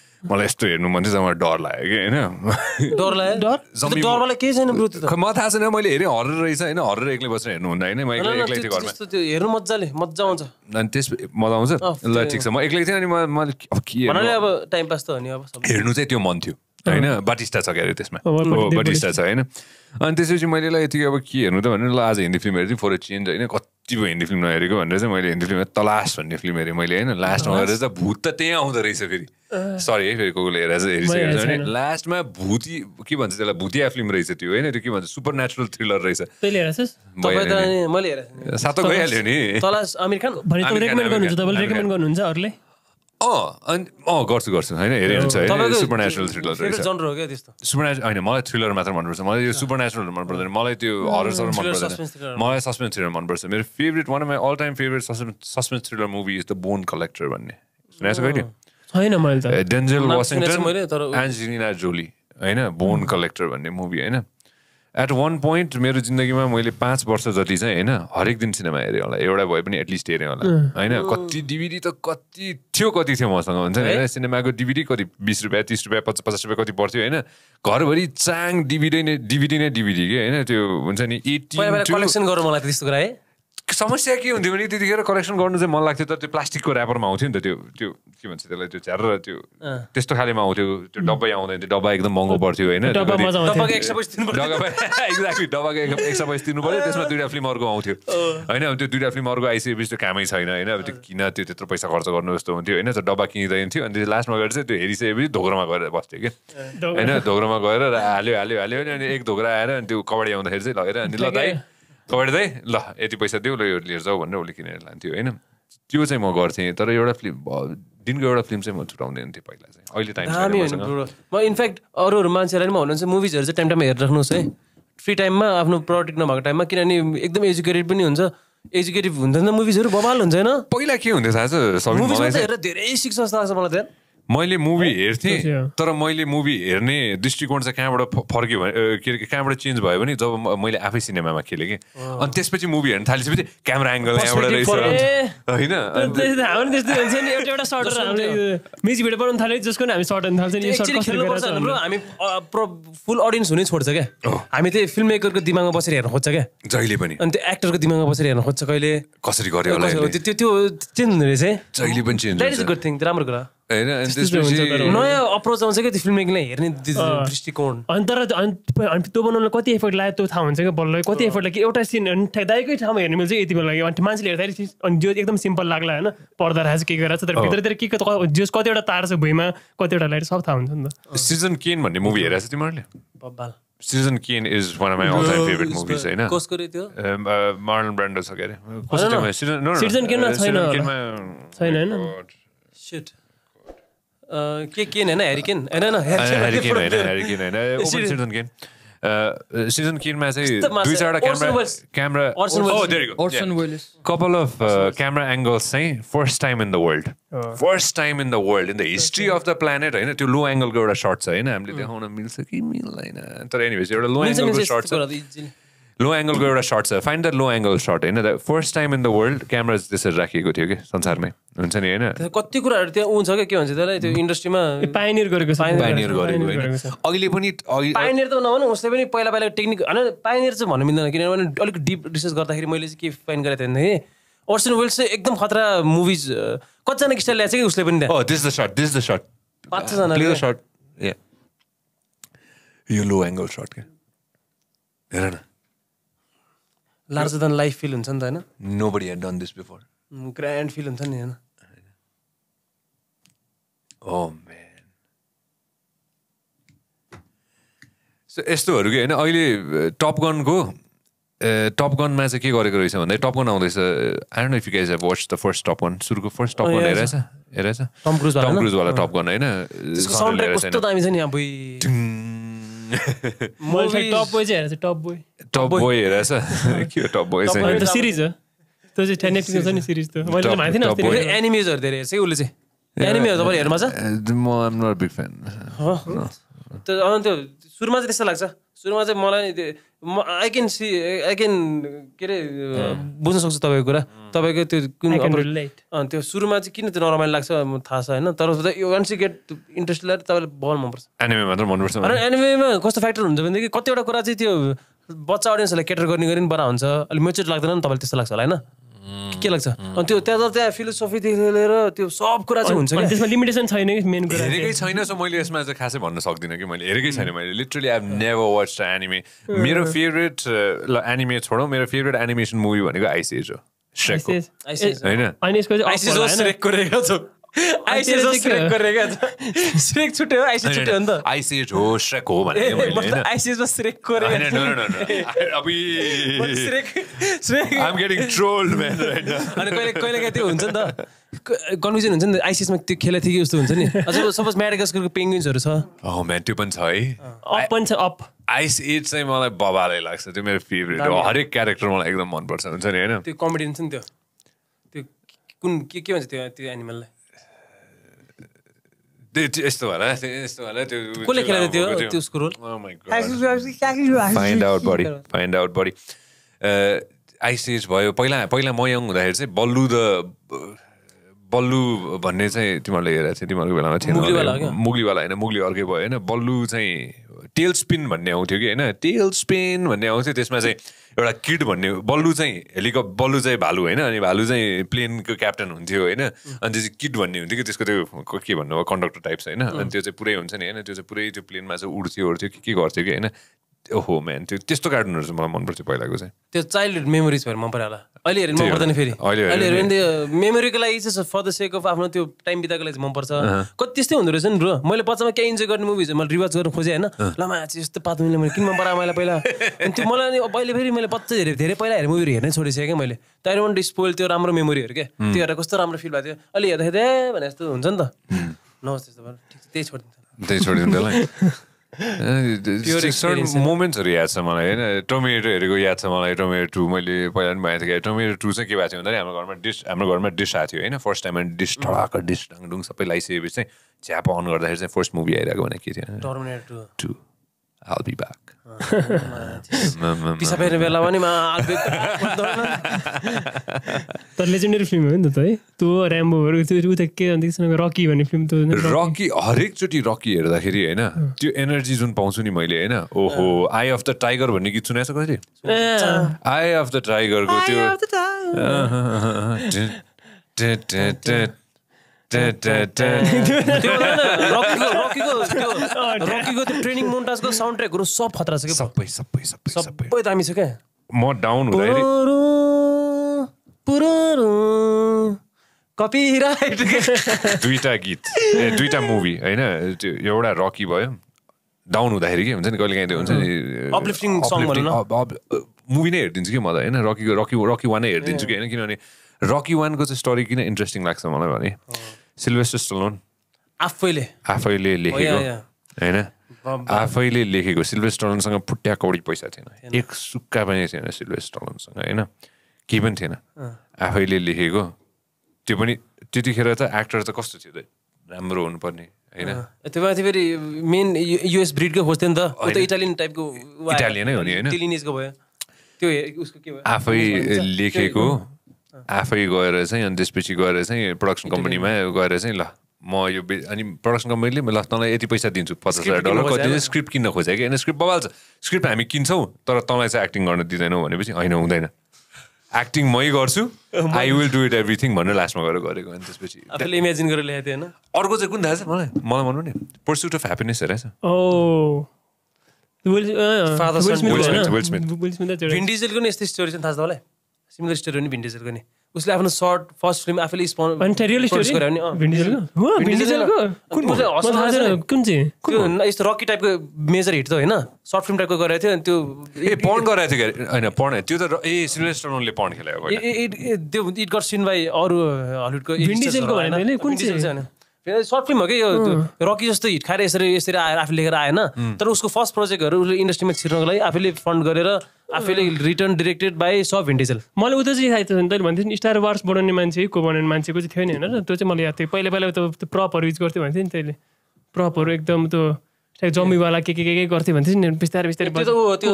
मलाई यस्तो हेर्नु मन चाहिँ मलाई डर लाग्यो कि होइन म थाहा छैन मैले हेरेँ हरेर रहेछ होइन हरेर एक्लै बसेर हेर्नु हुँदैन होइन म एक्लै एक्लै थिएँ घरमा हेर्नु मजाले मजा आउँछ अनि त्यस मजा आउँछ ल ठिक छ म एक्लै थिएँ अनि मैले के अब टाइम पास त हो नि अब हेर्नु चाहिँ त्यो मन थियो होइन बाटिस्टा छ क्या अरे त्यसमा बाटिस्टा छ होइन अनि त्यसपछि मैले यति अब के हेर्नु त भने ल आज हिन्दी फिल्म चाहिँ फोर चेन्ज होइन कति जीव हिन्दी फिल्म नहेरेको भनेर चाहिँ मैले हिन्दी फिल्म तलास भन्ने फिल्म हेरेँ मैले होइन लास्टमा गएर चाहिँ भूत त त्यहीँ आउँदो रहेछ फेरि सरी है फेरि कोही हेरेर चाहिँ हेरिसकेको छ भने लास्टमा भूति के भन्छ त्यसलाई भूतिया फिल्म रहेछ त्यो होइन त्यो के भन्छ सुपर नेचुरल थ्रिलर रहेछ सातो गइहाल्यो नि तलास अमेरिकन रेकमेन्ड गर्नुहुन्छ तपाईँले रेकमेन्ड गर्नुहुन्छ अरूले अँ अनि अँ गर्छु गर्छु होइन हेरिहाल्छ होइन सुपर नेसनल थ्रिलर रहेछ सुपर नेसनल होइन मलाई थ्रिलर मात्र मनपर्छ मलाई यो सुपर नेसनलहरू मन पर्दैन मलाई त्यो हरर सर मन पर्दैन मलाई सस्पेन्स थ्रिलर मनपर्छ मेरो favourite one of my all time favourite suspense suspense thriller movie is the Bone Collector भन्ने सुनेको कहिले होइन मैले डेन्जेल वासिङटन जोली होइन बोन कलेक्टर भन्ने मुभी होइन एट वान पोइन्ट मेरो जिन्दगीमा मैले पाँच वर्ष जति चाहिँ होइन हरेक दिन सिनेमा हेरेँ होला एउटा भए पनि एटलिस्ट हेरेँ होला होइन कति डिभिडी त कति थियो कति थियो मसँग हुन्छ नि होइन सिनेमाको डिभिडी कति बिस रुपियाँ तिस रुपियाँ पचास पचास रुपियाँ कति पर्थ्यो होइन घरभरि चाङ डिभिडी नै डिभिडी नै डिभिडी कि होइन त्यो हुन्छ नि एटी कलेक्सन गर्नु मलाई त्यस्तो कुरा है समस्या के हुन्थ्यो भने त्यतिखेर करेक्सन गर्नु चाहिँ मन लाग्थ्यो तर त्यो प्लास्टिकको ऱ्यापरमा आउँथ्यो नि त त्यो त्यो के भन्छ त्यसलाई त्यो च्यार त्यो त्यस्तो खालेमा आउँथ्यो त्यो डब्बै आउँदैन त्यो डब्बा एकदम महँगो पर्थ्यो होइन एक्ज्याक्टली डब्बाको एक सय पैसा दिनु पऱ्यो त्यसमा दुइटा फिल्म अर्को आउँथ्यो होइन त्यो दुइटा फिल्म अर्को आइसकेपछि त्यो कामै छैन होइन अब त्यो किन त्यो त्यत्रो पैसा खर्च गर्नु जस्तो हुन्थ्यो होइन त्यो डब्बा किनिँदैन थियो अनि लास्टमा गएर चाहिँ त्यो हेरिसकेपछि धोक्रोमा गएर बस्थ्यो कि होइन धोक्रोमा गएर हाल्यो हाल्यो हाल्यो अनि एक धोक्रा आएर अनि त्यो कबड्डी आउँदाखेरि चाहिँ लगेर अनि ल कमेन्ट ल यति पैसा दिउ ल यो लिएर जाऊ भनेर उसले किनेर लान्थ्यो होइन त्यो चाहिँ म गर्थेँ तर एउटा फिल्म दिनको एउटा फिल्म चाहिँ म छुटाउँदैन थिएँ पहिला चाहिँ अहिले टाइम म इनफ्याक्ट अरू मान्छेहरूलाई पनि भन्नुहुन्छ मुभिजहरू चाहिँ टाइम टाइममा हेरिराख्नुहोस् है फ्री टाइममा आफ्नो प्रडक्ट नभएको टाइममा किनभने एकदम एजुकेटेड पनि हुन्छ एजुकेटिभ हुन्छ नि त मुभिजहरू बबाल हुन्छ होइन पहिला के हुन्थ्यो थाहा छ धेरै सिक्छ जस्तो लाग्छ मलाई त्यहाँ मैले मुभी हेर्थेँ तर मैले मुभी हेर्ने दृष्टिकोण चाहिँ कहाँबाट फर्क्यो भने के अरे कहाँबाट चेन्ज भयो भने जब मैले आफै सिनेमामा खेलेँ कि अनि त्यसपछि मुभी हेर्न थालिसकेपछि क्यामरा एङ्गल यहाँबाट रहेछ होइन जसको हामी सर्ट हामी फुल अडियन्स हुनै छोड्छ क्या हामी त्यही फिल्म मेकरको दिमागमा बसेर हेर्न खोज्छ क्या जहिले पनि अनि त्यो एक्टरको दिमागमा बसेर हेर्न खोज्छ कहिले कसरी गर्यो त्यो त्यो चेन्ज हुँदो रहेछ है जहिले पनि चेन्ज गुड थिङ राम्रो कुरा नयाँ अप्रोच आउँछ क्या त्यो फिल्म मेकिङलाई हेर्ने दृष्टिकोण अनि तर अनि त्यो बनाउनलाई कति एफोर्ट लाग्यो त्यो थाहा हुन्छ क्या बल्ल कति एफोर्ट लाग्यो एउटा सिन दाइकै ठाउँमा हेर्नु मिल्छ यति बेला लाग्यो अनि मान्छेले हेर्दाखेरि अनि जो एकदम सिम्पल लाग्ला होइन पर्दा रहेछ के गरेर तर भित्रतिर के जो कतिवटा तार छ भुइँमा कतिवटा लाइट सब थाहा हुन्छ नि त सिजन केन भन्ने मुभी हेरेको छ तिमीहरूले Citizen Kane is one of my all time favourite movies होइन कसको रे त्यो मार्लन um, ब्रान्डो uh, छ के अरे सिजन केनमा uh, छैन छैन हैन शिट oh के केन होइन हेरिकेन होइन सिजन केन सिजन किनमा चाहिँ दुई चारवटा camera camera couple of camera angles चाहिँ first time in the world first time in the world in the history of the planet होइन त्यो लो एङ्गलको एउटा सर्ट छ होइन हामीले देखाउन मिल्छ कि मिल्दैन तर एनिभेज एउटा लो एङ्गलको सर्ट छ लो एङ्गलको एउटा सर्ट छ find the low angle shot होइन the first time in the world camera त्यसरी राखिएको थियो कि संसारमै हुन्छ नि होइन कति कुराहरू त्यहाँ हुन्छ क्या के भन्छ त्यसलाई त्यो इन्डस्ट्रीमा पाइनियर गरेको छ पाइनियर गरेको होइन अहिले पनि पाइनियर त नभनौँ उसले पनि पहिला पहिला टेक्निक होइन पाइनियर चाहिँ भन्नु मिल्दैन किनभने अलिक डिप रिसर्च गर्दाखेरि मैले चाहिँ के फाइन गरेको थिएँ भन्दाखेरि अर्सन वेल्स चाहिँ एकदम खतरा मुभिज कतिजना किस्टा ल्याएको छ कि उसले पनि this the shot this the shot पाँच छजना सर्ट यो लो एङ्गल सर्ट क्या हेर न लार्जर देन लाइफ फिल हुन्छ नि त होइन nobody had done this before grand feel हुन्छ नि होइन यस्तोहरू कि होइन अहिले टप टप गनमा चाहिँ के गरेको रहेछ भन्दा टप गन आउँदैछ I don't if you guys have watch the first Top Top Gun सुरुको फर्स्ट टप टपगन हेरेछ हेरेछ टम क्रुज टम क्रुजवाला गन होइन टप बोय हेरेछ त्यो चाहिँ नेटफ्लिक्समा छ नि सिरिज त मैले चाहिँ भनेको थिइनँ अस्ति एनिमेजहरू धेरै हेर्छ कि उसले चाहिँ एनिमेहरू तपाईँले हेर्नु मजा म एम नट बिग फ्यान त्यो अनि त्यो सुरुमा चाहिँ त्यस्तो लाग्छ सुरुमा चाहिँ मलाई म I can see I can के अरे बुझ्न सक्छु तपाईँको कुरा तपाईँको त्यो कुन त्यो सुरुमा चाहिँ किन त्यो नरमाइलो लाग्छ थाहा छ होइन तर वान सी गेट इन्ट्रेस्ट लिएर तपाईँलाई बल मनपर्छ एनिमे मात्र मनपर्छ एनिमेमा कस्तो फ्याक्टर हुन्छ भनेदेखि कतिवटा कुरा चाहिँ त्यो बच्चा अडियन्सहरूलाई केटर गर्ने गरी पनि बडा हुन्छ अलिक मेच्योर लाग्दैन नि तपाईँलाई त्यस्तो लाग्छ होला होइन Mm. के लाग्छ mm. अनि त्यो त्यहाँ त त्यहाँ फिलोसफीदेखि लिएर त्यो सब कुरा चाहिँ हुन्छ त्यसमा लिमिटेसन छैन कि मेन कुरा हेरेकै छैन सो मैले यसमा चाहिँ खासै भन्न सक्दिनँ कि मैले हेरेकै छैन mm. मैले literally I never watch anime मेरो फेभरेट ल एनिमे छोडौँ मेरो फेभरेट एनिमेसन मुभी भनेको आइसिएज हो कन्फ्युजन हुन्छ नि आइसिएसमा त्यो खेला थियो कि जस्तो हुन्छ नि अझ सपोज म्याडागास्करको पेङ्गुइन्सहरू छ म्यान oh, त्यो पनि छ है अप पनि छ अप आइस एज चाहिँ मलाई बबालै लाग्छ त्यो मेरो फेभरेट हो हरेक क्यारेक्टर मलाई एकदम मनपर्छ हुन्छ नि होइन त्यो कमेडी हुन्छ नि त्यो त्यो कुन के के भन्छ त्यो त्यो एनिमललाई यस्तो होला यस्तो होला त्यो फाइन्ड आउट बडी फाइन्ड भयो पहिला पहिला म यङ हुँदाखेरि चाहिँ बल्लु द बल्लु भन्ने चाहिँ तिमीहरूले हेरेको थियो तिमीहरूको बेलामा थिएन मुगलीवाला होइन मुगली अर्कै भयो होइन बल्लु चाहिँ टेल स्पिन भन्ने आउँथ्यो कि होइन टेल स्पिन भन्ने आउँथ्यो त्यसमा चाहिँ एउटा किड भन्ने बल्लु चाहिँ हेलिकप बल्लु चाहिँ भालु होइन अनि भालु चाहिँ प्लेनको क्याप्टन हुन्थ्यो होइन अनि त्यो चाहिँ किड भन्ने हुन्थ्यो कि त्यसको त्यो के भन्नुभयो कन्डक्टर टाइप्स होइन अनि त्यो चाहिँ पुरै हुन्छ नि होइन त्यो चाहिँ पुरै त्यो प्लेनमा चाहिँ उड्थ्यो उड्थ्यो के के गर्थ्यो कि होइन ओहो म्यान त्यो त्यस्तो कार्टुनहरू चाहिँ मलाई मनपर्थ्यो पहिलाको चाहिँ त्यो चाइल्डहुड मेमोरिज भएर मन परायो होला अहिले मन पर्दैन फेरि अहिले हेरेँ मेमोरीको लागि चाहिँ फर द सेक अफ आफ्नो त्यो टाइम बिताको लागि चाहिँ मनपर्छ कति त्यस्तै हुँदो रहेछ नि ब्रो मैले पछामा केही इन्जोय गर्ने मुभिज मैले रिवाज गर्नु खोजेँ होइन लमा यस्तो मिल्ने मैले किन मन परायो मलाई पहिला त्यो मलाई अहिले फेरि मैले पच्चिस हेरेँ धेरै पहिला हेरेँ मुभीहरू हेर्नै छोडिसकेँ क्या मैले तर वान डिस्पोल त्यो राम्रो मेमोरीहरू क्या त्यो हेरेर कस्तो राम्रो फिल भएको थियो अहिले हेर्दाखेरि भने जस्तो हुन्छ नि त नमस्ते त्यस्तो भएर त्यही छोडिदिन्छ त्यही छोडिदिन्छ सर्टन मोमेन्ट्सहरू याद छ मलाई होइन टोमेटो हेरेको याद छ मलाई टोमेटो टू मैले पहिला पनि भएको थिएँ टोमेटो टू चाहिँ के भएको थियो भन्दाखेरि हाम्रो घरमा डिस हाम्रो घरमा डिस आएको थियो होइन फर्स्ट टाइम डिस ठडाएको डिस डाङडुङ सबै लगाइसकेपछि चाहिँ च्याप अन गर्दाखेरि चाहिँ फर्स्ट मुभी आइरहेको भने के थियो टु I'll be back. पिसा फेर्ने बेला पनि तर लेजेन्डरी फिल्म हो नि त है त्यो ऱ्याम्बोहरू त्यो उता के जान्दैछ रकी भन्ने फिल्म त रकी हरेकचोटि रकी हेर्दाखेरि होइन त्यो एनर्जी जुन पाउँछु नि मैले होइन ओहो आई अफ द टाइगर भन्ने गीत सुनेको छ कहिले आई अफ द टाइगरको त्यो रकीको त्यो पोडकास्टको साउन्ड ट्रेकहरू सब खतरा छ कि सबै सबै सबै सबै दामी छ क्या म डाउन हुँदाखेरि कपिराइट दुईटा गीत ए दुईवटा मुभी होइन एउटा रकी भयो डाउन हुँदाखेरि के हुन्छ नि कहिले काहीँ हुन्छ नि mm-hmm. अपलिफ्टिङ मुभी नै हेरिदिन्छु कि म त होइन रकीको रकी रकी नै हेरिदिन्छु कि mm-hmm. होइन किनभने रकी वानको चाहिँ स्टोरी किन इन्ट्रेस्टिङ लाग्छ मलाई भने सिल्भेस्टर mm-hmm. स्टलोन आफैले आफैले लेखेको oh, होइन आफैले लेखेको सिल्भर स्टलनसँग पुट्या कौडी पैसा थिएन एक सुक्का पनि थिएन सिल्भर स्टलनसँग होइन केही पनि थिएन आफैले लेखेको त्यो पनि त्यतिखेर त एक्टर त कस्तो थियो त राम्रो हुनुपर्ने होइन त्यो माथि फेरि मेन युएस ब्रिडकै खोज्थ्यो नि त त इटालियन टाइपको इटालियनै हो नि होइन त्यो उसको के आफै लेखेको आफै गएर चाहिँ अनि त्यसपछि गएर चाहिँ प्रडक्सन कम्पनीमा गएर चाहिँ ल म यो अनि प्रडक्सन कम्पनीले मैले तँलाई यति पैसा दिन्छु पचास हजार डलर कति स्क्रिप्ट किन्न खोजेँ कि अनि स्क्रिप्ट बबाल्छ स्क्रिप्ट हामी किन्छौँ तर तँलाई चाहिँ एक्टिङ गर्न दिँदैनौँ भनेपछि होइन हुँदैन एक्टिङ मै गर्छु I will do it everything भनेर लास्टमा गएर गरेको अनि त्यसपछि इमेजिन गरेर ल्याएको थियो होइन अर्को चाहिँ कुन थाहा छ मलाई मलाई भन्नु oh. uh, नि पर्स्युट अफ ह्याप्पिनेस हेरेछ भिन्डिजलको नि यस्तै स्टोरी छ थाहा छ तपाईँलाई सिमिलर स्टोरी हो नि नि उसले आफ्नो सर्ट फर्स्ट फिल्म आफैले यस्तो रकी टाइपको मेजर हिट त होइन सर्ट फिल्म टाइपको गरेको थियो अनि त्यो ए पढ गरेको थियो होइन पढ त्यो त ए सिल्भेस्टरले पढ खेलायो त्यो इट गट सिन बाई अरू हलिउडको सर्ट फिल्म हो कि यो रकी जस्तो हिट खाएर यसरी यसरी आएर आफूले लेखेर आएन तर उसको फर्स्ट प्रोजेक्टहरू उसले इन्डस्ट्रीमा छिर्नको लागि आफैले फन्ड गरेर आफैले रिटर्न डिरेक्टेड बाई सब हिन्डिजल मलाई उता चाहिँ थाहा थियो तैँले भन्थ्यो नि स्टार वार्स बनाउने मान्छे को बनाउने मान्छेको चाहिँ थियो नि होइन त्यो चाहिँ मलाई याद थियो पहिला पहिला त प्रपहरू युज गर्थ्यो भन्थ्यो नि तैँले प्रपहरू एकदम त्यो जम्मीवाला के के के के गर्थ्यो भने चाहिँ बिस्तारै बिस्तारै त्यो त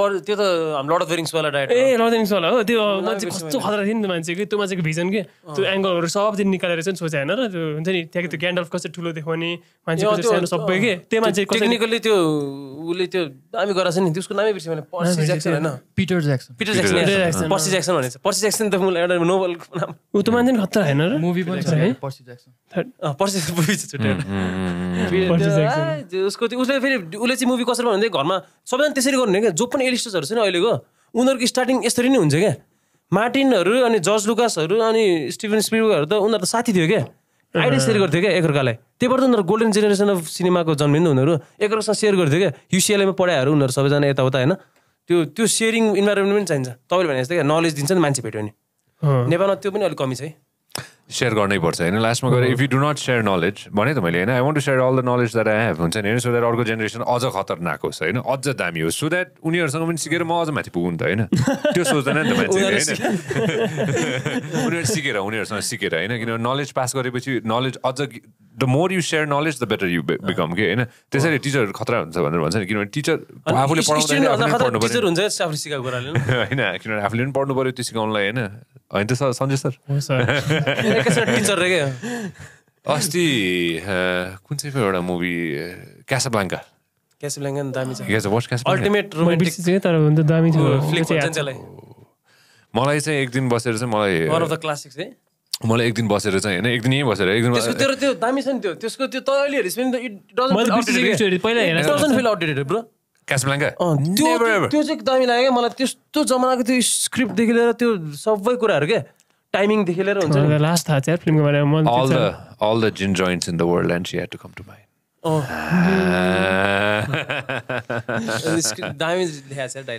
लर्ड अफ द रिङ्सवाला ए लर्ड रिङ्सवाला हो त्यो मान्छे कस्तो खतरा थियो नि त्यो मान्छे कि त्यो मान्छेको भिजन के त्यो एङ्गलहरू दिन निकालेर चाहिँ सोचे होइन र त्यो हुन्छ नि त्यहाँको त्यो क्यान्डल कसरी ठुलो देखाउने मान्छे सानो सबै के त्यो मान्छे टेक्निकली त्यो उसले त्यो दामी गराएको नि त्यसको नामै बिर्सेँ त मान्छे नि खतरा होइन उसको त्यो उसले फेरि उसले चाहिँ मुभी कसरी भन्दै घरमा सबैजना त्यसरी गर्नु क्या जो पनि एलिस्टर्सहरू छैन अहिलेको उनीहरूको स्टार्टिङ यसरी नै हुन्छ क्या मार्टिनहरू अनि जर्ज लुकासहरू अनि स्टिभन स्पिरहरू त उनीहरू त साथी थियो क्या आइडिया सेयर गर्थ्यो क्या एकअर्कालाई त्यही भएर त उनीहरू गोल्डन जेनेरेसन अफ सिनेमाको जन्मिँदै उनीहरू एकअर्कासँग सेयर गर्थ्यो क्या युसिएलएमा पढाएर उनीहरू सबैजना यताउता होइन त्यो त्यो सेयरिङ इन्भाइरोमेन्ट पनि चाहिन्छ तपाईँले भने जस्तै क्या नलेज दिन्छ नि मान्छे भेट्यो भने नेपालमा त्यो पनि अलिक कमी छ है सेयर गर्नैपर्छ होइन लास्टमा गएर if you do not share knowledge भने त मैले होइन I want to share all the knowledge that I have हुन्छ नि होइन सो द्याट अर्को जेनेरेसन अझ खतरनाक होस् होइन अझ दामी होस् सो द्याट उनीहरूसँग पनि सिकेर म अझ माथि पुगौँ त होइन त्यो सोच्दैन नि त मान्छेले होइन उनीहरू सिकेर उनीहरूसँग सिकेर होइन किनभने नलेज पास गरेपछि नलेज अझ the more you share knowledge the better you become कि होइन त्यसरी टिचरहरू खतरा हुन्छ भनेर भन्छ नि किनभने टिचर आफूले पढाउनु होइन किनभने आफूले पनि पढ्नु पऱ्यो त्यो सिकाउनुलाई होइन होइन त सञ्जय सर टिचर रे अस्ति कुन चाहिँ पो एउटा मुभी क्यास क्यासाब्लाङ्का मलाई चाहिँ एक दिन बसेर चाहिँ मलाई क्लासिक्स है मलाई एक दिन बसेर चाहिँ होइन एक दिन यहीँ बसेर एक दिन तेरो त्यो दामी छ नि त्यो त्यसको त्यो तैँले हेरेस् पनि it doesn't feel outdated bro Casablanca त्यो त्यो चाहिँ दामी लाग्यो क्या मलाई त्यस्तो जमानाको त्यो स्क्रिप्टदेखि लिएर त्यो सबै कुराहरू के टाइमिङदेखि लिएर हुन्छ लास्ट थाहा छ फिल्मको बारेमा all the all the gin joints in the world and she had to come to mind दामी oh.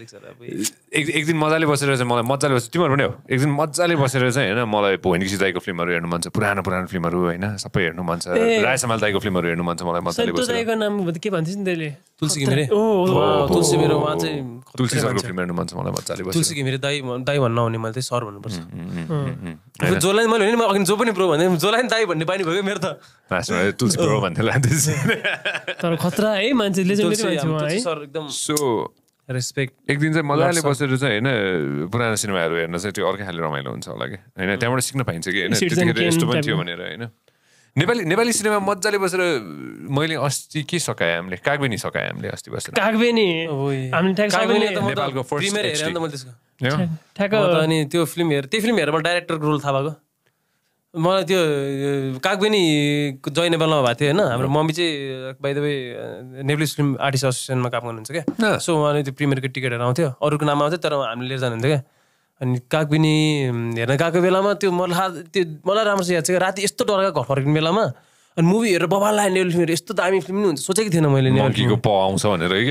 छ एक एक दिन मजाले बसेर चाहिँ मलाई मजाले बस्छ तिमीहरू पनि हो एक दिन मजाले बसेर चाहिँ होइन मलाई भोइनी दाईको फिल्महरू हेर्नु मन छ पुरानो पुरानो फिल्महरू होइन सबै हेर्नु मन छ राय समाल दाईको फिल्महरू हेर्नु मन छ मलाई मजाले बसेर नाम के भन्छ नि त्यसले तुलसी घिमिरे तुलसी मेरो उहाँ चाहिँ तुलसी सरको प्रिमियर हेर्नु छ मलाई मजाले तुलसी घिमिरे दाई दाई भन्न आउने मैले चाहिँ सर भन्नुपर्छ जसलाई मैले भने अघि जो पनि प्रो भन्दै जसलाई नि दाई भन्ने बानी भयो मेरो त तुलसी प्रो भन्दै लाँदैछ तर खतरा है मान्छेले सर एकदम सो रेस्पेक्ट एक दिन चाहिँ मजाले बसेर चाहिँ होइन पुरानो सिनेमाहरू हेर्न चाहिँ त्यो अर्कै खाले रमाइलो हुन्छ होला कि होइन त्यहाँबाट सिक्न पाइन्छ कि होइन यस्तो पनि थियो भनेर होइन नेपाली नेपाली सिनेमा मजाले बसेर मैले अस्ति के सकाएँ हामीले कागबेनी सकाएँ हामीले अस्ति बसेर कागबेनी अनि त्यो फिल्म हेर त्यो फिल्म हेरेर डाइरेक्टर डाइरेक्टरको रोल थाहा भएको मलाई त्यो कागबेनी जय नेपालमा भएको थियो होइन हाम्रो मम्मी चाहिँ by the way Nepali film artist एसोसिएसनमा काम गर्नुहुन्छ क्या सो उहाँले त्यो प्रिमियरको टिकटहरू आउँथ्यो अरूको नाम आउँथ्यो तर हामीले लिएर जानुहुन्थ्यो क्या अनि काकबिनी हेर्न गएको बेलामा त्यो मलाई त्यो मलाई राम्रोसँग याद छ राति यस्तो डरका घर फर्किने बेलामा अनि मुभी हेरेर बबाल लाग्यो नेवल फिल्महरू यस्तो दामी फिल्म नि हुन्छ सोचेको थिएन मैले आउँछ भनेर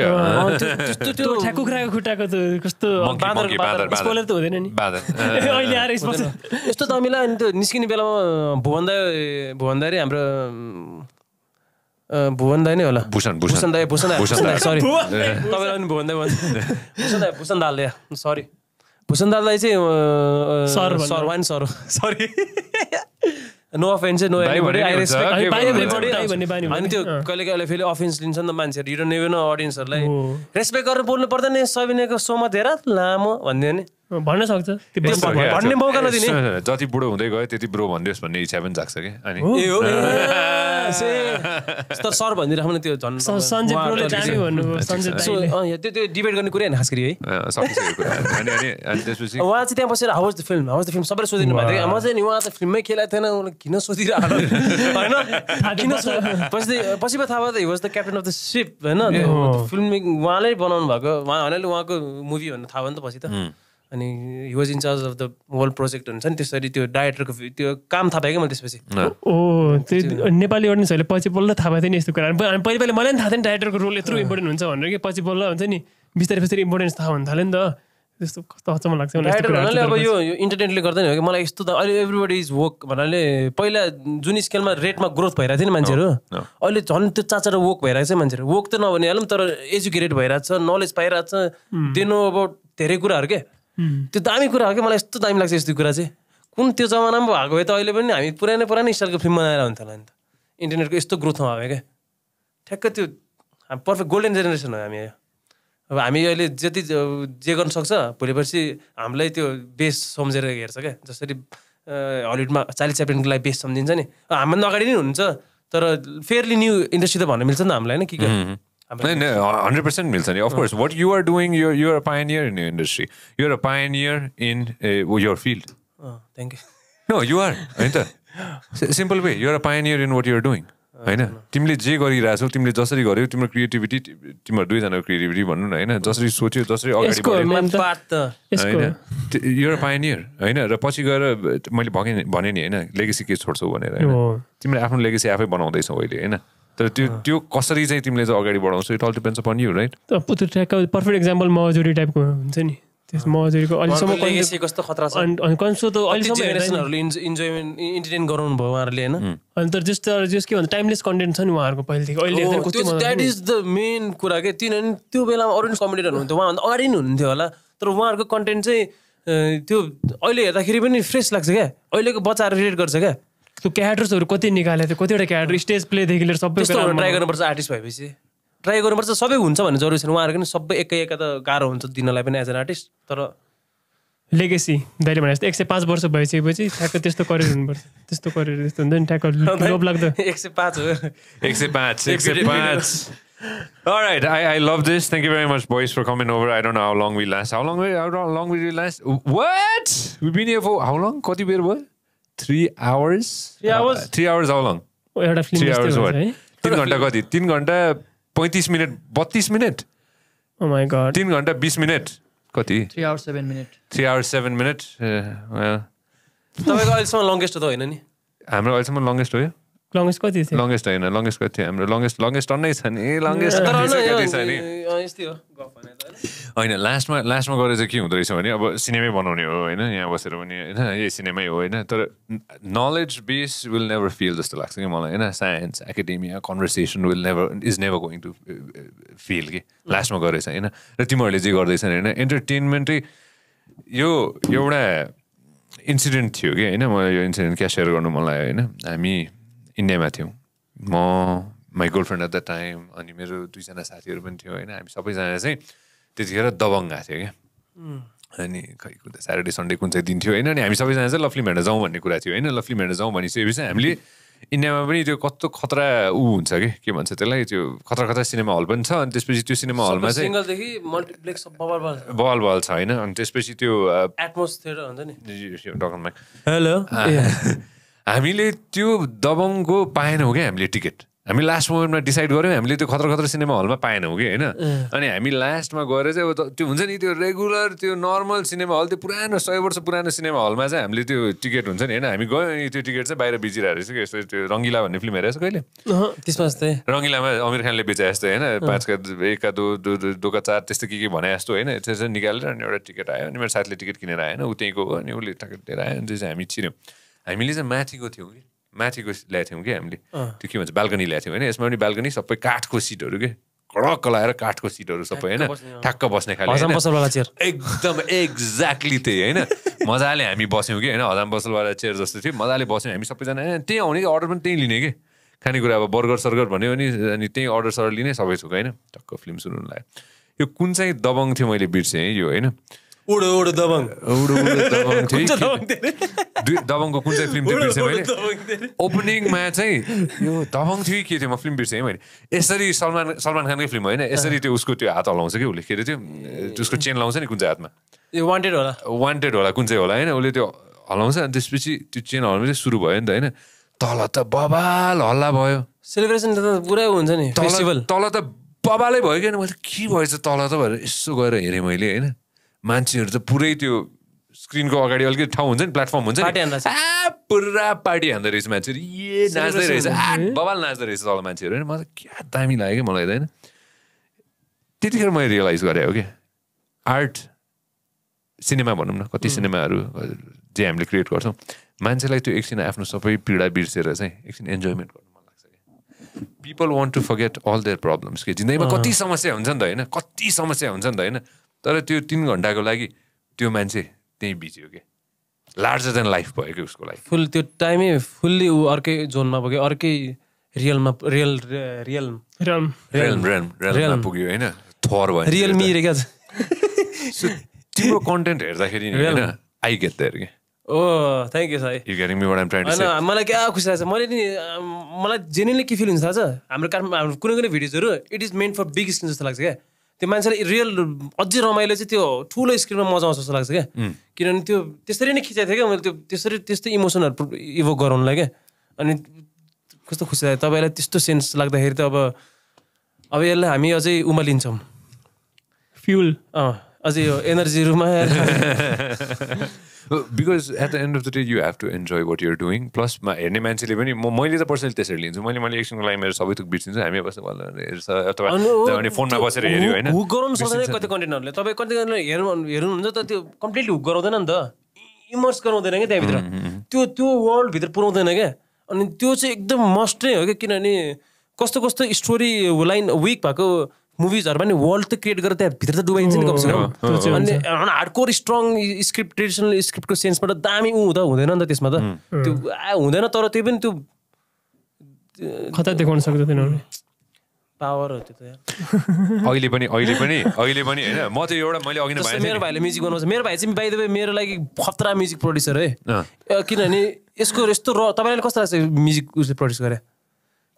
कुखुराको खुट्टाको त कस्तो त हुँदैन नि अहिले आएर यस्तो दामी लाग्यो अनि त्यो निस्किने बेलामा भुवन दाय भुवन दाय हाम्रो भुवन दाई नै होला भूषण भूषण दाई भूषण दाई सरी तपाईँलाई पनि भुवन दाई भन्छ भूषण दाई भूषण दाल सरी भूषण दादालाई चाहिँ sir one sir sorry no offence no अनि त्यो कहिले कहिले फेरि अफेन्स लिन्छ नि त मान्छेहरू हिरो नेभेन अडियन्सहरूलाई रेस्पेक्ट गरेर बोल्नु पर्दैन सबिनाको सोमा धेरै लामो भनिदियो नि भन्न सक्छ भन्ने मौका नदिने जति बुढो हुँदै गयो त्यति ब्रो भनिदियोस् भन्ने इच्छा पनि जाग्छ कि अनि सर भनिदिइराख्नु त्यो झन् त्यो त्यो डिबेट गर्ने कुरा खास गरी है उहाँ चाहिँ त्यहाँ बसेर how's the film how's the film सबै सोधिनु भएको थियो म चाहिँ नि उहाँ त फिल्मै खेलाएको थिएन उसलाई किन सोधिरहेको होइन किन पछि पछि थाहा भयो त he was the captain of the ship होइन फिल्म उहाँले बनाउनु भएको उहाँले उहाँको मुभी भन्नु थाहा भयो नि त पछि त अनि he was in charge of the whole project हुन्छ नि त्यसरी त्यो डाइरेक्टरको त्यो काम थाहा पाएँ कि मैले त्यसपछि ओ त्यो नेपाली अडियन्सहरूले पछि बल्ल थाहा पाएको नि यस्तो कुरा पहिले पहिले मलाई पनि थाहा थिएन डाइरेक्टरको रोल यत्रो इम्पोर्टेन्ट हुन्छ भनेर कि पछि बल्ल हुन्छ नि बिस्तारै बिस्तारै इम्पोर्टेन्स थाहा हुन थाल्यो नि त त्यस्तो कस्तो अचम्म लाग्छ मलाई अब यो इन्टरनेटले गर्दा नि हो कि मलाई यस्तो त अहिले एभ्रिबडी इज वर्क भन्नाले पहिला जुन स्केलमा रेटमा ग्रोथ भइरहेको थियो नि मान्छेहरू अहिले झन् त्यो चाचर वर्क भइरहेको छ मान्छेहरू वर्क त नभने हालौँ तर एजुकेटेड भइरहेको छ नलेज पाइरहेको छ दे नो अबाउट धेरै कुराहरू के त्यो दामी कुरा हो कि मलाई यस्तो दामी लाग्छ यस्तो कुरा चाहिँ कुन त्यो जमानामा भएको भए त अहिले पनि हामी पुरानै पुरानै स्टाइलको फिल्म बनाएर हुन्थ्यो होला नि त इन्टरनेटको यस्तो ग्रोथमा भयो क्या ठ्याक्क त्यो पर्फेक्ट गोल्डन जेनेरेसन हो हामी अब हामी अहिले जति जे गर्न सक्छ पर्सि हामीलाई त्यो बेस सम्झेर हेर्छ क्या जसरी हलिउडमा चालिस सेकेन्डको लागि बेस सम्झिन्छ नि हामीभन्दा अगाडि नै हुन्छ तर फेयरली न्यू इन्डस्ट्री त भन्न मिल्छ नि त हामीलाई होइन के के होइन हन्ड्रेड पर्सेन्ट मिल्छ नि of course what you're doing your you're pioneer in industry you're a pioneer in your field thank you no you're होइन त simple way you're a pioneer in what you're doing होइन तिमीले जे गरिरहेछौ तिमीले जसरी गर्यो तिम्रो क्रिएटिभिटी तिम्रो दुईजनाको क्रिएटिभिटी भनौँ न होइन जसरी सोच्यो जसरी अगाडि होइन युआर पाइनियर होइन र पछि गएर मैले भने नि होइन लेगेसी के छोड्छौ भनेर तिमीले आफ्नो लेगेसी आफै बनाउँदैछौ अहिले होइन तर त्यो त्यो कसरी चाहिँ तिमीले चाहिँ अगाडि बढाउँछौ it all depends upon you right त्यो ट्र्याकको पर्फेक्ट इक्जाम्पल मजुरी टाइपको हुन्छ नि त्यस मजुरीको अहिलेसम्म कस्तो खतरा छ अनि कन्सो त अहिलेसम्म जेनेरेसनहरूले इन्जोयमेन्ट इन्टरटेन गराउनु भयो उहाँहरूले होइन अनि तर जस्तो जस के भन्दा टाइमलेस कन्टेन्ट छ नि उहाँहरूको पहिलेदेखि अहिले द्याट इज द मेन कुरा के किनभने त्यो बेलामा अरेन्ज कमेडियन हुनुहुन्थ्यो उहाँभन्दा अगाडि नै हुनुहुन्थ्यो होला तर उहाँहरूको कन्टेन्ट चाहिँ त्यो अहिले हेर्दाखेरि पनि फ्रेस लाग्छ क्या अहिलेको बच्चाहरू रिलेट गर्छ क्या त्यो क्यारेक्टर्सहरू कति निकालेको थियो कतिवटा क्यारेक्टर स्टेज प्लेदेखि लिएर सबै ट्राई गर्नुपर्छ आर्टिस्ट भएपछि ट्राई गर्नुपर्छ सबै हुन्छ भन्ने जरुरी छैन उहाँहरू पनि सबै एकै एक त गाह्रो हुन्छ दिनलाई पनि एज एन आर्टिस्ट तर लेगेसी दाइले भने जस्तो एक सय पाँच वर्ष भइसकेपछि ठ्याक्क त्यस्तो करियर हुनुपर्छ त्यस्तो करियर त्यस्तो हुन्छ नि ठ्याक्क लोप लाग्दो एक सय पाँच हो एक सय पाँच एक सय पाँच All right, I, I love this. Thank you very much, boys, for coming over. I don't know how long we last. How long? we How long we last? What? We've been here for how long? Kotibir beer what? Three hours three hours three long three hours तिन घन्टा कति तिन घन्टा पैँतिस minute बत्तिस minute oh तिन घन्टा बिस मिनट कति थ्री आवर्स सेभेन मिनट तपाईँको अहिलेसम्म लङ्गेस्ट त होइन नि हाम्रो अहिलेसम्म लङ्गेस्ट हो यो लङ्गेस्ट कति थियो लङ्गेस्ट होइन लङ्गेस्ट कति थियो हाम्रो लङ्गेस्ट लङ्गेस्ट अन्नै छ नि लङ्गेस्ट छ नि होइन लास्टमा लास्टमा गएर चाहिँ के हुँदो रहेछ भने अब सिनेमै बनाउने हो होइन यहाँ बसेर पनि होइन यही सिनेमै हो होइन तर knowledge base will never feel जस्तो लाग्छ कि मलाई होइन science academia conversation will never is never going to feel कि mm. लास्टमा गरेछ चाहिँ होइन र तिमीहरूले जे गर्दैछन् होइन इन्टरटेनमेन्टै यो एउटा इन्सिडेन्ट थियो कि होइन म यो इन्सिडेन्ट क्या सेयर गर्नु मलाई होइन हामी इन्डियामा थियौँ म my girlfriend at the time अनि मेरो दुईजना साथीहरू पनि थियो होइन हामी सबैजना चाहिँ त्यतिखेर दबङ गएको थियो क्या अनि खै कुन स्याटरडे सन्डे कुन चाहिँ दिन थियो होइन अनि हामी सबैजना चाहिँ लफ्ली भेट्न जाउँ भन्ने कुरा थियो होइन लफ्ली भेट्न जाउँ भनिसकेपछि हामीले इन्डियामा पनि त्यो कस्तो खतरा ऊ हुन्छ कि के भन्छ त्यसलाई त्यो खतरा खतरा सिनेमा हल पनि छ अनि त्यसपछि त्यो सिनेमा हलमा चाहिँ बल बल छ होइन अनि त्यसपछि त्यो एटमोस्फियर हुन्छ नि हेलो हामीले त्यो दबङको पाएनौँ क्या हामीले टिकट हामी लास्ट मोमेन्टमा डिसाइड गऱ्यौँ हामीले त्यो खत्र खत्र सिनेमा हलमा पाएनौँ कि होइन अनि हामी लास्टमा गएर चाहिँ अब त्यो हुन्छ नि त्यो रेगुलर त्यो नर्मल सिनेमा हल त्यो पुरानो सय वर्ष पुरानो सिनेमा हलमा चाहिँ हामीले त्यो टिकट हुन्छ नि होइन हामी गयौँ अनि त्यो टिकट चाहिँ बाहिर बिजिरहेको रहेछ कि यस्तो त्यो रङ्गिला भन्ने फिल्म हेरेको छ कहिले त्यसमा जस्तै रङ्गिलामा आमिर खानले बेचे जस्तो होइन पाँचका एकका दो दोका चार त्यस्तो के के भने जस्तो होइन त्यसरी निकालेर अनि एउटा टिकट आयो अनि मेरो साथीले टिकट किनेर आएन उ त्यहीँको अनि उसले टिकट लिएर आयो अनि त्यो चाहिँ हामी छिर्यौँ हामीले चाहिँ माथिको थियौँ कि माथिको ल्याएको थियौँ कि हामीले त्यो के भन्छ बाल्कनी ल्याएको थियौँ होइन यसमा पनि बाल्कनी सबै काठको सिटहरू के कडक लाएर काठको सिटहरू सबै होइन ठ्याक्क बस्ने खाले एकदम एक्ज्याक्टली त्यही होइन मजाले हामी बस्यौँ कि होइन हजाम पसलवाला चेयर जस्तो थियो मजाले बस्यौँ हामी सबैजना होइन त्यहीँ आउने कि अर्डर पनि त्यहीँ लिने कि खानेकुरा अब बर्गर सर्गर भन्यो भने अनि त्यहीँ अर्डर सर्डर लिने सबै थुक होइन टक्क फिल्म सुन्नु लाग्यो यो कुन चाहिँ दबङ थियो मैले बिर्सेँ है यो होइन उड उड दबङ उड उड दबङ दबङको कुन चाहिँ फिल्म थियो मैले ओपनिङमा चाहिँ यो दबङ थियो के थियो म फिल्म बिर्सेँ मैले यसरी सलमान सलमान खानकै फिल्म होइन यसरी त्यो उसको त्यो हात हलाउँछ कि उसले के अरे त्यो उसको चेन लाउँछ नि कुन चाहिँ हातमा यो वान्टेड होला वान्टेड होला कुन चाहिँ होला होइन उसले त्यो हलाउँछ अनि त्यसपछि त्यो चेन हलाउनु चाहिँ सुरु भयो नि त होइन तल त बबाल हल्ला भयो सेलिब्रेसन त पुरै हुन्छ नि फेस्टिभल तल त बबालै भयो कि मैले के भएछ तल त भनेर यसो गएर हेरेँ मैले होइन मान्छेहरू चाहिँ पुरै त्यो स्क्रिनको अगाडि अलिकति ठाउँ हुन्छ नि प्लेटफर्म हुन्छ नि पुरा पार्टी हान्दो रहेछ मान्छेहरू ए नाच्दै रहेछ बबाल नाच्दो रहेछ तल मान्छेहरू होइन मलाई क्या दामी लाग्यो क्या मलाई होइन त्यतिखेर मैले रियलाइज गरेँ हो कि आर्ट सिनेमा भनौँ न कति सिनेमाहरू जे हामीले क्रिएट गर्छौँ मान्छेलाई त्यो एकछिन आफ्नो सबै पीडा बिर्सेर चाहिँ एकछिन इन्जोयमेन्ट गर्नु मन लाग्छ कि people want to forget all their problems कि जिन्दगीमा कति समस्या हुन्छ नि त होइन कति समस्या हुन्छ नि त होइन तर त्यो तिन घन्टाको लागि त्यो मान्छे त्यहीँ बिच्यो कि लार्जर देन लाइफ भयो कि उसको लागि फुल त्यो टाइमै फुल्ली ऊ अर्कै जोनमा पुग्यो अर्कै रियलमा रियल रियल रियल रियल रियलमा पुग्यो होइन थर भयो रियल मिरे क्या तिम्रो कन्टेन्ट हेर्दाखेरि होइन आई गेट देयर के oh thank you sir you getting me I am trying to say मलाई क्या खुसी लाग्छ मैले नि मलाई जेन्युइनली के फिल हुन्छ थाहा छ हाम्रो हाम्रो कुनै कुनै भिडियोजहरू it is meant for big screen जस्तो लाग्छ क्या त्यो मान्छेले रियल अझै रमाइलो चाहिँ त्यो ठुलो स्क्रिनमा मजा आउँछ जस्तो लाग्छ क्या किनभने त्यो त्यसरी नै खिचाएको थिएँ क्या मैले त्यो त्यसरी त्यस्तै इमोसनहरू इभोक गराउनुलाई क्या अनि कस्तो खुसी लाग्यो तपाईँलाई त्यस्तो सेन्स लाग्दाखेरि त अब अब यसलाई हामी अझै उमालिन्छौँ फ्युल अँ अझै यो एनर्जी रुमा because at the end of the day you have to enjoy what your doing plus हेर्ने मान्छेले पनि म मैले त पर्सनली त्यसरी लिन्छु मैले मैले एकछिनको लागि मेरो सबै थुक बिर्सिन्छु हामी बस्नु हेर्छ अथवा फोनमा बसेर हेऱ्यो होइन हुक गराउनु सक्दैन कति कन्टेन्टहरूले तपाईँ कन्टेन्टहरू हेर्नु हेर्नुहुन्छ त त्यो कम्प्लिटली हुक गराउँदैन नि त इमर्स गराउँदैन क्या त्यहाँभित्र त्यो त्यो वर्ल्डभित्र पुऱ्याउँदैन क्या अनि त्यो चाहिँ एकदम मस्ट नै हो क्या किनभने कस्तो कस्तो स्टोरी लाइन विक भएको मुभिजहरू पनि वर्ल्ड त क्रिएट गरेर त्यहाँभित्र त डुबाइन्छ नि कमसेकम अनि हार्डकोर स्ट्रङ स्क्रिप्ट ट्रेडिसनल स्क्रिप्टको सेन्सबाट दामी ऊ त हुँदैन नि त त्यसमा त त्यो हुँदैन तर त्यो पनि त्यो कता देखाउन सक्दैन पावर हो त्यो त अहिले पनि अहिले पनि अहिले पनि होइन म चाहिँ एउटा मैले अघि मेरो भाइले म्युजिक बनाउँछ मेरो भाइ चाहिँ वे मेरो लागि खतरा म्युजिक प्रड्युसर है किनभने यसको यस्तो र तपाईँले कस्तो लाग्छ म्युजिक उसले प्रड्युस गरे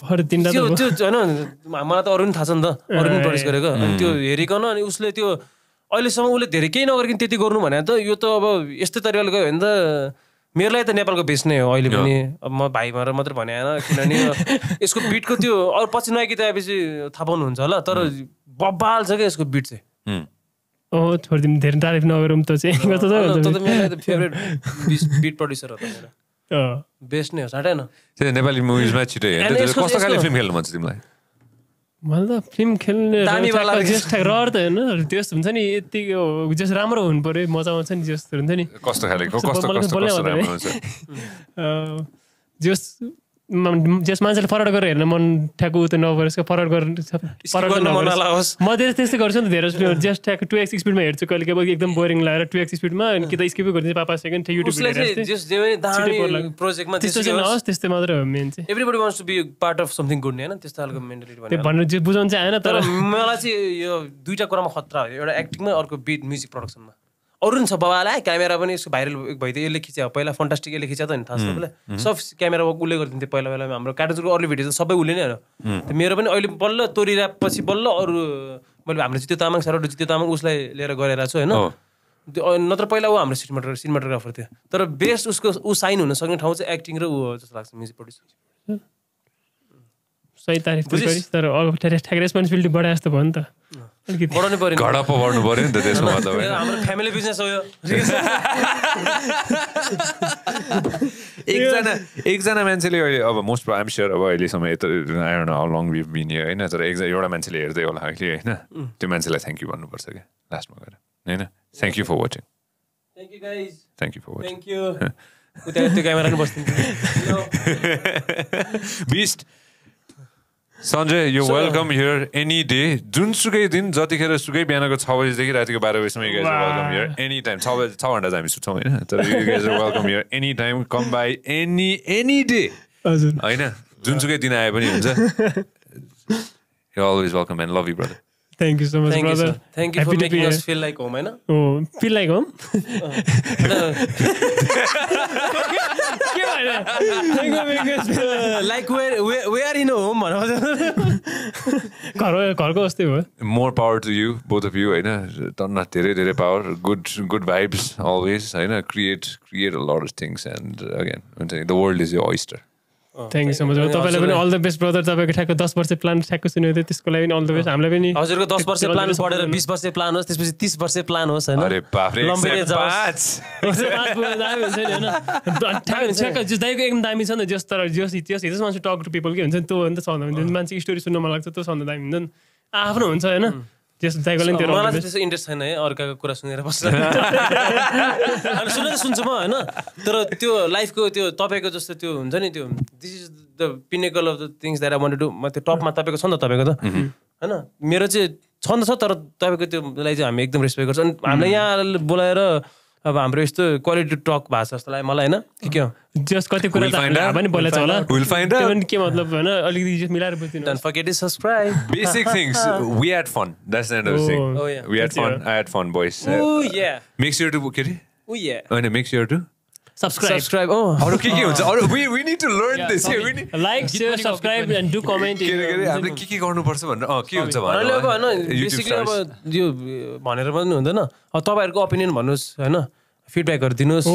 त्यो त्यो होइन मलाई त अरू पनि थाहा छ नि त अरू पनि प्रड्युस गरेको त्यो हेरिकन अनि उसले त्यो अहिलेसम्म उसले धेरै केही नगरिकन त्यति गर्नु भने त यो त अब यस्तै तरिकाले गयो भने त मेरोलाई त नेपालको बेस नै हो अहिले पनि अब म भाइ भएर मात्र भने होइन किनभने यसको बिटको त्यो अरू पछि नयाँ गीत आएपछि थाहा पाउनुहुन्छ होला तर बब्बाल छ क्या यसको बिट चाहिँ धेरै तारिफ नगरौँ त चाहिँ फेभरेट बिट प्रड्युसर हो बेस्ट नै हो साटेन त्यो नेपाली मुभिजमा छिटो हेर्ने कस्तो खाले फिल्म खेल्नु मन तिमीलाई मलाई त फिल्म खेल्ने जेस ठ्याक रहर त हेर्न त्यस्तो हुन्छ नि यतिको जेस राम्रो हुनु पऱ्यो मजा आउँछ नि जेस्तो हुन्छ नि कस्तो खाले जेस जस मान्छेले फरवर्ड गरेर हेर्न मन ठ्याक्कु त्यो नभएर फरवर्ड गर्न म त्यस त्यस्तै गर्छु नि धेरै जस्ट जस्ट ठ्याक्क टु एक्स स्पिडमा हेर्छु कहिले कहिले एकदम बोरिङ लगाएर टु एक्स स्पिडमा कि त स्किपै गरिदिन्छ पापा सेकेन्ड युट्युब त्यस्तो चाहिँ नहोस् त्यस्तै मात्र हो मेन चाहिँ everybody wants to be part of something good होइन त्यस्तो खालको मेन्टालिटी भन्नु बुझाउनु चाहिँ आएन तर मलाई चाहिँ यो दुइटा कुरामा खतरा हो एउटा एक्टिङमा अर्को बिट म्युजिक प्रडक्सनमा अरू नि छ है क्यामेरा पनि यसको भाइरल भइदियो यसले खिच्यो पहिला फन्टास्टिक यसले खिच्यो त नि थाहा छ तपाईँलाई सब क्यामेरा वर्क उसले गरिदिन्थ्यो पहिला पहिला हाम्रो कार्टुजको अरू भिडियो त सबै उसले नै होइन मेरो पनि अहिले बल्ल तोरिरहेपछि बल्ल अरू मैले हाम्रो जित्यो तामाङ सर जित्यो तामाङ उसलाई लिएर गरेर छु होइन नत्र पहिला ऊ हाम्रो सिनेमाटो सिनेमाटोग्राफर थियो तर बेस्ट उसको ऊ साइन हुन सक्ने ठाउँ चाहिँ एक्टिङ र ऊ हो जस्तो लाग्छ म्युजिक प्रड्युसर सही तारिफ गरिस् तर अब ठ्याक रेस्पोन्सिबिलिटी बढाए जस्तो भयो नि त अलिकति एकजना मान्छेले अहिले अब मोस्ट आइम स्योर अब अहिलेसम्म यता लङ होइन तर एकजना एउटा मान्छेले हेर्दै होला अहिले होइन त्यो मान्छेलाई थ्याङ्क यू भन्नुपर्छ क्या लास्टमा गएर होइन thank you for watching thank you for watching Sanjay यो वेलकम हियर एनी डे जुनसुकै दिन जतिखेर सुकै बिहानको छ बजीदेखि रातिको बाह्र बजीसम्म वेलकम हियर एनी टाइम छ बजी छ घन्टा चाहिँ हामी सुत्छौँ होइन तर you welcome here any time come by any any day होइन जुनसुकै दिन आए पनि हुन्छ you always welcome and love you brother Thank like we're in home घर घरको जस्तै भयो more power to you both of you होइन तन्न धेरै धेरै power good good vibes always होइन create create a things and again हुन्छ नि the world is you oyster thank you so much तपाईँलाई पनि अल द बेस्ट ब्रदर तपाईँको ठ्याक्क दस वर्ष प्लान ठ्याक्क सुन्यो थियो त्यसको लागि अल द बेस्ट हामीलाई पनि हजुरको दस वर्ष प्लान पढेर बिस वर्ष प्लान होस् त्यसपछि तिस वर्ष प्लान होस् होइन दाइको एकदम दामी छ नि जस तर जस त्यस हिजो मान्छे टक टु पिपल के हुन्छ नि त्यो हो नि त मान्छे स्टोरी सुन्न मन लाग्छ त्यो सन्दा दामी हुन्छ नि आफ्नो हुन्छ होइन साइकल मलाई चाहिँ इन्ट्रेस्ट छैन है अर्काको कुरा सुनेर बस्छ अनि सुनेर सुन्छु म होइन तर त्यो लाइफको त्यो तपाईँको जस्तो त्यो हुन्छ नि त्यो this is the pinnacle of the things that I want to म त्यो टपमा तपाईँको छ नि त तपाईँको त होइन मेरो चाहिँ छ नि त छ तर तपाईँको त्योलाई चाहिँ हामी एकदम रेस्पेक्ट गर्छौँ अनि हामीलाई यहाँ बोलाएर अब हाम्रो यस्तो क्वालिटी टक भएको छ जस्तो लाग्यो मलाई होइन के के हो जस कति कुरा पनि बोलेको छ होला विल फाइन्ड आउट के मतलब हैन अलिकति जस मिलाएर बुझ्दिनु don't forget is subscribe basic things we had fun that's the other thing we had fun I had fun boys oh yeah make sure to के रे ओ या हैन make sure to subscribe subscribe अरू के के हुन्छ अरू we we need to learn this we need like share subscribe and do comment के के हामीले के के गर्नुपर्छ भनेर अँ के हुन्छ भने अब होइन बेसिकली अब यो भनेर पनि हुँदैन अब तपाईहरुको ओपिनियन भन्नुस् हैन फिडब्याकहरू दिनुहोस्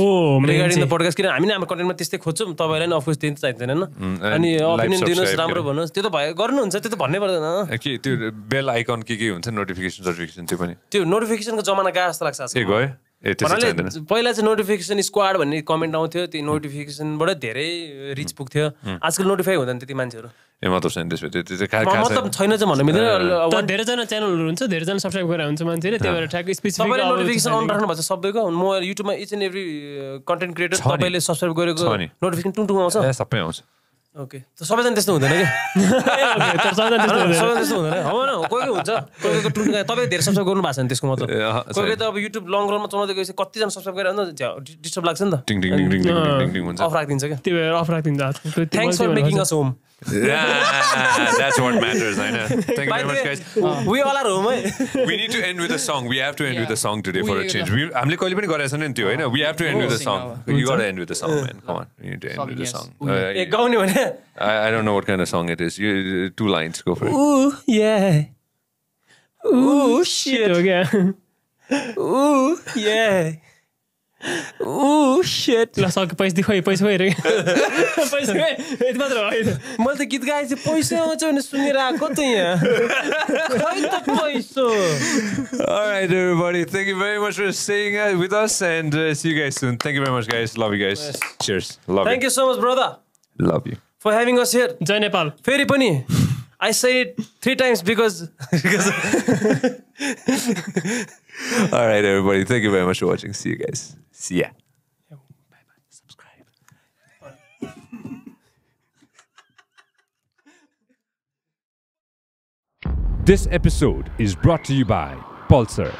रिगार्डिङ द पोडकास्ट किन हामी नै हाम्रो कन्टेन्टमा त्यस्तै खोज्छौँ तपाईँलाई नि अफकोर्स दिनु चाहिँदैन होइन अनि ओपिनियन दिनुहोस् राम्रो भन्नुहोस् त्यो त भयो गर्नुहुन्छ त्यो त भन्नै पर्दैन के त्यो बेल आइकन के के हुन्छ नोटिफिकेसन सर्टिफिकेसन त्यो पनि त्यो नोटिफिकेसनको जमाना गएको जस्तो लाग्छ गयो भन्नाले पहिला चाहिँ नोटिफिकेसन स्क्वाड भन्ने कमेन्ट आउँथ्यो त्यो नोटिफिकेसनबाट hmm. धेरै रिच hmm. पुग्थ्यो hmm. आजकल नोटिफाई हुँदैन त्यति मान्छेहरू ए मतलब छैन त्यसमा त्यो मतलब छैन चाहिँ भन्नु मिल्दैन धेरैजना च्यानलहरू हुन्छ धेरैजना सब्सक्राइब गरेर हुन्छ मान्छेले त्यही भएर ठ्याक्कै स्पेसिफिक तपाईँले नोटिफिकेसन अन राख्नु भएको छ सबैको म युट्युबमा each and every content creator तपाईँले सब्सक्राइब गरेको नोटिफिकेसन टुङ टुङ आउँछ सबै आउँछ ओके त सबैजना त्यस्तो हुँदैन कि सबैजना त्यस्तो तपाईँ धेरै सब्सक्राइब गर्नु भएको छ नि त्यसको मतलब कोही कोही त अब युट्युब लङ रनमा चलाउँदै गएपछि कतिजना सब्सक्राइब गरेर डिस्टर्ब लाग्छ नि त अफ राखिदिन्छ क्या त्यही भएर अफ राखिदिन्छ thanks for making us home yeah, that's what matters. I know. Thank you very much, guys. We all are home. we need to end with a song. We have to end yeah. with a song today we for a change. We, I'm like, we have to end with a song. You got to end with a song, man. Come on. You need to end with a song. Uh, yeah. I, I don't know what kind of song it is. You, uh, two lines. Go for it. Ooh, yeah. Ooh, shit. Ooh, yeah. ल सके पैसा दियो पैसा भइरह्यो यति मात्र होइन मैले त गीत गाएपछि पैसै आउँछ भने सुनेर आएको त यहाँ Alright everybody, thank you very much for staying with us and uh, see you guys soon. Thank you very much guys. Love you guys. Cheers. Love you. Thank you so much brother. Love you. For having us here. Jai Nepal. फेरि पनि I say it three times because. because All everybody. Thank you very much for watching. See you guys. See ya. this episode is brought to you by Pulsar.